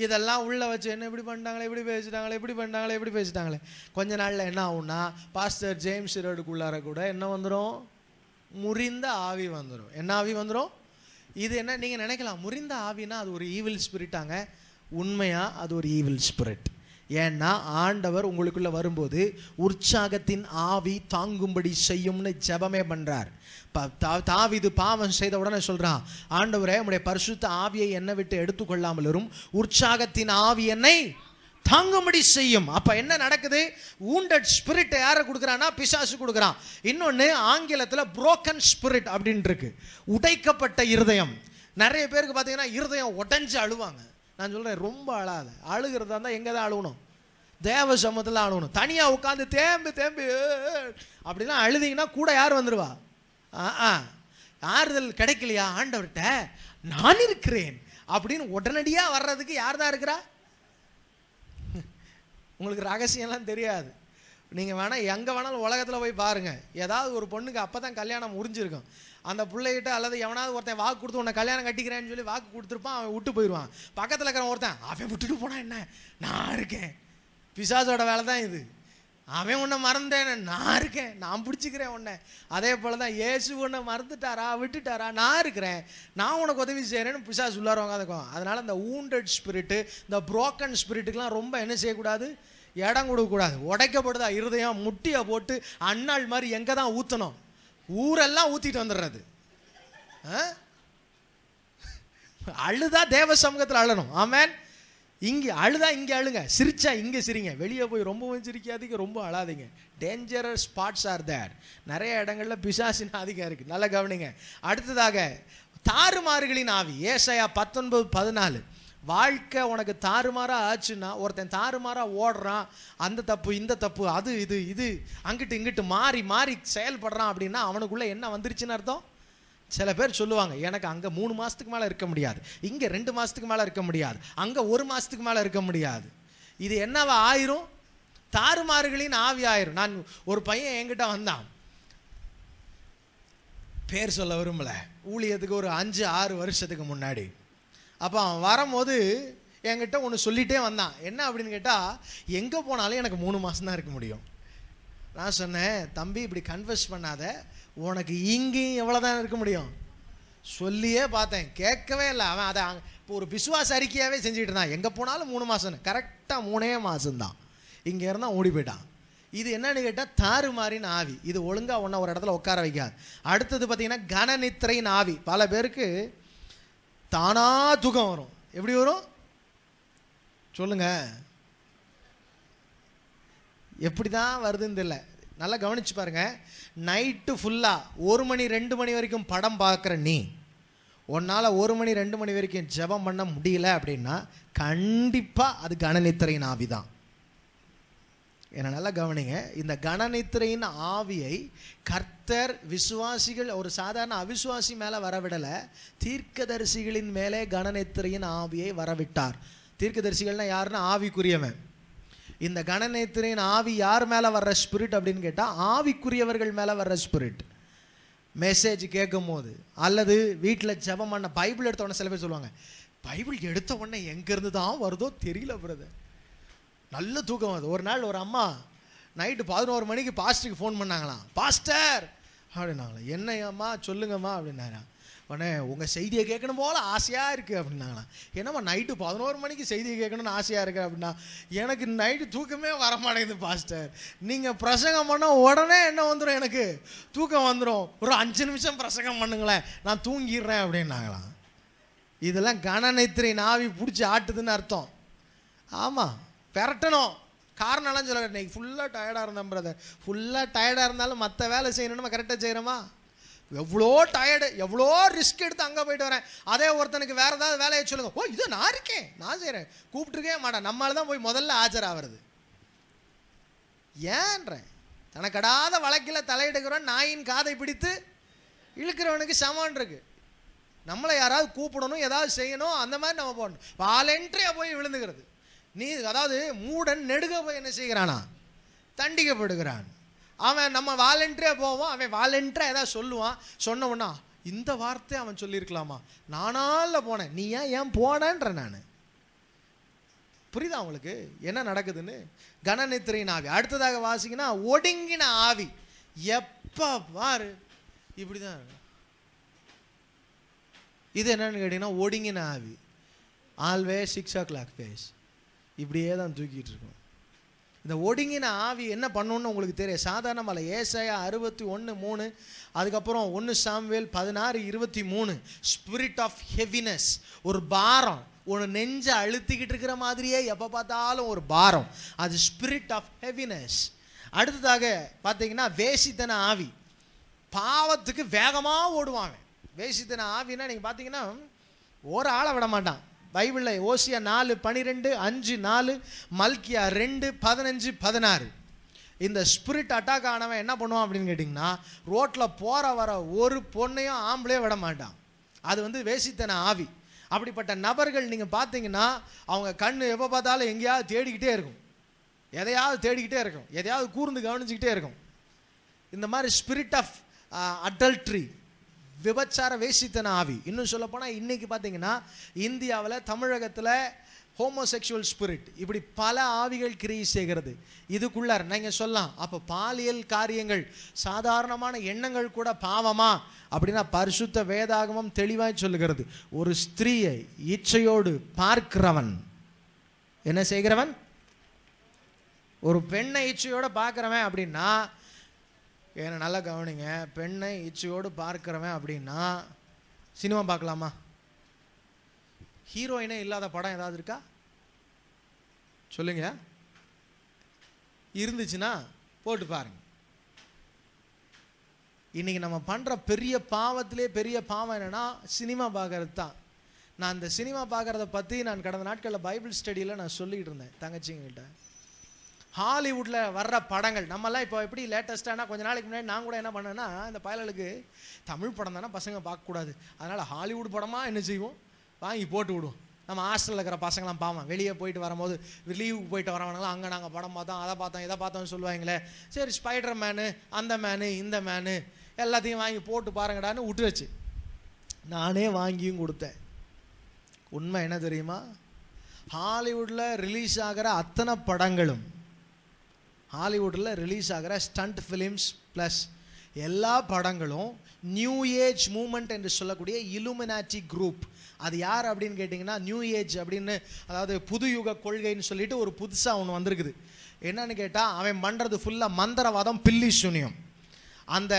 இதெல்லாம் உள்ளே வச்சு என்ன இப்படி பண்ணிட்டாங்களே இப்படி பேசிட்டாங்களே இப்படி பண்ணாங்களே இப்படி பேசிட்டாங்களே கொஞ்ச நாளில் என்ன ஆகும்னா பாஸ்டர் ஜேம்ஸ் ரோடுக்குள்ளார கூட என்ன வந்துடும் முறிந்த ஆவி வந்துடும் என்ன ஆவி வந்துடும் இது என்ன நீங்கள் நினைக்கலாம் முறிந்த ஆவினா அது ஒரு ஈவில் ஸ்பிரிட்டாங்க உண்மையாக அது ஒரு ஈவில் ஸ்பிரிட் ஏன்னா ஆண்டவர் உங்களுக்குள்ளே வரும்போது உற்சாகத்தின் ஆவி தாங்கும்படி செய்யும்னு ஜபமே பண்ணுறார் தாவிது பாவம் செய்த உடனே சொல்கிறான் ஆண்டவரே உடைய பரிசுத்த ஆவியை என்னை விட்டு எடுத்துக்கொள்ளாமலும் உற்சாகத்தின் ஆவி என்னை தாங்கும்படி செய்யும் அப்போ என்ன நடக்குது ஊண்டட் ஸ்பிரிட் யாரை கொடுக்குறான்னா பிசாசு கொடுக்குறான் இன்னொன்று ஆங்கிலத்தில் புரோக்கன் ஸ்பிரிட் இருக்கு உடைக்கப்பட்ட இருதயம் நிறைய பேருக்கு பார்த்தீங்கன்னா இருதயம் உடஞ்சி அழுவாங்க நான் சொல்கிறேன் ரொம்ப அழாத அழுகிறதா இருந்தால் எங்கே தான் அழுகணும் தேவ சமத்தில் அழுகணும் தனியாக உட்காந்து தேம்பு தேம்பு அப்படிலாம் அழுதிங்கன்னா கூட யார் வந்துடுவா ஆறுதல் கிடைக்கலையா ஆண்டவர்கிட்ட நான் இருக்கிறேன் அப்படின்னு உடனடியாக வர்றதுக்கு யார் தான் இருக்கிறா உங்களுக்கு ரகசியம்லாம் தெரியாது நீங்கள் வேணால் எங்கே வேணாலும் உலகத்தில் போய் பாருங்கள் ஏதாவது ஒரு பொண்ணுக்கு அப்போ தான் கல்யாணம் முடிஞ்சிருக்கும் அந்த பிள்ளைகிட்ட அல்லது எவனாவது ஒருத்தன் வாக்கு கொடுத்து உன்னை கல்யாணம் கட்டிக்கிறேன்னு சொல்லி வாக்கு கொடுத்துருப்பான் அவன் விட்டு போயிடுவான் பக்கத்தில் இருக்கிற ஒருத்தன் அவன் விட்டுட்டு போனால் என்ன நான் இருக்கேன் பிசாசோட வேலை தான் இது அவன் உன்னை மறந்தேன் நான் இருக்கேன் நான் பிடிச்சிக்கிறேன் உன்னை அதே போல் தான் ஏசு உன்னை மறந்துட்டாரா விட்டுட்டாரா நான் இருக்கிறேன் நான் உனக்கு உதவி செய்கிறேன்னு பிசாசு உள்ளாரவங்க அதுக்கும் அதனால் இந்த ஊண்டட் ஸ்பிரிட்டு இந்த ப்ரோக்கன் ஸ்பிரிட்டுக்கெலாம் ரொம்ப என்ன செய்யக்கூடாது இடம் கொடுக்கக்கூடாது உடைக்கப்படுதா இருதயம் முட்டியை போட்டு அண்ணாள் மாதிரி எங்கே தான் ஊற்றணும் ஊரெல்லாம் ஊற்றிட்டு வந்துடுறது அழுதா தேவ சமூகத்தில் அழணும் ஆமேன் இங்கே அழுதா இங்கே அழுங்க சிரிச்சா இங்கே சிரிங்க வெளியே போய் ரொம்பவும் சிரிக்காதீங்க ரொம்ப அழாதீங்க டேஞ்சரஸ் ஸ்பாட்ஸ் ஆர் தேர் நிறைய இடங்களில் பிசாசின் ஆதிக்கம் இருக்குது நல்லா கவனிங்க அடுத்ததாக தாறுமாறுகளின் ஆவி ஏசையா பத்தொன்பது பதினாலு வாழ்க்கை உனக்கு தாறுமாறாக ஆச்சுன்னா ஒருத்தன் தாறுமாறாக ஓடுறான் அந்த தப்பு இந்த தப்பு அது இது இது அங்கிட்டு இங்கிட்டு மாறி மாறி செயல்படுறான் அப்படின்னா அவனுக்குள்ளே என்ன வந்துருச்சுன்னு அர்த்தம் சில பேர் சொல்லுவாங்க எனக்கு அங்கே மூணு மாதத்துக்கு மேலே இருக்க முடியாது இங்கே ரெண்டு மாதத்துக்கு மேலே இருக்க முடியாது அங்கே ஒரு மாதத்துக்கு மேலே இருக்க முடியாது இது என்னவா ஆயிரும் தாறுமாறுகளின் ஆவி ஆயிரும் நான் ஒரு பையன் என்கிட்ட வந்தான் பேர் சொல்ல விரும்பல ஊழியத்துக்கு ஒரு அஞ்சு ஆறு வருஷத்துக்கு முன்னாடி அப்போ அவன் வரும்போது என்கிட்ட ஒன்று சொல்லிகிட்டே வந்தான் என்ன அப்படின்னு கேட்டால் எங்கே போனாலும் எனக்கு மூணு மாதம் தான் இருக்க முடியும் நான் சொன்னேன் தம்பி இப்படி கன்வெஸ்ட் பண்ணாத உனக்கு இங்கேயும் எவ்வளோதான் இருக்க முடியும் சொல்லியே பார்த்தேன் கேட்கவே இல்லை அவன் அதை இப்போ ஒரு விசுவாச அறிக்கையாகவே செஞ்சுக்கிட்டு இருந்தான் எங்கே போனாலும் மூணு மாதம்னு கரெக்டாக மூணே மாதம்தான் இங்கே இருந்தால் ஓடி போயிட்டான் இது என்னன்னு கேட்டால் தாறு மாறின் ஆவி இது ஒழுங்காக ஒன்றா ஒரு இடத்துல உட்கார வைக்காது அடுத்தது பார்த்திங்கன்னா கனநித்திரையின் ஆவி பல பேருக்கு தானாக தூக்கம் வரும் எப்படி வரும் சொல்லுங்கள் எப்படி தான் வருதுன்னு தெரியல நல்லா கவனிச்சு பாருங்க நைட்டு ஃபுல்லாக ஒரு மணி ரெண்டு மணி வரைக்கும் படம் பார்க்குற நீ உன்னால் ஒரு மணி ரெண்டு மணி வரைக்கும் ஜபம் பண்ண முடியல அப்படின்னா கண்டிப்பாக அது கணநித்திரையின் ஆவி தான் என்னை நல்லா கவனிங்க இந்த கணநித்திரையின் ஆவியை கர்த்தர் விசுவாசிகள் ஒரு சாதாரண அவிசுவாசி மேலே வரவிடலை தீர்க்கதரிசிகளின் மேலே கணநித்திரையின் ஆவியை வரவிட்டார் தீர்க்கதரிசிகள்னால் யாருன்னா ஆவிக்குரியவன் இந்த கணநேத்திரையின் ஆவி யார் மேலே வர்ற ஸ்பிரிட் அப்படின்னு கேட்டால் ஆவிக்குரியவர்கள் மேலே வர்ற ஸ்பிரிட் மெசேஜ் கேட்கும் போது அல்லது வீட்டில் ஜபம் பண்ண பைபிள் எடுத்த உடனே சில பேர் சொல்லுவாங்க பைபிள் எடுத்த உடனே எங்கேருந்து தான் வருதோ தெரியல பிரதர் நல்ல தூக்கம் வருது ஒரு நாள் ஒரு அம்மா நைட்டு பதினோரு மணிக்கு பாஸ்டருக்கு ஃபோன் பண்ணாங்களாம் பாஸ்டர் அப்படின்னாங்களா என்னையம்மா சொல்லுங்கம்மா அப்படின்னாரான் உடனே உங்கள் செய்தியை கேட்கணும் போல் ஆசையாக இருக்குது அப்படின்னாங்களாம் என்னம்மா நைட்டு பதினோரு மணிக்கு செய்தியை கேட்கணும்னு ஆசையாக இருக்குது அப்படின்னா எனக்கு நைட்டு தூக்கமே வரமாட்டேங்குது பாஸ்டர் நீங்கள் பிரசங்கம் பண்ணால் உடனே என்ன வந்துடும் எனக்கு தூக்கம் வந்துடும் ஒரு அஞ்சு நிமிஷம் பிரசங்கம் பண்ணுங்களேன் நான் தூங்கிடுறேன் அப்படின்னாங்களாம் இதெல்லாம் கணநேத்திரை நாவி பிடிச்சி ஆட்டுதுன்னு அர்த்தம் ஆமாம் பெரட்டணும் காரணம்லாம் சொல்ல இன்னைக்கு ஃபுல்லாக டயர்டாக இருந்தேன் பிரதர் ஃபுல்லாக டயர்டாக இருந்தாலும் மற்ற வேலை செய்யணும்னு கரெக்டாக செய்கிறோமா எவ்வளோ டயர்டு எவ்வளோ ரிஸ்க் எடுத்து அங்கே போயிட்டு வரேன் அதே ஒருத்தனுக்கு வேறு ஏதாவது வேலையை சொல்லுங்க ஓ இது நான் இருக்கேன் நான் செய்கிறேன் கூப்பிட்டுருக்கே மாட்டேன் நம்மளால தான் போய் முதல்ல ஆஜராகிறது ஏன்றேன் தனக்கடாத வழக்கில் தலையெடுக்கிறவன் நாயின் காதை பிடித்து இழுக்கிறவனுக்கு சமான் இருக்கு நம்மளை யாராவது கூப்பிடணும் ஏதாவது செய்யணும் அந்த மாதிரி நம்ம போடணும் வாலண்ட்ரியாக போய் விழுந்துக்கிறது நீ அதாவது மூடன் நெடுக போய் என்ன செய்கிறானா தண்டிக்கப்படுகிறான் அவன் நம்ம வாலண்டியாக போவோம் அவன் வாலண்டியாக ஏதாவது சொல்லுவான் சொன்னவனா இந்த வார்த்தை அவன் சொல்லியிருக்கலாமா நானால போனேன் நீ ஏன் ஏன் போனேன்ற நான் புரியுதா அவங்களுக்கு என்ன நடக்குதுன்னு கணநித்திரையின் ஆவி அடுத்ததாக வாசிங்கன்னா ஒடுங்கின ஆவி எப்போ பாரு இப்படி தான் இது என்னன்னு கேட்டிங்கன்னா ஒடுங்கின ஆவி ஆல்வே சிக்ஸ் ஓ கிளாக் பேஸ் இப்படியே தான் தூக்கிட்டு இருக்கோம் இந்த ஒடுங்கின ஆவி என்ன பண்ணணும்னு உங்களுக்கு தெரியும் மலை ஏசையா அறுபத்தி ஒன்று மூணு அதுக்கப்புறம் ஒன்று சாம்வேல் பதினாறு இருபத்தி மூணு ஸ்பிரிட் ஆஃப் ஹெவினஸ் ஒரு பாரம் ஒரு நெஞ்சை அழுத்திக்கிட்டு இருக்கிற மாதிரியே எப்போ பார்த்தாலும் ஒரு பாரம் அது ஸ்பிரிட் ஆஃப் ஹெவினஸ் அடுத்ததாக பார்த்தீங்கன்னா வேசித்தன ஆவி பாவத்துக்கு வேகமாக ஓடுவாங்க வேசித்தன ஆவின்னா நீங்கள் பார்த்தீங்கன்னா ஒரு ஆளை விட மாட்டான் பைபிளில் ஓசியா நாலு பனிரெண்டு அஞ்சு நாலு மல்கியா ரெண்டு பதினஞ்சு பதினாறு இந்த ஸ்பிரிட் அட்டாக் ஆனவன் என்ன பண்ணுவான் அப்படின்னு கேட்டிங்கன்னா ரோட்டில் போகிற வர ஒரு பொண்ணையும் ஆம்பளையும் விட மாட்டான் அது வந்து வேசித்தன ஆவி அப்படிப்பட்ட நபர்கள் நீங்கள் பார்த்தீங்கன்னா அவங்க கண் எப்போ பார்த்தாலும் எங்கேயாவது தேடிக்கிட்டே இருக்கும் எதையாவது தேடிக்கிட்டே இருக்கும் எதையாவது கூர்ந்து கவனிச்சுக்கிட்டே இருக்கும் இந்த மாதிரி ஸ்பிரிட் ஆஃப் அடல்ட்ரி விபச்சார வேசித்தன ஆவி இன்னும் சொல்ல போனால் இன்னைக்கு பார்த்தீங்கன்னா இந்தியாவில் தமிழகத்தில் ஹோமோசெக்ஷுவல் ஸ்பிரிட் இப்படி பல ஆவிகள் கிரியை செய்கிறது இதுக்குள்ளார் நீங்கள் சொல்லலாம் அப்போ பாலியல் காரியங்கள் சாதாரணமான எண்ணங்கள் கூட பாவமா அப்படின்னா பரிசுத்த வேதாகமம் தெளிவாய் சொல்லுகிறது ஒரு ஸ்திரீயை இச்சையோடு பார்க்கிறவன் என்ன செய்கிறவன் ஒரு பெண்ணை இச்சையோடு பார்க்குறவன் அப்படின்னா என்னை நல்லா கவனிங்க பெண்ணை இச்சையோடு பார்க்குறவன் அப்படின்னா சினிமா பார்க்கலாமா ஹீரோயினே இல்லாத படம் ஏதாவது இருக்கா சொல்லுங்க இருந்துச்சுன்னா போட்டு பாருங்க இன்றைக்கி நம்ம பண்ணுற பெரிய பாவத்திலே பெரிய பாவம் என்னென்னா சினிமா பார்க்கறது தான் நான் இந்த சினிமா பார்க்குறத பற்றி நான் கடந்த நாட்களில் பைபிள் ஸ்டடியில் நான் சொல்லிக்கிட்டு இருந்தேன் தங்கச்சிங்கிட்ட ஹாலிவுட்டில் வர்ற படங்கள் நம்மலாம் இப்போ எப்படி லேட்டஸ்ட்டானா கொஞ்ச நாளைக்கு முன்னாடி நான் கூட என்ன பண்ணேன்னா இந்த பயலுக்கு தமிழ் படம் தானே பசங்க பார்க்கக்கூடாது அதனால் ஹாலிவுட் படமாக என்ன செய்வோம் வாங்கி போட்டு விடுவோம் நம்ம ஹாஸ்டலில் இருக்கிற பசங்களாம் பாவம் வெளியே போயிட்டு வரும்போது லீவுக்கு போயிட்டு வரவங்களாம் அங்கே நாங்கள் படம் பார்த்தோம் அதை பார்த்தோம் இதை பார்த்தோம்னு சொல்லுவாங்களே சரி ஸ்பைடர் மேனு அந்த மேனு இந்த மேனு எல்லாத்தையும் வாங்கி போட்டு பாருங்கடான்னு விட்டு வச்சு நானே வாங்கியும் கொடுத்தேன் உண்மை என்ன தெரியுமா ஹாலிவுட்டில் ரிலீஸ் ஆகிற அத்தனை படங்களும் ஹாலிவுட்டில் ரிலீஸ் ஆகிற ஸ்டண்ட் ஃபிலிம்ஸ் ப்ளஸ் எல்லா படங்களும் நியூ ஏஜ் மூமெண்ட் என்று சொல்லக்கூடிய இலுமினாட்டி குரூப் அது யார் அப்படின்னு கேட்டிங்கன்னா நியூ ஏஜ் அப்படின்னு அதாவது புது யுக கொள்கைன்னு சொல்லிட்டு ஒரு புதுசாக ஒன்று வந்திருக்குது என்னன்னு கேட்டால் அவன் பண்ணுறது ஃபுல்லாக மந்திரவாதம் பில்லி சூன்யம் அந்த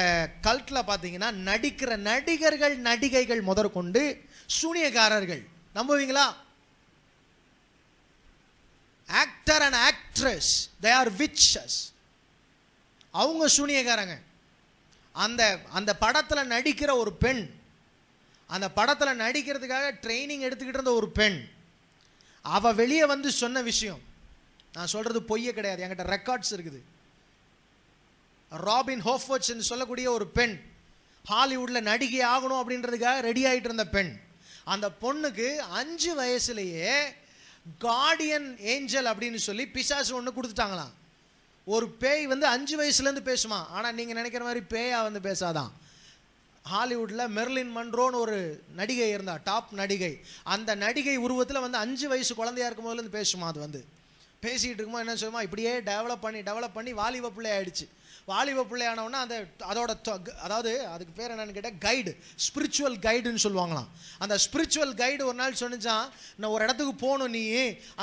கல்ட்டில் பார்த்தீங்கன்னா நடிக்கிற நடிகர்கள் நடிகைகள் முதற்கொண்டு சூனியக்காரர்கள் நம்புவீங்களா actor and actress they are witches அவங்க சூனியக்காரங்க அந்த அந்த படத்தில் நடிக்கிற ஒரு பெண் அந்த படத்தில் நடிக்கிறதுக்காக ட்ரைனிங் எடுத்துக்கிட்டு இருந்த ஒரு பெண் அவள் வெளியே வந்து சொன்ன விஷயம் நான் சொல்கிறது பொய்யே கிடையாது என்கிட்ட ரெக்கார்ட்ஸ் இருக்குது ராபின் என்று சொல்லக்கூடிய ஒரு பெண் ஹாலிவுட்டில் நடிகை ஆகணும் அப்படின்றதுக்காக ரெடி ஆகிட்டு இருந்த பெண் அந்த பொண்ணுக்கு அஞ்சு வயசுலேயே கார்டியன் ஏஞ்சல் அப்படின்னு சொல்லி பிசாசு ஒன்று கொடுத்துட்டாங்களாம் ஒரு பேய் வந்து அஞ்சு வயசுலேருந்து பேசுமா ஆனால் நீங்கள் நினைக்கிற மாதிரி பேயாக வந்து பேசாதான் ஹாலிவுட்டில் மெர்லின் மன்ரோன்னு ஒரு நடிகை இருந்தா டாப் நடிகை அந்த நடிகை உருவத்தில் வந்து அஞ்சு வயசு குழந்தையா இருக்கும் போதுலேருந்து பேசுமா அது வந்து பேசிகிட்டு இருக்குமா என்ன சொல்லுமா இப்படியே டெவலப் பண்ணி டெவலப் பண்ணி வாலிப பிள்ளை ஆயிடுச்சு வாலிப பிள்ளையானவொன்னா அந்த அதோட அதாவது அதுக்கு பேர் என்னன்னு கேட்டால் கைடு ஸ்பிரிச்சுவல் கைடுன்னு சொல்லுவாங்களாம் அந்த ஸ்பிரிச்சுவல் கைடு ஒரு நாள் சொன்னிச்சான் நான் ஒரு இடத்துக்கு போகணும் நீ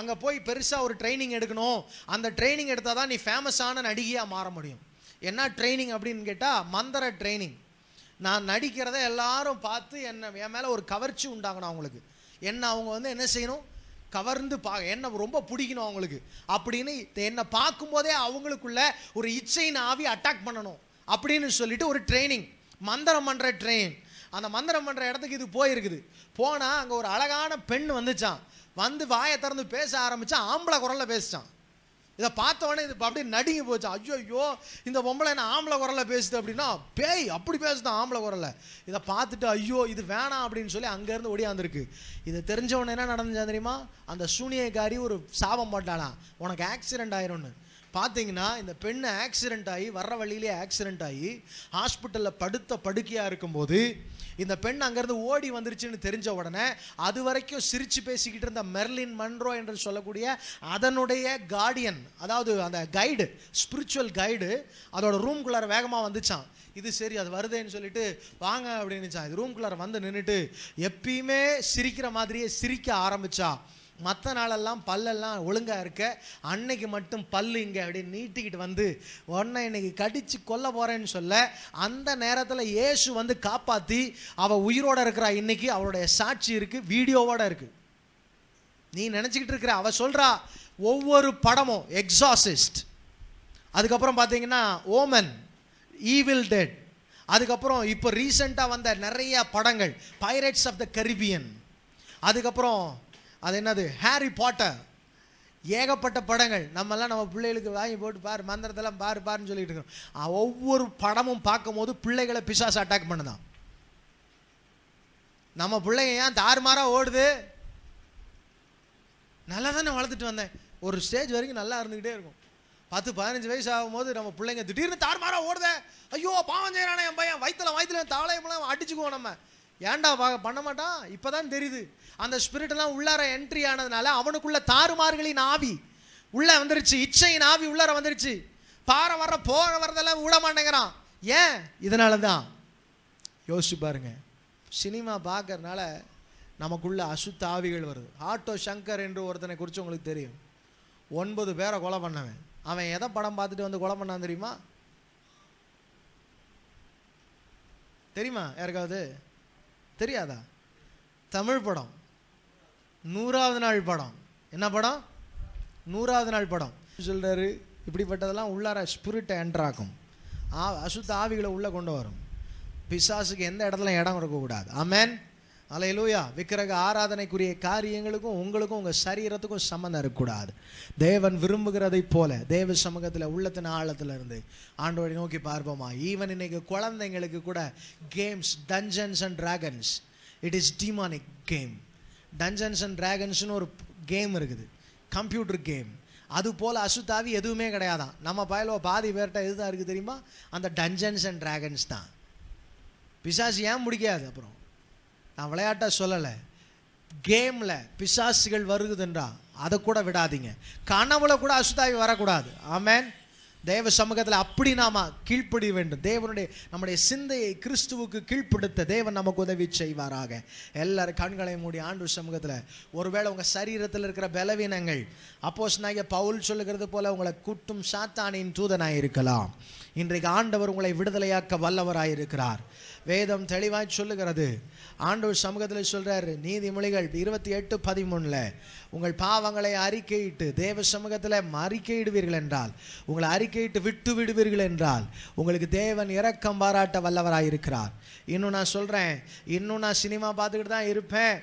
அங்கே போய் பெருசாக ஒரு ட்ரைனிங் எடுக்கணும் அந்த ட்ரைனிங் எடுத்தால் தான் நீ ஃபேமஸான நடிகையாக மாற முடியும் என்ன ட்ரைனிங் அப்படின்னு கேட்டால் மந்திர ட்ரைனிங் நான் நடிக்கிறத எல்லாரும் பார்த்து என்னை என் மேலே ஒரு கவர்ச்சி உண்டாகணும் அவங்களுக்கு என்ன அவங்க வந்து என்ன செய்யணும் கவர்ந்து பா என்ன ரொம்ப பிடிக்கணும் அவங்களுக்கு அப்படின்னு என்னை பார்க்கும்போதே அவங்களுக்குள்ள ஒரு இச்சையின் ஆவி அட்டாக் பண்ணணும் அப்படின்னு சொல்லிட்டு ஒரு ட்ரைனிங் மந்திரம் பண்ணுற ட்ரெயின் அந்த மந்திரம் பண்ணுற இடத்துக்கு இது போயிருக்குது போனால் அங்கே ஒரு அழகான பெண் வந்துச்சான் வந்து வாயை திறந்து பேச ஆரம்பித்தான் ஆம்பளை குரலில் பேசிச்சான் இதை உடனே இது அப்படியே நடுங்கி போச்சு ஐயோ ஐயோ இந்த பொம்பளை என்ன ஆம்பளை குரலை பேசுது அப்படின்னா பேய் அப்படி பேசுதான் ஆம்பளை குரலை இதை பார்த்துட்டு ஐயோ இது வேணாம் அப்படின்னு சொல்லி அங்கேருந்து ஒடியாந்துருக்கு இதை தெரிஞ்சவொடனே என்ன நடந்துச்சா தெரியுமா அந்த சூனியக்காரி ஒரு சாபம் போட்டானா உனக்கு ஆக்சிடெண்ட் ஆயிரும்னு பார்த்தீங்கன்னா இந்த பெண்ணு ஆக்சிடெண்ட் ஆகி வர்ற வழியிலே ஆக்சிடெண்ட் ஆகி ஹாஸ்பிட்டலில் படுத்த படுக்கையாக இருக்கும்போது இந்த பெண் அங்கேருந்து ஓடி வந்துருச்சுன்னு தெரிஞ்ச உடனே அது வரைக்கும் சிரித்து பேசிக்கிட்டு இருந்த மெர்லின் மன்ரோ என்று சொல்லக்கூடிய அதனுடைய கார்டியன் அதாவது அந்த கைடு ஸ்பிரிச்சுவல் கைடு அதோட ரூம்குள்ளார வேகமாக வந்துச்சான் இது சரி அது வருதேன்னு சொல்லிட்டு வாங்க அப்படின்னுச்சான் இது ரூம்குள்ளார வந்து நின்றுட்டு எப்பயுமே சிரிக்கிற மாதிரியே சிரிக்க ஆரம்பிச்சா மற்ற நாளெல்லாம் பல்லெல்லாம் ஒழுங்காக இருக்க அன்னைக்கு மட்டும் பல் இங்கே அப்படின்னு நீட்டிக்கிட்டு வந்து உன்னை இன்னைக்கு கடித்து கொல்ல போகிறேன்னு சொல்ல அந்த நேரத்தில் இயேசு வந்து காப்பாற்றி அவள் உயிரோடு இருக்கிறா இன்னைக்கு அவளுடைய சாட்சி இருக்குது வீடியோவோடு இருக்குது நீ நினச்சிக்கிட்டு இருக்கிற அவள் சொல்கிறா ஒவ்வொரு படமும் எக்ஸாசிஸ்ட் அதுக்கப்புறம் பார்த்தீங்கன்னா ஓமன் ஈவில் டெட் அதுக்கப்புறம் இப்போ ரீசெண்டாக வந்த நிறைய படங்கள் பைரட்ஸ் ஆஃப் த கரிபியன் அதுக்கப்புறம் அது என்னது ஹாரி பாட்டர் ஏகப்பட்ட படங்கள் நம்மெல்லாம் நம்ம பிள்ளைகளுக்கு வாங்கி போட்டு பாரு மந்திரத்தெல்லாம் பாரு பாருன்னு சொல்லிட்டு இருக்கோம் ஒவ்வொரு படமும் பார்க்கும் போது பிள்ளைகளை பிசாசு அட்டாக் பண்ணுதான் நம்ம பிள்ளைங்க ஏன் தாறுமாறாக ஓடுது நல்லா தானே வளர்த்துட்டு வந்தேன் ஒரு ஸ்டேஜ் வரைக்கும் நல்லா இருந்துக்கிட்டே இருக்கும் பத்து பதினஞ்சு வயசு ஆகும்போது நம்ம பிள்ளைங்க திடீர்னு தாறுமாறாக ஓடுதே ஐயோ பாவம் செய்யறானே என் பையன் வயிற்றுல வயிற்றுல தலையெல்லாம் அடிச்சுக்குவோம் நம்ம ஏன்டா பண்ண மாட்டான் இப்போ தான் தெரியுது அந்த ஸ்பிரிட்லாம் உள்ளார என்ட்ரி ஆனதுனால அவனுக்குள்ள தாறுமார்களின் ஆவி உள்ளே வந்துருச்சு இச்சையின் ஆவி உள்ளார வந்துருச்சு பாறை வர்ற போற வர்றதெல்லாம் விட மாட்டேங்கிறான் ஏன் இதனால தான் யோசிச்சு பாருங்க சினிமா பார்க்கறதுனால நமக்குள்ள அசுத்த ஆவிகள் வருது ஆட்டோ சங்கர் என்று ஒருத்தனை குறித்து உங்களுக்கு தெரியும் ஒன்பது பேரை கொலை பண்ணவன் அவன் எதை படம் பார்த்துட்டு வந்து கொலை பண்ணான் தெரியுமா தெரியுமா யாருக்காவது தெரியாதா தமிழ் படம் நூறாவது நாள் படம் என்ன படம் நூறாவது நாள் படம் சொல்கிறாரு இப்படிப்பட்டதெல்லாம் உள்ளார ஸ்பிரிட்டை என்ட்ராக்கும் ஆ அசுத்த ஆவிகளை உள்ளே கொண்டு வரும் பிசாசுக்கு எந்த இடத்துல இடம் இருக்கக்கூடாது ஆமேன் அலையலூயா விக்கிரக ஆராதனைக்குரிய காரியங்களுக்கும் உங்களுக்கும் உங்கள் சரீரத்துக்கும் சம்மந்தம் இருக்கக்கூடாது தேவன் விரும்புகிறதை போல தேவ சமூகத்தில் உள்ளத்தின் ஆழத்தில் இருந்து ஆண்டோடி நோக்கி பார்ப்போமா ஈவன் இன்னைக்கு குழந்தைங்களுக்கு கூட games dungeons and dragons it is demonic game dungeons and ட்ராகன்ஸ்னு ஒரு கேம் இருக்குது கம்ப்யூட்டர் கேம் அது போல் அசுத்தாவி எதுவுமே கிடையாதான் நம்ம பயலோ பாதி பேர்கிட்ட இதுதான் இருக்குது தெரியுமா அந்த டஞ்சன்ஸ் அண்ட் ட்ராகன்ஸ் தான் பிசாசு ஏன் முடிக்காது அப்புறம் நான் விளையாட்டாக சொல்லலை கேமில் பிசாசுகள் வருகுதுன்றா அதை கூட விடாதீங்க கனவுல கூட அசுதாவி வரக்கூடாது ஆமேன் தேவ சமூகத்தில் அப்படி நாம கீழ்ப்படிய வேண்டும் தேவனுடைய நம்முடைய சிந்தையை கிறிஸ்துவுக்கு கீழ்ப்படுத்த தேவன் நமக்கு உதவி செய்வாராக எல்லாரும் கண்களை மூடி ஆண்டு சமூகத்தில் ஒருவேளை உங்கள் சரீரத்தில் இருக்கிற பலவீனங்கள் அப்போஸ் நாய பவுல் சொல்லுகிறது போல உங்களை கூட்டும் சாத்தானின் தூதனாக இருக்கலாம் இன்றைக்கு ஆண்டவர் உங்களை விடுதலையாக்க வல்லவராயிருக்கிறார் வேதம் தெளிவாய் சொல்லுகிறது ஆண்டவர் சமூகத்தில் சொல்கிறார் நீதிமொழிகள் இருபத்தி எட்டு பதிமூணில் உங்கள் பாவங்களை அறிக்கையிட்டு தேவ சமூகத்தில் அறிக்கையிடுவீர்கள் என்றால் உங்களை அறிக்கையிட்டு விட்டு விடுவீர்கள் என்றால் உங்களுக்கு தேவன் இரக்கம் பாராட்ட வல்லவராயிருக்கிறார் இன்னும் நான் சொல்கிறேன் இன்னும் நான் சினிமா பார்த்துக்கிட்டு தான் இருப்பேன்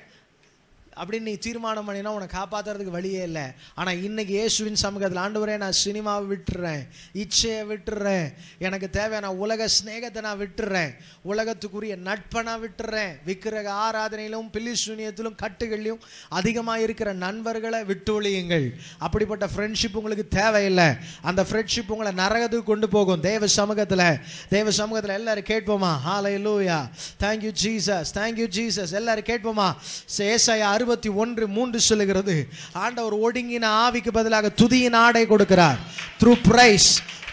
அப்படின்னு நீ தீர்மானம் பண்ணினா உன்னை காப்பாற்றுறதுக்கு வழியே இல்லை ஆனால் இன்னைக்கு இயேசுவின் சமூகத்தில் ஆண்டவரே நான் சினிமாவை விட்டுறேன் இச்சையை விட்டுறேன் எனக்கு தேவை நான் உலக ஸ்நேகத்தை நான் விட்டுறேன் உலகத்துக்குரிய நட்பை நான் விட்டுறேன் விக்கிரக ஆராதனையிலும் பில்லி சூனியத்திலும் கட்டுகள்லையும் அதிகமாக இருக்கிற நண்பர்களை விட்டு ஒழியுங்கள் அப்படிப்பட்ட ஃப்ரெண்ட்ஷிப் உங்களுக்கு தேவையில்லை அந்த ஃப்ரெண்ட்ஷிப் உங்களை நரகத்துக்கு கொண்டு போகும் தேவ சமூகத்தில் தேவ சமூகத்தில் எல்லாரும் கேட்போமா hallelujah thank you Jesus thank you Jesus எல்லாரும் கேட்போமா சேசையா அறுபது அறுபத்தி ஒன்று மூன்று சொல்லுகிறது ஆண்டவர் ஒடுங்கின ஆவிக்கு பதிலாக துதியின் ஆடை கொடுக்கிறார் த்ரூ பிரைஸ்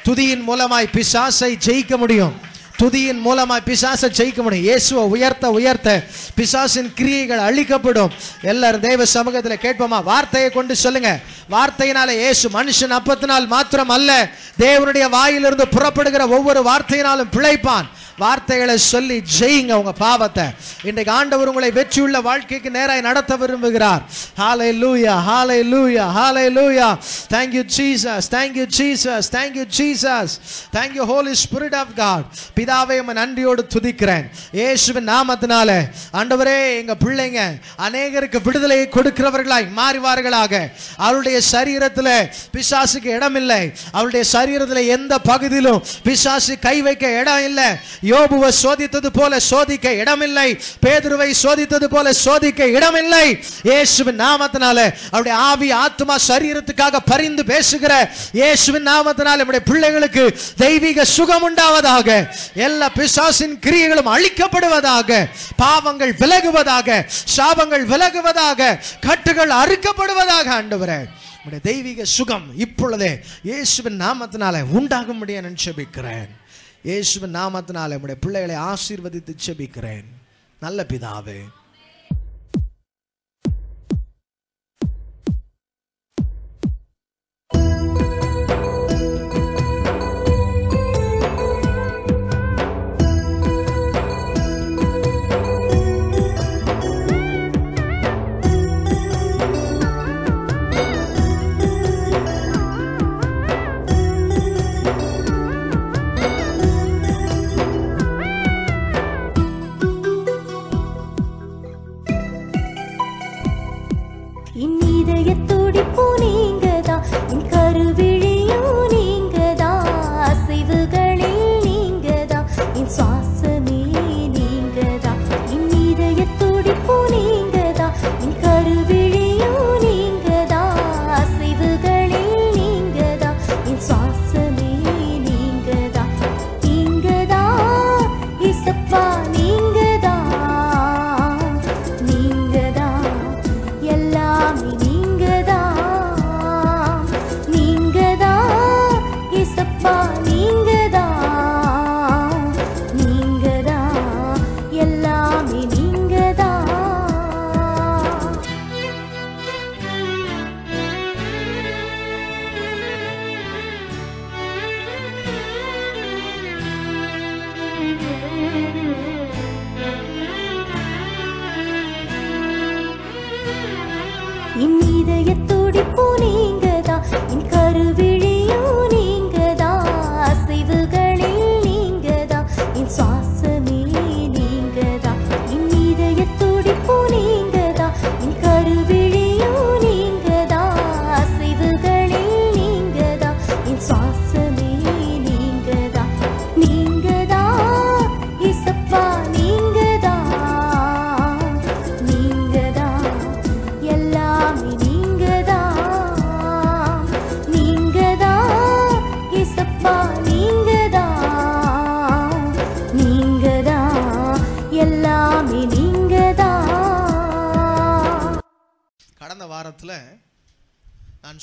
துதியின் மூலமாய் பிசாசை ஜெயிக்க முடியும் துதியின் மூலமாய் பிசாசை ஜெயிக்க முடியும் இயேசுவை உயர்த்த உயர்த்த பிசாசின் கிரியைகள் அழிக்கப்படும் எல்லாரும் தெய்வ சமூகத்தில் கேட்போமா வார்த்தையை கொண்டு சொல்லுங்க வார்த்தையினால இயேசு மனுஷன் அப்பத்தினால் மாத்திரம் அல்ல தேவனுடைய வாயிலிருந்து புறப்படுகிற ஒவ்வொரு வார்த்தையினாலும் பிழைப்பான் வார்த்தைகளை சொல்லி ஜெயிங்க உங்க பாவத்தை இன்றைக்கு ஆண்டவர் உங்களை வெற்றியுள்ள வாழ்க்கைக்கு நேராய் நடத்த விரும்புகிறார் ஹாலை hallelujah hallelujah hallelujah thank you Jesus thank you Jesus thank you Jesus thank you Holy Spirit of God பிதாவை உமை நன்றியோடு துதிக்கிறேன் ஏசுவின் நாமத்தினால ஆண்டவரே எங்க பிள்ளைங்க அநேகருக்கு விடுதலையை கொடுக்கிறவர்களாய் மாறிவார்களாக அவருடைய சரீரத்தில் பிசாசுக்கு இடம் இல்லை அவருடைய சரீரத்தில் எந்த பகுதியிலும் பிசாசு கை வைக்க இடம் இல்லை யோபுவை சோதித்தது போல சோதிக்க இடமில்லை பேதுருவை சோதித்தது போல சோதிக்க இடமில்லை இயேசுவின் நாமத்தினால அவருடைய ஆவி ஆத்மா சரீரத்துக்காக பரிந்து பேசுகிற இயேசுவின் நாமத்தினால் நம்முடைய பிள்ளைகளுக்கு தெய்வீக சுகம் உண்டாவதாக எல்லா பிசாசின் கிரியைகளும் அழிக்கப்படுவதாக பாவங்கள் விலகுவதாக சாபங்கள் விலகுவதாக கட்டுகள் அறுக்கப்படுவதாக ஆண்டவரே உடைய தெய்வீக சுகம் இப்பொழுதே இயேசுவின் நாமத்தினால உண்டாகும் நான் செபிக்கிறேன் இயேசுவின் நாமத்தினால உடைய பிள்ளைகளை ஆசீர்வதித்து செபிக்கிறேன் நல்ல பிதாவே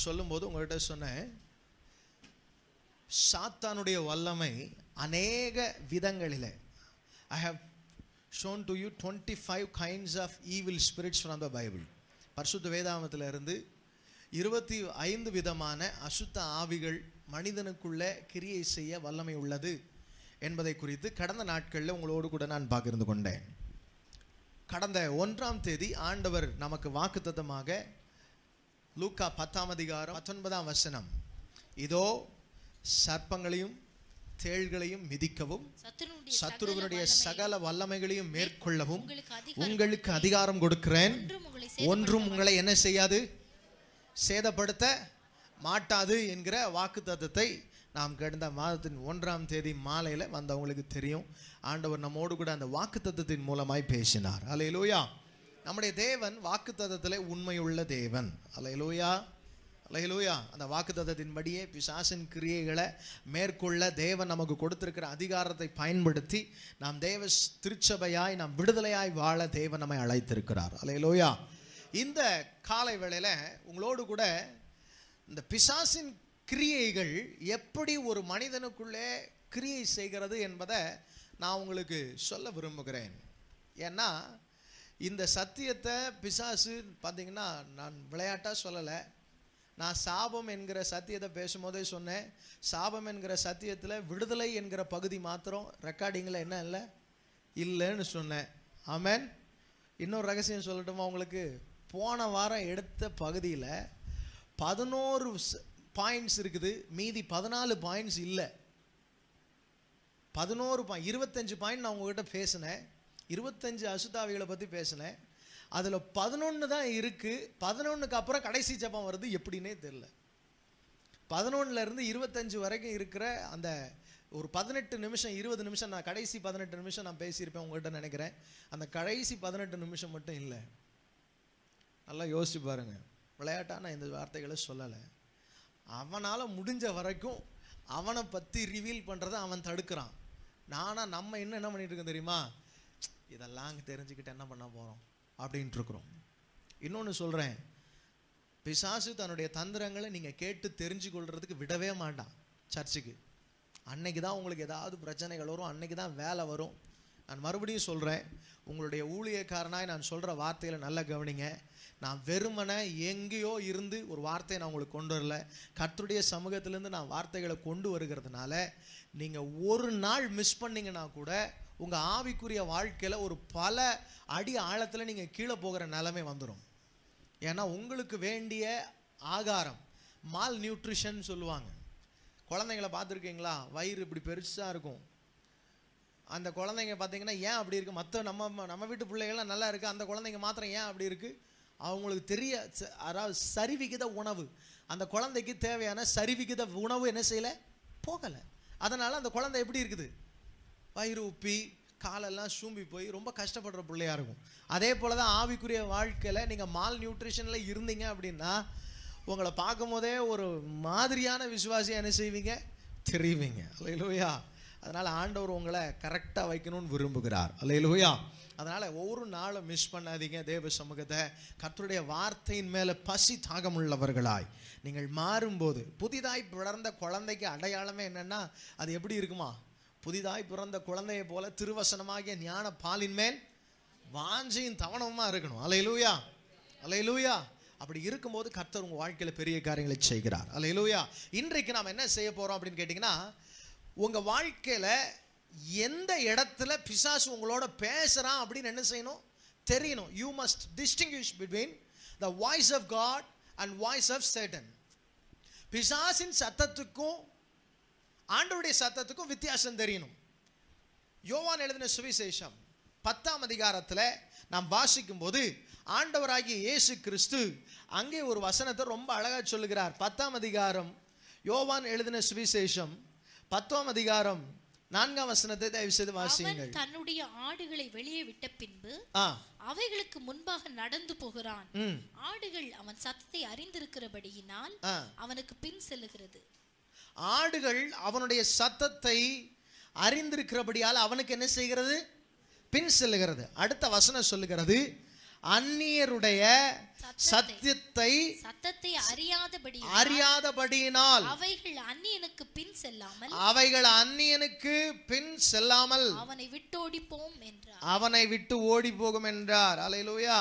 சொல்லும்போது உங்கள்கிட்ட சொன்னேன் சாத்தானுடைய வல்லமை அநேக விதங்களில் I have shown to you twenty five kinds of evil spirits from the Bible பரிசுத்த வேதாமத்தில் இருந்து இருபத்தி ஐந்து விதமான அசுத்த ஆவிகள் மனிதனுக்குள்ள கிரியை செய்ய வல்லமை உள்ளது என்பதை குறித்து கடந்த நாட்களில் உங்களோடு கூட நான் பகிர்ந்து கொண்டேன் கடந்த ஒன்றாம் தேதி ஆண்டவர் நமக்கு வாக்குத்தத்தமாக லூக்கா பத்தாம் அதிகாரம் பத்தொன்பதாம் வசனம் இதோ சர்ப்பங்களையும் தேள்களையும் மிதிக்கவும் சத்துருவனுடைய சகல வல்லமைகளையும் மேற்கொள்ளவும் உங்களுக்கு அதிகாரம் கொடுக்கிறேன் ஒன்றும் உங்களை என்ன செய்யாது சேதப்படுத்த மாட்டாது என்கிற வாக்கு தத்துவத்தை நாம் கடந்த மாதத்தின் ஒன்றாம் தேதி மாலையில் வந்தவங்களுக்கு தெரியும் ஆண்டவர் நம்மோடு கூட அந்த வாக்கு தத்துவத்தின் மூலமாய் பேசினார் அலையிலோயா நம்முடைய தேவன் வாக்குத்ததத்தில் உண்மையுள்ள தேவன் அலையலூயா அலையலூயா அந்த வாக்குத்தத்தின்படியே பிசாசின் கிரியைகளை மேற்கொள்ள தேவன் நமக்கு கொடுத்துருக்கிற அதிகாரத்தை பயன்படுத்தி நாம் தேவ திருச்சபையாய் நாம் விடுதலையாய் வாழ தேவன் நம்மை அழைத்திருக்கிறார் அலையலோயா இந்த காலை வேளையில் உங்களோடு கூட இந்த பிசாசின் கிரியைகள் எப்படி ஒரு மனிதனுக்குள்ளே கிரியை செய்கிறது என்பதை நான் உங்களுக்கு சொல்ல விரும்புகிறேன் ஏன்னா இந்த சத்தியத்தை பிசாசு பார்த்தீங்கன்னா நான் விளையாட்டாக சொல்லலை நான் சாபம் என்கிற சத்தியத்தை பேசும்போதே சொன்னேன் சாபம் என்கிற சத்தியத்தில் விடுதலை என்கிற பகுதி மாத்திரம் ரெக்கார்டிங்கில் என்ன இல்லை இல்லைன்னு சொன்னேன் ஆமேன் இன்னொரு ரகசியம் சொல்லட்டுமா உங்களுக்கு போன வாரம் எடுத்த பகுதியில் பதினோரு பாயிண்ட்ஸ் இருக்குது மீதி பதினாலு பாயிண்ட்ஸ் இல்லை பதினோரு பாயிண்ட் இருபத்தஞ்சு பாயிண்ட் நான் உங்கள்கிட்ட பேசினேன் இருபத்தஞ்சு அசுதாவிகளை பற்றி பேசினேன் அதில் பதினொன்று தான் இருக்குது பதினொன்றுக்கு அப்புறம் கடைசி ஜபம் வருது எப்படின்னே தெரில பதினொன்றுலேருந்து இருபத்தஞ்சு வரைக்கும் இருக்கிற அந்த ஒரு பதினெட்டு நிமிஷம் இருபது நிமிஷம் நான் கடைசி பதினெட்டு நிமிஷம் நான் பேசியிருப்பேன் உங்கள்கிட்ட நினைக்கிறேன் அந்த கடைசி பதினெட்டு நிமிஷம் மட்டும் இல்லை நல்லா யோசிச்சு பாருங்கள் விளையாட்டாக நான் இந்த வார்த்தைகளை சொல்லலை அவனால் முடிஞ்ச வரைக்கும் அவனை பற்றி ரிவீல் பண்ணுறதை அவன் தடுக்கிறான் நானாக நம்ம என்ன என்ன பண்ணிகிட்டு இருக்கோம் தெரியுமா இதெல்லாம் தெரிஞ்சுக்கிட்டு என்ன பண்ண போகிறோம் அப்படின்ட்டுருக்குறோம் இன்னொன்று சொல்கிறேன் பிசாசு தன்னுடைய தந்திரங்களை நீங்கள் கேட்டு தெரிஞ்சு கொள்கிறதுக்கு விடவே மாட்டான் சர்ச்சுக்கு அன்னைக்கு தான் உங்களுக்கு ஏதாவது பிரச்சனைகள் வரும் அன்னைக்கு தான் வேலை வரும் நான் மறுபடியும் சொல்கிறேன் உங்களுடைய ஊழியக்காரனாய் நான் சொல்கிற வார்த்தையில் நல்லா கவனிங்க நான் வெறுமனை எங்கேயோ இருந்து ஒரு வார்த்தையை நான் உங்களுக்கு கொண்டு வரல கர்த்துடைய சமூகத்திலேருந்து நான் வார்த்தைகளை கொண்டு வருகிறதுனால நீங்கள் ஒரு நாள் மிஸ் பண்ணிங்கன்னா கூட உங்கள் ஆவிக்குரிய வாழ்க்கையில் ஒரு பல அடி ஆழத்தில் நீங்கள் கீழே போகிற நிலைமை வந்துடும் ஏன்னா உங்களுக்கு வேண்டிய ஆகாரம் மால் நியூட்ரிஷன் சொல்லுவாங்க குழந்தைங்கள பார்த்துருக்கீங்களா வயிறு இப்படி பெருசாக இருக்கும் அந்த குழந்தைங்க பார்த்தீங்கன்னா ஏன் அப்படி இருக்குது மற்ற நம்ம நம்ம வீட்டு பிள்ளைகள்லாம் நல்லா இருக்குது அந்த குழந்தைங்க மாத்திரம் ஏன் அப்படி இருக்குது அவங்களுக்கு தெரிய அதாவது சரிவிகித உணவு அந்த குழந்தைக்கு தேவையான சரிவிகித உணவு என்ன செய்யலை போகலை அதனால் அந்த குழந்தை எப்படி இருக்குது வயிறு உப்பி காலெல்லாம் சூம்பி போய் ரொம்ப கஷ்டப்படுற பிள்ளையாக இருக்கும் அதே போல் தான் ஆவிக்குரிய வாழ்க்கையில் நீங்கள் மால் நியூட்ரிஷனில் இருந்தீங்க அப்படின்னா உங்களை பார்க்கும் போதே ஒரு மாதிரியான விசுவாசியை என்ன செய்வீங்க தெரிவிங்க அல்லையிலோயா அதனால் ஆண்டவர் உங்களை கரெக்டாக வைக்கணும்னு விரும்புகிறார் அல்லையிலோயா அதனால் ஒவ்வொரு நாளும் மிஸ் பண்ணாதீங்க தேவ சமூகத்தை கத்தருடைய வார்த்தையின் மேலே பசி தாகமுள்ளவர்களாய் நீங்கள் மாறும்போது புதிதாய் வளர்ந்த குழந்தைக்கு அடையாளமே என்னென்னா அது எப்படி இருக்குமா புதிதாய் பிறந்த குழந்தையை போல திருவசனமாகிய ஞான பாலின் மேல் வாஞ்சியும் தவணமாக இருக்கணும் அலையிலூயா அலையிலூயா அப்படி இருக்கும்போது கர்த்தர் உங்கள் வாழ்க்கையில் பெரிய காரியங்களை செய்கிறார் அலையிலூயா இன்றைக்கு நாம் என்ன செய்ய போகிறோம் அப்படின்னு கேட்டிங்கன்னா உங்கள் வாழ்க்கையில் எந்த இடத்துல பிசாசு உங்களோட பேசுகிறான் அப்படின்னு என்ன செய்யணும் தெரியணும் you must distinguish between the voice of God and voice of Satan பிசாசின் சத்தத்துக்கும் ஆண்டவருடைய சத்தத்துக்கும் வித்தியாசம் தெரியணும் யோவான் எழுதின சுவிசேஷம் பத்தாம் அதிகாரத்தில் நாம் வாசிக்கும் போது ஆண்டவராகிய இயேசு கிறிஸ்து அங்கே ஒரு வசனத்தை ரொம்ப அழகாக சொல்லுகிறார் பத்தாம் அதிகாரம் யோவான் எழுதின சுவிசேஷம் பத்தாம் அதிகாரம் நான்காம் வசனத்தை தயவு செய்து வாசியுங்கள் தன்னுடைய ஆடுகளை வெளியே விட்ட பின்பு அவைகளுக்கு முன்பாக நடந்து போகிறான் ஆடுகள் அவன் சத்தத்தை அறிந்திருக்கிறபடியினால் அவனுக்கு பின் செல்லுகிறது ஆடுகள் அவனுடைய சத்தத்தை அறிந்திருக்கிறபடியால் அவனுக்கு என்ன செய்கிறது பின் செல்லுகிறது அடுத்த வசனம் சொல்லுகிறது அந்நியருடைய சத்தியத்தை சத்தத்தை அறியாதபடி அறியாதபடியினால் அவைகள் அந்நியனுக்கு பின் செல்லாமல் அவைகள் அந்நியனுக்கு பின் செல்லாமல் அவனை விட்டு ஓடி போம் என்றார் அவனை விட்டு ஓடி போகும் என்றார் அலையிலோயா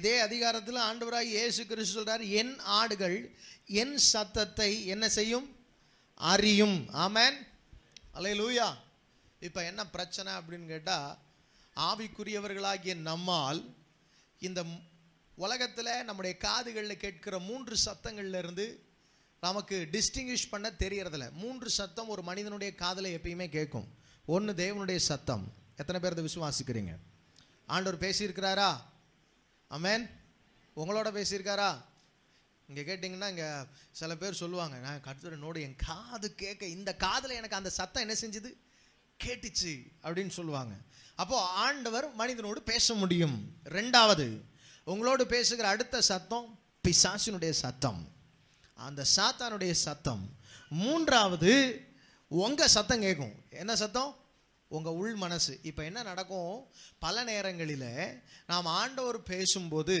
இதே அதிகாரத்தில் ஆண்டவராய் இயேசு கிறிஸ்து சொல்றார் என் ஆடுகள் என் சத்தத்தை என்ன செய்யும் அறியும் ஆமேன் அலை லூயா இப்போ என்ன பிரச்சனை அப்படின்னு கேட்டால் ஆவிக்குரியவர்களாகிய நம்மால் இந்த உலகத்தில் நம்முடைய காதுகளில் கேட்கிற மூன்று சத்தங்கள்லேருந்து நமக்கு டிஸ்டிங்கிஷ் பண்ண தெரியறதில்ல மூன்று சத்தம் ஒரு மனிதனுடைய காதில் எப்பயுமே கேட்கும் ஒன்று தேவனுடைய சத்தம் எத்தனை பேர் இதை விசுவாசிக்கிறீங்க ஆண்டவர் பேசியிருக்கிறாரா அமேன் உங்களோட பேசியிருக்காரா இங்கே கேட்டிங்கன்னா இங்கே சில பேர் சொல்லுவாங்க நான் நோடு என் காது கேட்க இந்த காதில் எனக்கு அந்த சத்தம் என்ன செஞ்சுது கேட்டுச்சு அப்படின்னு சொல்லுவாங்க அப்போது ஆண்டவர் மனிதனோடு பேச முடியும் ரெண்டாவது உங்களோடு பேசுகிற அடுத்த சத்தம் பிசாசினுடைய சத்தம் அந்த சாத்தானுடைய சத்தம் மூன்றாவது உங்கள் சத்தம் கேட்கும் என்ன சத்தம் உங்கள் உள் மனசு இப்போ என்ன நடக்கும் பல நேரங்களில் நாம் ஆண்டவர் பேசும்போது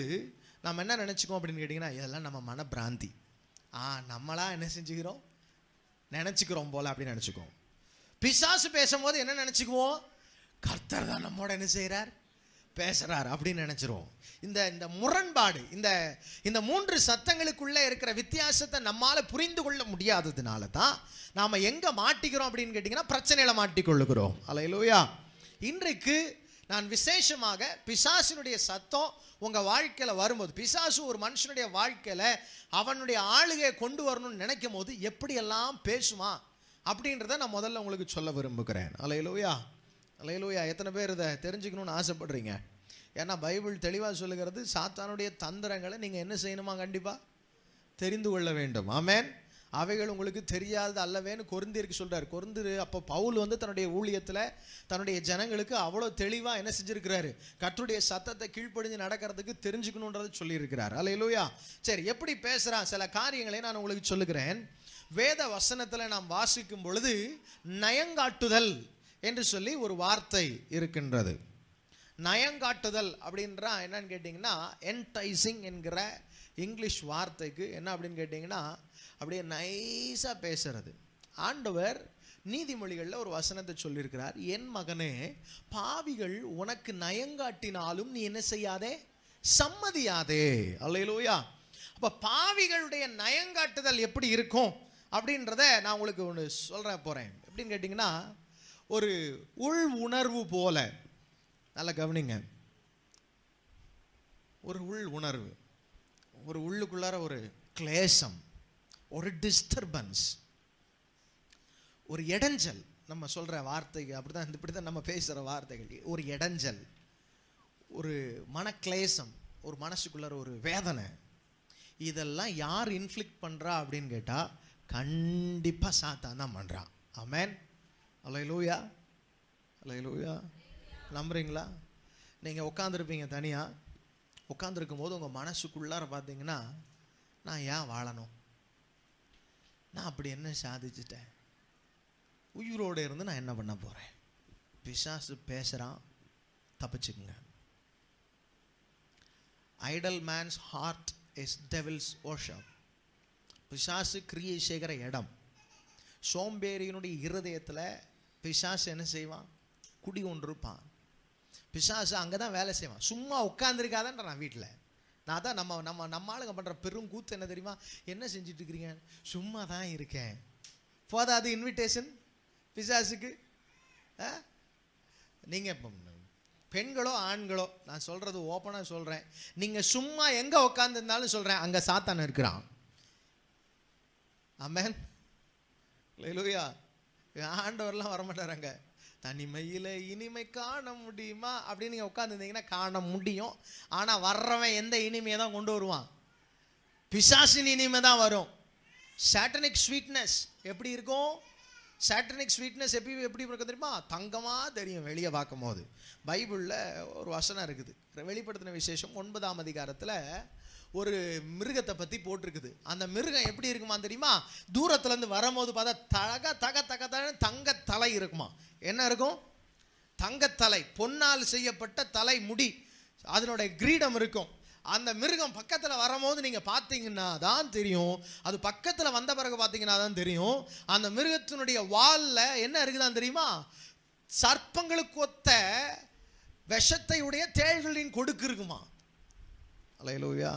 நம்ம என்ன நினச்சிக்கோம் அப்படின்னு கேட்டிங்கன்னா இதெல்லாம் நம்ம மன பிராந்தி ஆ நம்மளாக என்ன செஞ்சுக்கிறோம் நினச்சிக்கிறோம் போல் அப்படின்னு நினச்சிக்குவோம் பிசாசு பேசும்போது என்ன நினச்சிக்குவோம் கர்த்தர் தான் நம்மோட என்ன செய்கிறார் பேசுகிறார் அப்படின்னு நினச்சிருவோம் இந்த இந்த முரண்பாடு இந்த இந்த மூன்று சத்தங்களுக்குள்ளே இருக்கிற வித்தியாசத்தை நம்மால் புரிந்து கொள்ள முடியாததுனால தான் நாம் எங்கே மாட்டிக்கிறோம் அப்படின்னு கேட்டிங்கன்னா பிரச்சனையில் மாட்டிக்கொள்ளுகிறோம் அல்ல இன்றைக்கு நான் விசேஷமாக பிசாசினுடைய சத்தம் உங்கள் வாழ்க்கையில் வரும்போது பிசாசு ஒரு மனுஷனுடைய வாழ்க்கையில் அவனுடைய ஆளுகையை கொண்டு வரணும்னு நினைக்கும் போது எப்படியெல்லாம் பேசுமா அப்படின்றத நான் முதல்ல உங்களுக்கு சொல்ல விரும்புகிறேன் அலையலூயா அலையலூயா எத்தனை பேர் இதை தெரிஞ்சுக்கணும்னு ஆசைப்படுறீங்க ஏன்னா பைபிள் தெளிவாக சொல்லுகிறது சாத்தானுடைய தந்திரங்களை நீங்கள் என்ன செய்யணுமா கண்டிப்பாக தெரிந்து கொள்ள வேண்டும் ஆமேன் அவைகள் உங்களுக்கு தெரியாது அல்லவேன்னு கொருந்திருக்கு சொல்கிறார் கொருந்திரு அப்போ பவுல் வந்து தன்னுடைய ஊழியத்தில் தன்னுடைய ஜனங்களுக்கு அவ்வளோ தெளிவாக என்ன செஞ்சுருக்கிறாரு கற்றுடைய சத்தத்தை கீழ்ப்படிஞ்சு நடக்கிறதுக்கு தெரிஞ்சுக்கணுன்றதை சொல்லியிருக்கிறார் அல்ல இல்லையா சரி எப்படி பேசுகிறான் சில காரியங்களை நான் உங்களுக்கு சொல்லுகிறேன் வேத வசனத்தில் நாம் வாசிக்கும் பொழுது நயங்காட்டுதல் என்று சொல்லி ஒரு வார்த்தை இருக்கின்றது நயங்காட்டுதல் அப்படின்றா என்னன்னு கேட்டிங்கன்னா என்டைசிங் என்கிற இங்கிலீஷ் வார்த்தைக்கு என்ன அப்படின்னு கேட்டிங்கன்னா அப்படியே நைஸாக பேசுறது ஆண்டவர் நீதிமொழிகளில் ஒரு வசனத்தை சொல்லியிருக்கிறார் என் மகனே பாவிகள் உனக்கு நயங்காட்டினாலும் நீ என்ன செய்யாதே சம்மதியாதே அல்லையிலோயா அப்போ பாவிகளுடைய நயங்காட்டுதல் எப்படி இருக்கும் அப்படின்றத நான் உங்களுக்கு ஒன்று சொல்கிறேன் போகிறேன் எப்படின்னு கேட்டிங்கன்னா ஒரு உள் உணர்வு போல நல்லா கவனிங்க ஒரு உள் உணர்வு ஒரு உள்ளுக்குள்ளார ஒரு கிளேசம் ஒரு டிஸ்டர்பன்ஸ் ஒரு இடைஞ்சல் நம்ம சொல்கிற வார்த்தைகள் அப்படி தான் இப்படி தான் நம்ம பேசுகிற வார்த்தைகள் ஒரு இடைஞ்சல் ஒரு மனக்லேசம் ஒரு மனசுக்குள்ளார ஒரு வேதனை இதெல்லாம் யார் இன்ஃப்ளிக் பண்ணுறா அப்படின்னு கேட்டால் கண்டிப்பாக சாத்தான் தான் பண்ணுறான் அமேன் அலை லூயா அலை லூயா நம்புறீங்களா நீங்கள் உட்காந்துருப்பீங்க தனியாக உட்காந்துருக்கும் போது உங்கள் மனசுக்குள்ளார பார்த்தீங்கன்னா நான் ஏன் வாழணும் நான் அப்படி என்ன சாதிச்சிட்டேன் உயிரோடு இருந்து நான் என்ன பண்ண போகிறேன் பிசாசு பேசுகிறான் தப்பிச்சுக்குங்க idle man's heart is devil's ஓஷம் பிசாசு கிரியை செய்கிற இடம் சோம்பேறியினுடைய இருதயத்தில் பிசாசு என்ன செய்வான் குடி ஒன்று இருப்பான் பிசாசு அங்கே தான் வேலை செய்வான் சும்மா உட்காந்துருக்காதான்ற நான் வீட்டில் நான் தான் நம்ம நம்ம நம்ம ஆளுங்க பண்ணுற பெரும் கூத்து என்ன தெரியுமா என்ன செஞ்சுட்டு இருக்கிறீங்க சும்மா தான் இருக்கேன் போதாது இன்விடேஷன் பிசாசுக்கு நீங்கள் இப்போ பெண்களோ ஆண்களோ நான் சொல்கிறது ஓப்பனாக சொல்கிறேன் நீங்கள் சும்மா எங்கே உக்காந்துருந்தாலும் சொல்கிறேன் அங்கே சாத்தான் இருக்கிறான் ஆமேன் லூயா ஆண்டவர்லாம் வரமாட்டார் அங்கே தனிமையில் இனிமை காண முடியுமா அப்படின்னு நீங்கள் உட்காந்துருந்தீங்கன்னா காண முடியும் ஆனால் வர்றவன் எந்த இனிமையை தான் கொண்டு வருவான் பிசாசின் இனிமை தான் வரும் சாட்டனிக் ஸ்வீட்னஸ் எப்படி இருக்கும் சாட்டனிக் ஸ்வீட்னஸ் எப்படி எப்படி இருக்கும் தெரியுமா தங்கமாக தெரியும் வெளியே பார்க்கும் போது பைபிளில் ஒரு வசனம் இருக்குது வெளிப்படுத்தின விசேஷம் ஒன்பதாம் அதிகாரத்தில் ஒரு மிருகத்தை பற்றி போட்டிருக்குது அந்த மிருகம் எப்படி இருக்குமா தெரியுமா தூரத்துலேருந்து வரும்போது பார்த்தா தக தக தக தக தங்க தலை இருக்குமா என்ன இருக்கும் தங்கத்தலை பொன்னால் செய்யப்பட்ட தலை முடி அதனுடைய கிரீடம் இருக்கும் அந்த மிருகம் பக்கத்தில் வரும்போது நீங்கள் பார்த்தீங்கன்னா தான் தெரியும் அது பக்கத்தில் வந்த பிறகு பார்த்தீங்கன்னா தான் தெரியும் அந்த மிருகத்தினுடைய வாலில் என்ன இருக்குதான் தெரியுமா சர்ப்பங்களுக்கு ஒத்த விஷத்தையுடைய தேழ்களின் கொடுக்கு இருக்குமா அலையலோயா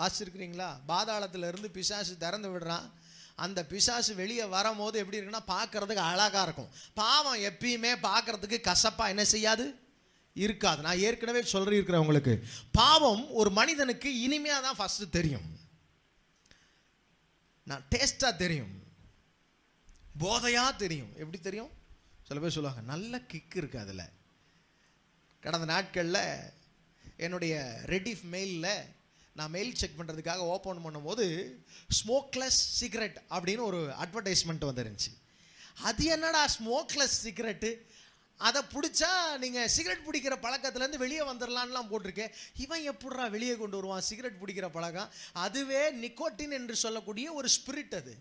வாசிச்சிருக்கிறீங்களா பாதாளத்திலேருந்து பிசாசு திறந்து விடுறான் அந்த பிசாசு வெளியே வரும்போது எப்படி இருக்குன்னா பார்க்கறதுக்கு அழகாக இருக்கும் பாவம் எப்பயுமே பார்க்கறதுக்கு கசப்பாக என்ன செய்யாது இருக்காது நான் ஏற்கனவே சொல்லியிருக்கிறேன் உங்களுக்கு பாவம் ஒரு மனிதனுக்கு இனிமையாக தான் ஃபஸ்ட்டு தெரியும் நான் டேஸ்ட்டாக தெரியும் போதையாக தெரியும் எப்படி தெரியும் சில பேர் சொல்லுவாங்க நல்ல கிக்கு இருக்குது அதில் கடந்த நாட்களில் என்னுடைய ரெடிஃப் மெயிலில் நான் மெயில் செக் பண்ணுறதுக்காக ஓப்பன் பண்ணும்போது ஸ்மோக்லெஸ் சிகரெட் அப்படின்னு ஒரு அட்வர்டைஸ்மெண்ட் வந்துருந்துச்சு அது என்னடா ஸ்மோக்லெஸ் சிகரெட்டு அதை பிடிச்சா நீங்கள் சிகரெட் பிடிக்கிற பழக்கத்துலேருந்து வெளியே வந்துடலான்லாம் போட்டிருக்கேன் இவன் எப்படா வெளியே கொண்டு வருவான் சிகரெட் பிடிக்கிற பழக்கம் அதுவே நிக்கோட்டின் என்று சொல்லக்கூடிய ஒரு ஸ்பிரிட் அது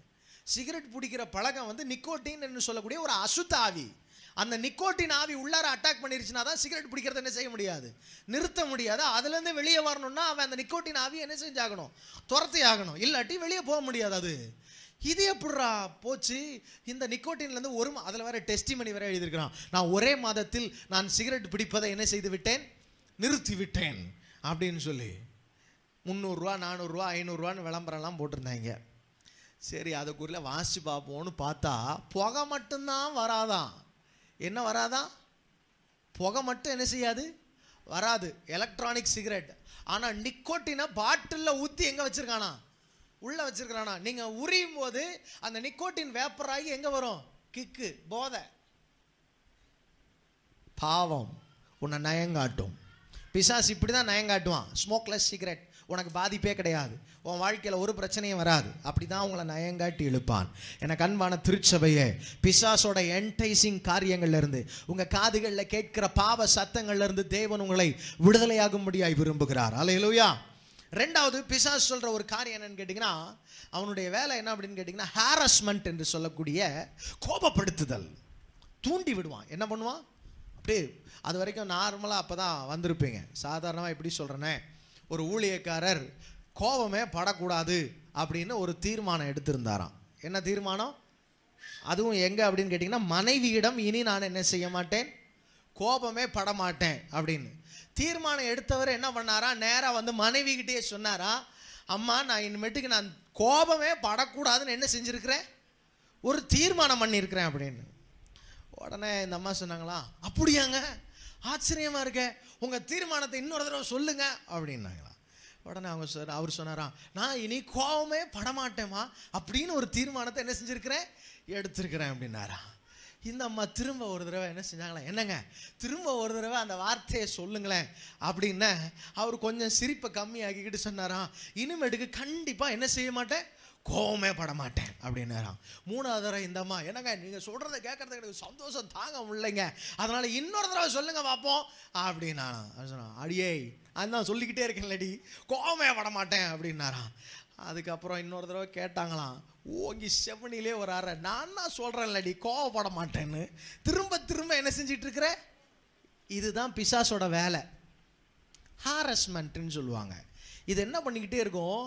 சிகரெட் பிடிக்கிற பழக்கம் வந்து நிக்கோட்டின் என்று சொல்லக்கூடிய ஒரு அசுத்தாவி அந்த நிக்கோட்டின் ஆவி உள்ளார அட்டாக் பண்ணிருச்சுன்னா தான் சிகரெட் பிடிக்கிறது என்ன செய்ய முடியாது நிறுத்த முடியாது அதுலேருந்து வெளியே வரணும்னா அவன் அந்த நிக்கோட்டின் ஆவி என்ன செஞ்சாகணும் துரத்தி ஆகணும் இல்லாட்டி வெளியே போக முடியாது அது இது எப்படா போச்சு இந்த நிக்கோட்டின்லேருந்து ஒரு அதில் வேற டெஸ்டி மணி வேற எழுதியிருக்கிறான் நான் ஒரே மாதத்தில் நான் சிகரெட் பிடிப்பதை என்ன செய்து விட்டேன் நிறுத்தி விட்டேன் அப்படின்னு சொல்லி முந்நூறுரூவா நானூறுரூவா ஐநூறுரூவான்னு விளம்பரம்லாம் போட்டிருந்தாங்க சரி அதுக்குள்ளே வாசித்து பார்ப்போம்னு பார்த்தா புகை மட்டும்தான் வராதான் என்ன வராதான் புகை மட்டும் என்ன செய்யாது வராது எலக்ட்ரானிக் சிகரெட் ஆனால் நிக்கோட்டினா பாட்டிலில் ஊற்றி எங்கே வச்சுருக்கானா உள்ளே வச்சுருக்கிறானா நீங்கள் உரியும் போது அந்த நிக்கோட்டின் வேப்பர் ஆகி எங்கே வரும் கிக்கு போதை பாவம் உன்னை நயங்காட்டும் பிசாஸ் இப்படி தான் நயங்காட்டுவான் ஸ்மோக்லெஸ் சிகரெட் உனக்கு பாதிப்பே கிடையாது உன் வாழ்க்கையில் ஒரு பிரச்சனையும் வராது அப்படி தான் உங்களை நயங்காட்டி இழுப்பான் எனக்கு அன்பான திருச்சபையே பிசாசோட என்டைசிங் காரியங்கள்லேருந்து உங்கள் காதுகளில் கேட்கிற பாவ சத்தங்கள்லேருந்து தேவன் உங்களை விடுதலையாகும்படியாய் விரும்புகிறார் அலையிலுயா ரெண்டாவது பிசாஸ் சொல்கிற ஒரு காரியம் என்னன்னு கேட்டிங்கன்னா அவனுடைய வேலை என்ன அப்படின்னு கேட்டிங்கன்னா ஹாரஸ்மெண்ட் என்று சொல்லக்கூடிய கோபப்படுத்துதல் தூண்டி விடுவான் என்ன பண்ணுவான் அப்படியே அது வரைக்கும் நார்மலாக அப்போ தான் வந்திருப்பீங்க சாதாரணமாக எப்படி சொல்கிறேனே ஒரு ஊழியக்காரர் கோபமே படக்கூடாது அப்படின்னு ஒரு தீர்மானம் எடுத்திருந்தாராம் என்ன தீர்மானம் அதுவும் எங்கே அப்படின்னு கேட்டிங்கன்னா மனைவியிடம் இனி நான் என்ன செய்ய மாட்டேன் கோபமே படமாட்டேன் அப்படின்னு தீர்மானம் எடுத்தவர் என்ன பண்ணாரா நேராக வந்து மனைவிக்கிட்டே சொன்னாரா அம்மா நான் இனிமேட்டுக்கு நான் கோபமே படக்கூடாதுன்னு என்ன செஞ்சுருக்கிறேன் ஒரு தீர்மானம் பண்ணியிருக்கிறேன் அப்படின்னு உடனே இந்த அம்மா சொன்னாங்களா அப்படியாங்க ஆச்சரியமாக இருக்க உங்கள் தீர்மானத்தை இன்னொரு தடவை சொல்லுங்க அப்படின்னாங்களா உடனே அவங்க சார் அவர் சொன்னாராம் நான் இனி கோபமே படமாட்டேமா அப்படின்னு ஒரு தீர்மானத்தை என்ன செஞ்சுருக்கிறேன் எடுத்திருக்கிறேன் அப்படின்னாராம் இந்த அம்மா திரும்ப ஒரு தடவை என்ன செஞ்சாங்களா என்னங்க திரும்ப ஒரு தடவை அந்த வார்த்தையை சொல்லுங்களேன் அப்படின்னு அவர் கொஞ்சம் சிரிப்பை கம்மியாக்கிக்கிட்டு சொன்னாராம் இனிமேட்டுக்கு கண்டிப்பாக என்ன செய்ய மாட்டேன் கோவமே பட மாட்டேன் அப்படின்னாராம் மூணாவது தடவை இந்த அம்மா என்னங்க நீங்கள் சொல்கிறத கேட்குறதுக்கு எனக்கு சந்தோஷம் தாங்க முடியலைங்க அதனால் இன்னொரு தடவை சொல்லுங்கள் பார்ப்போம் அப்படின்னா சொன்னான் அடியே அதுதான் சொல்லிக்கிட்டே இருக்கேன்லடி கோவமே பட மாட்டேன் அப்படின்னாராம் அதுக்கப்புறம் இன்னொரு தடவை கேட்டாங்களாம் ஓங்கி செவனிலே ஒரு அற நான் தான் சொல்கிறேன்லடி கோவப்பட மாட்டேன்னு திரும்ப திரும்ப என்ன செஞ்சிட்ருக்கிற இதுதான் பிசாஸோட வேலை ஹாரஸ்மெண்ட்டுன்னு சொல்லுவாங்க இது என்ன பண்ணிக்கிட்டே இருக்கும்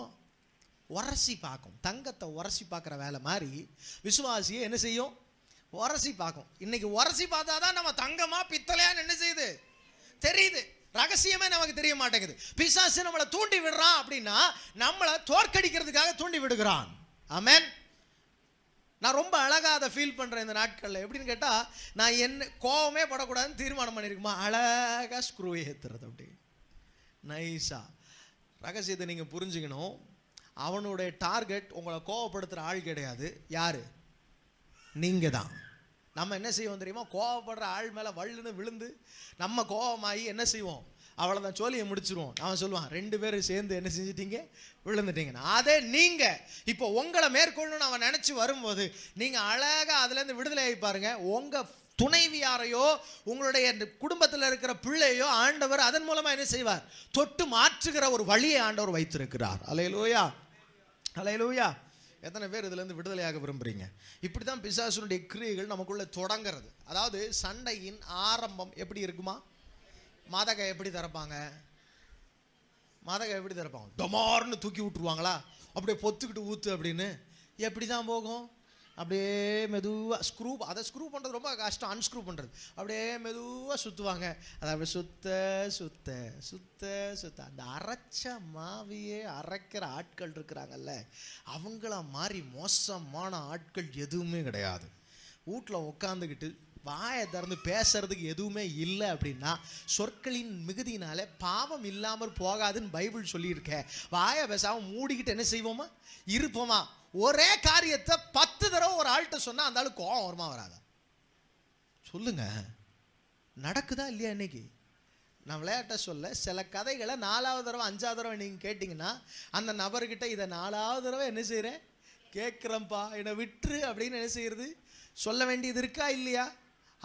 உரசி பார்க்கும் தங்கத்தை உரசி பார்க்குற வேலை மாதிரி விசுவாசியை என்ன செய்யும் உரசி பார்க்கும் இன்னைக்கு உரசி பார்த்தா தான் நம்ம தங்கமாக பித்தளையான்னு என்ன செய்யுது தெரியுது ரகசியமே நமக்கு தெரிய மாட்டேங்குது பிசாசு நம்மளை தூண்டி விடுறான் அப்படின்னா நம்மளை தோற்கடிக்கிறதுக்காக தூண்டி விடுகிறான் ஆமேன் நான் ரொம்ப அழகாக அதை ஃபீல் பண்ணுறேன் இந்த நாட்களில் எப்படின்னு கேட்டால் நான் என்ன கோவமே படக்கூடாதுன்னு தீர்மானம் பண்ணியிருக்குமா அழகாக ஸ்க்ரூ ஏற்றுறது அப்படி நைஸா ரகசியத்தை நீங்கள் புரிஞ்சுக்கணும் அவனுடைய டார்கெட் உங்களை கோவப்படுத்துகிற ஆள் கிடையாது யார் நீங்கள் தான் நம்ம என்ன செய்வோம் தெரியுமா கோவப்படுற ஆள் மேலே வள்ளுன்னு விழுந்து நம்ம கோவமாகி என்ன செய்வோம் தான் சோழியை முடிச்சிருவோம் அவன் சொல்லுவான் ரெண்டு பேரும் சேர்ந்து என்ன செஞ்சிட்டீங்க விழுந்துட்டீங்கன்னா அதே நீங்கள் இப்போ உங்களை மேற்கொள்ளணும்னு அவன் நினச்சி வரும்போது நீங்கள் அழகாக அதுலேருந்து விடுதலை ஆகி பாருங்கள் உங்கள் துணைவியாரையோ உங்களுடைய குடும்பத்தில் இருக்கிற பிள்ளையோ ஆண்டவர் அதன் மூலமாக என்ன செய்வார் தொட்டு மாற்றுகிற ஒரு வழியை ஆண்டவர் வைத்திருக்கிறார் அலையிலோயா அலையலூயா எத்தனை பேர் இதுலேருந்து விடுதலையாக விரும்புகிறீங்க இப்படி தான் பிசாசுனுடைய கிரியைகள் நமக்குள்ளே தொடங்கிறது அதாவது சண்டையின் ஆரம்பம் எப்படி இருக்குமா மதகை எப்படி திறப்பாங்க மதகை எப்படி திறப்பாங்க டொமார்னு தூக்கி விட்டுருவாங்களா அப்படியே பொத்துக்கிட்டு ஊற்று அப்படின்னு எப்படி தான் போகும் அப்படியே மெதுவாக ஸ்க்ரூ அதை ஸ்க்ரூ பண்ணுறது ரொம்ப கஷ்டம் அன்ஸ்க்ரூ பண்ணுறது அப்படியே மெதுவாக சுற்றுவாங்க அதை அப்படியே சுத்த சுத்த சுத்த சுத்த அந்த அரைச்ச மாவியே அரைக்கிற ஆட்கள் இருக்கிறாங்கல்ல அவங்கள மாதிரி மோசமான ஆட்கள் எதுவுமே கிடையாது வீட்டில் உட்காந்துக்கிட்டு வாயை திறந்து பேசுறதுக்கு எதுவுமே இல்லை அப்படின்னா சொற்களின் மிகுதியினால பாவம் இல்லாமல் போகாதுன்னு பைபிள் சொல்லியிருக்கேன் வாயை பேசாமல் மூடிக்கிட்டு என்ன செய்வோமா இருப்போமா ஒரே காரியத்தை பத்து தடவை ஒரு ஆள்கிட்ட சொன்னால் அந்த ஆளுக்கு கோவம் வருமா வராதா சொல்லுங்க நடக்குதா இல்லையா இன்னைக்கு நான் விளையாட்ட சொல்ல சில கதைகளை நாலாவது தடவை அஞ்சாவது தடவை நீங்கள் கேட்டிங்கன்னா அந்த நபர்கிட்ட இதை நாலாவது தடவை என்ன செய்கிறேன் கேட்குறேன்ப்பா என்னை விட்டுரு அப்படின்னு என்ன செய்கிறது சொல்ல வேண்டியது இருக்கா இல்லையா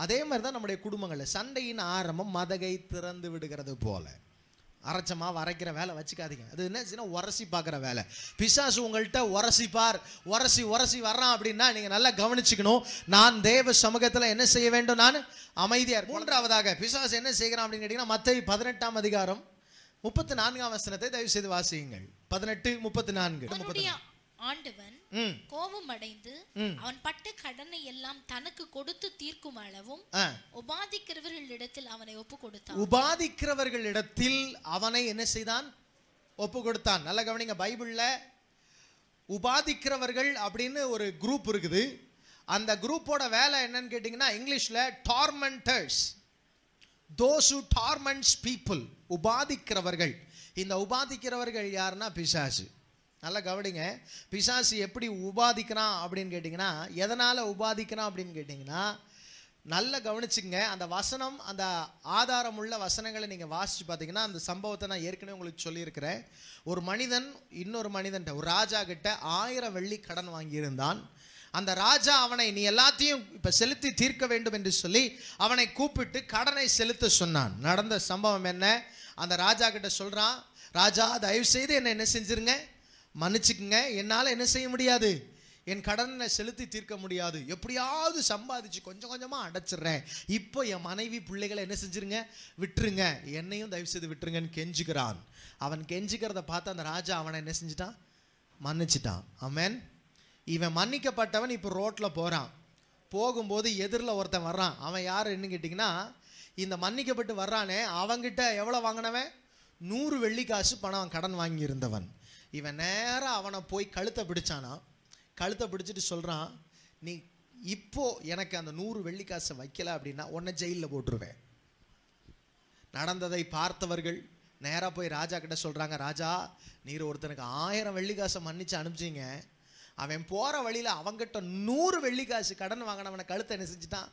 அதே மாதிரி தான் நம்முடைய குடும்பங்களில் சண்டையின் ஆரம்பம் மதகை திறந்து விடுகிறது போல அரைச்சமாக வரைக்கிற அரைக்கிற வேலை வச்சுக்காதீங்க அது என்ன உரசி பார்க்குற வேலை பிசாசு உங்கள்கிட்ட உரசிப்பார் உரசி உரசி வர்றான் அப்படின்னா நீங்கள் நல்லா கவனிச்சுக்கணும் நான் தேவ சமூகத்தில் என்ன செய்ய வேண்டும் நான் அமைதியார் மூன்றாவதாக பிசாசு என்ன செய்கிறான் அப்படின்னு கேட்டிங்கன்னா மற்ற பதினெட்டாம் அதிகாரம் முப்பத்தி நான்காம் வசனத்தை தயவு செய்து வாசியுங்கள் பதினெட்டு முப்பத்தி நான்கு முப்பத்தி ஆண்டவன் கோபம் அடைந்து அவன் பட்ட கடனை எல்லாம் தனக்கு கொடுத்து தீர்க்கும் அளவும் உபாதிக்கிறவர்களிடத்தில் அவனை ஒப்பு கொடுத்தான் உபாதிக்கிறவர்களிடத்தில் அவனை என்ன செய்தான் ஒப்பு கொடுத்தான் நல்ல கவனிங்க பைபிள்ல உபாதிக்கிறவர்கள் அப்படின்னு ஒரு குரூப் இருக்குது அந்த குரூப்போட வேலை என்னன்னு கேட்டிங்கன்னா இங்கிலீஷில் tormentors those who torments people உபாதிக்கிறவர்கள் இந்த உபாதிக்கிறவர்கள் யாருன்னா பிசாசு நல்லா கவனிங்க பிசாசு எப்படி உபாதிக்கிறான் அப்படின்னு கேட்டிங்கன்னா எதனால் உபாதிக்கிறான் அப்படின்னு கேட்டிங்கன்னா நல்லா கவனிச்சுங்க அந்த வசனம் அந்த ஆதாரமுள்ள வசனங்களை நீங்கள் வாசித்து பார்த்தீங்கன்னா அந்த சம்பவத்தை நான் ஏற்கனவே உங்களுக்கு சொல்லியிருக்கிறேன் ஒரு மனிதன் இன்னொரு மனிதன் ஒரு ராஜா கிட்ட ஆயிரம் வெள்ளி கடன் வாங்கியிருந்தான் அந்த ராஜா அவனை நீ எல்லாத்தையும் இப்போ செலுத்தி தீர்க்க வேண்டும் என்று சொல்லி அவனை கூப்பிட்டு கடனை செலுத்த சொன்னான் நடந்த சம்பவம் என்ன அந்த ராஜா கிட்ட சொல்கிறான் ராஜா தயவு செய்து என்னை என்ன செஞ்சிருங்க மன்னிச்சுக்குங்க என்னால் என்ன செய்ய முடியாது என் கடனை செலுத்தி தீர்க்க முடியாது எப்படியாவது சம்பாதிச்சு கொஞ்சம் கொஞ்சமாக அடைச்சிடுறேன் இப்போ என் மனைவி பிள்ளைகளை என்ன செஞ்சுருங்க விட்டுருங்க என்னையும் தயவு செய்து விட்டுருங்கன்னு கெஞ்சுக்கிறான் அவன் கெஞ்சுக்கிறத பார்த்து அந்த ராஜா அவனை என்ன செஞ்சிட்டான் மன்னிச்சிட்டான் அமேன் இவன் மன்னிக்கப்பட்டவன் இப்போ ரோட்டில் போகிறான் போகும்போது எதிரில் ஒருத்தன் வர்றான் அவன் யார் என்ன கேட்டிங்கன்னா இந்த மன்னிக்கப்பட்டு வர்றானே அவங்கிட்ட எவ்வளோ வாங்கினவன் நூறு வெள்ளி காசு பணம் கடன் வாங்கியிருந்தவன் இவன் நேராக அவனை போய் கழுத்தை பிடிச்சானா கழுத்தை பிடிச்சிட்டு சொல்கிறான் நீ இப்போது எனக்கு அந்த நூறு வெள்ளிக்காசை வைக்கல அப்படின்னா உன்னை ஜெயிலில் போட்டுருவேன் நடந்ததை பார்த்தவர்கள் நேராக போய் ராஜா கிட்ட சொல்கிறாங்க ராஜா நீர் ஒருத்தனுக்கு ஆயிரம் வெள்ளிக்காசை மன்னிச்சு அனுப்பிச்சிங்க அவன் போகிற வழியில் அவங்ககிட்ட நூறு வெள்ளிக்காசு கடன் வாங்கினவனை கழுத்தை என்ன செஞ்சுட்டான்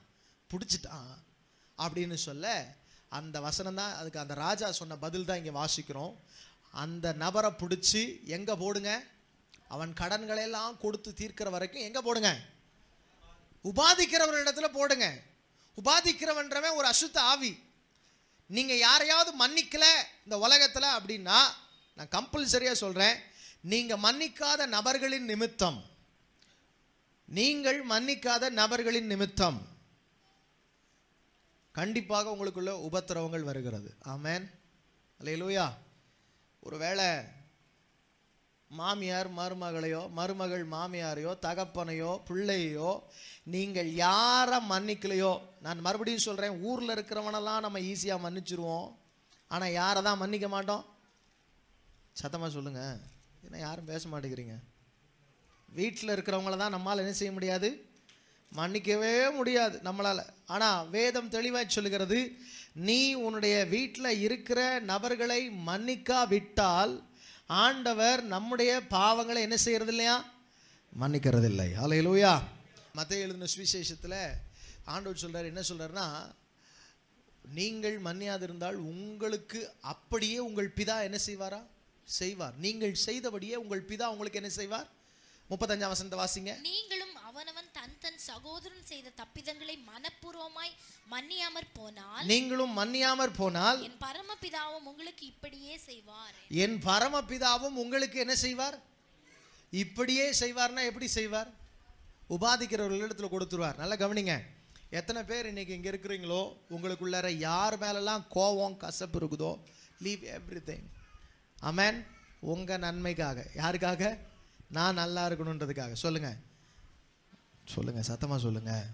பிடிச்சிட்டான் அப்படின்னு சொல்ல அந்த வசனம் தான் அதுக்கு அந்த ராஜா சொன்ன பதில் தான் இங்கே வாசிக்கிறோம் அந்த நபரை பிடிச்சி எங்கே போடுங்க அவன் கடன்களை எல்லாம் கொடுத்து தீர்க்கிற வரைக்கும் எங்கே போடுங்க இடத்துல போடுங்க உபாதிக்கிறவன்றவன் ஒரு அசுத்த ஆவி நீங்கள் யாரையாவது மன்னிக்கல இந்த உலகத்தில் அப்படின்னா நான் கம்பல்சரியாக சொல்கிறேன் நீங்கள் மன்னிக்காத நபர்களின் நிமித்தம் நீங்கள் மன்னிக்காத நபர்களின் நிமித்தம் கண்டிப்பாக உங்களுக்குள்ள உபத்திரவங்கள் வருகிறது ஆமேன் அல்லையிலூயா ஒருவேளை மாமியார் மருமகளையோ மருமகள் மாமியாரையோ தகப்பனையோ பிள்ளையோ நீங்கள் யாரை மன்னிக்கலையோ நான் மறுபடியும் சொல்கிறேன் ஊரில் இருக்கிறவனெல்லாம் நம்ம ஈஸியாக மன்னிச்சிருவோம் ஆனால் யாரை தான் மன்னிக்க மாட்டோம் சத்தமாக சொல்லுங்கள் ஏன்னா யாரும் பேச மாட்டேங்கிறீங்க வீட்டில் இருக்கிறவங்கள தான் நம்மளால் என்ன செய்ய முடியாது மன்னிக்கவே முடியாது நம்மளால் ஆனால் வேதம் தெளிவாக சொல்லுகிறது நீ உன்னுடைய வீட்டில் இருக்கிற நபர்களை மன்னிக்கா விட்டால் ஆண்டவர் நம்முடைய பாவங்களை என்ன செய்யறது இல்லையா மன்னிக்கிறது இல்லை லூயா மற்ற எழுதின சுவிசேஷத்தில் ஆண்டவர் சொல்கிறார் என்ன சொல்கிறாருன்னா நீங்கள் மன்னியாதிருந்தால் உங்களுக்கு அப்படியே உங்கள் பிதா என்ன செய்வாரா செய்வார் நீங்கள் செய்தபடியே உங்கள் பிதா உங்களுக்கு என்ன செய்வார் முப்பத்தஞ்சாம் வசந்த வாசிங்க நீங்களும் அவனவன் தன் தன் சகோதரன் செய்த தப்பிதங்களை மனப்பூர்வமாய் மன்னியாமற் போனால் நீங்களும் மன்னியாமற் போனால் என் பரமபிதாவும் உங்களுக்கு இப்படியே செய்வார் என் பரமபிதாவும் உங்களுக்கு என்ன செய்வார் இப்படியே செய்வார்னா எப்படி செய்வார் உபாதிக்கிறவர்களிடத்தில் கொடுத்துருவார் நல்லா கவனிங்க எத்தனை பேர் இன்னைக்கு இங்கே இருக்கிறீங்களோ உங்களுக்குள்ளார யார் மேலெல்லாம் கோவம் கசப்பு இருக்குதோ லீவ் எவ்ரி திங் அமேன் உங்கள் நன்மைக்காக யாருக்காக நான் நல்லா இருக்கணுன்றதுக்காக சொல்லுங்கள் சொல்லுங்கள் சத்தமாக சொல்லுங்கள்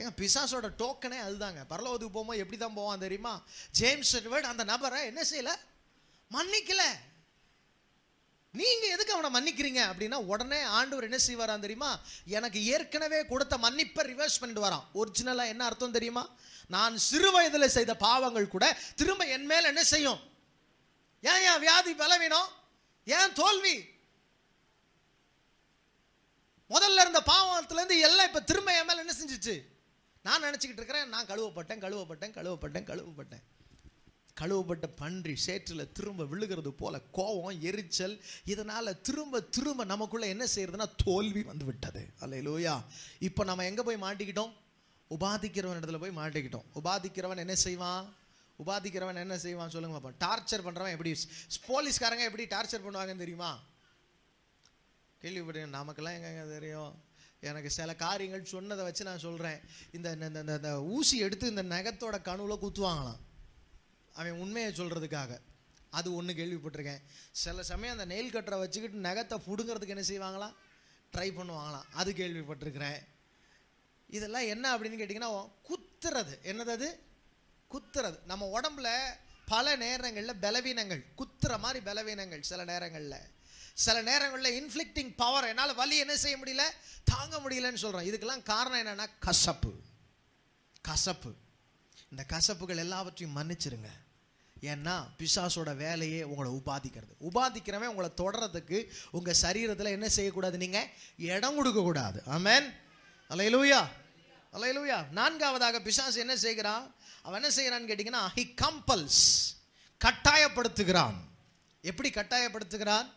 ஏங்க பிசாசோட டோக்கனே அதுதாங்க பரலோகத்துக்கு போகும்போது எப்படி தான் போவான் தெரியுமா ஜேம்ஸ் அந்த நபரை என்ன செய்யலை மன்னிக்கல நீங்கள் எதுக்கு அவனை மன்னிக்கிறீங்க அப்படின்னா உடனே ஆண்டவர் என்ன செய்வாரான் தெரியுமா எனக்கு ஏற்கனவே கொடுத்த மன்னிப்பை ரிவர்ஸ் பண்ணிட்டு வரான் ஒரிஜினலாக என்ன அர்த்தம் தெரியுமா நான் சிறு வயதில் செய்த பாவங்கள் கூட திரும்ப என் மேல் என்ன செய்யும் ஏன் என் வியாதி பலவீனம் ஏன் தோல்வி முதல்ல இருந்த பாவத்துலேருந்து எல்லாம் இப்போ திரும்ப என் மேலே என்ன செஞ்சிச்சு நான் நினச்சிக்கிட்டு இருக்கிறேன் நான் கழுவப்பட்டேன் கழுவப்பட்டேன் கழுவப்பட்டேன் கழுவப்பட்டேன் கழுவப்பட்ட பன்றி சேற்றில் திரும்ப விழுகிறது போல கோபம் எரிச்சல் இதனால் திரும்ப திரும்ப நமக்குள்ளே என்ன செய்யறதுன்னா தோல்வி வந்து விட்டது அல்ல லோயா இப்போ நம்ம எங்கே போய் மாட்டிக்கிட்டோம் உபாதிக்கிறவன் இடத்துல போய் மாட்டிக்கிட்டோம் உபாதிக்கிறவன் என்ன செய்வான் உபாதிக்கிறவன் என்ன செய்வான் சொல்லுங்க பாப்பா டார்ச்சர் பண்ணுறவன் எப்படி போலீஸ்காரங்க எப்படி டார்ச்சர் பண்ணுவாங்கன்னு தெரியுமா கேள்விப்பட்டேன் நமக்கெல்லாம் எங்கெங்க தெரியும் எனக்கு சில காரியங்கள் சொன்னதை வச்சு நான் சொல்கிறேன் இந்த இந்த ஊசி எடுத்து இந்த நகத்தோட கனவுல குத்துவாங்களாம் அவன் உண்மையை சொல்கிறதுக்காக அது ஒன்று கேள்விப்பட்டிருக்கேன் சில சமயம் அந்த நெயில் கட்டரை வச்சுக்கிட்டு நகத்தை பிடுங்கிறதுக்கு என்ன செய்வாங்களாம் ட்ரை பண்ணுவாங்களாம் அது கேள்விப்பட்டிருக்கிறேன் இதெல்லாம் என்ன அப்படின்னு கேட்டிங்கன்னா குத்துறது என்னது அது குத்துறது நம்ம உடம்புல பல நேரங்களில் பலவீனங்கள் குத்துற மாதிரி பலவீனங்கள் சில நேரங்களில் சில நேரங்களில் இன்ஃப்ளிக்டிங் பவர் என்னால் வலி என்ன செய்ய முடியல தாங்க முடியலன்னு சொல்கிறேன் இதுக்கெல்லாம் காரணம் என்னென்னா கசப்பு கசப்பு இந்த கசப்புகள் எல்லாவற்றையும் மன்னிச்சிருங்க ஏன்னா பிசாசோட வேலையே உங்களை உபாதிக்கிறது உபாதிக்கிறவன் உங்களை தொடரத்துக்கு உங்கள் சரீரத்தில் என்ன செய்யக்கூடாது நீங்கள் இடம் கொடுக்கக்கூடாது ஆமேன் அல்ல அலையலூயா நான்காவதாக பிசாஸ் என்ன செய்கிறான் அவன் என்ன செய்கிறான்னு கேட்டிங்கன்னா ஹி கம்பல்ஸ் கட்டாயப்படுத்துகிறான் எப்படி கட்டாயப்படுத்துகிறான்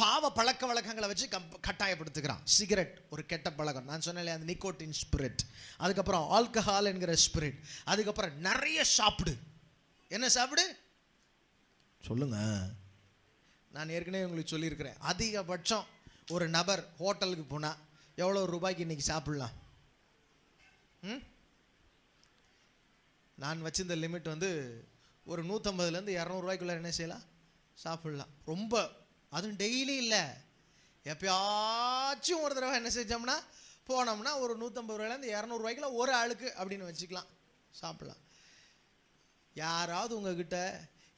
பாவ பழக்க வழக்கங்களை வச்சு கம் கட்டாயப்படுத்துகிறான் சிகரெட் ஒரு கெட்ட பழக்கம் நான் சொன்னேன் அந்த நிக்கோட்டின் ஸ்பிரிட் அதுக்கப்புறம் ஆல்கஹால் என்கிற ஸ்பிரிட் அதுக்கப்புறம் நிறைய சாப்பிடு என்ன சாப்பிடு சொல்லுங்க நான் ஏற்கனவே உங்களுக்கு சொல்லியிருக்கிறேன் அதிகபட்சம் ஒரு நபர் ஹோட்டலுக்கு போனால் எவ்வளோ ரூபாய்க்கு இன்றைக்கி சாப்பிட்லாம் ம் நான் வச்சிருந்த லிமிட் வந்து ஒரு நூற்றம்பதுலேருந்து இரநூறுவாய்க்குள்ளே என்ன செய்யலாம் சாப்பிட்லாம் ரொம்ப அதுவும் டெய்லி இல்லை எப்பயாச்சும் ஒரு தடவை என்ன செஞ்சோம்னா போனோம்னா ஒரு நூற்றம்பது ரூபாயிலேருந்து இரநூறுவாய்க்குலாம் ஒரு ஆளுக்கு அப்படின்னு வச்சுக்கலாம் சாப்பிட்லாம் யாராவது உங்ககிட்ட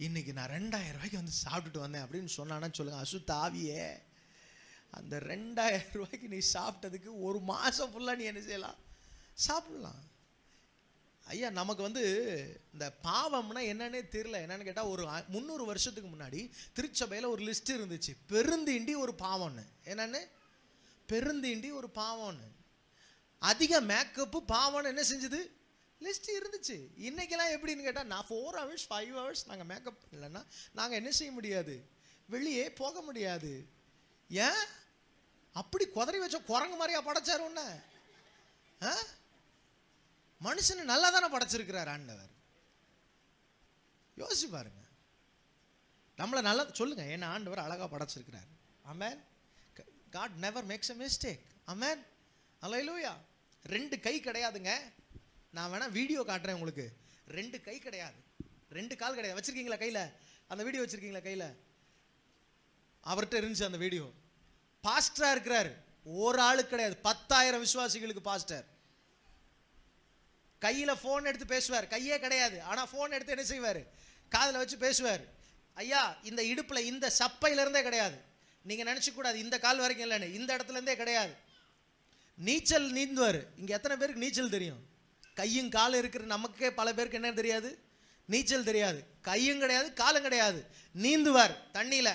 இன்றைக்கி நான் ரெண்டாயிரம் ரூபாய்க்கு வந்து சாப்பிட்டுட்டு வந்தேன் அப்படின்னு சொன்னான்னு சொல்லுங்கள் அசு தாவியே அந்த ரெண்டாயிரம் ரூபாய்க்கு நீ சாப்பிட்டதுக்கு ஒரு மாதம் ஃபுல்லாக நீ என்ன செய்யலாம் சாப்பிட்லாம் ஐயா நமக்கு வந்து இந்த பாவம்னா என்னன்னே தெரியல என்னன்னு கேட்டால் ஒரு முந்நூறு வருஷத்துக்கு முன்னாடி திருச்சபையில் ஒரு லிஸ்ட் இருந்துச்சு பெருந்தீண்டி ஒரு பாவம்னு என்னென்னு பெருந்தீண்டி ஒரு பாவம்னு அதிக மேக்கப்பு பாவம்னு என்ன செஞ்சுது லிஸ்ட் இருந்துச்சு இன்றைக்கெல்லாம் எப்படின்னு கேட்டால் நான் ஃபோர் ஹவர்ஸ் ஃபைவ் ஹவர்ஸ் நாங்கள் மேக்கப் இல்லைன்னா நாங்கள் என்ன செய்ய முடியாது வெளியே போக முடியாது ஏன் அப்படி குதறி வச்ச குரங்கு மாதிரியா படைச்சார் ஒன்று ஆ மனுஷன் நல்லா தானே படைச்சிருக்கிறார் ஆண்டவர் யோசிச்சு பாருங்க நம்மளை நல்லா சொல்லுங்க ஏன்னா ஆண்டவர் அழகாக படைச்சிருக்கிறார் amen God never makes a mistake amen amen இல்லையா ரெண்டு கை கிடையாதுங்க நான் வேணால் வீடியோ காட்டுறேன் உங்களுக்கு ரெண்டு கை கிடையாது ரெண்டு கால் கிடையாது வச்சுருக்கீங்களா கையில் அந்த வீடியோ வச்சுருக்கீங்களா கையில் அவர்கிட்ட இருந்துச்சு அந்த வீடியோ பாஸ்டராக இருக்கிறார் ஒரு ஆளு கிடையாது பத்தாயிரம் விசுவாசிகளுக்கு பாஸ்டர் கையில் ஃபோன் எடுத்து பேசுவார் கையே கிடையாது ஆனால் ஃபோன் எடுத்து என்ன செய்வார் காதில் வச்சு பேசுவார் ஐயா இந்த இடுப்பில் இந்த சப்பையிலேருந்தே கிடையாது நீங்கள் நினச்சிக்கூடாது இந்த கால் வரைக்கும் இல்லைன்னு இந்த இடத்துலேருந்தே கிடையாது நீச்சல் நீந்துவார் இங்கே எத்தனை பேருக்கு நீச்சல் தெரியும் கையும் காலும் இருக்கிற நமக்கே பல பேருக்கு என்ன தெரியாது நீச்சல் தெரியாது கையும் கிடையாது காலும் கிடையாது நீந்துவார் தண்ணியில்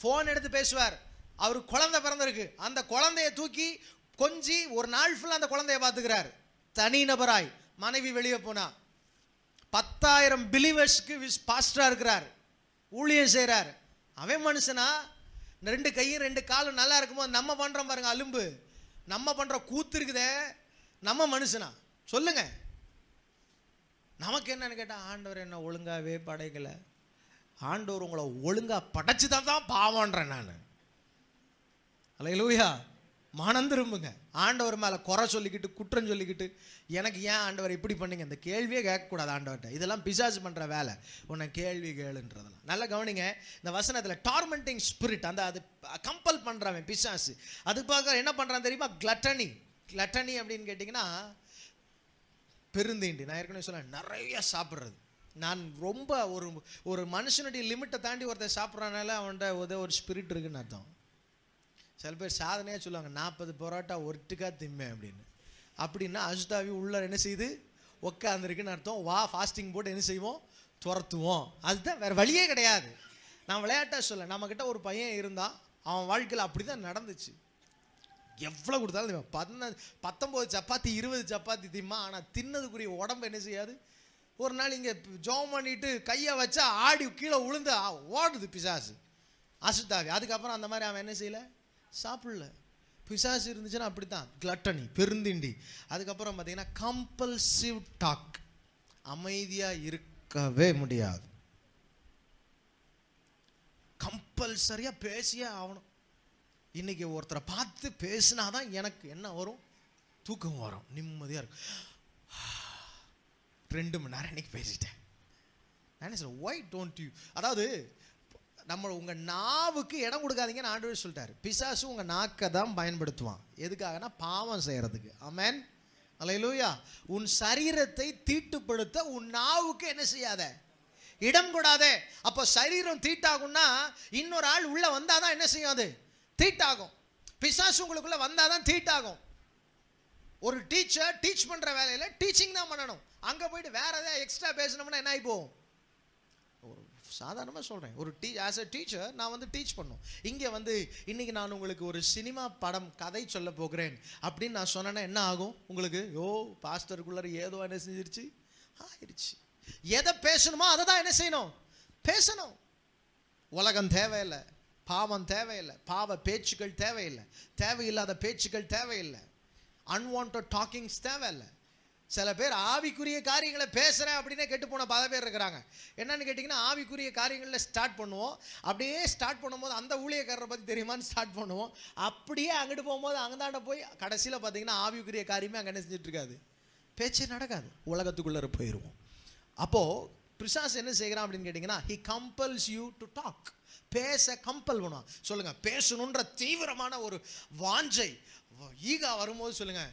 ஃபோன் எடுத்து பேசுவார் அவர் குழந்தை பிறந்திருக்கு அந்த குழந்தைய தூக்கி கொஞ்சி ஒரு நாள் ஃபுல்லாக அந்த குழந்தைய பார்த்துக்கிறார் தனிநபராய் மனைவி வெளியே போனா பத்தாயிரம் பிலிவர்ஸ்க்கு விஸ் பாஸ்டராக இருக்கிறார் ஊழியம் செய்கிறார் அவன் மனுஷனா ரெண்டு கையும் ரெண்டு காலும் நல்லா போது நம்ம பண்ணுறோம் பாருங்க அலும்பு நம்ம பண்ணுற கூத்து இருக்குதே நம்ம மனுஷனா சொல்லுங்க நமக்கு என்னன்னு கேட்டால் ஆண்டவர் என்ன ஒழுங்காகவே படைக்கலை ஆண்டவர் உங்களை ஒழுங்காக படைச்சி தான் தான் பாவன்றேன் நான் அலையலூயா மனம் திரும்புங்க ஆண்டவர் மேலே குறை சொல்லிக்கிட்டு குற்றம் சொல்லிக்கிட்டு எனக்கு ஏன் ஆண்டவர் இப்படி பண்ணுங்க இந்த கேள்வியே கேட்கக்கூடாது ஆண்டவர்கிட்ட இதெல்லாம் பிசாசு பண்ணுற வேலை உன்னை கேள்வி கேளுன்றதெல்லாம் நல்லா கவனிங்க இந்த வசனத்தில் டார்மெண்டிங் ஸ்பிரிட் அந்த அது கம்பல் பண்ணுறவன் பிசாசு அதுக்காக என்ன பண்ணுறான் தெரியுமா கிளட்டனி கிளட்டனி அப்படின்னு கேட்டிங்கன்னா பெருந்தீண்டி நான் ஏற்கனவே சொல்ல நிறைய சாப்பிட்றது நான் ரொம்ப ஒரு ஒரு மனுஷனுடைய லிமிட்டை தாண்டி ஒருத்தர் சாப்பிட்றனால அவன்கிட்ட ஒரு ஸ்பிரிட் இருக்குன்னு அர்த்தம் சில பேர் சாதனையாக சொல்லுவாங்க நாற்பது பரோட்டா ஒட்டுக்காக திம்மே அப்படின்னு அப்படின்னா அசுதாவி உள்ள என்ன செய்யுது உக்காந்துருக்குன்னு அர்த்தம் வா ஃபாஸ்டிங் போட்டு என்ன செய்வோம் துரத்துவோம் அதுதான் வேறு வழியே கிடையாது நான் விளையாட்டாக சொல்ல நம்மக்கிட்ட ஒரு பையன் இருந்தான் அவன் வாழ்க்கையில் அப்படி தான் நடந்துச்சு எவ்வளோ கொடுத்தாலும் பதினஞ்சு பத்தொம்போது சப்பாத்தி இருபது சப்பாத்தி திம்மா ஆனால் தின்னதுக்குரிய உடம்பு என்ன செய்யாது ஒரு நாள் இங்கே ஜோம் பண்ணிட்டு கையை வச்சா ஆடி கீழே விழுந்து ஓடுது பிசாசு அசுத்தாவி அதுக்கப்புறம் அந்த மாதிரி அவன் என்ன செய்யலை சாப்பிடல பிசாசு இருந்துச்சுன்னா அப்படி தான் கிளட்டனி பெருந்திண்டி அதுக்கப்புறம் பார்த்தீங்கன்னா கம்பல்சிவ் டாக் அமைதியாக இருக்கவே முடியாது கம்பல்சரியாக பேசியே ஆகணும் இன்றைக்கி ஒருத்தரை பார்த்து பேசினா தான் எனக்கு என்ன வரும் தூக்கம் வரும் நிம்மதியாக இருக்கும் ரெண்டு மணி நேரம் இன்னைக்கு பேசிட்டேன் ஒய் டோன்ட் யூ அதாவது நம்ம உங்கள் நாவுக்கு இடம் கொடுக்காதீங்கன்னு ஆண்டு சொல்லிட்டாரு பிசாசு உங்கள் நாக்கை தான் பயன்படுத்துவான் எதுக்காகனா பாவம் செய்கிறதுக்கு அல்ல இல்லையா உன் சரீரத்தை தீட்டுப்படுத்த உன் நாவுக்கு என்ன செய்யாத இடம் கூடாதே அப்போ சரீரம் தீட்டாகும்னா இன்னொரு ஆள் உள்ளே வந்தால் தான் என்ன செய்யும் அது தீட்டாகும் பிசாசு உங்களுக்குள்ளே வந்தால் தான் தீட்டாகும் ஒரு டீச்சர் டீச் பண்ணுற வேலையில் டீச்சிங் தான் பண்ணணும் அங்கே போயிட்டு வேறு எதாவது எக்ஸ்ட்ரா பேசணும்னா என்ன ஆகி போகும் சாதாரணமாக சொல்கிறேன் ஒரு டீ ஆஸ் அ டீச்சர் நான் வந்து டீச் பண்ணும் இங்கே வந்து இன்றைக்கி நான் உங்களுக்கு ஒரு சினிமா படம் கதை சொல்ல போகிறேன் அப்படின்னு நான் சொன்னேன்னா என்ன ஆகும் உங்களுக்கு யோ பாஸ்டருக்குள்ளார ஏதோ என்ன செஞ்சிருச்சு ஆயிடுச்சு எதை பேசணுமோ அதை தான் என்ன செய்யணும் பேசணும் உலகம் தேவையில்லை பாவம் தேவையில்லை பாவ பேச்சுக்கள் தேவையில்லை தேவையில்லாத பேச்சுக்கள் தேவையில்லை அன்வான்ட் டாக்கிங்ஸ் தேவையில்லை சில பேர் ஆவிக்குரிய காரியங்களை பேசுகிறேன் அப்படின்னே கெட்டு போன பல பேர் இருக்கிறாங்க என்னன்னு கேட்டிங்கன்னா ஆவிக்குரிய காரியங்களில் ஸ்டார்ட் பண்ணுவோம் அப்படியே ஸ்டார்ட் பண்ணும்போது அந்த ஊழியக்காரரை பற்றி தெரியுமான்னு ஸ்டார்ட் பண்ணுவோம் அப்படியே அங்கிட்டு போகும்போது அங்கதாண்ட போய் கடைசியில் பார்த்தீங்கன்னா ஆவிக்குரிய காரியமே அங்கே என்ன இருக்காது பேச்சே நடக்காது உலகத்துக்குள்ளே போயிடுவோம் அப்போது பிரிசாஸ் என்ன செய்கிறான் அப்படின்னு கேட்டிங்கன்னா he compels you to talk பேச கம்பல் பண்ணுவான் சொல்லுங்கள் பேசணுன்ற தீவிரமான ஒரு வாஞ்சை ஈகா வரும்போது சொல்லுங்கள்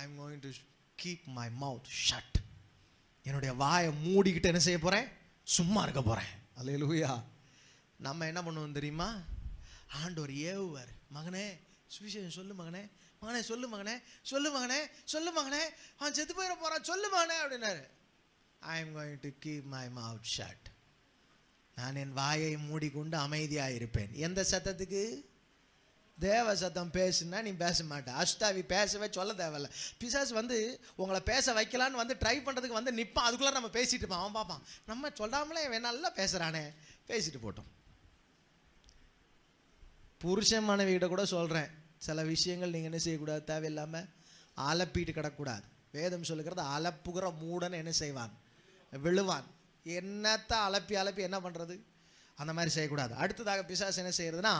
I am going to keep my mouth shut என்னுடைய வாயை மூடிக்கிட்டு என்ன செய்ய போகிறேன் சும்மா இருக்க போகிறேன் அல்ல எழுவியா நம்ம என்ன பண்ணுவோம் தெரியுமா ஆண்டோர் ஏவுவார் மகனே சுவிசேஷம் சொல்லு மகனே மகனே சொல்லு மகனே சொல்லு மகனே சொல்லு மகனே அவன் செத்து போயிட போகிறான் சொல்லு மகனே அப்படின்னாரு I am going to keep my mouth shut நான் என் வாயை மூடிக்கொண்டு அமைதியாக இருப்பேன் எந்த சத்தத்துக்கு தேவ சத்தம் பேசுனா நீ பேச மாட்டேன் அஷ்டாவி பேசவே சொல்ல தேவையில்ல பிசாஸ் வந்து உங்களை பேச வைக்கலான்னு வந்து ட்ரை பண்ணுறதுக்கு வந்து நிற்பான் அதுக்குள்ளே நம்ம பேசிட்டு அவன் பார்ப்பான் நம்ம சொல்லாமலே வேணாலாம் பேசுகிறானே பேசிட்டு போட்டோம் புருஷன் மனைவிகிட்ட கூட சொல்கிறேன் சில விஷயங்கள் நீங்கள் என்ன செய்யக்கூடாது தேவையில்லாமல் அலப்பிட்டு கிடக்கூடாது வேதம் சொல்லுகிறது அலப்புகிற மூடன்னு என்ன செய்வான் விழுவான் என்னத்தை அலப்பி அலப்பி என்ன பண்ணுறது அந்த மாதிரி செய்யக்கூடாது அடுத்ததாக பிசாஸ் என்ன செய்யறதுன்னா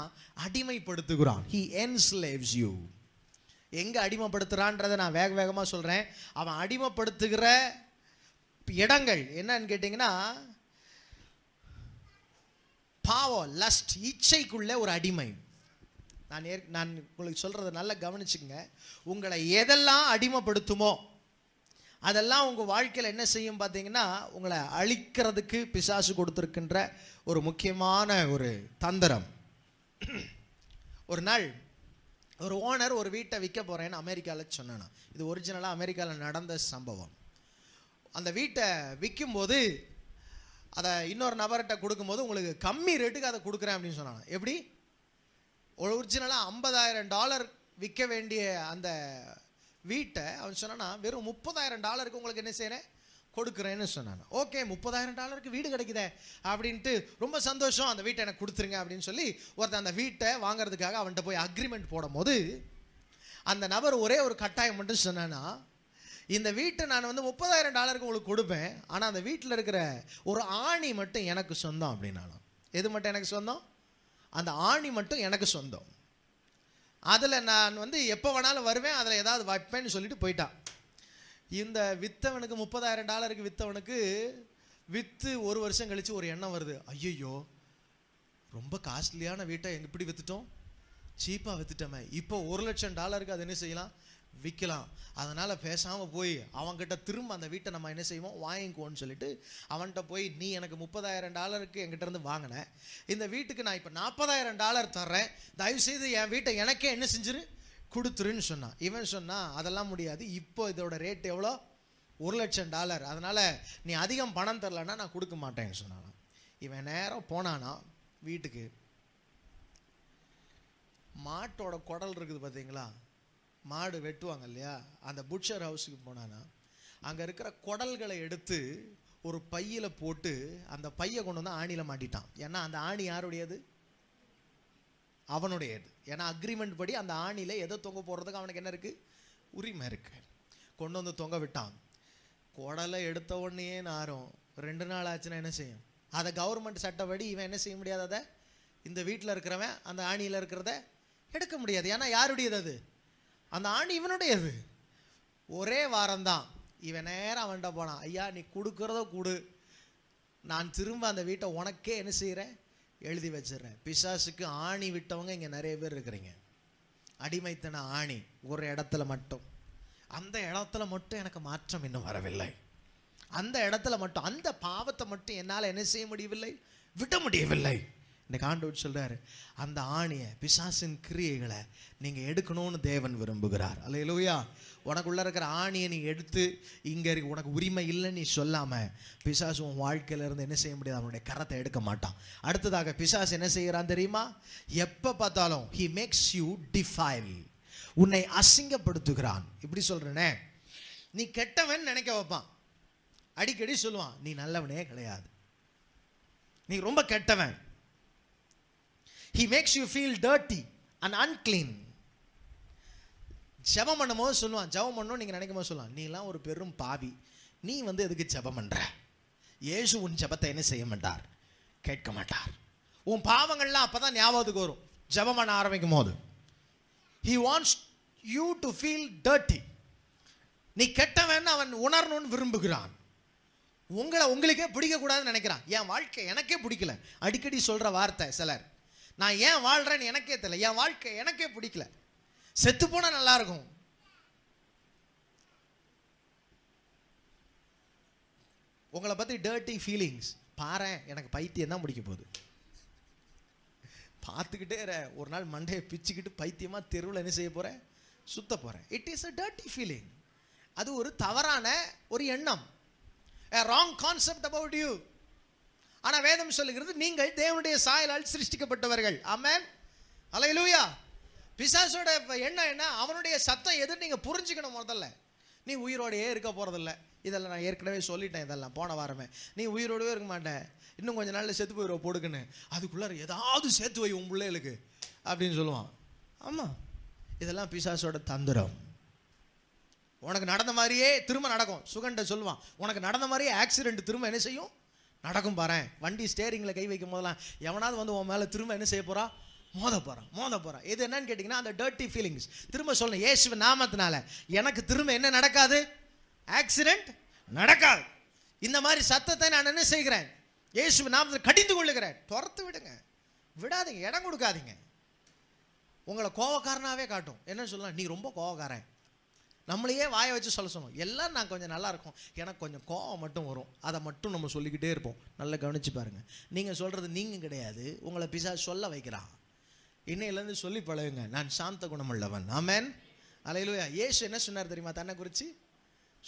அடிமைப்படுத்துகிறான் ஹி என்ஸ்லேவ்ஸ் யூ எங்கே அடிமைப்படுத்துகிறான்றதை நான் வேக வேகமாக சொல்கிறேன் அவன் அடிமைப்படுத்துகிற இடங்கள் என்னன்னு கேட்டிங்கன்னா பாவம் லஸ்ட் இச்சைக்குள்ளே ஒரு அடிமை நான் ஏற் நான் உங்களுக்கு சொல்கிறத நல்லா கவனிச்சுங்க உங்களை எதெல்லாம் அடிமைப்படுத்துமோ அதெல்லாம் உங்கள் வாழ்க்கையில் என்ன செய்யும் பார்த்தீங்கன்னா உங்களை அழிக்கிறதுக்கு பிசாசு கொடுத்துருக்கின்ற ஒரு முக்கியமான ஒரு தந்திரம் ஒரு நாள் ஒரு ஓனர் ஒரு வீட்டை விற்க போகிறேன்னு அமெரிக்காவில் சொன்னேன்னா இது ஒரிஜினலாக அமெரிக்காவில் நடந்த சம்பவம் அந்த வீட்டை விற்கும்போது அதை இன்னொரு நபர்கிட்ட கொடுக்கும்போது உங்களுக்கு கம்மி ரேட்டுக்கு அதை கொடுக்குறேன் அப்படின்னு சொன்னாங்க எப்படி ஒரிஜினலாக ஐம்பதாயிரம் டாலர் விற்க வேண்டிய அந்த வீட்டை அவன் சொன்னா வெறும் முப்பதாயிரம் டாலருக்கு உங்களுக்கு என்ன செய்கிறேன் கொடுக்குறேன்னு சொன்னாங்க ஓகே முப்பதாயிரம் டாலருக்கு வீடு கிடைக்குதே அப்படின்ட்டு ரொம்ப சந்தோஷம் அந்த வீட்டை எனக்கு கொடுத்துருங்க அப்படின்னு சொல்லி ஒருத்தர் அந்த வீட்டை வாங்குறதுக்காக அவன்கிட்ட போய் அக்ரிமெண்ட் போடும் போது அந்த நபர் ஒரே ஒரு கட்டாயம் மட்டும் சொன்னான்னா இந்த வீட்டை நான் வந்து முப்பதாயிரம் டாலருக்கு உங்களுக்கு கொடுப்பேன் ஆனால் அந்த வீட்டில் இருக்கிற ஒரு ஆணி மட்டும் எனக்கு சொந்தம் அப்படின்னாலும் எது மட்டும் எனக்கு சொந்தம் அந்த ஆணி மட்டும் எனக்கு சொந்தம் அதில் நான் வந்து எப்போ வேணாலும் வருவேன் அதில் ஏதாவது வைப்பேன்னு சொல்லிட்டு போயிட்டான் இந்த வித்தவனுக்கு முப்பதாயிரம் டாலருக்கு வித்தவனுக்கு விற்று ஒரு வருஷம் கழித்து ஒரு எண்ணம் வருது ஐயையோ ரொம்ப காஸ்ட்லியான வீட்டை இப்படி விற்றுட்டோம் சீப்பாக வித்துட்டோமே இப்போ ஒரு லட்சம் டாலருக்கு அது என்ன செய்யலாம் விற்கலாம் அதனால் பேசாமல் போய் அவங்ககிட்ட திரும்ப அந்த வீட்டை நம்ம என்ன செய்வோம் வாங்கிக்குவோன்னு சொல்லிட்டு அவன்கிட்ட போய் நீ எனக்கு முப்பதாயிரம் டாலருக்கு இருந்து வாங்கினேன் இந்த வீட்டுக்கு நான் இப்போ நாற்பதாயிரம் டாலர் தர்றேன் தயவுசெய்து என் வீட்டை எனக்கே என்ன செஞ்சிரு கொடுத்துருன்னு சொன்னான் இவன் சொன்னால் அதெல்லாம் முடியாது இப்போ இதோட ரேட் எவ்வளோ ஒரு லட்சம் டாலர் அதனால் நீ அதிகம் பணம் தரலன்னா நான் கொடுக்க மாட்டேன்னு சொன்னானா இவன் நேரம் போனானா வீட்டுக்கு மாட்டோட குடல் இருக்குது பார்த்தீங்களா மாடு வெட்டுவாங்க இல்லையா அந்த புட்சர் ஹவுஸுக்கு போனானா அங்கே இருக்கிற குடல்களை எடுத்து ஒரு பையில் போட்டு அந்த பையை கொண்டு வந்து ஆணியில் மாட்டிட்டான் ஏன்னா அந்த ஆணி யாருடையது அவனுடைய இது ஏன்னா அக்ரிமெண்ட் படி அந்த ஆணியில் எதை தொங்க போடுறதுக்கு அவனுக்கு என்ன இருக்குது உரிமை இருக்குது கொண்டு வந்து தொங்க விட்டான் குடலை எடுத்த உடனே நாரும் ரெண்டு நாள் ஆச்சுன்னா என்ன செய்யும் அதை கவர்மெண்ட் சட்டப்படி இவன் என்ன செய்ய முடியாது அதை இந்த வீட்டில் இருக்கிறவன் அந்த ஆணியில் இருக்கிறத எடுக்க முடியாது ஏன்னா யாருடையது அது அந்த ஆணி இவனுடையது ஒரே வாரம்தான் இவன் நேரம் அவன்கிட்ட போனான் ஐயா நீ கொடுக்குறதோ கொடு நான் திரும்ப அந்த வீட்டை உனக்கே என்ன செய்கிறேன் எழுதி வச்சிடறேன் பிசாசுக்கு ஆணி விட்டவங்க இங்கே நிறைய பேர் இருக்கிறீங்க அடிமைத்தன ஆணி ஒரு இடத்துல மட்டும் அந்த இடத்துல மட்டும் எனக்கு மாற்றம் இன்னும் வரவில்லை அந்த இடத்துல மட்டும் அந்த பாவத்தை மட்டும் என்னால் என்ன செய்ய முடியவில்லை விட முடியவில்லை இந்த காண்டவர் சொல்கிறாரு அந்த ஆணியை பிசாசின் கிரியைகளை நீங்கள் எடுக்கணும்னு தேவன் விரும்புகிறார் அல்ல லூயா உனக்குள்ளே இருக்கிற ஆணியை நீ எடுத்து இங்கே இருக்கு உனக்கு உரிமை இல்லைன்னு நீ சொல்லாமல் பிசாசு உன் வாழ்க்கையிலேருந்து என்ன செய்ய முடியாது அவனுடைய கரத்தை எடுக்க மாட்டான் அடுத்ததாக பிசாஸ் என்ன செய்கிறான் தெரியுமா எப்போ பார்த்தாலும் ஹி மேக்ஸ் யூ டிஃபைல் உன்னை அசிங்கப்படுத்துகிறான் இப்படி சொல்கிறனே நீ கெட்டவன் நினைக்க வைப்பான் அடிக்கடி சொல்லுவான் நீ நல்லவனே கிடையாது நீ ரொம்ப கெட்டவன் he makes you feel dirty and unclean ஜபம் பண்ணும்போது சொல்லுவான் ஜபம் பண்ணோம் நீங்கள் நினைக்கும் போது சொல்லலாம் நீலாம் ஒரு பெரும் பாவி நீ வந்து எதுக்கு ஜபம் பண்ணுற ஏசு உன் ஜபத்தை என்ன செய்ய மாட்டார் கேட்க மாட்டார் உன் பாவங்கள்லாம் அப்போ தான் ஞாபகத்துக்கு வரும் ஜபம் பண்ண ஆரம்பிக்கும் போது he wants you to feel dirty நீ கெட்டவன் அவன் உணரணும்னு விரும்புகிறான் உங்களை உங்களுக்கே பிடிக்கக்கூடாதுன்னு நினைக்கிறான் என் வாழ்க்கை எனக்கே பிடிக்கல அடிக்கடி சொல்கிற வார்த்தை சிலர் நான் ஏன் வாழ்கிறேன்னு எனக்கே தெரியல என் வாழ்க்கை எனக்கே பிடிக்கல செத்து போனா நல்லா இருக்கும் உங்களை பத்தி டர்ட்டி ஃபீலிங்ஸ் பாரு எனக்கு பைத்தியம் தான் முடிக்க போகுது பார்த்துக்கிட்டே ஒரு நாள் மண்டையை பிச்சுக்கிட்டு பைத்தியமா தெருவில் என்ன செய்ய போறேன் சுத்த போறேன் it is a dirty feeling அது ஒரு தவறான ஒரு எண்ணம் ராங் கான்செப்ட் அபவுட் யூ ஆனா வேதம் சொல்லுகிறது நீங்கள் தேவனுடைய சாயலால் சிருஷ்டிக்கப்பட்டவர்கள் ஆமேன் அலையலூயா பிசாசோட எண்ணம் என்ன அவனுடைய சத்தம் எது நீங்கள் புரிஞ்சுக்கணும் முதல்ல நீ உயிரோடையே இருக்க போகிறதில்ல இதெல்லாம் நான் ஏற்கனவே சொல்லிட்டேன் இதெல்லாம் போன வாரமே நீ உயிரோடவே இருக்க மாட்டேன் இன்னும் கொஞ்ச நாளில் செத்து போயிரு போடுக்குன்னு அதுக்குள்ளார ஏதாவது சேர்த்து வை உன் பிள்ளைகளுக்கு அப்படின்னு சொல்லுவான் ஆமாம் இதெல்லாம் பிசாசோட தந்திரம் உனக்கு நடந்த மாதிரியே திரும்ப நடக்கும் சுகண்ட சொல்லுவான் உனக்கு நடந்த மாதிரியே ஆக்சிடென்ட் திரும்ப என்ன செய்யும் நடக்கும் பாரு வண்டி ஸ்டேரிங்கில் கை வைக்கும் போதெல்லாம் எவனாவது வந்து உன் மேலே திரும்ப என்ன செய்ய போகிறா மோத போகிறான் மோத போகிறான் இது என்னன்னு கேட்டிங்கன்னா அந்த டர்ட்டி ஃபீலிங்ஸ் திரும்ப சொல்லணும் இயேசு நாமத்தினால எனக்கு திரும்ப என்ன நடக்காது ஆக்சிடெண்ட் நடக்காது இந்த மாதிரி சத்தத்தை நான் என்ன செய்கிறேன் இயேசு நாமத்தில் கடிந்து கொள்ளுகிறேன் துரத்து விடுங்க விடாதீங்க இடம் கொடுக்காதீங்க உங்களை கோவக்காரனாகவே காட்டும் என்னன்னு சொல்லலாம் நீ ரொம்ப கோவக்காரன் நம்மளையே வாயை வச்சு சொல்ல சொல்லணும் எல்லாம் நான் கொஞ்சம் நல்லா இருக்கும் எனக்கு கொஞ்சம் கோவம் மட்டும் வரும் அதை மட்டும் நம்ம சொல்லிக்கிட்டே இருப்போம் நல்லா கவனித்து பாருங்கள் நீங்கள் சொல்கிறது நீங்கள் கிடையாது உங்களை பிசா சொல்ல வைக்கிறான் இன்னையிலேருந்து சொல்லி பழகுங்க நான் சாந்த குணம் உள்ளவன் ஆமேன் அலையிலுயா ஏசு என்ன சொன்னார் தெரியுமா தன்னை குறித்து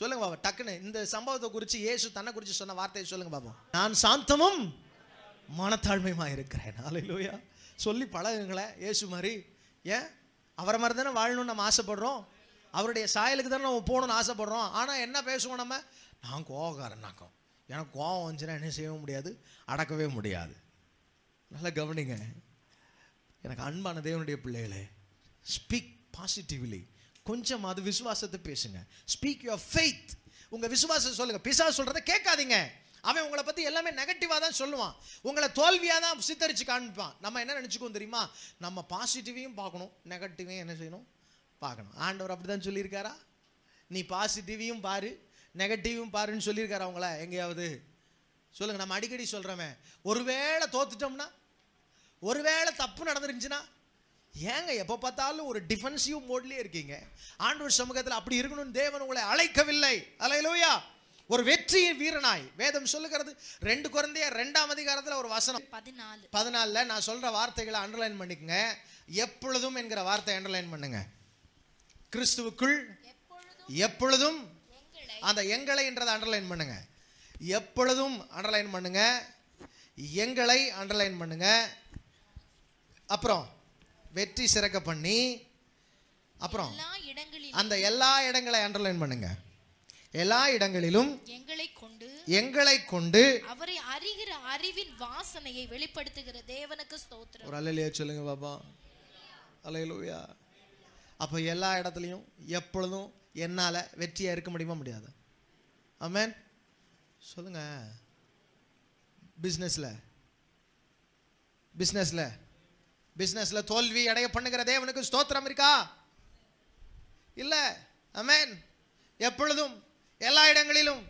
சொல்லுங்க பாபா டக்குன்னு இந்த சம்பவத்தை குறித்து ஏசு தன்னை குறித்து சொன்ன வார்த்தையை சொல்லுங்க பாபா நான் சாந்தமும் மனத்தாழ்மையுமா இருக்கிறேன் அலையிலுயா சொல்லி பழகுங்களேன் ஏசு மாதிரி ஏன் அவரை மாதிரி தானே வாழணும்னு நம்ம ஆசைப்படுறோம் அவருடைய சாயலுக்கு தானே நம்ம போகணும்னு ஆசைப்படுறோம் ஆனால் என்ன பேசுவோம் நம்ம நான் கோபக்காரனாக்கோ எனக்கு கோபம் வந்துச்சுன்னா என்ன செய்யவும் முடியாது அடக்கவே முடியாது நல்லா கவனிங்க எனக்கு அன்பான தேவனுடைய பிள்ளைகளே ஸ்பீக் பாசிட்டிவ்லி கொஞ்சமாவது விசுவாசத்தை பேசுங்க ஸ்பீக் யுவர் ஃபெய்த் உங்கள் விசுவாசம் சொல்லுங்கள் பிசா சொல்கிறத கேட்காதீங்க அவன் உங்களை பற்றி எல்லாமே நெகட்டிவாக தான் சொல்லுவான் உங்களை தோல்வியாக தான் சித்தரித்து காண்பான் நம்ம என்ன நினச்சிக்குவோம் தெரியுமா நம்ம பாசிட்டிவையும் பார்க்கணும் நெகட்டிவையும் என்ன செய்யணும் பார்க்கணும் ஆண்டவர் அப்படி தான் சொல்லியிருக்காரா நீ பாசிட்டிவையும் பாரு நெகட்டிவும் பாருன்னு சொல்லியிருக்காரா உங்களை எங்கேயாவது சொல்லுங்கள் நம்ம அடிக்கடி சொல்கிறோமே ஒருவேளை தோத்துட்டோம்னா ஒருவேளை தப்பு நடந்துருந்துச்சுன்னா ஏங்க எப்போ பார்த்தாலும் ஒரு டிஃபென்சிவ் மோட்லேயே இருக்கீங்க ஆண்டவர் சமூகத்தில் அப்படி இருக்கணும்னு தேவன் உங்களை அழைக்கவில்லை அலையலோயா ஒரு வெற்றியின் வீரனாய் வேதம் சொல்லுகிறது ரெண்டு குழந்தைய ரெண்டாம் அதிகாரத்தில் ஒரு வசனம் பதினாலு பதினாலில் நான் சொல்கிற வார்த்தைகளை அண்டர்லைன் பண்ணிக்கங்க எப்பொழுதும் என்கிற வார்த்தை அண்டர்லைன் பண்ணுங்க கிறிஸ்துவுக்குள் எப்பொழுதும் அந்த எங்களை என்றதை அண்டர்லைன் பண்ணுங்க எப்பொழுதும் அண்டர்லைன் பண்ணுங்க எங்களை அண்டர்லைன் பண்ணுங்க அப்புறம் வெற்றி சிறக்க பண்ணி அப்புறம் அந்த எல்லா இடங்களை அண்டர்லைன் பண்ணுங்க எல்லா இடங்களிலும் எங்களை கொண்டு எங்களை கொண்டு அவரை அறிகிற அறிவின் வாசனையை வெளிப்படுத்துகிற தேவனுக்கு ஸ்தோத்திரம் ஒரு அலையிலே சொல்லுங்க பாபா அலையிலூயா அப்போ எல்லா இடத்துலையும் எப்பொழுதும் என்னால் வெற்றியாக இருக்க முடியுமா முடியாது ஆமேன் சொல்லுங்க பிஸ்னஸில் பிஸ்னஸில் பிஸ்னஸ்ல தோல்வி அடைய பண்ணுகிற தேவனுக்கு ஸ்தோத்திரம் இருக்கா இல்லை அமேன் எப்பொழுதும் எல்லா இடங்களிலும்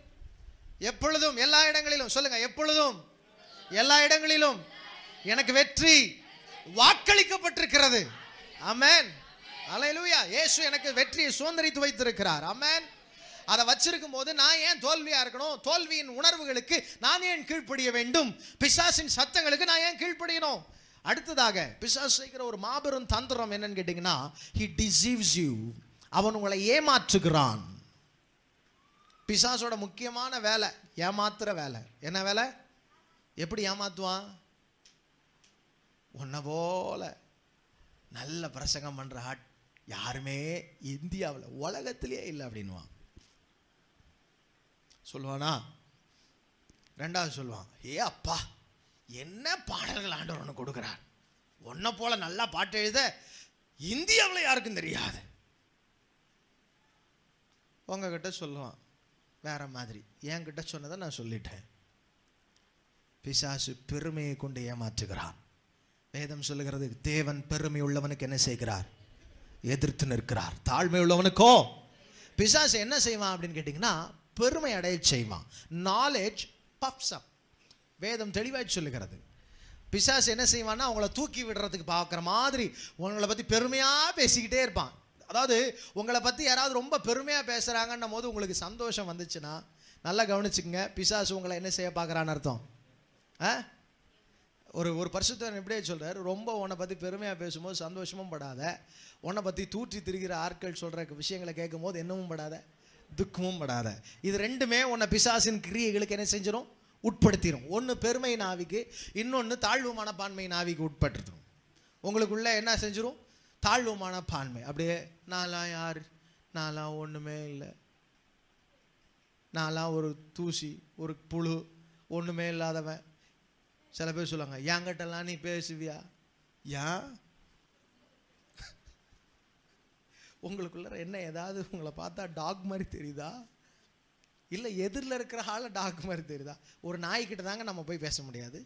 எப்பொழுதும் எல்லா இடங்களிலும் சொல்லுங்க எப்பொழுதும் எல்லா இடங்களிலும் எனக்கு வெற்றி வாக்களிக்கப்பட்டிருக்கிறது அமேன் அலையலூயா ஏசு எனக்கு வெற்றியை சுதந்திரித்து வைத்திருக்கிறார் அமேன் அதை வச்சிருக்கும் போது நான் ஏன் தோல்வியா இருக்கணும் தோல்வியின் உணர்வுகளுக்கு நான் ஏன் கீழ்ப்படிய வேண்டும் பிசாசின் சத்தங்களுக்கு நான் ஏன் கீழ்ப்படியணும் அடுத்ததாக பிசாஸ் செய்கிற ஒரு மாபெரும் தந்திரம் என்னன்னு கேட்டிங்கன்னா ஹி டிசீவ்ஸ் யூ அவன் உங்களை ஏமாற்றுகிறான் பிசாசோட முக்கியமான வேலை ஏமாத்துற வேலை என்ன வேலை எப்படி ஏமாத்துவான் உன்ன போல நல்ல பிரசங்கம் பண்ணுற ஆட் யாருமே இந்தியாவில் உலகத்திலேயே இல்லை அப்படின்வான் சொல்லுவானா ரெண்டாவது சொல்லுவான் ஏ அப்பா என்ன பாடல்கள் ஆண்டவர் ஒன்று கொடுக்குறார் ஒன்றை போல நல்லா பாட்டு எழுத இந்தியாவில் யாருக்கும் தெரியாது உங்ககிட்ட சொல்லுவான் வேற மாதிரி என்கிட்ட சொன்னதை நான் சொல்லிட்டேன் பிசாசு பெருமையை கொண்டு ஏமாற்றுகிறான் வேதம் சொல்லுகிறது தேவன் பெருமை உள்ளவனுக்கு என்ன செய்கிறார் எதிர்த்து நிற்கிறார் தாழ்மை உள்ளவனுக்கோ பிசாசு என்ன செய்வான் அப்படின்னு கேட்டிங்கன்னா பெருமை அடைய செய்வான் நாலேஜ் பப்ஸ் அப் வேதம் தெளிவாய் சொல்லுகிறது பிசாசு என்ன செய்வான்னா அவங்கள தூக்கி விடுறதுக்கு பார்க்குற மாதிரி உங்களை பற்றி பெருமையாக பேசிக்கிட்டே இருப்பான் அதாவது உங்களை பற்றி யாராவது ரொம்ப பெருமையாக பேசுகிறாங்கன்னும் போது உங்களுக்கு சந்தோஷம் வந்துச்சுன்னா நல்லா கவனிச்சுக்கோங்க பிசாசு உங்களை என்ன செய்ய பார்க்குறான்னு அர்த்தம் ஆ ஒரு ஒரு பரிசுத்தன் எப்படியே சொல்கிறார் ரொம்ப உன்னை பற்றி பெருமையாக பேசும்போது சந்தோஷமும் படாத உன்னை பற்றி தூற்றி திரிகிற ஆட்கள் சொல்கிற விஷயங்களை கேட்கும் போது என்னமும் படாத துக்கமும் படாத இது ரெண்டுமே உன்னை பிசாசின் கிரியைகளுக்கு என்ன செஞ்சிடும் உட்படுத்திடும் ஒன்று பெருமை நாவிக்கு இன்னொன்று தாழ்வு மனப்பான்மை நாவிக்கு உட்படுத்திடும் உங்களுக்குள்ளே என்ன செஞ்சிடும் தாழ்வு மனப்பான்மை அப்படியே நான்லாம் யார் நான்லாம் ஒன்றுமே இல்லை நான்லாம் ஒரு தூசி ஒரு புழு ஒன்றுமே இல்லாதவன் சில பேர் சொல்லுவாங்க என்கிட்டலாம் நீ பேசுவியா ஏன் உங்களுக்குள்ள என்ன ஏதாவது உங்களை பார்த்தா டாக் மாதிரி தெரியுதா இல்லை எதிரில் இருக்கிற ஆள் டாக் மாதிரி தெரியுதா ஒரு நாய்க்கிட்ட தாங்க நம்ம போய் பேச முடியாது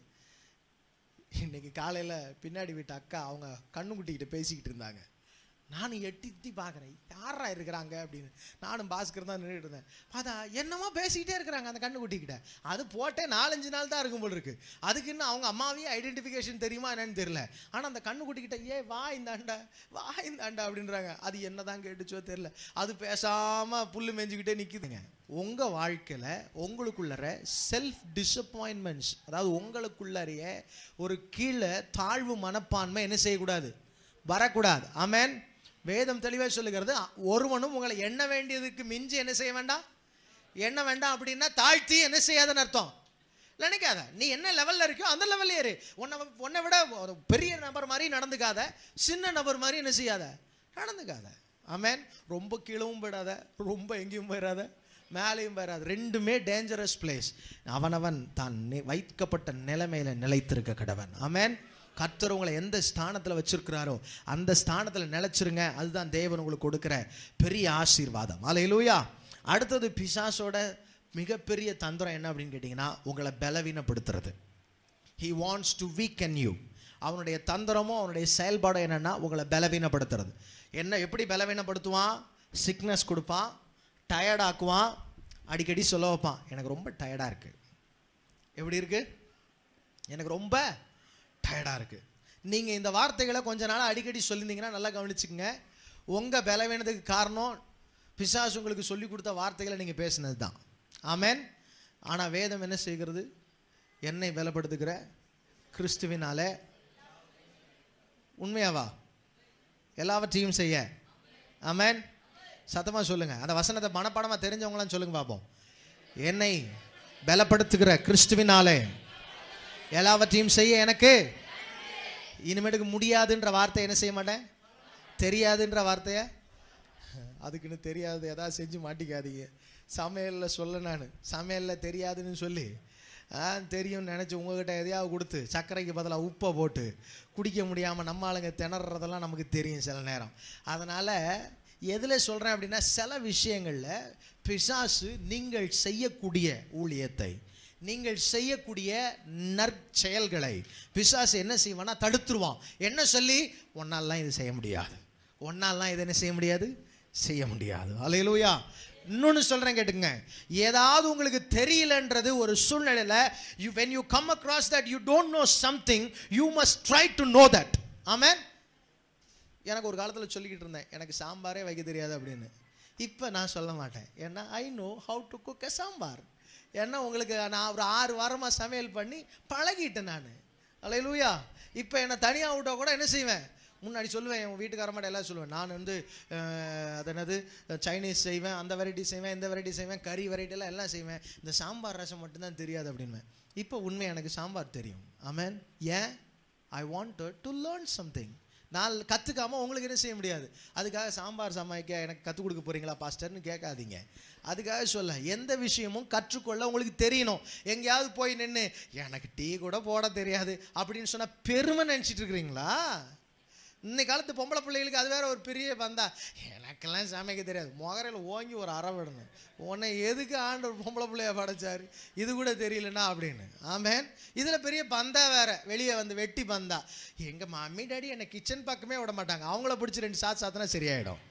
இன்றைக்கி காலையில் பின்னாடி வீட்டு அக்கா அவங்க கண்ணுக்குட்டிக்கிட்ட பேசிக்கிட்டு இருந்தாங்க நானும் எட்டி எட்டி பார்க்குறேன் யாரா இருக்கிறாங்க அப்படின்னு நானும் பாஸ்கர் தான் நின்றுட்டு இருந்தேன் பார்த்தா என்னமோ பேசிக்கிட்டே இருக்கிறாங்க அந்த குட்டிக்கிட்ட அது போட்டே நாலஞ்சு நாள் தான் இருக்கும் போல் இருக்கு அதுக்கு இன்னும் அவங்க அம்மாவையும் ஐடென்டிஃபிகேஷன் தெரியுமா என்னன்னு தெரியல ஆனால் அந்த குட்டிக்கிட்ட ஏ வா இந்தாண்டா வா இந்தாண்டா அப்படின்றாங்க அது என்னதான் கேட்டுச்சோ தெரில அது பேசாமல் புல் மேஞ்சிக்கிட்டே நிற்குதுங்க உங்கள் வாழ்க்கையில் உங்களுக்குள்ளற செல்ஃப் டிசப்பாயின்மெண்ட்ஸ் அதாவது உங்களுக்குள்ளறைய ஒரு கீழே தாழ்வு மனப்பான்மை என்ன செய்யக்கூடாது வரக்கூடாது ஆமேன் வேதம் தெளிவாக சொல்லுகிறது ஒருவனும் உங்களை எண்ண வேண்டியதுக்கு மிஞ்சி என்ன செய்ய வேண்டாம் என்ன வேண்டாம் அப்படின்னா தாழ்த்தி என்ன செய்யாதன்னு அர்த்தம் நினைக்காத நீ என்ன லெவலில் இருக்கியோ அந்த லெவல்ல ஏறு உன்னை உன்னை விட ஒரு பெரிய நபர் மாதிரி நடந்துக்காத சின்ன நபர் மாதிரி என்ன செய்யாத நடந்துக்காத ஆமேன் ரொம்ப கீழவும் போயிடாத ரொம்ப எங்கேயும் போயிடாத மேலேயும் போயிடாது ரெண்டுமே டேஞ்சரஸ் பிளேஸ் அவனவன் தான் வைக்கப்பட்ட நிலைமையில நிலைத்திருக்க கடவன் ஆமேன் கர்த்தர் உங்களை எந்த ஸ்தானத்தில் வச்சிருக்கிறாரோ அந்த ஸ்தானத்தில் நிலச்சிருங்க அதுதான் தேவன் உங்களுக்கு கொடுக்குற பெரிய ஆசீர்வாதம் அலையிலூயா அடுத்தது பிசாசோட மிகப்பெரிய தந்திரம் என்ன அப்படின்னு கேட்டிங்கன்னா உங்களை பலவீனப்படுத்துறது he wants to weaken you அவனுடைய தந்திரமும் அவனுடைய செயல்பாடும் என்னென்னா உங்களை பலவீனப்படுத்துறது என்ன எப்படி பலவீனப்படுத்துவான் சிக்னஸ் கொடுப்பான் டயர்டாக்குவான் அடிக்கடி சொல்ல வைப்பான் எனக்கு ரொம்ப டயர்டாக இருக்குது எப்படி இருக்குது எனக்கு ரொம்ப டயர்டாக இருக்குது நீங்கள் இந்த வார்த்தைகளை கொஞ்ச நாள் அடிக்கடி சொல்லியிருந்தீங்கன்னா நல்லா கவனிச்சுக்கோங்க உங்கள் பலவீனத்துக்கு காரணம் பிசாஸ் உங்களுக்கு சொல்லி கொடுத்த வார்த்தைகளை நீங்கள் பேசினது தான் ஆமேன் ஆனால் வேதம் என்ன செய்கிறது என்னை பலப்படுத்துகிற கிறிஸ்துவினால உண்மையாவா எல்லாவற்றையும் செய்ய ஆமேன் சத்தமாக சொல்லுங்கள் அந்த வசனத்தை மனப்பாடமாக தெரிஞ்சவங்களாம் சொல்லுங்கள் பார்ப்போம் என்னை பலப்படுத்துகிற கிறிஸ்துவினாலே எல்லாவற்றையும் செய்ய எனக்கு இனிமேட்டுக்கு முடியாதுன்ற வார்த்தை என்ன செய்ய மாட்டேன் தெரியாதுன்ற வார்த்தையை அதுக்குன்னு தெரியாது எதாவது செஞ்சு மாட்டிக்காதீங்க சமையலில் சொல்ல நான் சமையலில் தெரியாதுன்னு சொல்லி ஆ தெரியும்னு நினச்சி உங்ககிட்ட எதையாவது கொடுத்து சர்க்கரைக்கு பதிலாக உப்பை போட்டு குடிக்க முடியாமல் நம்ம ஆளுங்க திணறதெல்லாம் நமக்கு தெரியும் சில நேரம் அதனால் எதில் சொல்கிறேன் அப்படின்னா சில விஷயங்களில் பிசாசு நீங்கள் செய்யக்கூடிய ஊழியத்தை நீங்கள் செய்யக்கூடிய நற்செயல்களை பிசாசு என்ன செய்வானா தடுத்துருவான் என்ன சொல்லி ஒன்னாலாம் இது செய்ய முடியாது ஒன்னாலாம் இது என்ன செய்ய முடியாது செய்ய முடியாது அலையிலூயா இன்னொன்று சொல்கிறேன் கேட்டுங்க ஏதாவது உங்களுக்கு தெரியலன்றது ஒரு சூழ்நிலையில் you when you come across that you don't know something you must try to know that amen எனக்கு ஒரு காலத்தில் சொல்லிக்கிட்டு இருந்தேன் எனக்கு சாம்பாரே வைக்க தெரியாது அப்படின்னு இப்போ நான் சொல்ல மாட்டேன் ஏன்னா I know how to cook a sambar ஏன்னா உங்களுக்கு நான் ஒரு ஆறு வாரமாக சமையல் பண்ணி பழகிட்டேன் நான் லூயா இப்போ என்னை தனியாக விட்டா கூட என்ன செய்வேன் முன்னாடி சொல்லுவேன் என் வீட்டுக்காரமாட்ட எல்லாம் சொல்லுவேன் நான் வந்து அது என்னது சைனீஸ் செய்வேன் அந்த வெரைட்டி செய்வேன் இந்த வெரைட்டி செய்வேன் கறி வெரைட்டிலாம் எல்லாம் செய்வேன் இந்த சாம்பார் ரசம் மட்டும்தான் தெரியாது அப்படின்வேன் இப்போ உண்மை எனக்கு சாம்பார் தெரியும் ஆமேன் ஏன் I want to learn something நான் கற்றுக்காமல் உங்களுக்கு என்ன செய்ய முடியாது அதுக்காக சாம்பார் சமைக்க எனக்கு கற்றுக் கொடுக்க போகிறீங்களா பாஸ்டர்னு கேட்காதீங்க அதுக்காக சொல்ல எந்த விஷயமும் கற்றுக்கொள்ள உங்களுக்கு தெரியணும் எங்கேயாவது போய் நின்று எனக்கு டீ கூட போட தெரியாது அப்படின்னு சொன்னால் பெருமை நினச்சிட்டு இருக்கிறீங்களா இந்த காலத்து பொம்பளை பிள்ளைகளுக்கு அது வேற ஒரு பெரிய பந்தா எனக்கெல்லாம் சமைக்க தெரியாது முகரையில் ஓங்கி ஒரு அற விடணும் உன்னை எதுக்கு ஆண்டு ஒரு பொம்பளை பிள்ளைய படைச்சாரு இது கூட தெரியலனா அப்படின்னு ஆமேன் இதில் பெரிய பந்தா வேற வெளியே வந்து வெட்டி பந்தா எங்கள் மம்மி டேடி என்னை கிச்சன் பக்கமே விட மாட்டாங்க அவங்கள பிடிச்சி ரெண்டு சாத் சாத்தினா சரியாயிடும்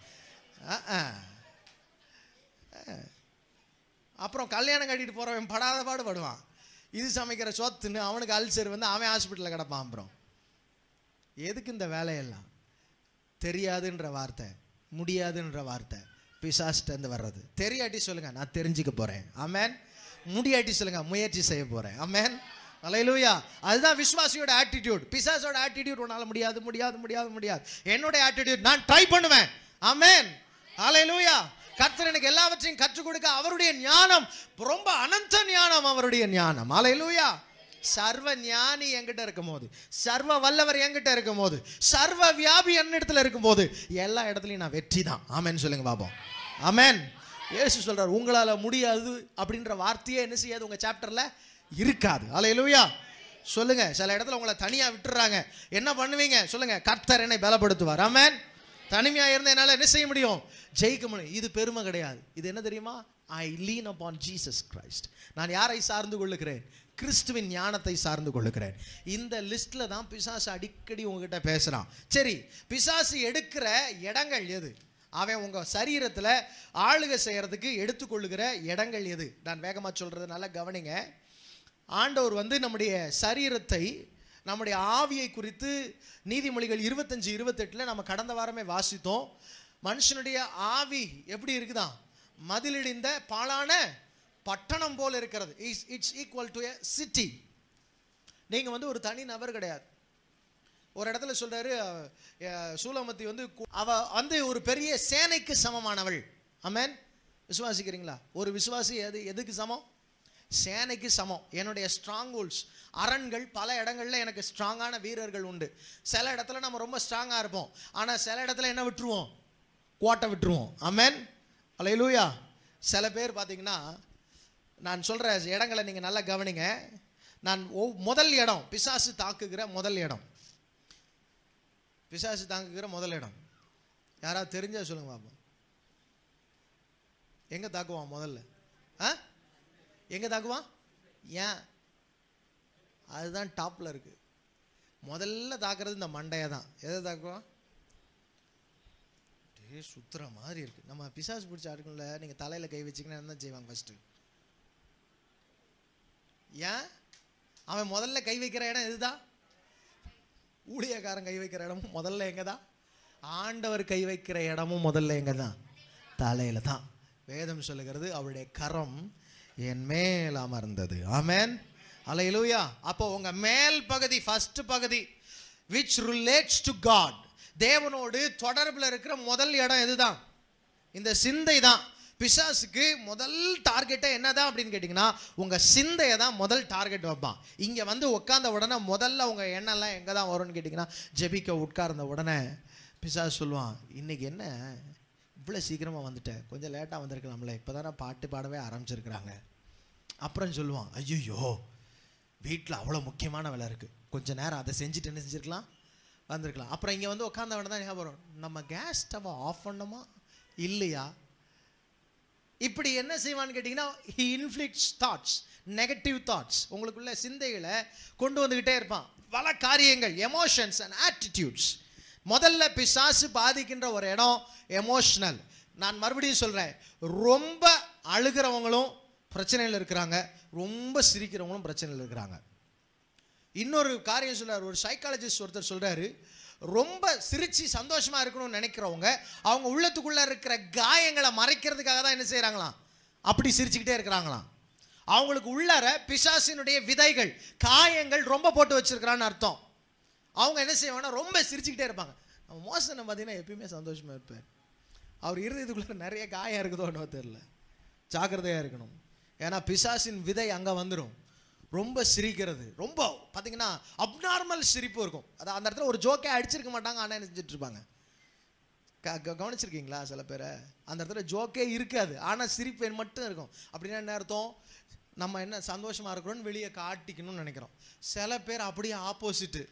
அப்புறம் கல்யாணம் கட்டிட்டு போகிறவன் படாத பாடு படுவான் இது சமைக்கிற சொத்துன்னு அவனுக்கு அல்சர் வந்து அவன் ஹாஸ்பிட்டலில் கிடப்பான் அப்புறம் எதுக்கு இந்த வேலையெல்லாம் தெரியாதுன்ற வார்த்தை முடியாதுன்ற வார்த்தை பிசாஸ்டேருந்து வர்றது தெரியாட்டி சொல்லுங்கள் நான் தெரிஞ்சுக்க போகிறேன் ஆமேன் முடியாட்டி சொல்லுங்கள் முயற்சி செய்ய போகிறேன் ஆமேன் அலையிலூயா அதுதான் விஸ்வாசியோட ஆட்டிடியூட் பிசாஸோட ஆட்டிடியூட் உன்னால் முடியாது முடியாது முடியாது முடியாது என்னுடைய ஆட்டிடியூட் நான் ட்ரை பண்ணுவேன் ஆமேன் அலையிலூயா கர்த்தர் எனக்கு எல்லாவற்றையும் கற்றுக் கொடுக்க அவருடைய ஞானம் ரொம்ப அனந்த ஞானம் அவருடைய ஞானம் அலையிலூயா சர்வ ஞானி என்கிட்ட இருக்கும் போது சர்வ வல்லவர் என்கிட்ட இருக்கும் போது சர்வ வியாபி என்னிடத்துல இருக்கும் போது எல்லா இடத்துலையும் நான் வெற்றி தான் ஆமேன்னு சொல்லுங்க பாப்போம் ஆமேன் ஏசு சொல்றாரு உங்களால முடியாது அப்படின்ற வார்த்தையே என்ன செய்யாது உங்க சாப்டர்ல இருக்காது அலையிலுயா சொல்லுங்க சில இடத்துல உங்களை தனியா விட்டுறாங்க என்ன பண்ணுவீங்க சொல்லுங்க கர்த்தர் என்னை பலப்படுத்துவார் ஆமேன் தனிமையா இருந்தால் என்னால் என்ன செய்ய முடியும் ஜெயிக்க முடியும் இது பெருமை கிடையாது இது என்ன தெரியுமா I lean upon Jesus Christ நான் யாரை சார்ந்து கொள்ளுகிறேன் கிறிஸ்துவின் ஞானத்தை சார்ந்து கொள்ளுகிறேன் இந்த லிஸ்ட்டில் தான் பிசாசு அடிக்கடி உங்ககிட்ட பேசுகிறான் சரி பிசாசு எடுக்கிற இடங்கள் எது அவன் உங்கள் சரீரத்தில் ஆளுகை செய்கிறதுக்கு எடுத்துக்கொள்ளுகிற இடங்கள் எது நான் வேகமாக சொல்கிறது நல்லா கவனிங்க ஆண்டவர் வந்து நம்முடைய சரீரத்தை நம்முடைய ஆவியை குறித்து நீதிமொழிகள் இருபத்தஞ்சி இருபத்தெட்டில் நம்ம கடந்த வாரமே வாசித்தோம் மனுஷனுடைய ஆவி எப்படி இருக்குதான் மதிலிடிந்த பாலான பட்டணம் போல் இருக்கிறது it's it's equal to city நீங்கள் வந்து ஒரு தனி நபர் கிடையாது ஒரு இடத்துல சொல்கிறாரு சூலமத்தி வந்து அவ வந்து ஒரு பெரிய சேனைக்கு சமமானவள் அமேன் விசுவாசிக்கிறீங்களா ஒரு விசுவாசி எது எதுக்கு சமம் சேனைக்கு சமம் என்னுடைய ஸ்ட்ராங் ஹோல்ஸ் அரண்கள் பல இடங்களில் எனக்கு ஸ்ட்ராங்கான வீரர்கள் உண்டு சில இடத்துல நம்ம ரொம்ப ஸ்ட்ராங்காக இருப்போம் ஆனால் சில இடத்துல என்ன விட்டுருவோம் கோட்டை விட்டுருவோம் அமேன் அலையிலூயா சில பேர் பார்த்தீங்கன்னா நான் சொல்கிற இடங்களை நீங்கள் நல்லா கவனிங்க நான் முதல் இடம் பிசாசு தாக்குகிற முதல் இடம் பிசாசு தாக்குகிற முதல் இடம் யாராவது தெரிஞ்சால் சொல்லுங்க பாப்போம் எங்கே தாக்குவான் முதல்ல ஆ எங்கே தாக்குவான் ஏன் அதுதான் டாப்பில் இருக்குது முதல்ல தாக்குறது இந்த மண்டையை தான் எதை தாக்குவான் சுத்துற மாதிரி இருக்குது நம்ம பிசாசு பிடிச்ச ஆட்களில் நீங்கள் தலையில் கை வச்சிங்கன்னா என்ன செய்வாங்க ஃபஸ்ட்டு ஏன் அவன் முதல்ல கை வைக்கிற இடம் இதுதான் ஊழியக்காரன் கை வைக்கிற இடமும் முதல்ல எங்கே தான் ஆண்டவர் கை வைக்கிற இடமும் முதல்ல எங்கே தான் தலையில் தான் வேதம் சொல்லுகிறது அவருடைய கரம் என் மேல் அமர்ந்தது ஆமேன் இலவியா அப்போ உங்கள் மேல் பகுதி ஃபஸ்ட்டு பகுதி விச் ரிலேட்ஸ் டு காட் தேவனோடு தொடர்பில் இருக்கிற முதல் இடம் இதுதான் இந்த சிந்தை தான் பிசாசுக்கு முதல் டார்கெட்டே என்னதான் அப்படின்னு கேட்டிங்கன்னா உங்கள் சிந்தையை தான் முதல் டார்கெட் வைப்பான் இங்கே வந்து உட்காந்த உடனே முதல்ல உங்கள் எண்ணெல்லாம் எங்கே தான் வரும்னு கேட்டிங்கன்னா ஜெபிக்க உட்கார்ந்த உடனே பிசாஸ் சொல்லுவான் இன்னைக்கு என்ன இவ்வளோ சீக்கிரமாக வந்துட்டேன் கொஞ்சம் லேட்டாக வந்திருக்கலாம்ல இப்போ தானே பாட்டு பாடவே ஆரம்பிச்சிருக்கிறாங்க அப்புறம் சொல்லுவான் ஐயோ வீட்டில் அவ்வளோ முக்கியமான வேலை இருக்குது கொஞ்சம் நேரம் அதை செஞ்சுட்டு என்ன செஞ்சுருக்கலாம் வந்திருக்கலாம் அப்புறம் இங்கே வந்து உட்காந்த உடனே தான் ஞாபகம் நம்ம கேஸ் ஸ்டவ் ஆஃப் பண்ணோமா இல்லையா இப்படி என்ன செய்வான்னு கேட்டிங்கன்னா he inflicts thoughts negative thoughts உங்களுக்குள்ள சிந்தைகளை கொண்டு வந்துக்கிட்டே இருப்பான் பல காரியங்கள் எமோஷன்ஸ் அண்ட் ஆட்டிடியூட்ஸ் முதல்ல பிசாசு பாதிக்கின்ற ஒரு இடம் எமோஷ்னல் நான் மறுபடியும் சொல்கிறேன் ரொம்ப அழுகிறவங்களும் பிரச்சனையில் இருக்கிறாங்க ரொம்ப சிரிக்கிறவங்களும் பிரச்சனையில் இருக்கிறாங்க இன்னொரு காரியம் சொல்கிறார் ஒரு சைக்காலஜிஸ்ட் ஒருத்தர் சொல்கிறாரு ரொம்ப சிரித்து சந்தோஷமாக இருக்கணும்னு நினைக்கிறவங்க அவங்க உள்ளத்துக்குள்ளே இருக்கிற காயங்களை மறைக்கிறதுக்காக தான் என்ன செய்கிறாங்களாம் அப்படி சிரிச்சுக்கிட்டே இருக்கிறாங்களாம் அவங்களுக்கு உள்ளார பிசாசினுடைய விதைகள் காயங்கள் ரொம்ப போட்டு வச்சுருக்கிறான்னு அர்த்தம் அவங்க என்ன செய்வாங்கன்னா ரொம்ப சிரிச்சுக்கிட்டே இருப்பாங்க நம்ம மோசனை பார்த்தீங்கன்னா எப்பயுமே சந்தோஷமாக இருப்பார் அவர் இருந்ததுக்குள்ளே நிறைய காயம் இருக்குதோன்னு தெரில ஜாக்கிரதையாக இருக்கணும் ஏன்னா பிசாசின் விதை அங்கே வந்துடும் ரொம்ப சிரிக்கிறது ரொம்ப பார்த்தீங்கன்னா அப்நார்மல் சிரிப்பு இருக்கும் அது அந்த இடத்துல ஒரு ஜோக்கே அடிச்சிருக்க மாட்டாங்க ஆனால் என்ன செஞ்சுட்ருப்பாங்க கவனிச்சிருக்கீங்களா சில பேரை அந்த இடத்துல ஜோக்கே இருக்காது ஆனால் சிரிப்பு மட்டும் இருக்கும் அப்படின்னா என்ன அர்த்தம் நம்ம என்ன சந்தோஷமாக இருக்கிறோம்னு வெளியே காட்டிக்கணும்னு நினைக்கிறோம் சில பேர் அப்படியே ஆப்போசிட்டு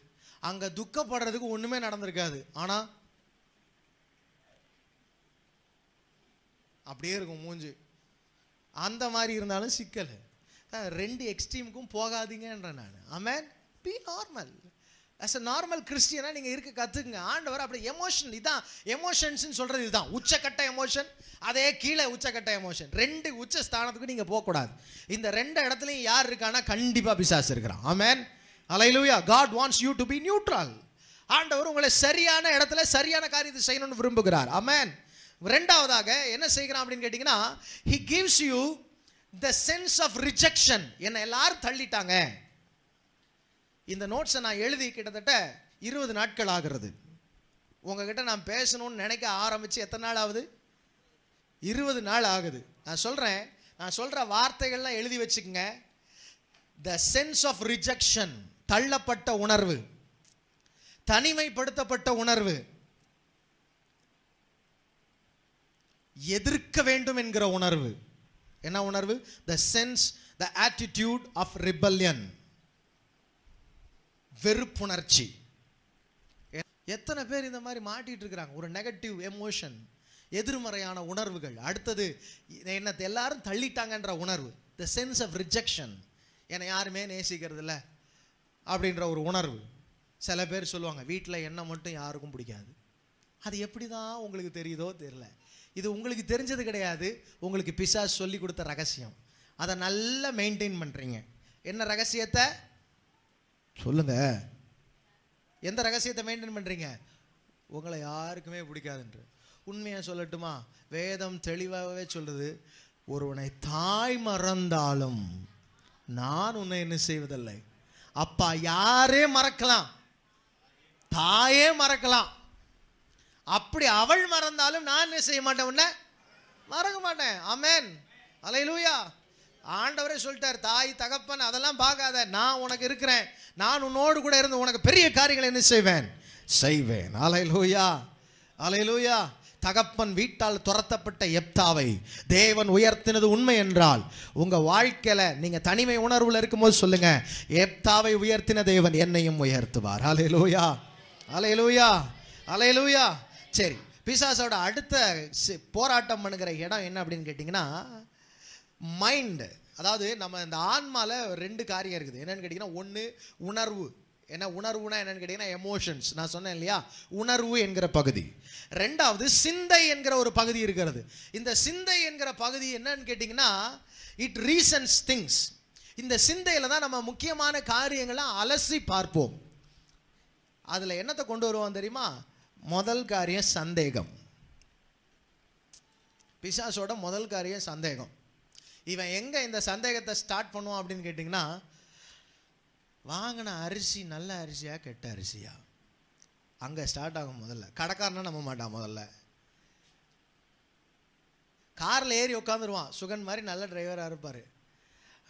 அங்கே துக்கப்படுறதுக்கு ஒன்றுமே நடந்திருக்காது ஆனால் அப்படியே இருக்கும் மூஞ்சு அந்த மாதிரி இருந்தாலும் சிக்கல் ரெண்டு எக்ஸ்ட்ரீமுக்கும் போகாதீங்கன்றேன் நான் amen be normal as a normal கிறிஸ்டியனாக நீங்கள் இருக்க கற்றுக்குங்க ஆண்டவர் அப்படி எமோஷன் இதுதான் எமோஷன்ஸ்னு சொல்கிறது இதுதான் உச்சக்கட்ட எமோஷன் அதே கீழே உச்சக்கட்ட எமோஷன் ரெண்டு உச்ச ஸ்தானத்துக்கும் நீங்கள் போகக்கூடாது இந்த ரெண்டு இடத்துலையும் யார் இருக்கானா கண்டிப்பாக பிசாஸ் இருக்கிறான் amen hallelujah God wants you to be neutral ஆண்டவர் உங்களை சரியான இடத்துல சரியான காரியத்தை செய்யணும்னு விரும்புகிறார் அமேன் ரெண்டாவதாக என்ன செய்கிறான் அப்படின்னு கேட்டிங்கன்னா he gives you the sense of rejection என்னை எல்லாரும் தள்ளிட்டாங்க இந்த நோட்ஸை நான் எழுதி கிட்டத்தட்ட இருபது நாட்கள் ஆகிறது உங்ககிட்ட நான் பேசணும்னு நினைக்க ஆரம்பித்து எத்தனை நாள் ஆகுது இருபது நாள் ஆகுது நான் சொல்கிறேன் நான் சொல்கிற வார்த்தைகள்லாம் எழுதி வச்சுக்கோங்க த சென்ஸ் ஆஃப் ரிஜெக்ஷன் தள்ளப்பட்ட உணர்வு தனிமைப்படுத்தப்பட்ட உணர்வு எதிர்க்க வேண்டும் என்கிற உணர்வு என்ன உணர்வு the sense the attitude of rebellion வெறுப்புணர்ச்சி எத்தனை பேர் இந்த மாதிரி மாட்டிட்டு இருக்கிறாங்க ஒரு நெகட்டிவ் எமோஷன் எதிர்மறையான உணர்வுகள் அடுத்தது என்ன எல்லாரும் தள்ளிட்டாங்கன்ற உணர்வு த சென்ஸ் ஆஃப் ரிஜெக்ஷன் என்னை யாருமே நேசிக்கிறது இல்லை அப்படின்ற ஒரு உணர்வு சில பேர் சொல்லுவாங்க வீட்டில் என்ன மட்டும் யாருக்கும் பிடிக்காது அது எப்படி தான் உங்களுக்கு தெரியுதோ தெரில இது உங்களுக்கு தெரிஞ்சது கிடையாது உங்களுக்கு பிசாஸ் சொல்லி கொடுத்த ரகசியம் அதை நல்லா மெயின்டைன் பண்ணுறீங்க என்ன ரகசியத்தை சொல்லுங்க எந்த ரகசியத்தை மெயின்டைன் பண்ணுறீங்க உங்களை யாருக்குமே பிடிக்காதுன்று உண்மையாக சொல்லட்டுமா வேதம் தெளிவாகவே சொல்கிறது ஒருவனை தாய் மறந்தாலும் நான் உன்னை என்ன செய்வதில்லை அப்பா யாரே மறக்கலாம் தாயே மறக்கலாம் அப்படி அவள் மறந்தாலும் நான் என்ன செய்ய மாட்டேன் உன்ன மறக்க மாட்டேன் அமேன் அலையிலூயா ஆண்டவரே சொல்லிட்டார் தாய் தகப்பன் அதெல்லாம் பார்க்காத நான் உனக்கு இருக்கிறேன் நான் உன்னோடு கூட இருந்து உனக்கு பெரிய காரியங்களை என்ன செய்வேன் செய்வேன் அலையிலூயா அலையிலூயா தகப்பன் வீட்டால் துரத்தப்பட்ட எப்தாவை தேவன் உயர்த்தினது உண்மை என்றால் உங்கள் வாழ்க்கையில் நீங்கள் தனிமை உணர்வில் இருக்கும்போது சொல்லுங்கள் எப்தாவை உயர்த்தின தேவன் என்னையும் உயர்த்துவார் அலையலூயா அலையலூயா அலையலூயா சரி பிசாசோட அடுத்த போராட்டம் பண்ணுகிற இடம் என்ன அப்படின்னு கேட்டிங்கன்னா மைண்டு அதாவது நம்ம இந்த ஆன்மாவில் ரெண்டு காரியம் இருக்குது என்னென்னு கேட்டிங்கன்னா ஒன்று உணர்வு என்ன உணர்வுனா என்னன்னு கேட்டிங்கன்னா எமோஷன்ஸ் நான் சொன்னேன் இல்லையா உணர்வு என்கிற பகுதி ரெண்டாவது சிந்தை என்கிற ஒரு பகுதி இருக்கிறது இந்த சிந்தை என்கிற பகுதி என்னன்னு கேட்டிங்கன்னா இட் ரீசன்ஸ் திங்ஸ் இந்த சிந்தையில் தான் நம்ம முக்கியமான காரியங்களை அலசி பார்ப்போம் அதில் என்னத்தை கொண்டு வருவோம் தெரியுமா முதல் காரியம் சந்தேகம் பிசாசோட முதல் காரியம் சந்தேகம் இவன் எங்கே இந்த சந்தேகத்தை ஸ்டார்ட் பண்ணுவான் அப்படின்னு கேட்டிங்கன்னா வாங்கின அரிசி நல்ல அரிசியாக கெட்ட அரிசியா அங்கே ஸ்டார்ட் ஆகும் முதல்ல கடைக்காரனா நம்ப மாட்டான் முதல்ல காரில் ஏறி உட்காந்துருவான் சுகன் மாதிரி நல்ல டிரைவராக இருப்பார்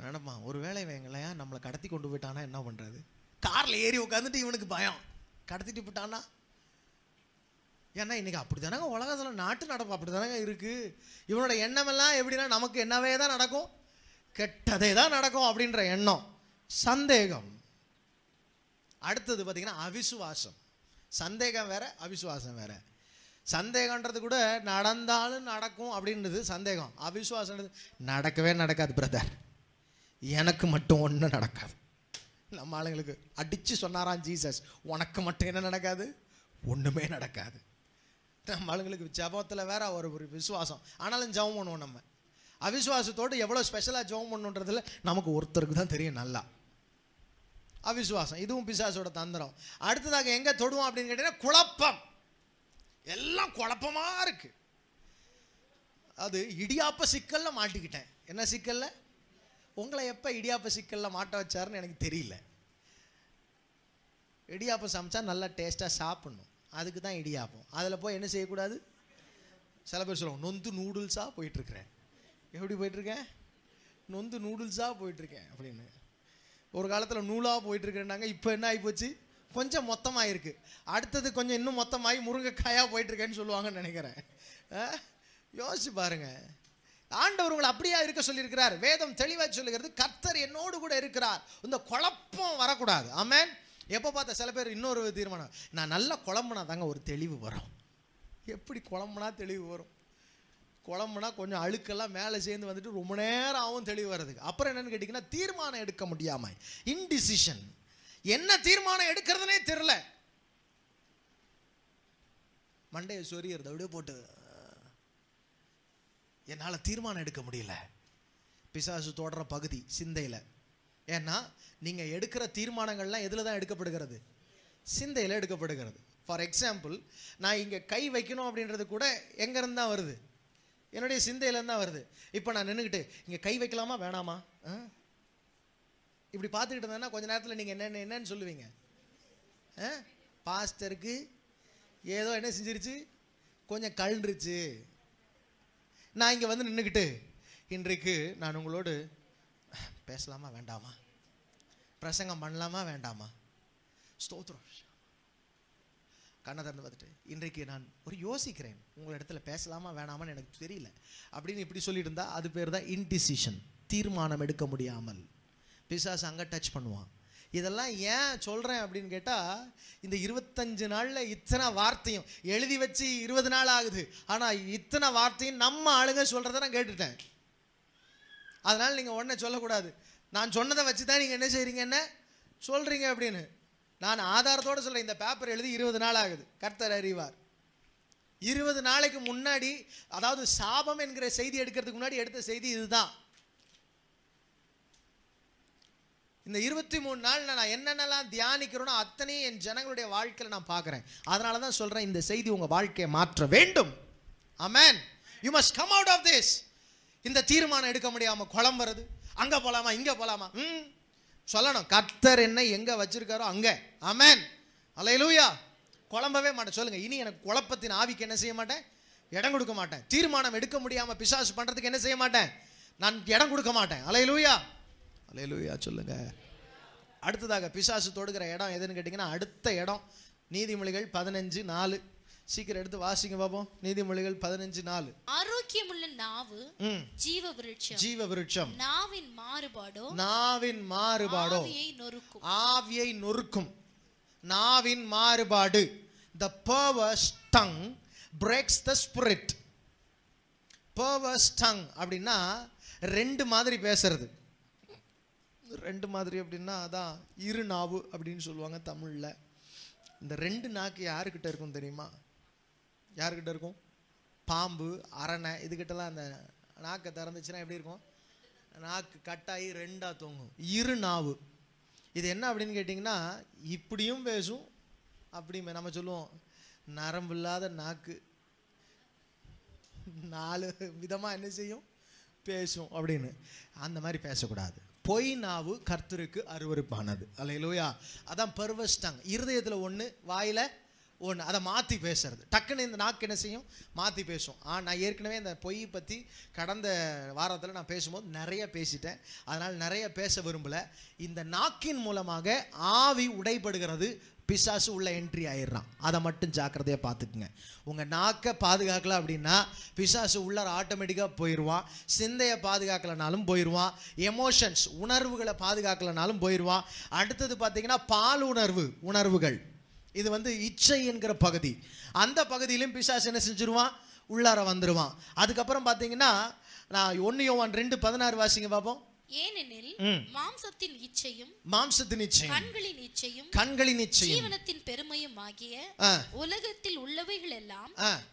நினப்பான் ஒரு வேலை இவங்களையா நம்மளை கடத்தி கொண்டு போயிட்டானா என்ன பண்ணுறது காரில் ஏறி உட்காந்துட்டு இவனுக்கு பயம் கடத்திட்டு போயிட்டான்னா ஏன்னா இன்றைக்கி அப்படி தானங்க உலகத்தில் நாட்டு நடப்பு அப்படி தானங்க இருக்குது இவனோட எண்ணமெல்லாம் எப்படின்னா நமக்கு என்னவே தான் நடக்கும் கெட்டதே தான் நடக்கும் அப்படின்ற எண்ணம் சந்தேகம் அடுத்தது பார்த்திங்கன்னா அவிசுவாசம் சந்தேகம் வேறு அவிசுவாசம் வேறு சந்தேகன்றது கூட நடந்தாலும் நடக்கும் அப்படின்றது சந்தேகம் அவிசுவாசன்றது நடக்கவே நடக்காது பிரதர் எனக்கு மட்டும் ஒன்றும் நடக்காது நம்ம ஆளுங்களுக்கு அடித்து சொன்னாராம் ஜீசஸ் உனக்கு மட்டும் என்ன நடக்காது ஒன்றுமே நடக்காது நம்ம ஆளுங்களுக்கு ஜபத்தில் வேற ஒரு ஒரு விசுவாசம் ஆனாலும் ஜபம் பண்ணுவோம் நம்ம அவிசுவாசத்தோடு எவ்வளோ ஸ்பெஷலாக ஜபம் பண்ணுன்றதுல நமக்கு ஒருத்தருக்கு தான் தெரியும் நல்லா அவிசுவாசம் இதுவும் பிசாசோட தந்திரம் அடுத்ததாக எங்கே தொடுவோம் அப்படின்னு கேட்டிங்கன்னா குழப்பம் எல்லாம் குழப்பமாக இருக்குது அது இடியாப்ப சிக்கலில் மாட்டிக்கிட்டேன் என்ன சிக்கலில் உங்களை எப்போ இடியாப்ப சிக்கலில் மாட்ட வச்சாருன்னு எனக்கு தெரியல இடியாப்ப சமைச்சா நல்லா டேஸ்ட்டாக சாப்பிட்ணும் அதுக்கு தான் இடியாப்பம் அதில் போய் என்ன செய்யக்கூடாது சில பேர் சொல்லுவோம் நொந்து நூடுல்ஸாக போயிட்டுருக்குறேன் எப்படி போயிட்டுருக்கேன் நொந்து நூடுல்ஸாக போயிட்டுருக்கேன் அப்படின்னு ஒரு காலத்தில் நூலாக போயிட்டுருக்குறேன்னாங்க இப்போ என்ன ஆகிப்போச்சு கொஞ்சம் மொத்தமாக இருக்குது அடுத்தது கொஞ்சம் இன்னும் மொத்தமாகி முருங்கைக்காயாக போயிட்டுருக்கேன்னு சொல்லுவாங்கன்னு நினைக்கிறேன் யோசிச்சு பாருங்கள் ஆண்டவர் உங்களை அப்படியா இருக்க சொல்லியிருக்கிறார் வேதம் தெளிவாக சொல்லுகிறது கர்த்தர் என்னோடு கூட இருக்கிறார் இந்த குழப்பம் வரக்கூடாது ஆமேன் எப்போ பார்த்தா சில பேர் இன்னொரு தீர்மானம் நான் நல்லா குழம்புனா தாங்க ஒரு தெளிவு வரும் எப்படி குழம்புனா தெளிவு வரும் குழம்புனா கொஞ்சம் அழுக்கெல்லாம் மேலே சேர்ந்து வந்துட்டு ரொம்ப நேரம் ஆகும் தெளிவு வர்றதுக்கு அப்புறம் என்னென்னு கேட்டிங்கன்னா தீர்மானம் எடுக்க முடியாமல் இன்டிசிஷன் என்ன தீர்மானம் எடுக்கிறதுனே தெரில மண்டையை சொரியறது அப்படியே போட்டு என்னால் தீர்மானம் எடுக்க முடியல பிசாசு தோடுற பகுதி சிந்தையில் ஏன்னா நீங்கள் எடுக்கிற தீர்மானங்கள்லாம் எதில் தான் எடுக்கப்படுகிறது சிந்தையில் எடுக்கப்படுகிறது ஃபார் எக்ஸாம்பிள் நான் இங்கே கை வைக்கணும் அப்படின்றது கூட எங்கேருந்து தான் வருது என்னுடைய சிந்தையிலேருந்து தான் வருது இப்போ நான் நின்றுக்கிட்டு இங்கே கை வைக்கலாமா வேணாமா இப்படி பார்த்துக்கிட்டு கொஞ்ச நேரத்தில் நீங்கள் என்னென்ன என்னன்னு சொல்லுவீங்க பாஸ்டருக்கு ஏதோ என்ன செஞ்சிருச்சு கொஞ்சம் கழுந்துருச்சு நான் இங்கே வந்து நின்றுக்கிட்டு இன்றைக்கு நான் உங்களோடு பேசலாமா வேண்டாமா பிரசங்கம் பண்ணலாமா வேண்டாமா ஸ்தோத்ரம் கண்ணை திறந்து பார்த்துட்டு இன்றைக்கு நான் ஒரு யோசிக்கிறேன் உங்கள் இடத்துல பேசலாமா வேணாமான்னு எனக்கு தெரியல அப்படின்னு இப்படி சொல்லிட்டு இருந்தால் அது பேர் தான் இன்டிசிஷன் தீர்மானம் எடுக்க முடியாமல் பிசாஸ் அங்கே டச் பண்ணுவான் இதெல்லாம் ஏன் சொல்கிறேன் அப்படின்னு கேட்டால் இந்த இருபத்தஞ்சு நாளில் இத்தனை வார்த்தையும் எழுதி வச்சு இருபது நாள் ஆகுது ஆனால் இத்தனை வார்த்தையும் நம்ம ஆளுங்க சொல்கிறத நான் கேட்டுட்டேன் அதனால் நீங்கள் உடனே சொல்லக்கூடாது நான் சொன்னதை வச்சு தான் நீங்கள் என்ன செய்கிறீங்கன்னு என்ன சொல்கிறீங்க அப்படின்னு நான் ஆதாரத்தோடு சொல்கிறேன் இந்த பேப்பர் எழுதி இருபது நாள் ஆகுது கர்த்தர் அறிவார் இருபது நாளைக்கு முன்னாடி அதாவது சாபம் என்கிற செய்தி எடுக்கிறதுக்கு முன்னாடி எடுத்த செய்தி இதுதான் இந்த இருபத்தி மூணு நாள் நான் என்னென்னலாம் தியானிக்கிறோனோ அத்தனையும் என் ஜனங்களுடைய வாழ்க்கையில் நான் பார்க்குறேன் அதனால தான் சொல்கிறேன் இந்த செய்தி உங்கள் வாழ்க்கையை மாற்ற வேண்டும் amen you must come out of this இந்த தீர்மானம் எடுக்க முடியாமல் குழம்புறது அங்கே போகலாமா இங்கே போகலாமா ம் சொல்லணும் கத்தர் என்ன எங்கே வச்சிருக்காரோ அங்கே அமேன் அலையலூயா குழம்பவே மாட்டேன் சொல்லுங்கள் இனி எனக்கு குழப்பத்தின் ஆவிக்கு என்ன செய்ய மாட்டேன் இடம் கொடுக்க மாட்டேன் தீர்மானம் எடுக்க முடியாமல் பிசாசு பண்ணுறதுக்கு என்ன செய்ய மாட்டேன் நான் இடம் கொடுக்க மாட்டேன் அலையலூயா அலையலூயா சொல்லுங்கள் அடுத்ததாக பிசாசு தொடுகிற இடம் எதுன்னு கேட்டீங்கன்னா அடுத்த இடம் நீதிமொழிகள் பதினஞ்சு நாலு சீக்கிரம் எடுத்து வாசிங்க பாப்போம் நீதிமொழிகள் பதினஞ்சு நாலு ஆரோக்கியமுள்ள நாவு ஜீவ விருட்சம் ஜீவ விருட்சம் நாவின் மாறுபாடோ நாவின் மாறுபாடோ நொறுக்கும் ஆவியை நொறுக்கும் நாவின் மாறுபாடு the perverse tongue breaks the spirit perverse tongue அப்படின்னா ரெண்டு மாதிரி பேசுறது ரெண்டு மாதிரி அப்படின்னா அதான் இரு நாவு அப்படின்னு சொல்லுவாங்க தமிழில் இந்த ரெண்டு நாக்கு யாருக்கிட்ட இருக்கும் தெரியுமா யாருக்கிட்ட இருக்கும் பாம்பு அரணை இதுக்கிட்டலாம் அந்த நாக்கை திறந்துச்சுன்னா எப்படி இருக்கும் நாக்கு கட்டாயி ரெண்டாக தொங்கும் இரு நாவு இது என்ன அப்படின்னு கேட்டிங்கன்னா இப்படியும் பேசும் அப்படி நம்ம சொல்லுவோம் நரம்பு இல்லாத நாக்கு நாலு விதமாக என்ன செய்யும் பேசும் அப்படின்னு அந்த மாதிரி பேசக்கூடாது பொய் நாவு கர்த்தருக்கு அருவறுப்பானது அல்லையிலோயா அதான் பர்வஸ்டாங்க இருதயத்தில் ஒன்று வாயில் ஒன்று அதை மாற்றி பேசுறது டக்குன்னு இந்த நாக்கு என்ன செய்யும் மாற்றி பேசும் ஆ நான் ஏற்கனவே இந்த பொய் பற்றி கடந்த வாரத்தில் நான் பேசும்போது நிறைய பேசிட்டேன் அதனால் நிறைய பேச விரும்பலை இந்த நாக்கின் மூலமாக ஆவி உடைபடுகிறது பிசாசு உள்ள என்ட்ரி ஆயிடுறான் அதை மட்டும் ஜாக்கிரதையாக பார்த்துக்குங்க உங்கள் நாக்கை பாதுகாக்கல அப்படின்னா பிசாசு உள்ளார ஆட்டோமேட்டிக்காக போயிடுவான் சிந்தையை பாதுகாக்கலனாலும் போயிடுவான் எமோஷன்ஸ் உணர்வுகளை பாதுகாக்கலனாலும் போயிடுவான் அடுத்தது பார்த்தீங்கன்னா பால் உணர்வு உணர்வுகள் இது வந்து இச்சை என்கிற பகுதி அந்த பகுதியிலும் பிசாஸ் என்ன செஞ்சிருவான் உள்ளார வந்துருவான் அதுக்கப்புறம் பாத்தீங்கன்னா நான் ஒன்று யோவான் ரெண்டு பதினாறு வாசிங்க பார்ப்போம் ஏனெனில் மாம்சத்தின் இச்சையும் மாம்சத்தின் இச்சையும் கண்களின் இச்சையும் கண்களின் இச்சையும் ஜீவனத்தின் பெருமையும் ஆகிய உலகத்தில் உள்ளவைகள் எல்லாம்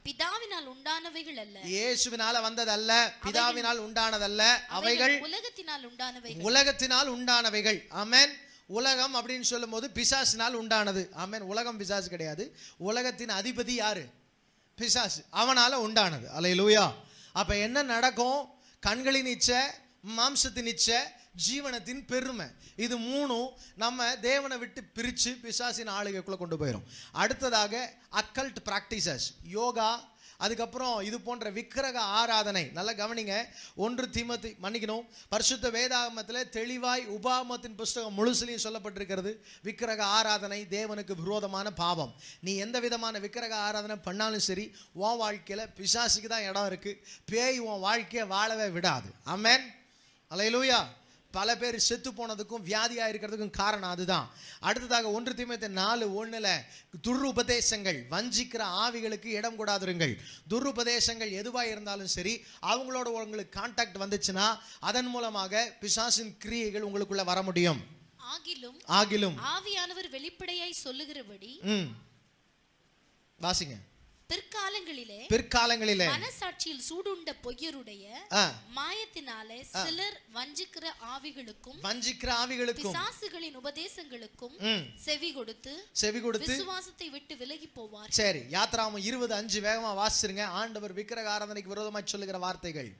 பிதாவினால் உண்டானவைகள் அல்ல இயேசுவினால வந்ததல்ல பிதாவினால் உண்டானதல்ல அவைகள் உலகத்தினால் உண்டானவை உலகத்தினால் உண்டானவைகள் ஆமென் உலகம் அப்படின்னு சொல்லும்போது பிசாசினால் உண்டானது ஆமேன் உலகம் பிசாசு கிடையாது உலகத்தின் அதிபதி யார் பிசாசு அவனால் உண்டானது அலை லூயா அப்போ என்ன நடக்கும் கண்களின் இச்ச மாம்சத்தின் இச்ச ஜீவனத்தின் பெருமை இது மூணும் நம்ம தேவனை விட்டு பிரித்து பிசாசின் ஆளுகைக்குள்ளே கொண்டு போயிடும் அடுத்ததாக அக்கல்ட் ப்ராக்டிசஸ் யோகா அதுக்கப்புறம் இது போன்ற விக்கிரக ஆராதனை நல்லா கவனிங்க ஒன்று தீமத்தை மன்னிக்கணும் பரிசுத்த வேதாகமத்தில் தெளிவாய் உபாமத்தின் புஸ்தகம் முழுசுலையும் சொல்லப்பட்டிருக்கிறது விக்கிரக ஆராதனை தேவனுக்கு விரோதமான பாவம் நீ எந்த விதமான விக்கிரக ஆராதனை பண்ணாலும் சரி உன் வாழ்க்கையில் பிசாசுக்கு தான் இடம் இருக்குது பேய் உன் வாழ்க்கையை வாழவே விடாது ஆமேன் அலையிலூயா பல பேர் செத்து போனதுக்கும் வியாதியாக இருக்கிறதுக்கும் காரணம் அதுதான் அடுத்ததாக ஒன்று தீமத்தை நாலு ஒன்றில் துருபதேசங்கள் வஞ்சிக்கிற ஆவிகளுக்கு இடம் கூடாதுருங்கள் துருபதேசங்கள் எதுவாக இருந்தாலும் சரி அவங்களோட உங்களுக்கு கான்டாக்ட் வந்துச்சுன்னா அதன் மூலமாக பிசாசின் கிரியைகள் உங்களுக்குள்ள வர முடியும் ஆகிலும் ஆகிலும் ஆவியானவர் வெளிப்படையாய் சொல்லுகிறபடி வாசிங்க பிற்காலங்களிலே பிற்காலங்களிலே மனசாட்சியில் சூடுண்ட பொய்யருடைய மாயத்தினாலே சிலர் வஞ்சிக்கிற ஆவிகளுக்கும் வஞ்சிக்கிற ஆவிகளுக்கும் பிசாசுகளின் உபதேசங்களுக்கும் செவி கொடுத்து செவி கொடுத்து விசுவாசத்தை விட்டு விலகி போவார் சரி யாத்ராமம் இருபது அஞ்சு வேகமா வாசிச்சிருங்க ஆண்டவர் விக்கிரக ஆராதனைக்கு விரோதமாய் சொல்லுகிற வார்த்தைகள்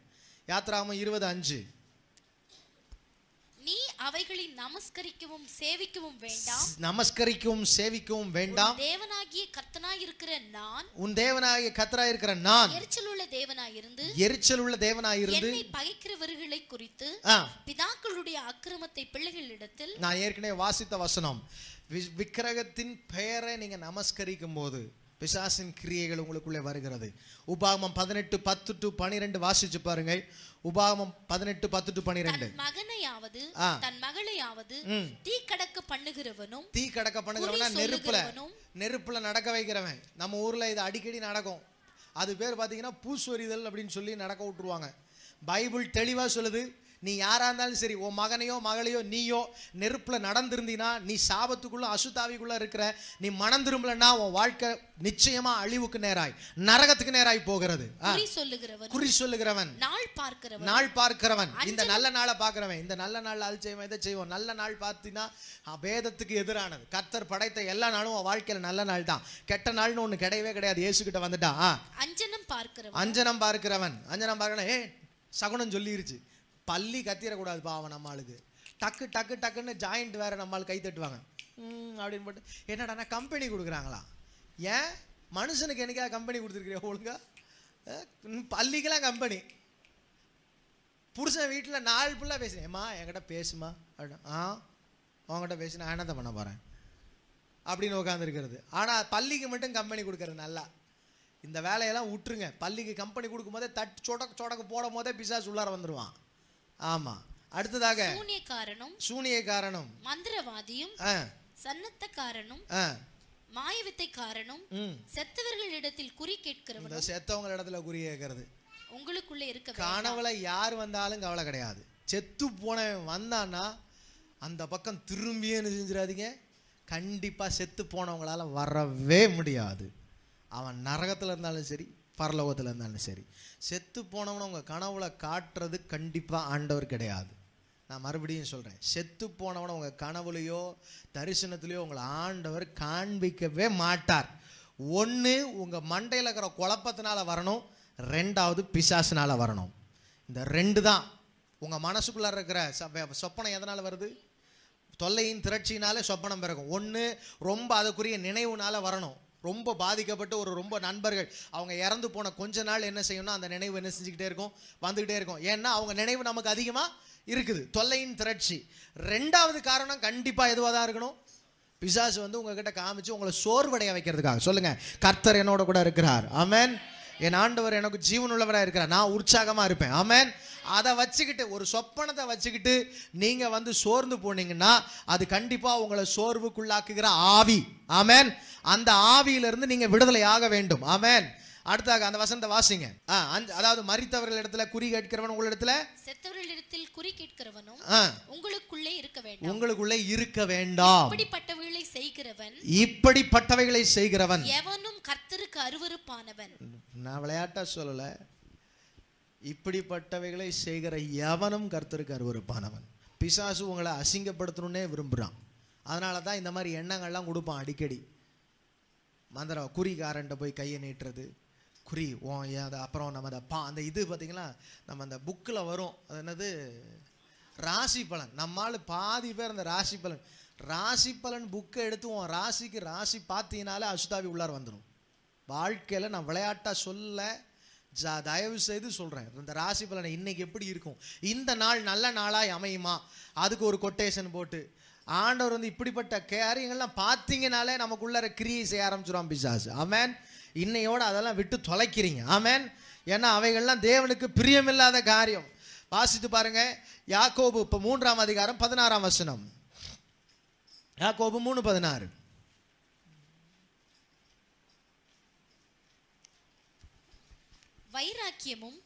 யாத்ராமம் இருபது அஞ்சு நீ அவைகளை நமஸ்கரிக்கவும் சேவிக்கவும் வேண்டாம் நமஸ்கரிக்கவும் சேவிக்கவும் வேண்டாம் தேவனாகிய கர்த்தனாய் இருக்கிற நான் உன் தேவனாகிய கர்த்தராய் இருக்கிற நான் எரிச்சல் உள்ள தேவனாய் இருந்து எரிச்சல் உள்ள தேவனாய் இருந்து என்னை பகைக்கிறவர்களை குறித்து பிதாக்களுடைய அக்கிரமத்தை பிள்ளைகளிடத்தில் நான் ஏற்கனவே வாசித்த வசனம் விக்கிரகத்தின் பெயரை நீங்க நமஸ்கரிக்கும் போது பிசாசின் கிரியைகள் உங்களுக்குள்ளே வருகிறது உபாகமம் பதினெட்டு பத்து டு பனிரெண்டு வாசிச்சு பாருங்கள் உபாகமம் பதினெட்டு பத்து டு பனிரெண்டு மகனையாவது தன் மகளையாவது தீ கடக்க பண்ணுகிறவனும் தீ கடக்க பண்ணுகிறவனா நெருப்புல நெருப்புல நடக்க வைக்கிறவன் நம்ம ஊர்ல இது அடிக்கடி நடக்கும் அது பேர் பாத்தீங்கன்னா பூசுவரிதல் அப்படின்னு சொல்லி நடக்க விட்டுருவாங்க பைபிள் தெளிவா சொல்லுது நீ யாராக இருந்தாலும் சரி உன் மகனையோ மகளையோ நீயோ நெருப்பில் நடந்திருந்தினா நீ சாபத்துக்குள்ள அசுத்தாவிக்குள்ள இருக்கிற நீ மனம் திரும்பலன்னா உன் வாழ்க்கை நிச்சயமா அழிவுக்கு நேராய் நரகத்துக்கு நேராய் போகிறது குறி சொல்லுகிறவன் நாள் பார்க்கிறவன் நாள் பார்க்கிறவன் இந்த நல்ல நாளை பார்க்கிறவன் இந்த நல்ல நாள் அது செய்வோம் இதை செய்வோம் நல்ல நாள் பார்த்தீங்கன்னா வேதத்துக்கு எதிரானது கர்த்தர் படைத்த எல்லா நாளும் வாழ்க்கையில நல்ல நாள் தான் கெட்ட நாள்னு ஒண்ணு கிடையவே கிடையாது இயேசு கிட்ட வந்துட்டான் அஞ்சனம் பார்க்கிறவன் அஞ்சனம் பார்க்கிறவன் அஞ்சனம் பார்க்கணும் ஏ சகுனம் சொல்லிருச்சு பள்ளி கத்திரக்கூடாது பாவம் நம்மளுக்கு டக்கு டக்கு டக்குன்னு ஜாயிண்ட் வேறு நம்மளுக்கு கை தட்டுவாங்க அப்படின்னு போட்டு என்னடானா கம்பெனி கொடுக்குறாங்களா ஏன் மனுஷனுக்கு என்னைக்கா கம்பெனி கொடுத்துருக்குறியா ஒழுங்கா பள்ளிக்கெல்லாம் கம்பெனி புருஷன் வீட்டில் நாலு ஃபுல்லாக பேசினேம்மா என்கிட்ட பேசுமா அப்படின்னு ஆ உங்ககிட்ட பேசு நான் என்னத்தை பண்ண போகிறேன் அப்படின்னு உட்காந்துருக்கிறது ஆனால் பள்ளிக்கு மட்டும் கம்பெனி கொடுக்குறது நல்லா இந்த வேலையெல்லாம் விட்டுருங்க பள்ளிக்கு கம்பெனி கொடுக்கும் போதே தட் சொடக்கு சொடக்கு போடும் போதே பிசாஸ் உள்ளார வந்துடுவான் ஆமா அடுத்ததாக சூனியக்காரனும் சூனியக்காரனும் மந்திரவாதியும் சன்னத்தக்காரனும் காரணம் செத்தவர்கள் இடத்தில் குறி கேட்கிறவங்க செத்தவங்க இடத்துல குறி கேட்கறது உங்களுக்குள்ள இருக்க கனவுல யார் வந்தாலும் கவலை கிடையாது செத்து போனவன் வந்தான்னா அந்த பக்கம் திரும்பியே செஞ்சிடாதீங்க கண்டிப்பாக செத்து போனவங்களால வரவே முடியாது அவன் நரகத்தில் இருந்தாலும் சரி பரலோகத்தில் இருந்தாலும் சரி செத்து போனவனை உங்கள் கனவுல காட்டுறது கண்டிப்பாக ஆண்டவர் கிடையாது நான் மறுபடியும் சொல்கிறேன் செத்து போனவனை உங்கள் கனவுலையோ தரிசனத்துலேயோ உங்களை ஆண்டவர் காண்பிக்கவே மாட்டார் ஒன்று உங்கள் மண்டையில் இருக்கிற குழப்பத்தினால் வரணும் ரெண்டாவது பிசாசினால் வரணும் இந்த ரெண்டு தான் உங்கள் மனசுக்குள்ளே இருக்கிற சொப்பனை எதனால் வருது தொல்லையின் திரட்சினாலே சொப்பனம் பிறக்கும் ஒன்று ரொம்ப அதுக்குரிய நினைவுனால் வரணும் ரொம்ப பாதிக்கப்பட்டு ஒரு ரொம்ப நண்பர்கள் அவங்க இறந்து போன கொஞ்ச நாள் என்ன செய்யணும்னா அந்த நினைவு என்ன செஞ்சுக்கிட்டே இருக்கும் வந்துக்கிட்டே இருக்கும் ஏன்னா அவங்க நினைவு நமக்கு அதிகமாக இருக்குது தொல்லையின் திரட்சி ரெண்டாவது காரணம் கண்டிப்பாக எதுவாக தான் இருக்கணும் பிசாசு வந்து உங்ககிட்ட காமிச்சு உங்களை சோர்வடைய வைக்கிறதுக்காக சொல்லுங்கள் கர்த்தர் என்னோட கூட இருக்கிறார் அமேன் என் ஆண்டவர் எனக்கு ஜீவனுள்ளவராக இருக்கிறார் நான் உற்சாகமாக இருப்பேன் ஆமேன் அதை வச்சுக்கிட்டு ஒரு சொப்பனத்தை வச்சுக்கிட்டு நீங்கள் வந்து சோர்ந்து போனீங்கன்னா அது கண்டிப்பாக உங்களை சோர்வுக்குள்ளாக்குகிற ஆவி ஆமேன் அந்த ஆவியிலிருந்து நீங்கள் விடுதலை ஆக வேண்டும் ஆமேன் அடுத்தாக அந்த வசந்த வாசிங்க அதாவது மறித்தவர்கள் இடத்துல குறி கேட்கிறவன் உங்களிடத்துல செத்தவர்கள் இடத்தில் குறி கேட்கிறவனும் உங்களுக்குள்ளே இருக்க வேண்டாம் உங்களுக்குள்ளே இருக்க வேண்டாம் இப்படிப்பட்டவைகளை செய்கிறவன் இப்படிப்பட்டவைகளை செய்கிறவன் எவனும் கர்த்தருக்கு அருவருப்பானவன் நான் விளையாட்டா சொல்லல இப்படிப்பட்டவைகளை செய்கிற எவனும் கர்த்தருக்கு அருவருப்பானவன் பிசாசு உங்களை அசிங்கப்படுத்தணுன்னே விரும்புகிறான் அதனால தான் இந்த மாதிரி எண்ணங்கள்லாம் கொடுப்பான் அடிக்கடி மந்திரம் குறிகாரன்ட்ட போய் கையை நீட்டுறது குறி ஓ அது அப்புறம் நம்ம அந்த பா அந்த இது பார்த்திங்களா நம்ம அந்த புக்கில் வரும் அது என்னது ராசி பலன் நம்மால் பாதி பேர் அந்த ராசி பலன் ராசி பலன் புக்கை எடுத்து உன் ராசிக்கு ராசி பார்த்தீங்கனாலே அசுதாவி உள்ளார் வந்துடும் வாழ்க்கையில் நான் விளையாட்டாக சொல்ல ஜா தயவு செய்து சொல்கிறேன் இந்த ராசி பலனை இன்றைக்கி எப்படி இருக்கும் இந்த நாள் நல்ல நாளாக அமையுமா அதுக்கு ஒரு கொட்டேஷன் போட்டு ஆண்டவர் வந்து இப்படிப்பட்ட காரியங்கள்லாம் பார்த்தீங்கனாலே நமக்குள்ளார கிரியை செய்ய ஆரம்பிச்சிடும் பிசாஸ் அமேன் இன்னையோடு அதெல்லாம் விட்டு தொலைக்கிறீங்க ஆமேன் ஏன்னா அவைகள்லாம் தேவனுக்கு பிரியமில்லாத காரியம் வாசித்து பாருங்க யாக்கோபு இப்போ மூன்றாம் அதிகாரம் பதினாறாம் வசனம் யாக்கோபு மூணு பதினாறு வைராக்கியமும்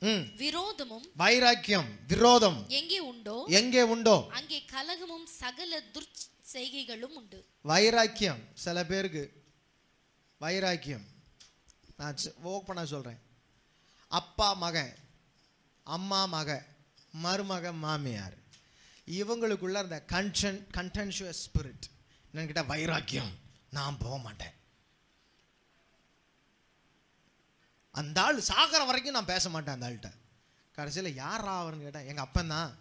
விரோதமும் வைராக்கியம் விரோதம் எங்கே உண்டோ எங்கே உண்டோ அங்கே கலகமும் சகல துர்ச்செய்கைகளும் உண்டு வைராக்கியம் சில பேருக்கு வைராக்கியம் நான் பண்ண சொல்கிறேன் அப்பா மகன் அம்மா மக மருமக மாமியார் இவங்களுக்குள்ள அந்த கன்ஷன் கண்டென்ஷுவஸ் ஸ்பிரிட் என்னன்னு வைராக்கியம் நான் போக மாட்டேன் அந்த ஆள் சாகிற வரைக்கும் நான் பேச மாட்டேன் அந்த ஆள்கிட்ட கடைசியில் யார் ஆவர்னு கேட்டேன் எங்கள் அப்பன் தான்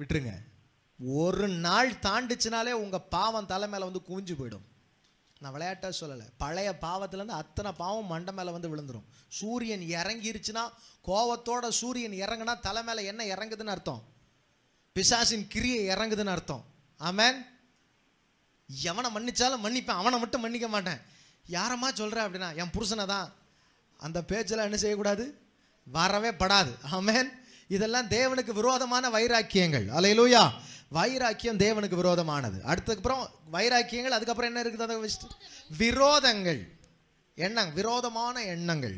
விட்டுருங்க ஒரு நாள் தாண்டிச்சுனாலே உங்கள் பாவம் தலை மேலே வந்து குவிஞ்சு போயிடும் நான் விளையாட்டாக சொல்லலை பழைய பாவத்துலேருந்து அத்தனை பாவம் மண்டை மேலே வந்து விழுந்துடும் சூரியன் இறங்கிருச்சுன்னா கோவத்தோட சூரியன் இறங்குனா தலை மேலே என்ன இறங்குதுன்னு அர்த்தம் பிசாசின் கிரியை இறங்குதுன்னு அர்த்தம் ஆமேன் எவனை மன்னிச்சாலும் மன்னிப்பேன் அவனை மட்டும் மன்னிக்க மாட்டேன் யாரம்மா சொல்கிறேன் அப்படின்னா என் புருஷனை தான் அந்த பேச்செல்லாம் என்ன செய்யக்கூடாது வரவே படாது ஆமேன் இதெல்லாம் தேவனுக்கு விரோதமான வைராக்கியங்கள் அலையிலூயா வைராக்கியம் தேவனுக்கு விரோதமானது அதுக்கப்புறம் வைராக்கியங்கள் அதுக்கப்புறம் என்ன இருக்குது அதை வச்சுட்டு விரோதங்கள் எண்ணங் விரோதமான எண்ணங்கள்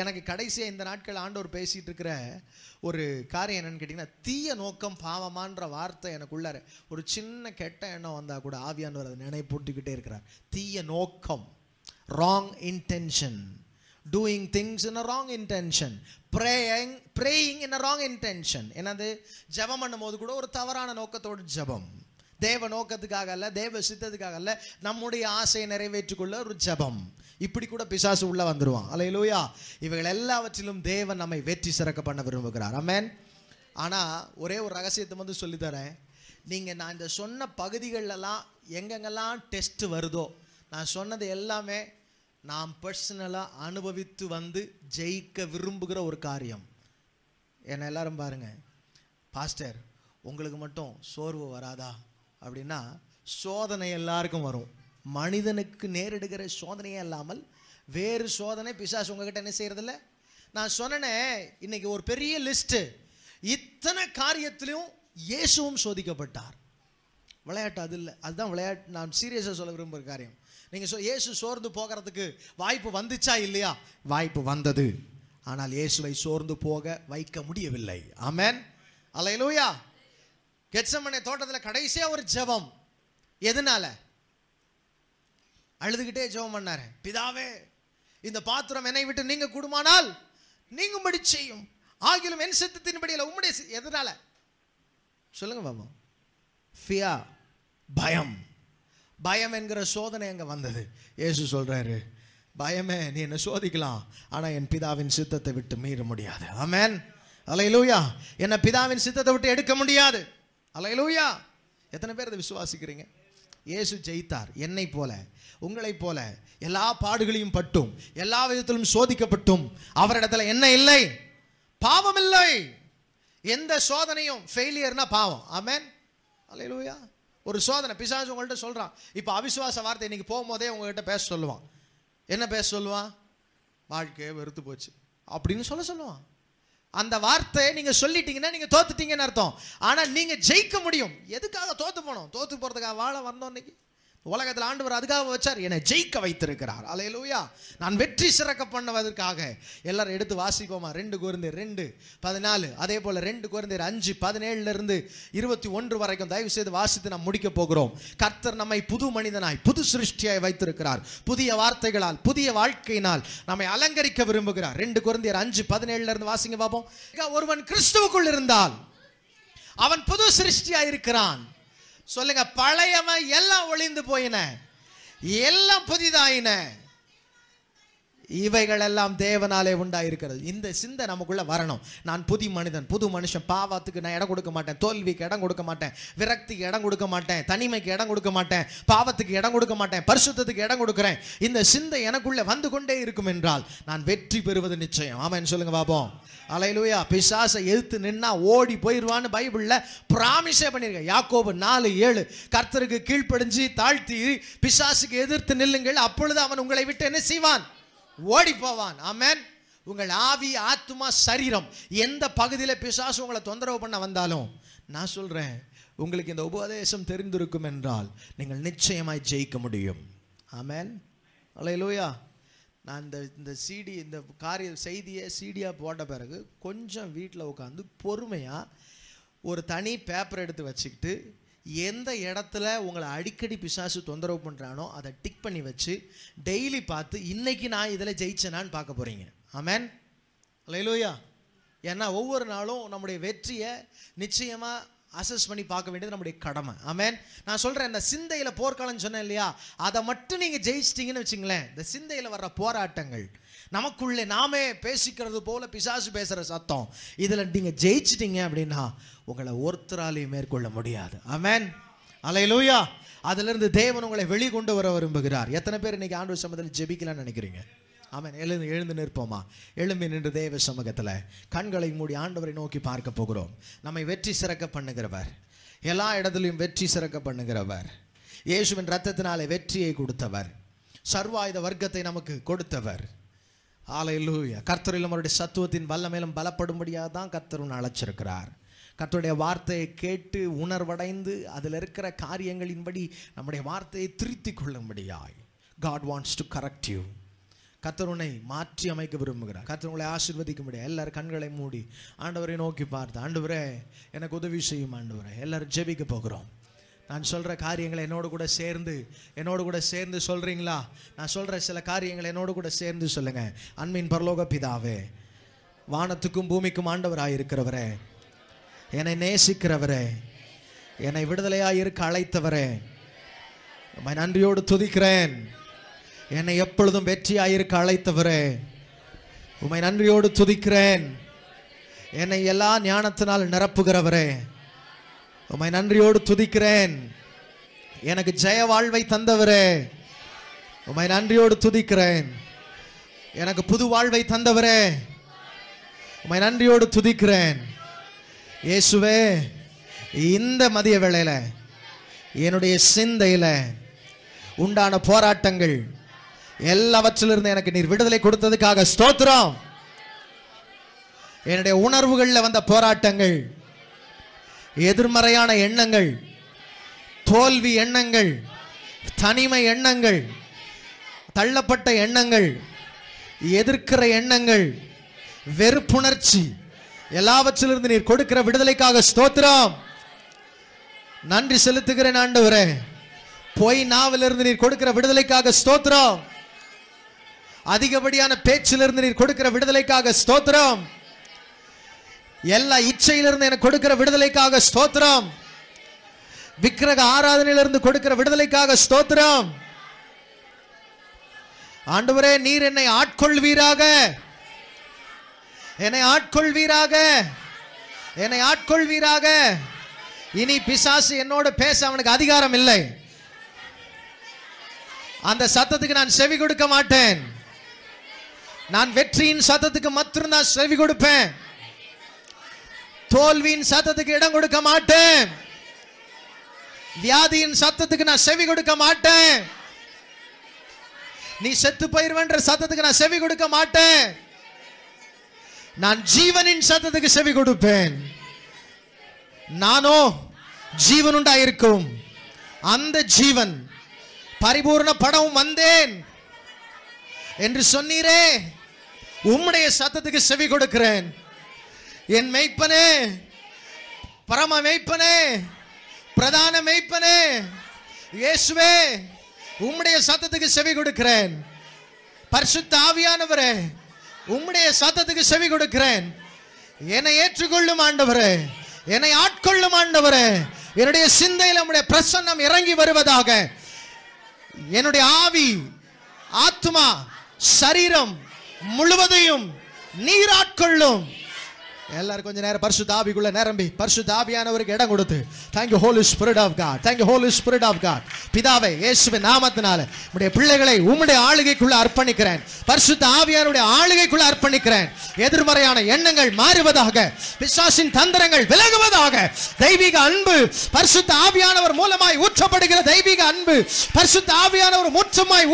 எனக்கு கடைசியாக இந்த நாட்கள் ஆண்டோர் பேசிகிட்டு இருக்கிற ஒரு காரியம் என்னென்னு கேட்டிங்கன்னா தீய நோக்கம் பாவமான்ற வார்த்தை எனக்குள்ளார ஒரு சின்ன கெட்ட எண்ணம் வந்தால் கூட ஆவியானவர் அதை நினைப்பூட்டிக்கிட்டே இருக்கிறார் தீய நோக்கம் wrong intention doing things in a wrong intention praying praying in a wrong intention என்னது ஜபம் பண்ணும்போது கூட ஒரு தவறான நோக்கத்தோடு ஜபம் தேவ நோக்கத்துக்காக அல்ல தேவ சித்தத்துக்காக அல்ல நம்முடைய ஆசையை நிறைவேற்றிக்கொள்ள ஒரு ஜபம் இப்படி கூட பிசாசு உள்ள வந்துருவான் இல்லையா இவைகள் எல்லாவற்றிலும் தேவன் நம்மை வெற்றி சிறக்க பண்ண விரும்புகிறார் அமேன் ஆனால் ஒரே ஒரு ரகசியத்தை வந்து சொல்லித்தரேன் நீங்கள் நான் இந்த சொன்ன பகுதிகளெல்லாம் எங்கெங்கெல்லாம் டெஸ்ட் வருதோ நான் சொன்னது எல்லாமே நாம் பர்சனலாக அனுபவித்து வந்து ஜெயிக்க விரும்புகிற ஒரு காரியம் என்னை எல்லாரும் பாருங்கள் பாஸ்டர் உங்களுக்கு மட்டும் சோர்வு வராதா அப்படின்னா சோதனை எல்லாருக்கும் வரும் மனிதனுக்கு நேரிடுகிற சோதனையே இல்லாமல் வேறு சோதனை பிசாசு உங்ககிட்ட என்ன செய்கிறதில்ல நான் சொன்னேன் இன்னைக்கு ஒரு பெரிய லிஸ்ட்டு இத்தனை காரியத்திலையும் இயேசுவும் சோதிக்கப்பட்டார் விளையாட்டு அது இல்லை அதுதான் விளையாட்டு நான் சீரியஸாக சொல்ல விரும்புகிற காரியம் நீங்கள் சொ இயேசு சோர்ந்து போகிறதுக்கு வாய்ப்பு வந்துச்சா இல்லையா வாய்ப்பு வந்தது ஆனால் இயேசுவை சோர்ந்து போக வைக்க முடியவில்லை ஆமேன் அலையலூயா கெட்சமனை தோட்டத்தில் கடைசியாக ஒரு ஜபம் எதனால அழுதுகிட்டே ஜெபம் பண்ணாரு பிதாவே இந்த பாத்திரம் என்னை விட்டு நீங்க கூடுமானால் நீங்கும்படி செய்யும் ஆகிலும் என் சித்தத்தின்படி இல்லை உம்முடைய எதனால சொல்லுங்க பாபா ஃபியா பயம் பயம் என்கிற சோதனை அங்கே வந்தது ஏசு சொல்றாரு பயமே நீ என்னை சோதிக்கலாம் ஆனால் என் பிதாவின் சித்தத்தை விட்டு மீற முடியாது ஆமேன் லூயா என்னை பிதாவின் சித்தத்தை விட்டு எடுக்க முடியாது லூயா எத்தனை பேர் அதை விசுவாசிக்கிறீங்க இயேசு ஜெயித்தார் என்னை போல உங்களைப் போல எல்லா பாடுகளையும் பட்டும் எல்லா விதத்திலும் சோதிக்கப்பட்டும் அவரிடத்துல என்ன இல்லை பாவம் இல்லை எந்த சோதனையும் ஃபெயிலியர்னா பாவம் ஆமேன் அலையலூயா ஒரு சோதனை பிசாசு உங்கள்கிட்ட சொல்கிறான் இப்போ அவிசுவாச வார்த்தை இன்னைக்கு போகும்போதே உங்ககிட்ட பேச சொல்லுவான் என்ன பேச சொல்லுவான் வாழ்க்கையை வெறுத்து போச்சு அப்படின்னு சொல்ல சொல்லுவான் அந்த வார்த்தையை நீங்கள் சொல்லிட்டீங்கன்னா நீங்கள் தோத்துட்டீங்கன்னு அர்த்தம் ஆனால் நீங்கள் ஜெயிக்க முடியும் எதுக்காக தோற்று போனோம் தோத்து போகிறதுக்காக வாழ வந்தோம் இன்னைக்கு உலகத்தில் ஆண்டவர் அதுக்காக வச்சார் என்னை ஜெயிக்க வைத்திருக்கிறார் அலையலூயா நான் வெற்றி சிறக்க பண்ணுவதற்காக எல்லாரும் எடுத்து வாசிப்போமா ரெண்டு குழந்தை ரெண்டு பதினாலு அதே போல் ரெண்டு குருந்தர் அஞ்சு பதினேழுலேருந்து இருபத்தி ஒன்று வரைக்கும் தயவு செய்து வாசித்து நாம் முடிக்க போகிறோம் கர்த்தர் நம்மை புது மனிதனாய் புது சிருஷ்டியாய் வைத்திருக்கிறார் புதிய வார்த்தைகளால் புதிய வாழ்க்கையினால் நம்மை அலங்கரிக்க விரும்புகிறார் ரெண்டு குழந்தையர் அஞ்சு பதினேழுலேருந்து வாசிங்க பார்ப்போம் ஒருவன் கிறிஸ்துவுக்குள் இருந்தால் அவன் புது சிருஷ்டியாய் இருக்கிறான் சொல்லுங்க பழையவன் எல்லாம் ஒளிந்து போயின எல்லாம் புதிதாயின இவைகளெல்லாம் தேவனாலே உண்டாயிருக்கிறது இந்த சிந்தை நமக்குள்ளே வரணும் நான் புது மனிதன் புது மனுஷன் பாவத்துக்கு நான் இடம் கொடுக்க மாட்டேன் தோல்விக்கு இடம் கொடுக்க மாட்டேன் விரக்திக்கு இடம் கொடுக்க மாட்டேன் தனிமைக்கு இடம் கொடுக்க மாட்டேன் பாவத்துக்கு இடம் கொடுக்க மாட்டேன் பரிசுத்தத்துக்கு இடம் கொடுக்குறேன் இந்த சிந்தை எனக்குள்ளே வந்து கொண்டே இருக்கும் என்றால் நான் வெற்றி பெறுவது நிச்சயம் ஆமாம் சொல்லுங்க பாப்போம் அலையிலுயா பிசாசை எழுத்து நின்னா ஓடி போயிடுவான்னு பைபிளில் ப்ராமிஸே பண்ணியிருக்கேன் யாக்கோபு நாலு ஏழு கர்த்தருக்கு கீழ்ப்படிஞ்சு தாழ்த்தி பிசாசுக்கு எதிர்த்து நில்லுங்கள் அப்பொழுது அவன் உங்களை விட்டு என்ன செய்வான் ஓடி போவான் ஆமேன் உங்கள் ஆவி ஆத்மா சரீரம் எந்த பகுதியில் பிசாசு உங்களை தொந்தரவு பண்ண வந்தாலும் நான் சொல்கிறேன் உங்களுக்கு இந்த உபதேசம் தெரிந்திருக்கும் என்றால் நீங்கள் நிச்சயமாய் ஜெயிக்க முடியும் ஆமேன் அலையிலூயா நான் இந்த இந்த சீடி இந்த காரிய செய்தியை சீடியாக போட்ட பிறகு கொஞ்சம் வீட்டில் உட்காந்து பொறுமையாக ஒரு தனி பேப்பர் எடுத்து வச்சுக்கிட்டு எந்த இடத்துல உங்களை அடிக்கடி பிசாசு தொந்தரவு பண்ணுறானோ அதை டிக் பண்ணி வச்சு டெய்லி பார்த்து இன்றைக்கி நான் இதில் ஜெயிச்சேனான்னு பார்க்க போகிறீங்க ஆமேன் லைலோயா ஏன்னா ஒவ்வொரு நாளும் நம்முடைய வெற்றியை நிச்சயமாக அசஸ் பண்ணி பார்க்க வேண்டியது நம்முடைய கடமை ஆமேன் நான் சொல்கிறேன் இந்த சிந்தையில் போர்க்காலம்னு சொன்னேன் இல்லையா அதை மட்டும் நீங்கள் ஜெயிச்சிட்டிங்கன்னு வச்சுங்களேன் இந்த சிந்தையில் வர்ற போராட்டங்கள் நமக்குள்ளே நாமே பேசிக்கிறது போல பிசாசு பேசுகிற சத்தம் இதில் நீங்கள் ஜெயிச்சிட்டீங்க அப்படின்னா உங்களை ஒருத்தராலையும் மேற்கொள்ள முடியாது அமேன் அலையிலூயா அதுலேருந்து தேவன் உங்களை வெளிக்கொண்டு வர விரும்புகிறார் எத்தனை பேர் இன்னைக்கு ஆண்டு சமத்தில் ஜெபிக்கலாம்னு நினைக்கிறீங்க ஆமாம் எழுந்து எழுந்து நிற்போமா எழும்பி நின்று தேவ சமூகத்தில் கண்களை மூடி ஆண்டவரை நோக்கி பார்க்க போகிறோம் நம்மை வெற்றி சிறக்க பண்ணுகிறவர் எல்லா இடத்துலையும் வெற்றி சிறக்க பண்ணுகிறவர் இயேசுவின் ரத்தத்தினாலே வெற்றியை கொடுத்தவர் சர்வாயுத வர்க்கத்தை நமக்கு கொடுத்தவர் ஆலையிலூயா கர்த்தரில் நம்மளுடைய சத்துவத்தின் வல்ல மேலும் பலப்படும்படியாக தான் கர்த்தர் அழைச்சிருக்கிறார் கர்த்தருடைய வார்த்தையை கேட்டு உணர்வடைந்து அதில் இருக்கிற காரியங்களின்படி நம்முடைய வார்த்தையை திருத்தி கொள்ளும்படியாய் God wants to correct you மாற்றி அமைக்க விரும்புகிறார் கத்தருங்களை உங்களை ஆசிர்வதிக்க முடியாது எல்லாரும் கண்களை மூடி ஆண்டவரை நோக்கி பார்த்து ஆண்டவரே எனக்கு உதவி செய்யும் ஆண்டவரே எல்லாரும் ஜெபிக்க போகிறோம் நான் சொல்கிற காரியங்களை என்னோட கூட சேர்ந்து என்னோடு கூட சேர்ந்து சொல்கிறீங்களா நான் சொல்கிற சில காரியங்களை என்னோட கூட சேர்ந்து சொல்லுங்கள் அன்பின் பரலோக பிதாவே வானத்துக்கும் பூமிக்கும் ஆண்டவராக இருக்கிறவரே என்னை நேசிக்கிறவரே என்னை விடுதலையாக இருக்க அழைத்தவரே உம்மை நன்றியோடு துதிக்கிறேன் என்னை எப்பொழுதும் வெற்றியாக இருக்க அழைத்தவரே உமை நன்றியோடு துதிக்கிறேன் என்னை எல்லா ஞானத்தினால் நிரப்புகிறவரே உமை நன்றியோடு துதிக்கிறேன் எனக்கு ஜெய வாழ்வை தந்தவரே உமை நன்றியோடு துதிக்கிறேன் எனக்கு புது வாழ்வை தந்தவரே உமை நன்றியோடு துதிக்கிறேன் இயேசுவே இந்த மதிய வேளையில் என்னுடைய சிந்தையில் உண்டான போராட்டங்கள் எல்லாவற்றிலிருந்து எனக்கு நீர் விடுதலை கொடுத்ததுக்காக ஸ்தோத்திரம் என்னுடைய உணர்வுகளில் வந்த போராட்டங்கள் எதிர்மறையான எண்ணங்கள் தோல்வி எண்ணங்கள் தனிமை எண்ணங்கள் தள்ளப்பட்ட எண்ணங்கள் எதிர்க்கிற எண்ணங்கள் வெறுப்புணர்ச்சி எல்லாவற்றிலிருந்து நீர் கொடுக்கிற விடுதலைக்காக ஸ்தோத்திரம் நன்றி செலுத்துகிறேன் ஆண்டவரே பொய் நாவிலிருந்து நீர் கொடுக்கிற விடுதலைக்காக ஸ்தோத்திரம் அதிகப்படியான பேச்சிலிருந்து நீர் கொடுக்கிற விடுதலைக்காக ஸ்தோத்திரம் எல்லா இச்சையிலிருந்து எனக்கு கொடுக்கிற விடுதலைக்காக ஸ்தோத்திரம் விக்கிரக ஆராதனையிலிருந்து கொடுக்கிற விடுதலைக்காக ஸ்தோத்திரம் ஆண்டவரே நீர் என்னை ஆட்கொள்வீராக என்னை ஆட்கொள்வீராக என்னை ஆட்கொள்வீராக இனி பிசாசு என்னோட பேச அவனுக்கு அதிகாரம் இல்லை அந்த சத்தத்துக்கு நான் செவி கொடுக்க மாட்டேன் நான் வெற்றியின் சத்தத்துக்கு மட்டும்தான் செவி கொடுப்பேன் தோல்வியின் சத்தத்துக்கு இடம் கொடுக்க மாட்டேன் வியாதியின் சத்தத்துக்கு நான் செவி கொடுக்க மாட்டேன் நீ செத்து போயிருவன்ற சத்தத்துக்கு நான் செவி கொடுக்க மாட்டேன் நான் ஜீவனின் சத்தத்துக்கு செவி கொடுப்பேன் நானோ ஜீவனுண்டா இருக்கும் அந்த ஜீவன் பரிபூர்ண படம் வந்தேன் என்று சொன்னீரே உம்முடைய சத்தத்துக்கு செவி கொடுக்கிறேன் என் மெய்ப்பனே பரம மெய்ப்பனே பிரதான மெய்ப்பனே இயேசுவே உம்முடைய சத்தத்துக்கு செவி கொடுக்கிறேன் பரிசுத்த ஆவியானவரே உம்முடைய சத்தத்துக்கு செவி கொடுக்கிறேன் என்னை ஏற்றுக்கொள்ளும் ஆண்டவரே என்னை ஆட்கொள்ளும் ஆண்டவரே என்னுடைய சிந்தையில் நம்முடைய பிரசன்னம் இறங்கி வருவதாக என்னுடைய ஆவி ஆத்மா சரீரம் முழுவதையும் நீராட்கொள்ளும் எல்லாரும் கொஞ்ச நேரம் பரிசு தாபிக்குள்ள நிரம்பி பரிசு தாபியானவருக்கு இடம் கொடுத்து thank you Holy Spirit of God thank you Holy Spirit of God பிதாவை இயேசுவின் நாமத்தினால உடைய பிள்ளைகளை உம்முடைய ஆளுகைக்குள்ள அர்ப்பணிக்கிறேன் பரிசு தாவியானுடைய ஆளுகைக்குள்ள அர்ப்பணிக்கிறேன் எதிர்மறையான எண்ணங்கள் மாறுவதாக பிசாசின் தந்திரங்கள் விலகுவதாக தெய்வீக அன்பு பரிசு ஆவியானவர் மூலமாய் ஊற்றப்படுகிற தெய்வீக அன்பு பரிசு ஆவியானவர் மூற்றமாய்